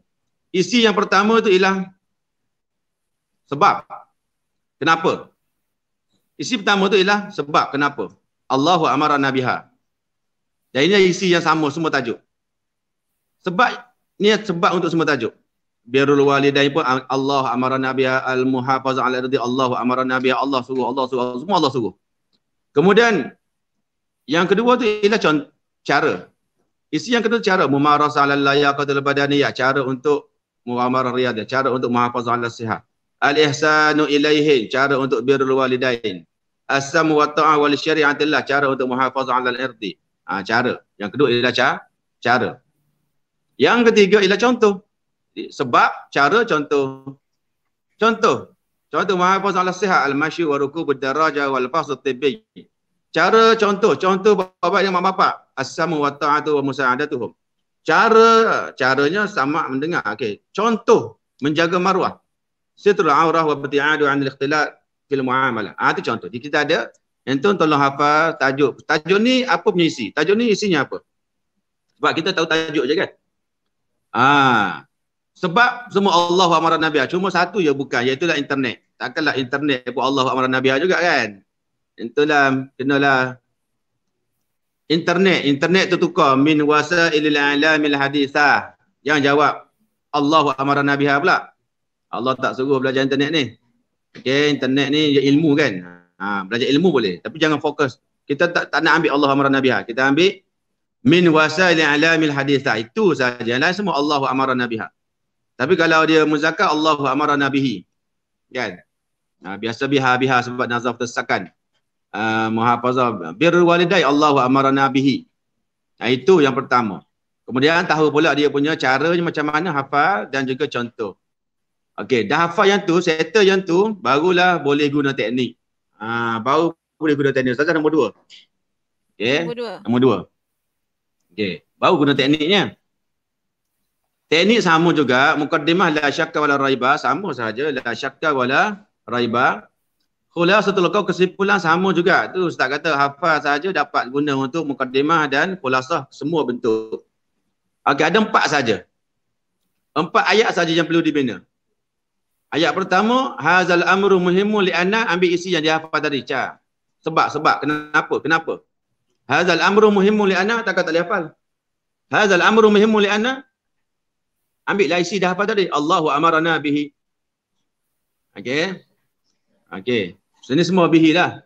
isi yang pertama tu ialah sebab kenapa isi pertama tu ialah sebab kenapa Allahu amara nabiha dan ini isi yang sama semua tajuk sebab ni sebab untuk semua tajuk Biarul walidain pun Allah amaran Nabiha al-muhafaz al-ardi Allahu amaran Nabiha Allah suruh Allah suruh semua Allah suruh. Kemudian yang kedua tu ialah cara. Isi yang kedua cara mumarasa ala layaqatil badaniyah, cara untuk muamarah riyadhah, ya, cara untuk muhafaza ala sihat. Al ihsanu ilaihi, cara untuk birrul walidain. Asam wa ta'ah wal syari'atillah, cara untuk muhafaza ala irdi. Ha, cara. Yang kedua ialah cara. cara. Yang ketiga ialah contoh. Sebab cara contoh. Contoh. Contoh muhafaza ala sihat al masyu wa ruku bidaraja wal fasl tibbi. Cara contoh, contoh bapak yang bapak asamu wa ta'atu wa musa'adatuhum. Cara caranya sama mendengar. Okay, contoh menjaga maruah. Setul aurah wa bati'adu an al-ikhtilat fil muamalah. Ah itu contoh. Jadi kita ada Entah tolong hafal tajuk. Tajuk ni apa punya isi? Tajuk ni isinya apa? Sebab kita tahu tajuk je kan? Ah, Sebab semua Allah wa Nabi. Ah, cuma satu je bukan. Iaitulah internet. Takkanlah internet pun Allah wa Nabi juga kan? entahlah kenalah internet internet tu tukar min wasailil alamil hadisah yang jawab Allahu amara nabiha pula Allah tak suruh belajar internet ni Okay, internet ni ilmu kan ha, belajar ilmu boleh tapi jangan fokus kita tak, tak nak ambil Allah amara nabiha kita ambil min wasailil alamil hadisah itu saja lain semua Allahu amara nabiha tapi kalau dia muzakkar Allahu amara nabihi kan ha, biasa biha biha sebab nazaf tersakan Ah, muhafazah bir walidai Allahu amarana bihi. Nah, itu yang pertama. Kemudian tahu pula dia punya caranya macam mana hafal dan juga contoh. Okey, dah hafal yang tu, settle yang tu, barulah boleh guna teknik. Ha, baru boleh guna teknik. Ustazah nombor dua. Okey, nombor dua. Nombor Okey, baru guna tekniknya. Teknik sama juga. Mukaddimah la syakka wala raibah. Sama sahaja. La syakka wala raibah. Khulasatul qaul kesimpulan sama juga. Tu ustaz kata hafal saja dapat guna untuk mukadimah dan khulasah semua bentuk. Okey, ada empat saja. Empat ayat saja yang perlu dibina. Ayat pertama, hazal amru muhimu li ambil isi yang dia dihafal tadi. Ca. Sebab, sebab. Kenapa? Kenapa? Hazal amru muhimu li anna tak kata hafal. Hazal amru muhimu li ambil lah isi dihafal tadi. Allahu amarana bihi. Okey. Okey. So ini semua bihi lah.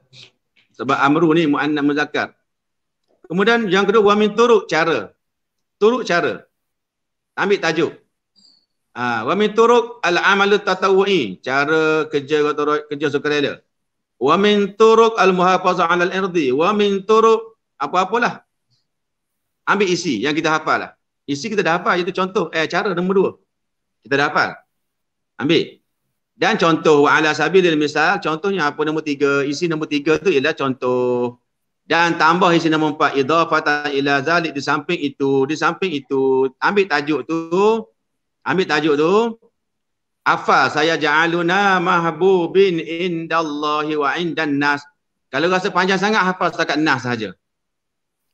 Sebab amru ni mu'annam muzakkar. Kemudian yang kedua wamin turuk cara. Turuk cara. Ambil tajuk. Ha, wa turuk al-amalu tatawu'i. Cara kerja gotorok, kerja sukarela. Wa min turuk al-muhafaza al irdi. Wa min turuk apa-apalah. Ambil isi yang kita hafal lah. Isi kita dah hafal. Itu contoh. Eh, cara nombor dua. Kita dah hafal. Ambil. Dan contoh ala sabilil misal, contohnya apa nombor tiga, isi nombor tiga tu ialah contoh. Dan tambah isi nombor empat, idhafatan ila zalik di samping itu, di samping itu, ambil tajuk tu, ambil tajuk tu, afa saya ja'aluna mahbubin indallahi wa indan nas. Kalau rasa panjang sangat, hafal setakat nas saja.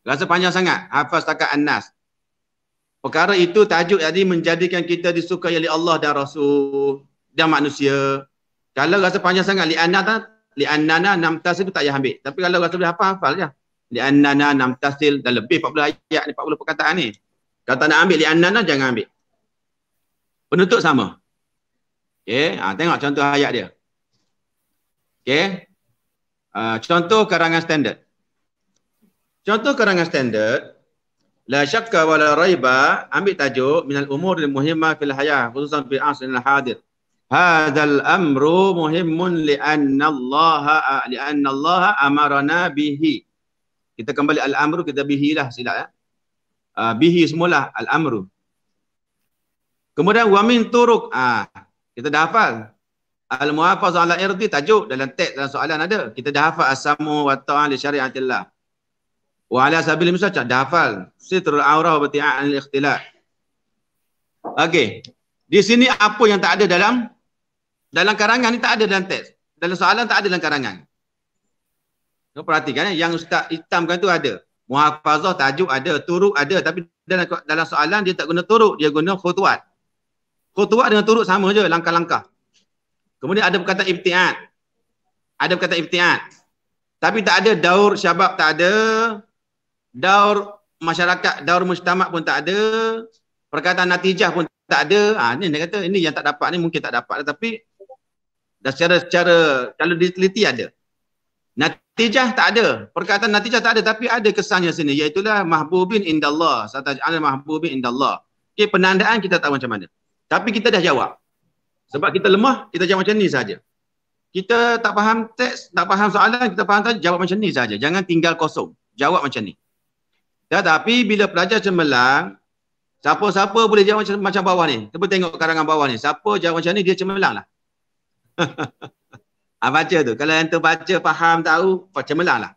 Rasa panjang sangat, hafal setakat nas. Perkara itu tajuk tadi menjadikan kita disukai oleh Allah dan Rasul dan manusia. Kalau rasa panjang sangat tak ta li'annana enam tasil tu tak payah ambil. Tapi kalau rasa boleh hafal hafal je. Li'annana enam tasil dah lebih 40 ayat ni 40 perkataan ni. Kalau tak nak ambil li'annana jangan ambil. Penutup sama. Okey, ha, tengok contoh ayat dia. Okey. Uh, contoh karangan standard. Contoh karangan standard la syakka wa la raiba ambil tajuk minal umur dan muhimma fil hayah khususan fil asr al hadir هذا الأمر مهم لأن الله لأن Allah أمرنا به kita kembali al-amru kita bihi lah silap ya. Uh, bihi semula al-amru. Kemudian wamin turuk ah kita dah hafal. Al-muhafaz ala irdi tajuk dalam teks dalam soalan ada. Kita dah hafal asamu wa ta'al li syariatillah. Wa ala sabil misal dah hafal. Sitrul aurah wa ti'an al-ikhtilaf. Okey. Di sini apa yang tak ada dalam dalam karangan ni tak ada dalam teks. Dalam soalan tak ada dalam karangan. Kau perhatikan ya, yang Ustaz hitamkan tu ada. Muhafazah, tajuk ada, turuk ada. Tapi dalam dalam soalan dia tak guna turuk, dia guna khutuat. Khutuat dengan turuk sama je, langkah-langkah. Kemudian ada perkataan ibtiat. Ada perkataan ibtiat. Tapi tak ada daur syabab tak ada. Daur masyarakat, daur mustamak pun tak ada. Perkataan natijah pun tak ada. Ha, ini dia kata, ini yang tak dapat ni mungkin tak dapat Tapi dan secara secara kalau diteliti ada natijah tak ada perkataan natijah tak ada tapi ada kesannya sini iaitu lah mahbubin indallah sata ana mahbubin indallah okey penandaan kita tahu macam mana tapi kita dah jawab sebab kita lemah kita jawab macam ni saja kita tak faham teks tak faham soalan kita faham saja jawab macam ni saja jangan tinggal kosong jawab macam ni tetapi bila pelajar cemerlang Siapa-siapa boleh jawab macam, macam bawah ni. Cuba tengok karangan bawah ni. Siapa jawab macam ni dia cemerlang lah ha, baca tu. Kalau yang tu baca, faham, tahu, macam mana lah.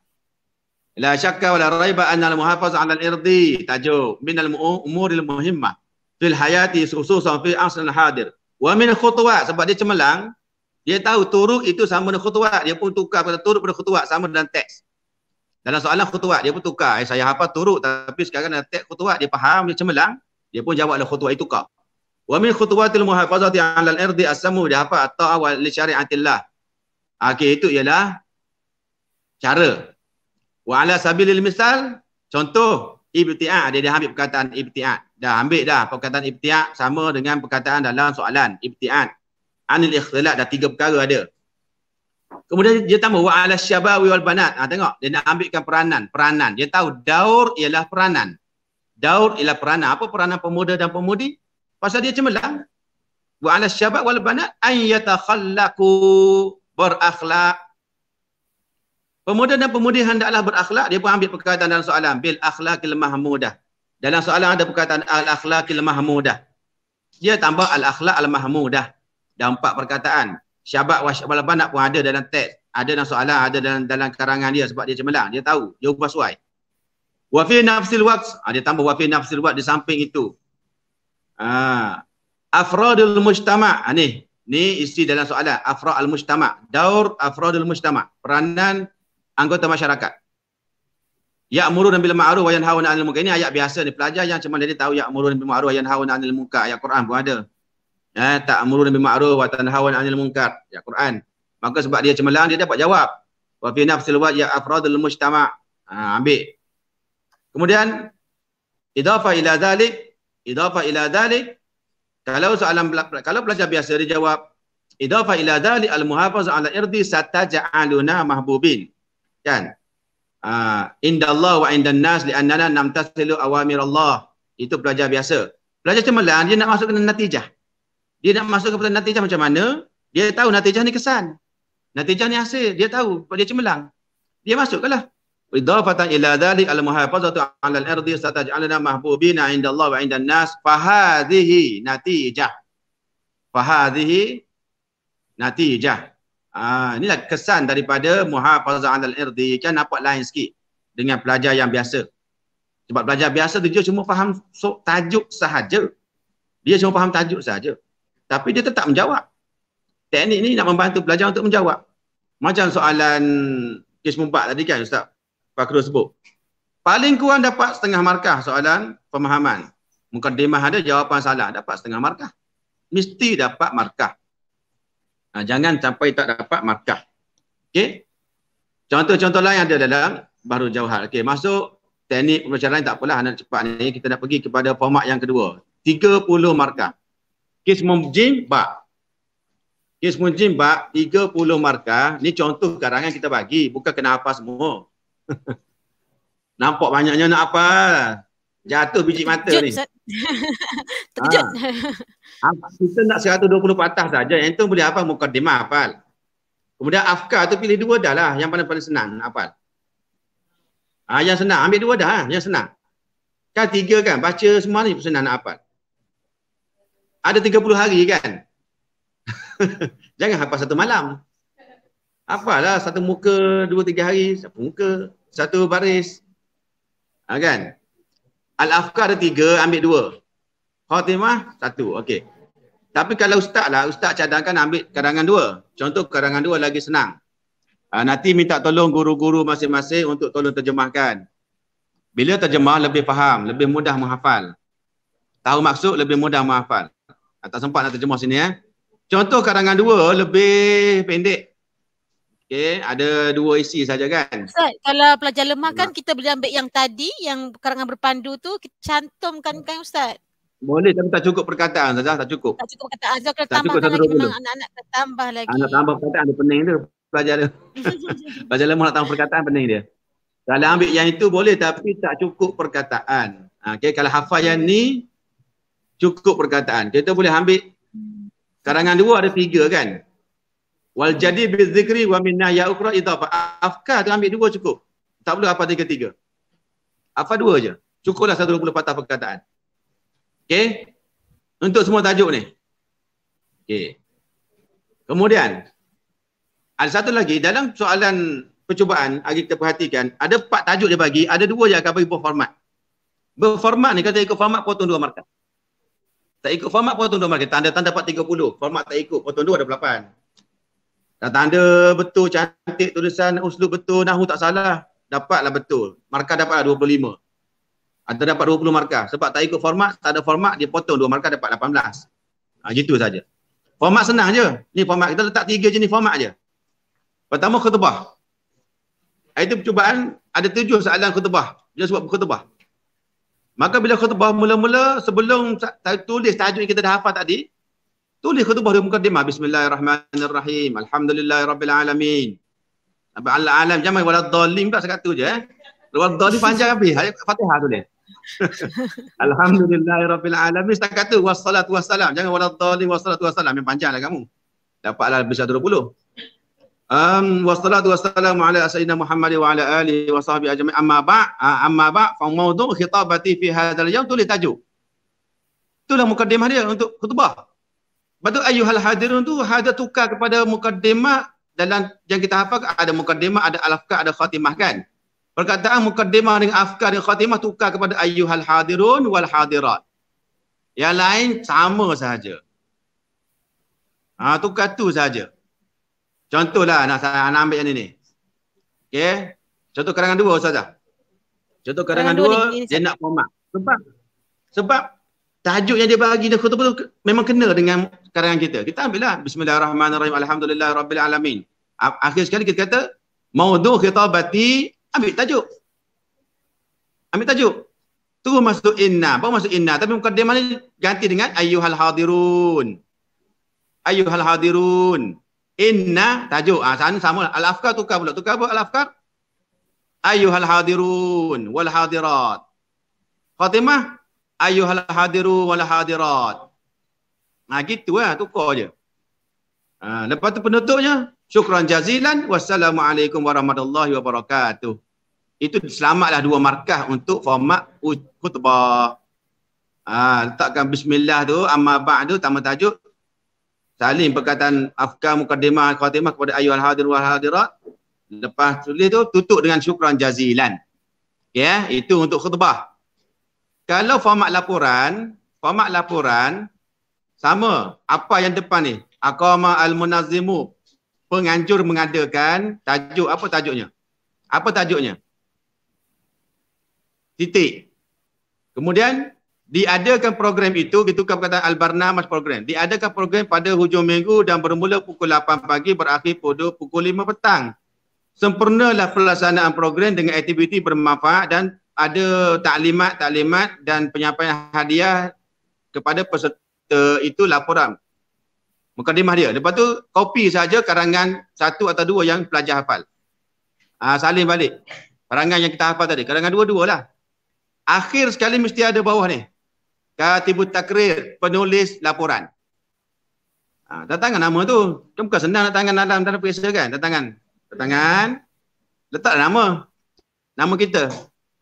La syakka wa la raiba anna al-muhafaz ala al-irdi tajuk min al-umur al-muhimmah fil hayati khususan fi asr al-hadir wa min khutuwat sebab dia cemelang dia tahu turuk itu sama dengan khutuwat dia pun tukar pada turuk pada khutuwat sama dengan teks dalam soalan khutuwat dia pun tukar eh, saya apa turuk tapi sekarang dalam teks khutuwat dia faham dia cemelang dia pun jawab la khutuwat itu kau Wa min khutuwatil muhafazati 'alal ardi asamu dia apa? Atau awal li syari'atillah. Ah, okey itu ialah cara. Wa 'ala sabilil misal contoh ibtia' dia dah ambil perkataan ibtia' dah ambil dah perkataan ibtia' sama dengan perkataan dalam soalan ibtia' anil ikhtilat dah tiga perkara ada. Kemudian dia tambah wa 'ala syabawi wal banat. Ha, tengok dia nak ambilkan peranan, peranan. Dia tahu daur ialah peranan. Daur ialah peranan. Apa peranan pemuda dan pemudi? Pasal dia cemelang. Wa ala syabab wal banat an yatakhallaku berakhlak. Pemuda dan pemudi hendaklah berakhlak. Dia pun ambil perkataan dalam soalan. Bil akhlakil mahmudah. Dalam soalan ada perkataan al akhlakil mahmudah. Dia tambah al akhlak al mahmudah. Dan empat perkataan. Syabat wa syabat banat pun ada dalam teks. Ada dalam soalan, ada dalam, dalam karangan dia sebab dia cemelang. Dia tahu. Dia ubah suai. Wa fi nafsil waqt. Ha, dia tambah wa nafsil waqt di samping itu. Ha. afradul mujtama' ha, ni ni isi dalam soalan afradul mujtama' daur afradul mujtama' peranan anggota masyarakat Ya amuru bil ma'ruf wa yanhauna 'anil munkar. Ini ayat biasa ni. Pelajar yang cuma dia tahu ya amuru bil ma'ruf wa yanhauna 'anil munkar. Ayat Quran pun ada. Ya, ha, tak amuru bil ma'ruf wa tanhauna 'anil munkar. Ya Quran. Maka sebab dia cemerlang dia dapat jawab. Wa fi nafsil wa ya afradul mujtama'. Ha, ambil. Kemudian idafa ila zalik idafa ila dalik kalau soalan kalau pelajar biasa dia jawab idafa ila dalik al muhafaz ala irdi sataja'aluna mahbubin kan uh, ah, inda Allah wa inda nas li annana namtasilu awamir Allah itu pelajar biasa pelajar cemerlang dia nak masuk ke natijah dia nak masuk ke natijah macam mana dia tahu natijah ni kesan natijah ni hasil dia tahu dia cemerlang dia masuklah idafatan ila dhalik al muhafazatu ala al ardi sataj'alana mahbubina inda Allah wa inda nas fahadihi natijah fahadihi natijah ha, inilah kesan daripada muhafazatu ala al ardi kan nampak lain sikit dengan pelajar yang biasa sebab pelajar biasa dia cuma faham so, tajuk sahaja dia cuma faham tajuk sahaja tapi dia tetap menjawab teknik ni nak membantu pelajar untuk menjawab macam soalan kes 4 tadi kan ustaz Fakrul sebut. Paling kurang dapat setengah markah soalan pemahaman. Mukaddimah ada jawapan salah dapat setengah markah. Mesti dapat markah. Ha, jangan sampai tak dapat markah. Okey. Contoh-contoh lain ada dalam baru jauh jauhan. Okey, masuk teknik pembelajaran tak apalah anak cepat ni kita nak pergi kepada format yang kedua. 30 markah. Kes mujim ba. Kes mujim ba 30 markah. Ni contoh karangan kita bagi, bukan kena apa semua. Nampak banyaknya nak apa? Jatuh biji mata Terkejut, ni. Terkejut. Ha. Ha, kita nak 120 patah saja. Yang tu boleh apa? Muka Mukaddimah hafal. Kemudian afkar tu pilih dua dah lah. Yang paling-paling senang hafal. Ha, ah, yang senang. Ambil dua dah. Yang senang. Kan tiga kan. Baca semua ni senang nak hafal. Ada 30 hari kan. Jangan hafal satu malam. lah? satu muka, dua, tiga hari, satu muka satu baris. Ha, kan? al Afkar ada tiga, ambil dua. Khatimah, satu. Okey. Tapi kalau ustaz lah, ustaz cadangkan ambil karangan dua. Contoh karangan dua lagi senang. Ha, nanti minta tolong guru-guru masing-masing untuk tolong terjemahkan. Bila terjemah, lebih faham, lebih mudah menghafal. Tahu maksud, lebih mudah menghafal. Ha, tak sempat nak terjemah sini ya. Eh. Contoh karangan dua lebih pendek. Okay, ada dua isi saja kan? Ustaz, kalau pelajar lemah kan kita boleh ambil yang tadi, yang karangan berpandu tu, kita cantumkan kan Ustaz? Boleh, tapi tak cukup perkataan saja, tak cukup. Tak cukup perkataan, so kalau tambah lagi, memang anak-anak tertambah lagi. Anak tambah perkataan, dia pening tu pelajar dia. pelajar lemah nak tambah perkataan, pening dia. Kalau ambil yang itu boleh, tapi tak cukup perkataan. Ah, okay, kalau hafal yang ni, cukup perkataan. Kita boleh ambil hmm. karangan dua ada tiga kan? wal jadi bi dzikri wa min nahya ukra idafa afkar tu ambil dua cukup tak perlu apa tiga tiga apa dua aje cukuplah 120 patah perkataan okey untuk semua tajuk ni okey kemudian ada satu lagi dalam soalan percubaan agar kita perhatikan ada empat tajuk dia bagi ada dua je akan bagi berformat berformat ni kata ikut format potong dua markah tak ikut format potong dua markah tanda tanda dapat 30 format tak ikut potong dua ada 8 Dah tanda betul cantik tulisan uslub betul nahu tak salah. Dapatlah betul. Markah dapatlah 25. Ada dapat 20 markah. Sebab tak ikut format, tak ada format, dia potong 2 markah dapat 18. Ha, gitu saja. Format senang je. Ni format, kita letak 3 jenis format je. Pertama khutbah. Itu percubaan, ada tujuh soalan khutbah. Dia sebab khutbah. Maka bila khutbah mula-mula sebelum tulis tajuk yang kita dah hafal tadi, Tulis khutbah di muka dimah. Bismillahirrahmanirrahim. Alhamdulillahirrabbilalamin. Alhamdulillah alam. Jangan wala dolim pula sekat tu je. Eh. Wala dolim panjang habis. Hayat fatihah tu dia. Alhamdulillahirrabbilalamin. Sekat tu. Wassalatu wassalam. Jangan wala Wassalatu wassalam. Yang panjang lah kamu. Dapatlah lebih 120. Um, wassalatu wassalamu ala sayyidina Muhammad wa ala alihi wa sahbihi ajma'in. Amma ba' uh, ha, amma ba' fa maudhu khitabati fi hadzal yawm tulis tajuk. Itulah mukadimah dia untuk khutbah. Batu ayuhal hadirun tu hadir tukar kepada mukaddimah dalam yang kita hafal ada mukaddimah, ada alafkah, ada khatimah kan. Perkataan mukaddimah dengan afkah dan khatimah tukar kepada ayuhal hadirun wal hadirat. Yang lain sama sahaja. Ha, tukar tu sahaja. Contohlah nak, saya, nak ambil yang ini. Okay. Contoh karangan dua sahaja. Contoh karangan, karangan dua, dia, dia nak format. Sebab sebab tajuk yang dia bagi dan khutbah tu memang kena dengan karangan kita. Kita ambillah bismillahirrahmanirrahim alhamdulillah rabbil alamin. Akhir sekali kita kata maudhu khitabati ambil tajuk. Ambil tajuk. Terus masuk inna, baru masuk inna tapi mukadimah ni ganti dengan ayyuhal hadirun. Ayyuhal hadirun. Inna tajuk. Ah ha, sana sama lah. al-afkar tukar pula. Tukar apa al-afkar? Ayyuhal hadirun wal hadirat. Khatimah ayyuhal hadirun wal hadirat. Ha, gitu lah, tukar je. Ha, lepas tu penutupnya, syukran jazilan, wassalamualaikum warahmatullahi wabarakatuh. Itu selamatlah dua markah untuk format khutbah. Ha, letakkan bismillah tu, amma ba' tu, tamat tajuk. Salim perkataan afkah mukaddimah khatimah kepada ayuhal hadir wal hadirat. Lepas tulis tu, tutup dengan syukran jazilan. Ya, yeah, itu untuk khutbah. Kalau format laporan, format laporan, sama apa yang depan ni? Aqama al-munazzimu. Penganjur mengadakan tajuk apa tajuknya? Apa tajuknya? Titik. Kemudian diadakan program itu gitu kan kata al-barnamas program. Diadakan program pada hujung minggu dan bermula pukul 8 pagi berakhir pada pukul 5 petang. Sempurnalah pelaksanaan program dengan aktiviti bermanfaat dan ada taklimat-taklimat dan penyampaian hadiah kepada peserta uh, itu laporan mukadimah dia. Lepas tu kopi saja karangan satu atau dua yang pelajar hafal. Ah uh, salin balik. Karangan yang kita hafal tadi, karangan dua-dua lah. Akhir sekali mesti ada bawah ni. Katibu takrir, penulis laporan. Ha, ah, datangkan nama tu. Kan bukan senang tangan dalam dalam periksa kan? Datangkan. Datangkan. Letak nama. Nama kita.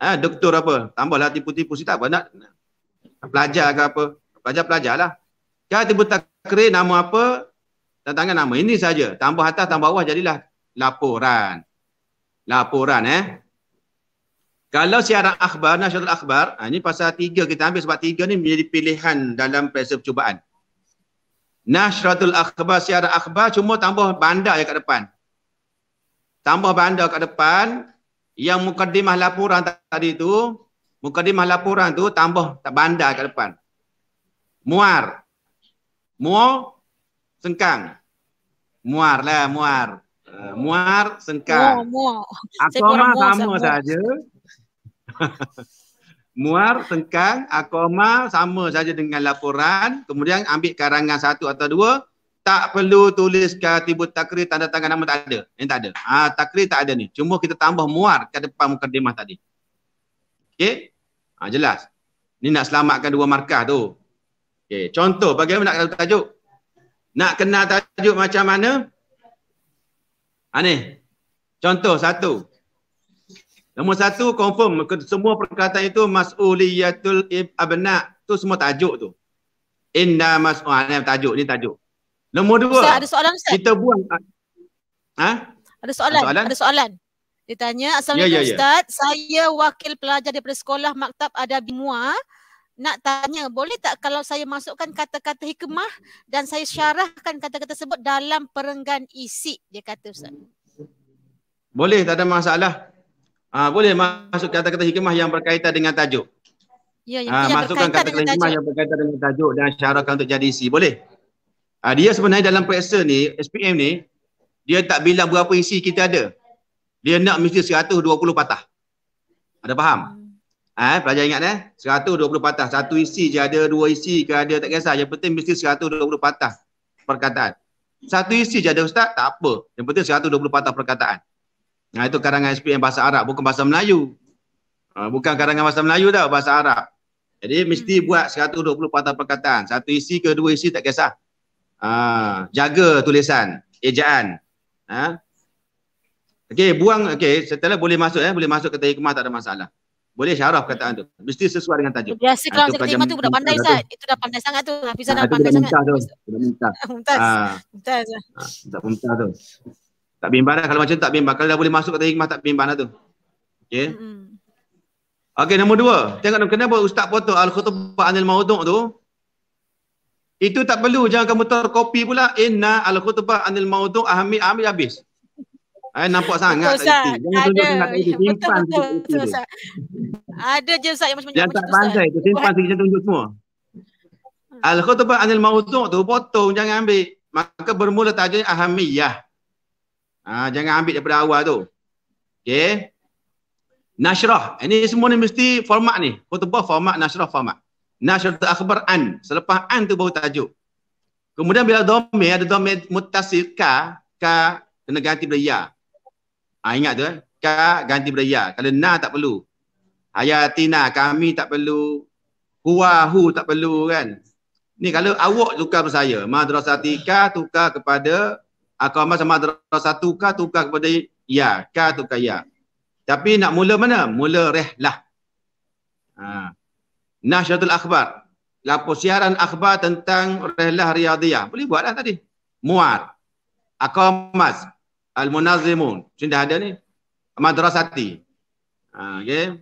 Ha, doktor apa. Tambahlah tipu-tipu. Tak apa. Nak, nak, pelajar ke apa pelajar pelajarlah. lah. Cara tiba takrir nama apa, tanda nama. Ini saja. Tambah atas, tambah bawah jadilah laporan. Laporan eh. Kalau siaran akhbar, nasional akhbar, ha, ini pasal tiga kita ambil sebab tiga ni menjadi pilihan dalam periksa percubaan. Nasratul akhbar, siaran akhbar, cuma tambah bandar je kat depan. Tambah bandar kat depan, yang mukadimah laporan tadi tu, mukadimah laporan tu tambah bandar kat depan muar muo sengkang muar lah muar uh, muar sengkang akoma sama saja muar sengkang akoma sama saja dengan laporan kemudian ambil karangan satu atau dua tak perlu tulis katibut takri tanda tangan nama tak ada ini tak ada ah ha, takri tak ada ni cuma kita tambah muar ke depan demah tadi okey ha, jelas ni nak selamatkan dua markah tu Okay. Contoh bagaimana nak kenal tajuk? Nak kenal tajuk macam mana? Aneh. Contoh satu. Nombor satu confirm semua perkataan itu mas'uliyatul abna tu semua tajuk tu. Inna mas'ul ah, tajuk ni tajuk. Nombor dua. Ustaz, ada soalan Ustaz. Kita buang. Ah, ha? Ada soalan. Ada soalan. Ada soalan. Dia tanya, Assalamualaikum ya, ya, ya. Ustaz, saya wakil pelajar daripada sekolah Maktab Adabi Muar nak tanya boleh tak kalau saya masukkan kata-kata hikmah dan saya syarahkan kata-kata tersebut dalam perenggan isi dia kata ustaz boleh tak ada masalah ha, boleh masuk kata-kata hikmah yang berkaitan dengan tajuk ya ha, yang masukkan kata-kata hikmah tajuk. yang berkaitan dengan tajuk dan syarahkan untuk jadi isi boleh ha, dia sebenarnya dalam peksa ni SPM ni dia tak bilang berapa isi kita ada dia nak mesti 120 patah ada faham hmm. Eh, pelajar ingat eh? 120 patah. Satu isi je ada, dua isi ke ada, tak kisah. Yang penting mesti 120 patah perkataan. Satu isi je ada Ustaz, tak apa. Yang penting 120 patah perkataan. Nah, ha, itu karangan SPM bahasa Arab, bukan bahasa Melayu. Ha, bukan karangan bahasa Melayu tau, bahasa Arab. Jadi mesti hmm. buat 120 patah perkataan. Satu isi ke dua isi tak kisah. Ha, jaga tulisan, ejaan. Ha? Okey, buang. Okey, setelah boleh masuk eh, boleh masuk kata hikmah tak ada masalah. Boleh syaraf kataan tu. Mesti sesuai dengan tajuk. Biasa ah, kalau macam terima tu budak pandai sah. Itu dah pandai sangat tu. Hafizah ha, dah pandai sangat. Itu dah mentah tu. Dah mentah. Ah. Ah, tu. Tak bimbang lah. Kalau macam tak bimbang. Kalau dah boleh masuk kata hikmah tak bimbang lah tu. Okay. Okay nombor dua. Tengok kenapa Ustaz potong Al-Khutubah Anil Maudu' tu. Itu tak perlu. Jangan kamu terkopi pula. Inna Al-Khutubah Anil Maudu' Ahmi Ahmi habis. Eh, nampak sangat betul, tak Ustaz. Ada. Ya, simpan Ada je Ustaz yang macam-macam. Yang tak pandai tu simpan sikit saya tunjuk semua. Hmm. Al-khutbah anil mawzu' tu potong jangan ambil. Maka bermula tajuk ahamiyah. Ha, jangan ambil daripada awal tu. Okay. Nasrah. Ini semua ni mesti format ni. Khutbah format, nasrah format. Nasrah tu akhbar an. Selepas an tu baru tajuk. Kemudian bila domi, ada domi mutasir ka, ka kena ganti bila ya. Ha, ingat tu eh. Ka ganti pada ya. Kalau na tak perlu. Hayatina kami tak perlu. Huwa tak perlu kan. Ni kalau awak tukar pada saya. Madrasatika tukar kepada akama sama madrasatuka tukar kepada ya. Ka tukar ya. Tapi nak mula mana? Mula rehlah. Ha. Nashatul akhbar. Lapor siaran akhbar tentang rehlah riadiyah. Boleh buatlah tadi. Muar. Akamas. Al-Munazimun. Macam dah ada ni. Madrasati. Ha, okay.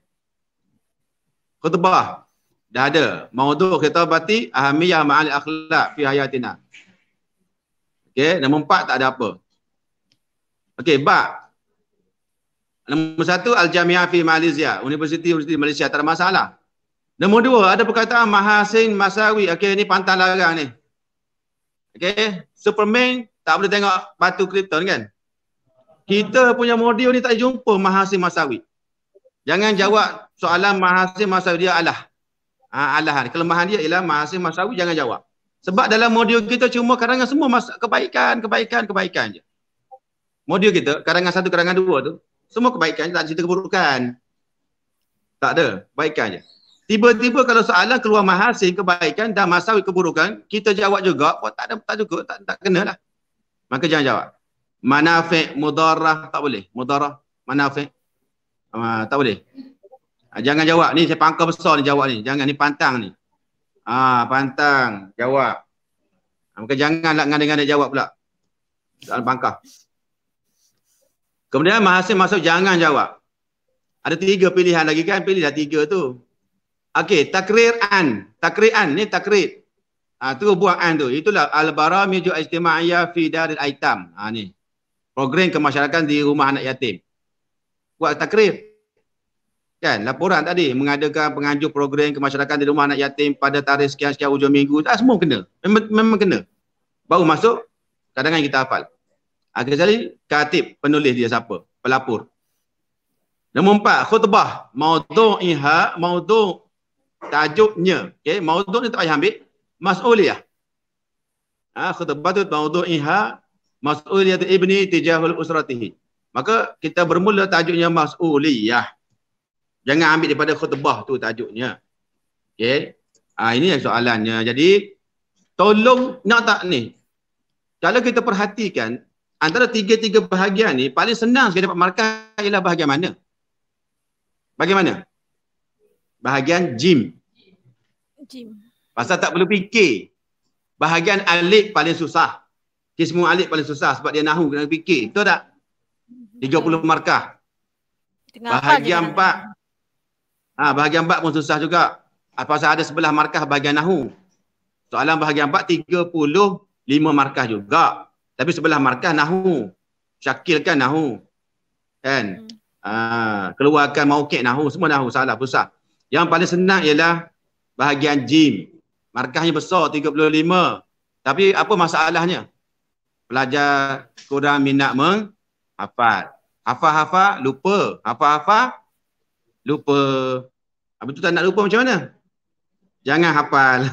Khutbah. Dah ada. Maudhu kita bati ahamiyah ma'al akhlak fi hayatina. Okay. Nombor empat tak ada apa. Okay. Bak. Nombor satu Al-Jamiah fi Malaysia. Universiti-universiti Malaysia. Tak ada masalah. Nombor dua, ada perkataan Mahasin Masawi. okay, ni pantang larang ni. okay. Superman tak boleh tengok batu kripton kan? Kita punya modul ni tak jumpa Mahasim Masawi. Jangan jawab soalan Mahasim Masawi dia Allah. Ha, Allah. Kelemahan dia ialah Mahasim Masawi jangan jawab. Sebab dalam modul kita cuma karangan semua mas- kebaikan, kebaikan, kebaikan je. Modul kita, karangan satu, karangan dua tu, semua kebaikan je, tak ada cerita keburukan. Tak ada, kebaikan je. Tiba-tiba kalau soalan keluar mahasin kebaikan dan masawi keburukan, kita jawab juga, oh, tak ada, tak cukup, tak, tak kena lah. Maka jangan jawab manafi' mudarah tak boleh mudarah manafi' uh, ah, tak boleh uh, jangan jawab ni saya pangkal besar ni jawab ni jangan ni pantang ni ah uh, pantang jawab ah, Maka janganlah dengan dia jawab pula. dalam pangkal Kemudian mahasiswa masuk jangan jawab. Ada tiga pilihan lagi kan? Pilihlah tiga tu. Okey, takrir an. Takrir an. Ni takrir. Ha, tu buang an tu. Itulah al-baramiju ijtima'iyah fi daril aitam. Ha, ni program kemasyarakatan di rumah anak yatim. Buat takrif. Kan, laporan tadi mengadakan penganjur program kemasyarakatan di rumah anak yatim pada tarikh sekian sekian hujung minggu. Tak semua kena. Memang, memang kena. Baru masuk, kadang kadang kita hafal. Akhir sekali, katib penulis dia siapa? Pelapor. Nombor empat, khutbah. Maudu' iha, maudu' tajuknya. Okay, maudu' ni tak payah ambil. Mas'uliyah. Ha, khutbah tu maudu' iha, Mas'uliyat ibni tijahul usratihi. Maka kita bermula tajuknya mas'uliyah. Jangan ambil daripada khutbah tu tajuknya. Okay? Ha, ah, ini yang soalannya. Jadi tolong nak tak ni? Kalau kita perhatikan antara tiga-tiga bahagian ni paling senang sekali dapat markah ialah bahagian mana? Bagaimana? Bahagian jim. Jim. Pasal tak perlu fikir. Bahagian alif paling susah. Kismu Alif paling susah sebab dia nahu kena fikir. Betul tak? 30 markah. bahagian empat. Ah ha, bahagian empat pun susah juga. Pasal ada sebelah markah bahagian nahu. Soalan bahagian empat 35 markah juga. Tapi sebelah markah nahu. Syakilkan nahu. Kan? Hmm. Ah ha, keluarkan maukit nahu. Semua nahu salah. Susah. Yang paling senang ialah bahagian jim. Markahnya besar 35. Tapi apa masalahnya? pelajar kurang minat menghafal. Hafal-hafal, lupa. Hafal-hafal, lupa. Apa tu tak nak lupa macam mana? Jangan hafal.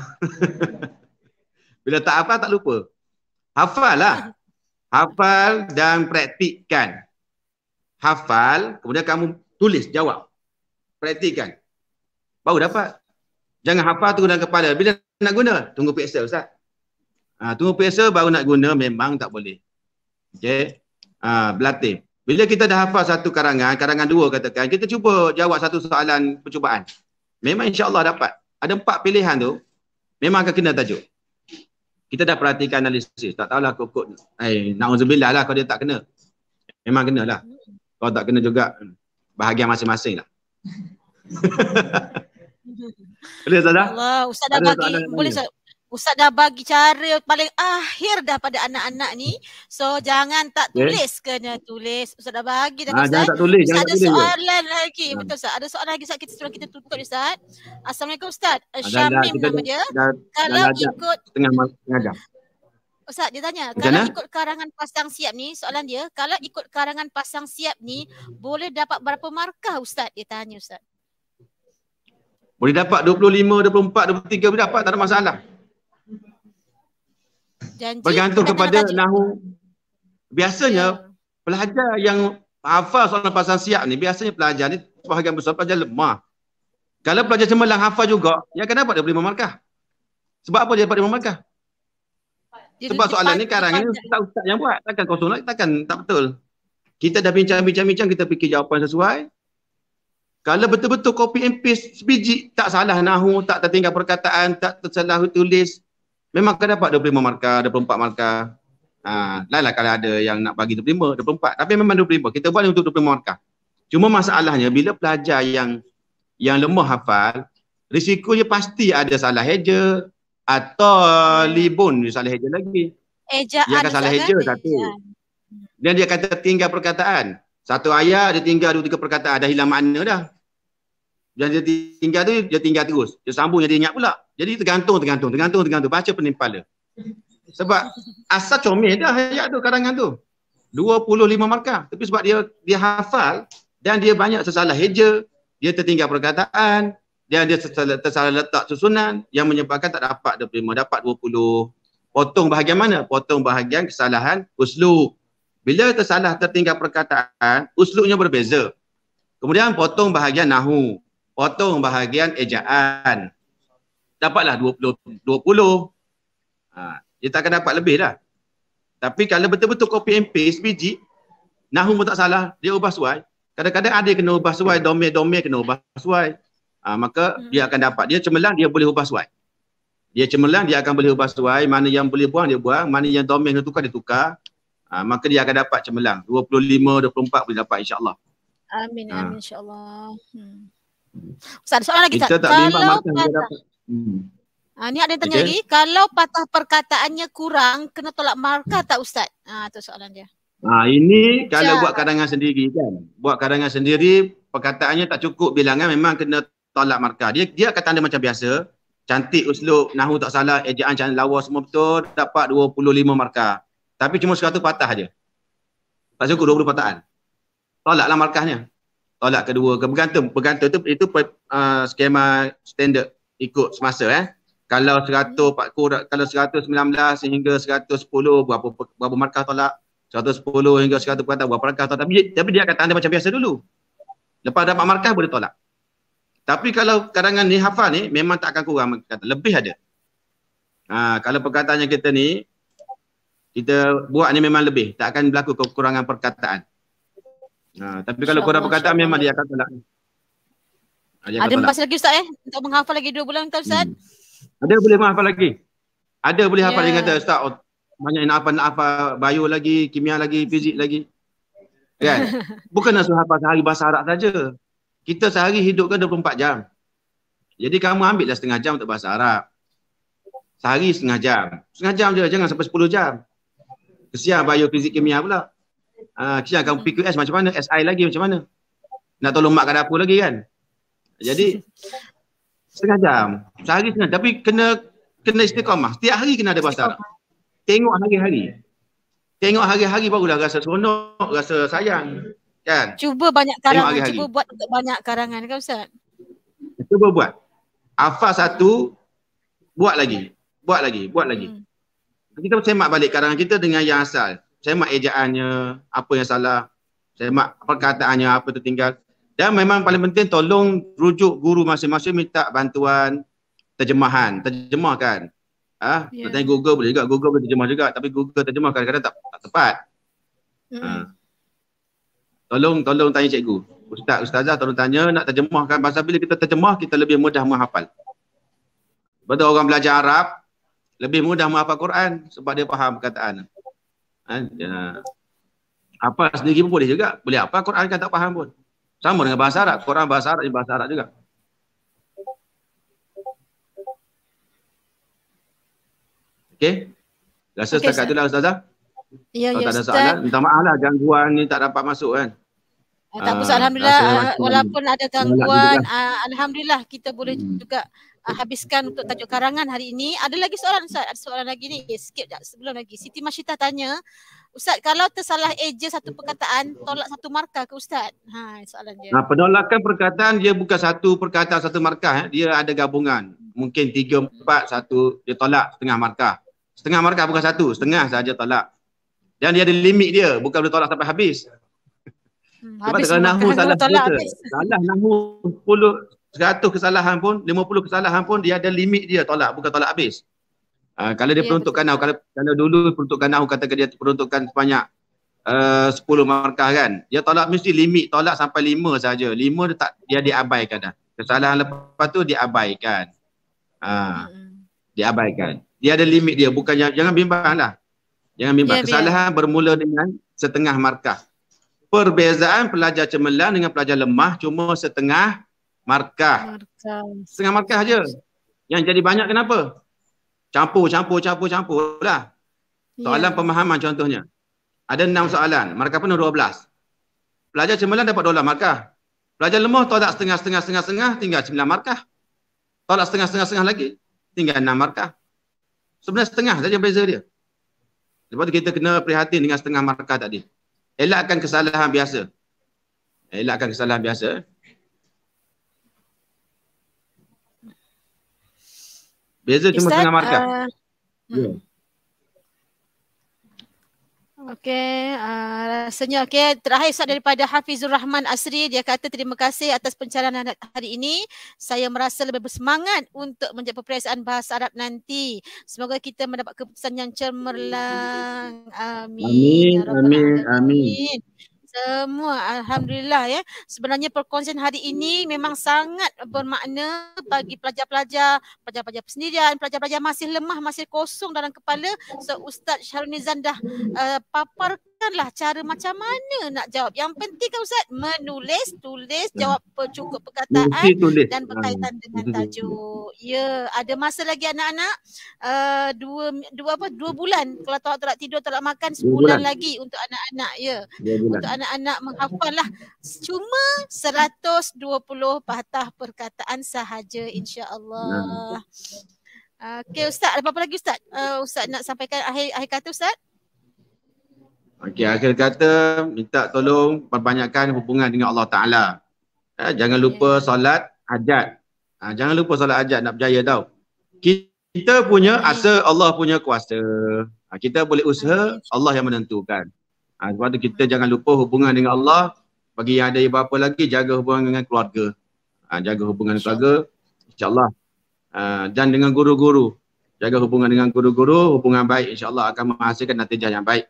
Bila tak hafal, tak lupa. Hafal lah. Hafal dan praktikkan. Hafal, kemudian kamu tulis, jawab. Praktikkan. Baru dapat. Jangan hafal tu dalam kepala. Bila nak guna? Tunggu PSL, Ustaz. Ha, tunggu periksa baru nak guna memang tak boleh. Okey. Ha, berlatih. Bila kita dah hafal satu karangan, karangan dua katakan, kita cuba jawab satu soalan percubaan. Memang insya Allah dapat. Ada empat pilihan tu, memang akan kena tajuk. Kita dah perhatikan analisis. Tak tahulah kok kok. Eh, na'udzubillah lah kalau dia tak kena. Memang kena lah. Kalau tak kena juga, bahagian masing-masing lah. boleh Ustazah? Ya Allah, Ustazah bagi, boleh Ustazah? Ustaz dah bagi cara paling akhir dah pada anak-anak ni. So jangan tak tulis okay. kena tulis. Ustaz dah bagi dah ha, Ustaz. Jangan tak tulis. Ustaz jangan ada tak tulis soalan juga. lagi. Ha. Betul Ustaz. Ada soalan lagi Ustaz. Kita sebelum kita tutup Ustaz. Assalamualaikum Ustaz. Ha, Syamim nama dia. Dah, Kalau dah ikut. Tengah, tengah Ustaz dia tanya, Macam kalau ikut karangan pasang siap ni, soalan dia, kalau ikut karangan pasang siap ni, boleh dapat berapa markah Ustaz? Dia tanya Ustaz. Boleh dapat 25, 24, 23 boleh dapat, tak ada masalah janji bergantung kepada nahu biasanya yeah. pelajar yang hafal soalan pasal siap ni biasanya pelajar ni sebahagian besar pelajar lemah kalau pelajar cemerlang hafal juga yang akan dapat dia boleh memarkah sebab apa dia dapat dia memarkah dia sebab dia soalan dia ni sekarang ni ustaz-ustaz yang buat takkan kosong lagi takkan tak betul kita dah bincang-bincang-bincang kita fikir jawapan sesuai kalau betul-betul copy and paste sebiji tak salah nahu tak tertinggal perkataan tak tersalah tulis Memang kau dapat 25 markah, 24 markah. Ha, lain lah kalau ada yang nak bagi 25, 24. Tapi memang 25. Kita buat untuk 25 markah. Cuma masalahnya bila pelajar yang yang lemah hafal, risikonya pasti ada salah heja atau libun salah heja lagi. Eja dia akan salah heja satu. Ya. Dan dia akan tertinggal perkataan. Satu ayat dia tinggal dua tiga perkataan dah hilang makna dah. Dan dia tinggal tu dia tinggal terus. Dia sambung jadi ingat pula. Jadi tergantung, tergantung, tergantung, tergantung. Baca pening kepala. Sebab asal comel dah ayat tu karangan tu. 25 markah. Tapi sebab dia dia hafal dan dia banyak sesalah heja, dia tertinggal perkataan, dan dia tersalah, tersalah letak susunan yang menyebabkan tak dapat dia prima. Dapat 20. Potong bahagian mana? Potong bahagian kesalahan Uslu. Bila tersalah tertinggal perkataan, uslunya berbeza. Kemudian potong bahagian nahu. Potong bahagian ejaan dapatlah 20 20. Ha, dia tak akan dapat lebih dah. Tapi kalau betul-betul copy and paste biji, nahu pun tak salah, dia ubah suai. Kadang-kadang ada kena ubah suai, domain-domain kena ubah suai. Ha, maka hmm. dia akan dapat. Dia cemerlang, dia boleh ubah suai. Dia cemerlang, dia akan boleh ubah suai. Mana yang boleh buang, dia buang. Mana yang domain dia tukar, dia tukar. Ha, maka dia akan dapat cemerlang. 25, 24 boleh dapat insyaAllah. Amin, ha. amin insyaAllah. Hmm. Ustaz, soalan lagi tak? Kita tak, tak kalau... boleh makan, dia dapat. Hmm. Ah ni ada yang tanya okay. lagi, kalau patah perkataannya kurang kena tolak markah tak ustaz? Ah tu soalan dia. Ah ini kalau buat kadangan sendiri kan. Buat kadangan sendiri perkataannya tak cukup bilangan memang kena tolak markah. Dia dia kata dia macam biasa, cantik uslub, nahu tak salah, ejaan jangan lawa semua betul, dapat 25 markah. Tapi cuma 100 patah aja. Tak cukup 20 patahan. Tolaklah markahnya. Tolak kedua ke bergantung, bergantung tu itu uh, skema standard ikut semasa eh. Kalau 140 kalau 119 sehingga 110 berapa berapa markah tolak? 110 hingga 100 berapa markah tolak? Tapi, tapi dia akan tanda macam biasa dulu. Lepas dapat markah boleh tolak. Tapi kalau kadangan ni hafal ni memang tak akan kurang kata lebih ada. Ha, kalau perkataannya kita ni kita buat ni memang lebih tak akan berlaku kekurangan perkataan. Ha, tapi kalau kurang perkataan memang dia akan tolak. Ada, ada masa lagi Ustaz eh? Untuk menghafal lagi dua bulan Ustaz? Hmm. Ada boleh menghafal lagi? Ada boleh yeah. hafal dengan ya. kata Ustaz oh, banyak nak hafal, nak hafal bio lagi, kimia lagi, fizik lagi. Kan? Bukan nak hafal sehari bahasa Arab saja. Kita sehari hidup ke 24 jam. Jadi kamu ambillah setengah jam untuk bahasa Arab. Sehari setengah jam. Setengah jam je, jangan sampai 10 jam. Kesian bio fizik kimia pula. Uh, kesian kamu PQS macam mana, SI lagi macam mana. Nak tolong mak kat apa lagi kan? Jadi setengah jam, sehari setengah Tapi kena kena istiqamah. Setiap hari kena ada pasal. Tengok hari-hari. Tengok hari-hari barulah rasa seronok, rasa sayang. Kan? Cuba banyak karangan. Cuba buat untuk banyak karangan kan Ustaz? Cuba buat. Afal satu, buat lagi. Buat lagi, buat lagi. Hmm. Kita semak balik karangan kita dengan yang asal. Semak ejaannya, apa yang salah. Semak perkataannya, apa tertinggal. Dan memang paling penting tolong rujuk guru masing-masing minta bantuan terjemahan, terjemahkan. Ah, ha? Ya. yeah. Google boleh juga, Google boleh terjemah juga, tapi Google terjemah kadang-kadang tak, tak tepat. Mm. Ha. Tolong tolong tanya cikgu. Ustaz, ustazah tolong tanya nak terjemahkan bahasa bila kita terjemah kita lebih mudah menghafal. Pada orang belajar Arab lebih mudah menghafal Quran sebab dia faham perkataan. Ah, ha? Apa sendiri pun boleh juga. Boleh apa Quran kan tak faham pun. Sama dengan bahasa Arab. Quran bahasa Arab juga bahasa Arab juga. Okey. Rasa okay, setakat itulah Ustazah. Ya, Kalau ya, tak ada Ustaz. soalan, minta maaf lah gangguan ni tak dapat masuk kan. Ah, tak apa, uh, Walaupun ada lah gangguan, uh, Alhamdulillah kita boleh hmm. juga uh, habiskan untuk tajuk karangan hari ini. Ada lagi soalan Ustaz? Ada soalan lagi ni? Eh, skip sekejap sebelum lagi. Siti Masyidah tanya, Ustaz, kalau tersalah eja satu perkataan, tolak satu markah ke Ustaz? Ha, soalan dia. Nah, penolakan perkataan dia bukan satu perkataan satu markah. Eh. Dia ada gabungan. Mungkin tiga, empat, satu. Dia tolak setengah markah. Setengah markah bukan satu. Setengah saja tolak. Dan dia ada limit dia. Bukan boleh tolak sampai habis. Hmm, Sebab habis kalau nahu salah tolak Salah nahu puluh, seratus kesalahan pun, lima puluh kesalahan pun, dia ada limit dia tolak. Bukan tolak habis. Ah, kalau dia ya, peruntukkan betul. kalau kalau dulu peruntukkan nahu kata dia peruntukkan sebanyak eh, sepuluh 10 markah kan dia tolak mesti limit tolak sampai lima saja Lima dia tak dia diabaikan dah kesalahan lepas tu diabaikan ha, hmm. diabaikan dia ada limit dia bukan jangan bimbang lah jangan bimbang ya, kesalahan biar. bermula dengan setengah markah perbezaan pelajar cemerlang dengan pelajar lemah cuma setengah markah, markah. setengah markah aja yang jadi banyak kenapa campur campur campur campur lah ya. soalan yeah. pemahaman contohnya ada enam ya. soalan markah penuh dua belas pelajar cemerlang dapat dua markah pelajar lemah tolak setengah setengah setengah setengah tinggal sembilan markah tolak setengah setengah setengah lagi tinggal enam markah sebenarnya setengah saja beza dia sebab tu kita kena prihatin dengan setengah markah tadi elakkan kesalahan biasa elakkan kesalahan biasa Beza cuma Ustaz, setengah markah. Uh, yeah. Hmm. Okey, uh, rasanya okey. Terakhir Ustaz daripada Hafizur Rahman Asri, dia kata terima kasih atas pencalonan hari ini. Saya merasa lebih bersemangat untuk menjadi peperiksaan bahasa Arab nanti. Semoga kita mendapat keputusan yang cermerlang. amin, amin. amin. Ya semua alhamdulillah ya sebenarnya perkongsian hari ini memang sangat bermakna bagi pelajar-pelajar pelajar-pelajar persendirian pelajar-pelajar masih lemah masih kosong dalam kepala so ustaz Syahrunizan dah uh, paparkan Bukanlah cara macam mana nak jawab. Yang penting kan Ustaz, menulis, tulis, hmm. jawab cukup perkataan tulis. dan berkaitan hmm, dengan tajuk. Ya, ada masa lagi anak-anak. Uh, dua, dua apa? Dua bulan. Kalau tak tak tidur, tak makan, sebulan lagi untuk anak-anak. Ya, untuk anak-anak menghafal lah. Cuma seratus dua puluh patah perkataan sahaja, insyaAllah. Okey Ustaz, ada apa-apa lagi Ustaz? Uh, Ustaz nak sampaikan akhir, akhir kata Ustaz? Okey, akhir kata minta tolong perbanyakkan hubungan dengan Allah Ta'ala. Eh, jangan lupa ya. solat hajat. Ha, jangan lupa solat hajat nak berjaya tau. Kita punya ya. asa Allah punya kuasa. Ha, kita boleh usaha ya. Allah yang menentukan. Ha, sebab tu kita jangan lupa hubungan dengan Allah. Bagi yang ada ibu apa lagi, jaga hubungan dengan keluarga. Ha, jaga hubungan dengan keluarga. InsyaAllah. Ha, dan dengan guru-guru. Jaga hubungan dengan guru-guru. Hubungan baik insyaAllah akan menghasilkan nantijah yang baik.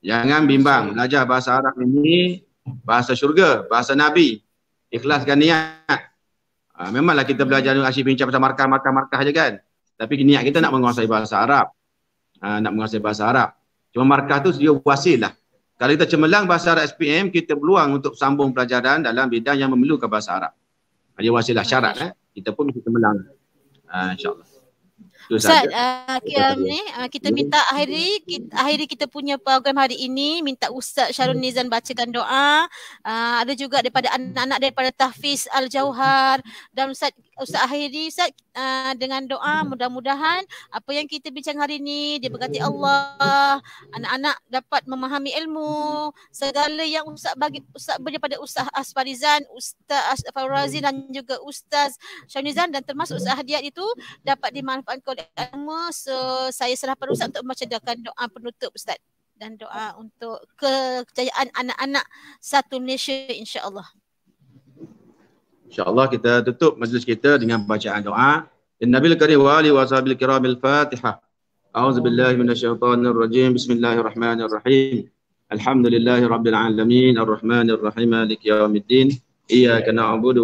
Jangan bimbang belajar bahasa Arab ini bahasa syurga, bahasa Nabi. Ikhlaskan niat. Ha, memanglah kita belajar asyik bincang macam markah-markah-markah je kan. Tapi niat kita nak menguasai bahasa Arab. Ha, nak menguasai bahasa Arab. Cuma markah tu dia wasil lah. Kalau kita cemerlang bahasa Arab SPM, kita berluang untuk sambung pelajaran dalam bidang yang memerlukan bahasa Arab. Ah, dia wasilah syarat. Eh. Kita pun mesti cemerlang. Ha, InsyaAllah. Itu Ustaz, uh, kita, um, ni, uh, kita minta akhiri kita, akhiri kita punya program hari ini minta Ustaz hmm. Syarul hmm. Nizan bacakan doa. Uh, ada juga daripada anak-anak daripada Tahfiz Al-Jauhar dan Ustaz Ustaz akhiri Ustaz uh, dengan doa hmm. mudah-mudahan apa yang kita bincang hari ini dia berkati hmm. Allah anak-anak dapat memahami ilmu segala yang Ustaz bagi Ustaz beri pada Ustaz Asparizan Ustaz Farazi hmm. dan juga Ustaz Syanizan dan termasuk Ustaz Hadiat itu dapat dimanfaatkan oleh semua so saya serahkan Ustaz untuk membacakan doa penutup Ustaz dan doa untuk kejayaan anak-anak satu Malaysia insya-Allah. InsyaAllah kita tutup majlis kita dengan bacaan doa. Innabil Karim wa alihi wa sahbihi kiram al-Fatihah. أعوذ بالله من الشيطان الرجيم بسم الله الرحمن الرحيم الحمد لله رب العالمين الرحمن الرحيم مالك يوم الدين إياك نعبد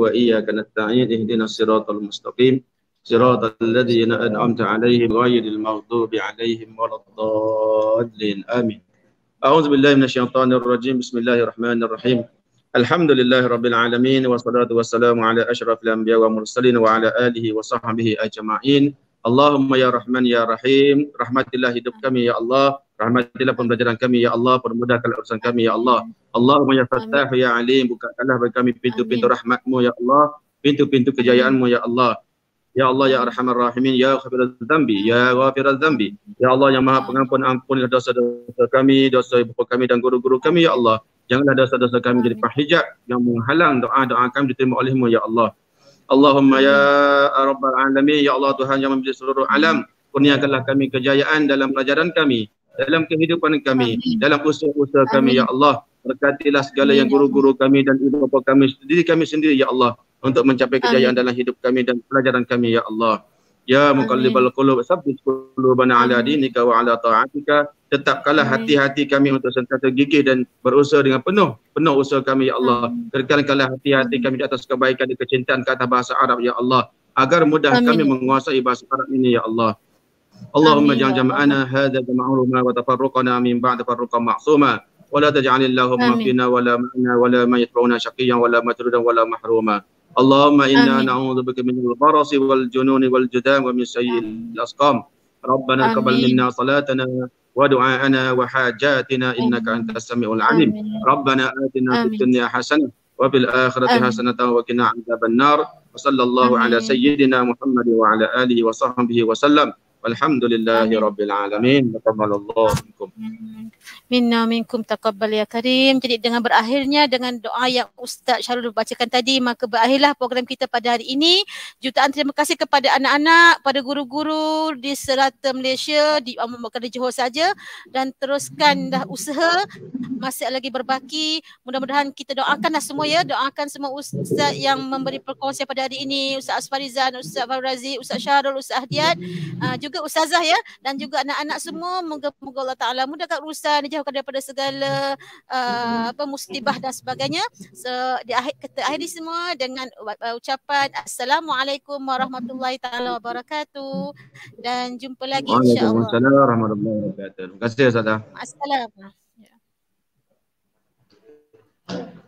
صراط الذين أنعمت عليهم غير المغضوب عليهم ولا الضالين آمين أعوذ بالله من الشيطان الرجيم بسم الله الرحمن الرحيم الحمد لله رب العالمين والصلاة والسلام على أشرف الأنبياء والمرسلين وعلى آله وصحبه أجمعين اللهم يا رحمن يا رحيم رحمة الله hidup kami ya Allah, رحمة pembelajaran kami ya Allah, permudahkan urusan kami ya Allah. Allahumma ya فتاح ya Alim, bukakanlah bagi kami pintu-pintu rahmatmu ya Allah, pintu-pintu kejayaanmu ya Allah. Ya Allah ya Arhamar Rahimin ya Ghafir Dzambi ya Ghafir Dzambi ya Allah yang Maha Pengampun ampunilah dosa-dosa kami dosa ibu kami dan guru-guru kami ya Allah Janganlah dosa-dosa kami jadi perhijab yang menghalang doa-doa kami diterima olehmu, Ya Allah. Allahumma ya Rabbal Alamin, Ya Allah Tuhan yang memiliki seluruh alam, kurniakanlah kami kejayaan dalam pelajaran kami, dalam kehidupan kami, dalam usaha-usaha kami, Ya Allah. Berkatilah segala yang ya guru-guru kami dan ibu bapa kami, sendiri kami sendiri, Ya Allah, untuk mencapai kejayaan dalam hidup kami dan pelajaran kami, Ya Allah. Ya muqallibal qulub sabbit qulubana ala dinika wa ala ta'atika tetapkanlah hati-hati kami untuk sentiasa gigih dan berusaha dengan penuh penuh usaha kami ya Allah. Kekalkanlah hati-hati kami di atas kebaikan dan kecintaan kata bahasa Arab ya Allah agar mudah Amin. kami menguasai bahasa Arab ini ya Allah. Allahumma ja'al ya jama'ana hadha jama'una wa tafarruqana min ba'd tafarruqan ma'suma wa la taj'al illahu ma'fina wa la ma'na wa la ma yatbauna syaqiyan wa la matrudan wa la mahruma. Amin. اللهم إنا نعوذ بك من البرص والجنون والجذام ومن سيء الأسقام ربنا قبل منا صلاتنا ودعاءنا وحاجاتنا إنك أنت السميع العليم ربنا آتنا في الدنيا حسنة وفي الآخرة حسنة وقنا عذاب النار وصلى الله على سيدنا محمد وعلى آله وصحبه وسلم والحمد لله رب العالمين Minna الله منكم منا منكم تقبل jadi dengan berakhirnya dengan doa yang Ustaz Syarul bacakan tadi maka berakhirlah program kita pada hari ini jutaan terima kasih kepada anak-anak pada guru-guru di serata Malaysia di Umum di Johor saja dan teruskan dah usaha masih lagi berbaki mudah-mudahan kita doakanlah semua ya doakan semua Ustaz yang memberi perkongsian pada hari ini Ustaz Asfarizan Ustaz Farazi Ustaz Syarul Ustaz Hadiat. uh, ah, juga ustazah ya dan juga anak-anak semua moga moga Allah Taala mudahkan urusan dijauhkan daripada segala uh, apa musibah dan sebagainya. So di akhir kita akhiri semua dengan uh, ucapan assalamualaikum warahmatullahi taala wabarakatuh dan jumpa lagi insya-Allah. warahmatullahi wabarakatuh. Terima kasih ustazah. Assalamualaikum. Yeah.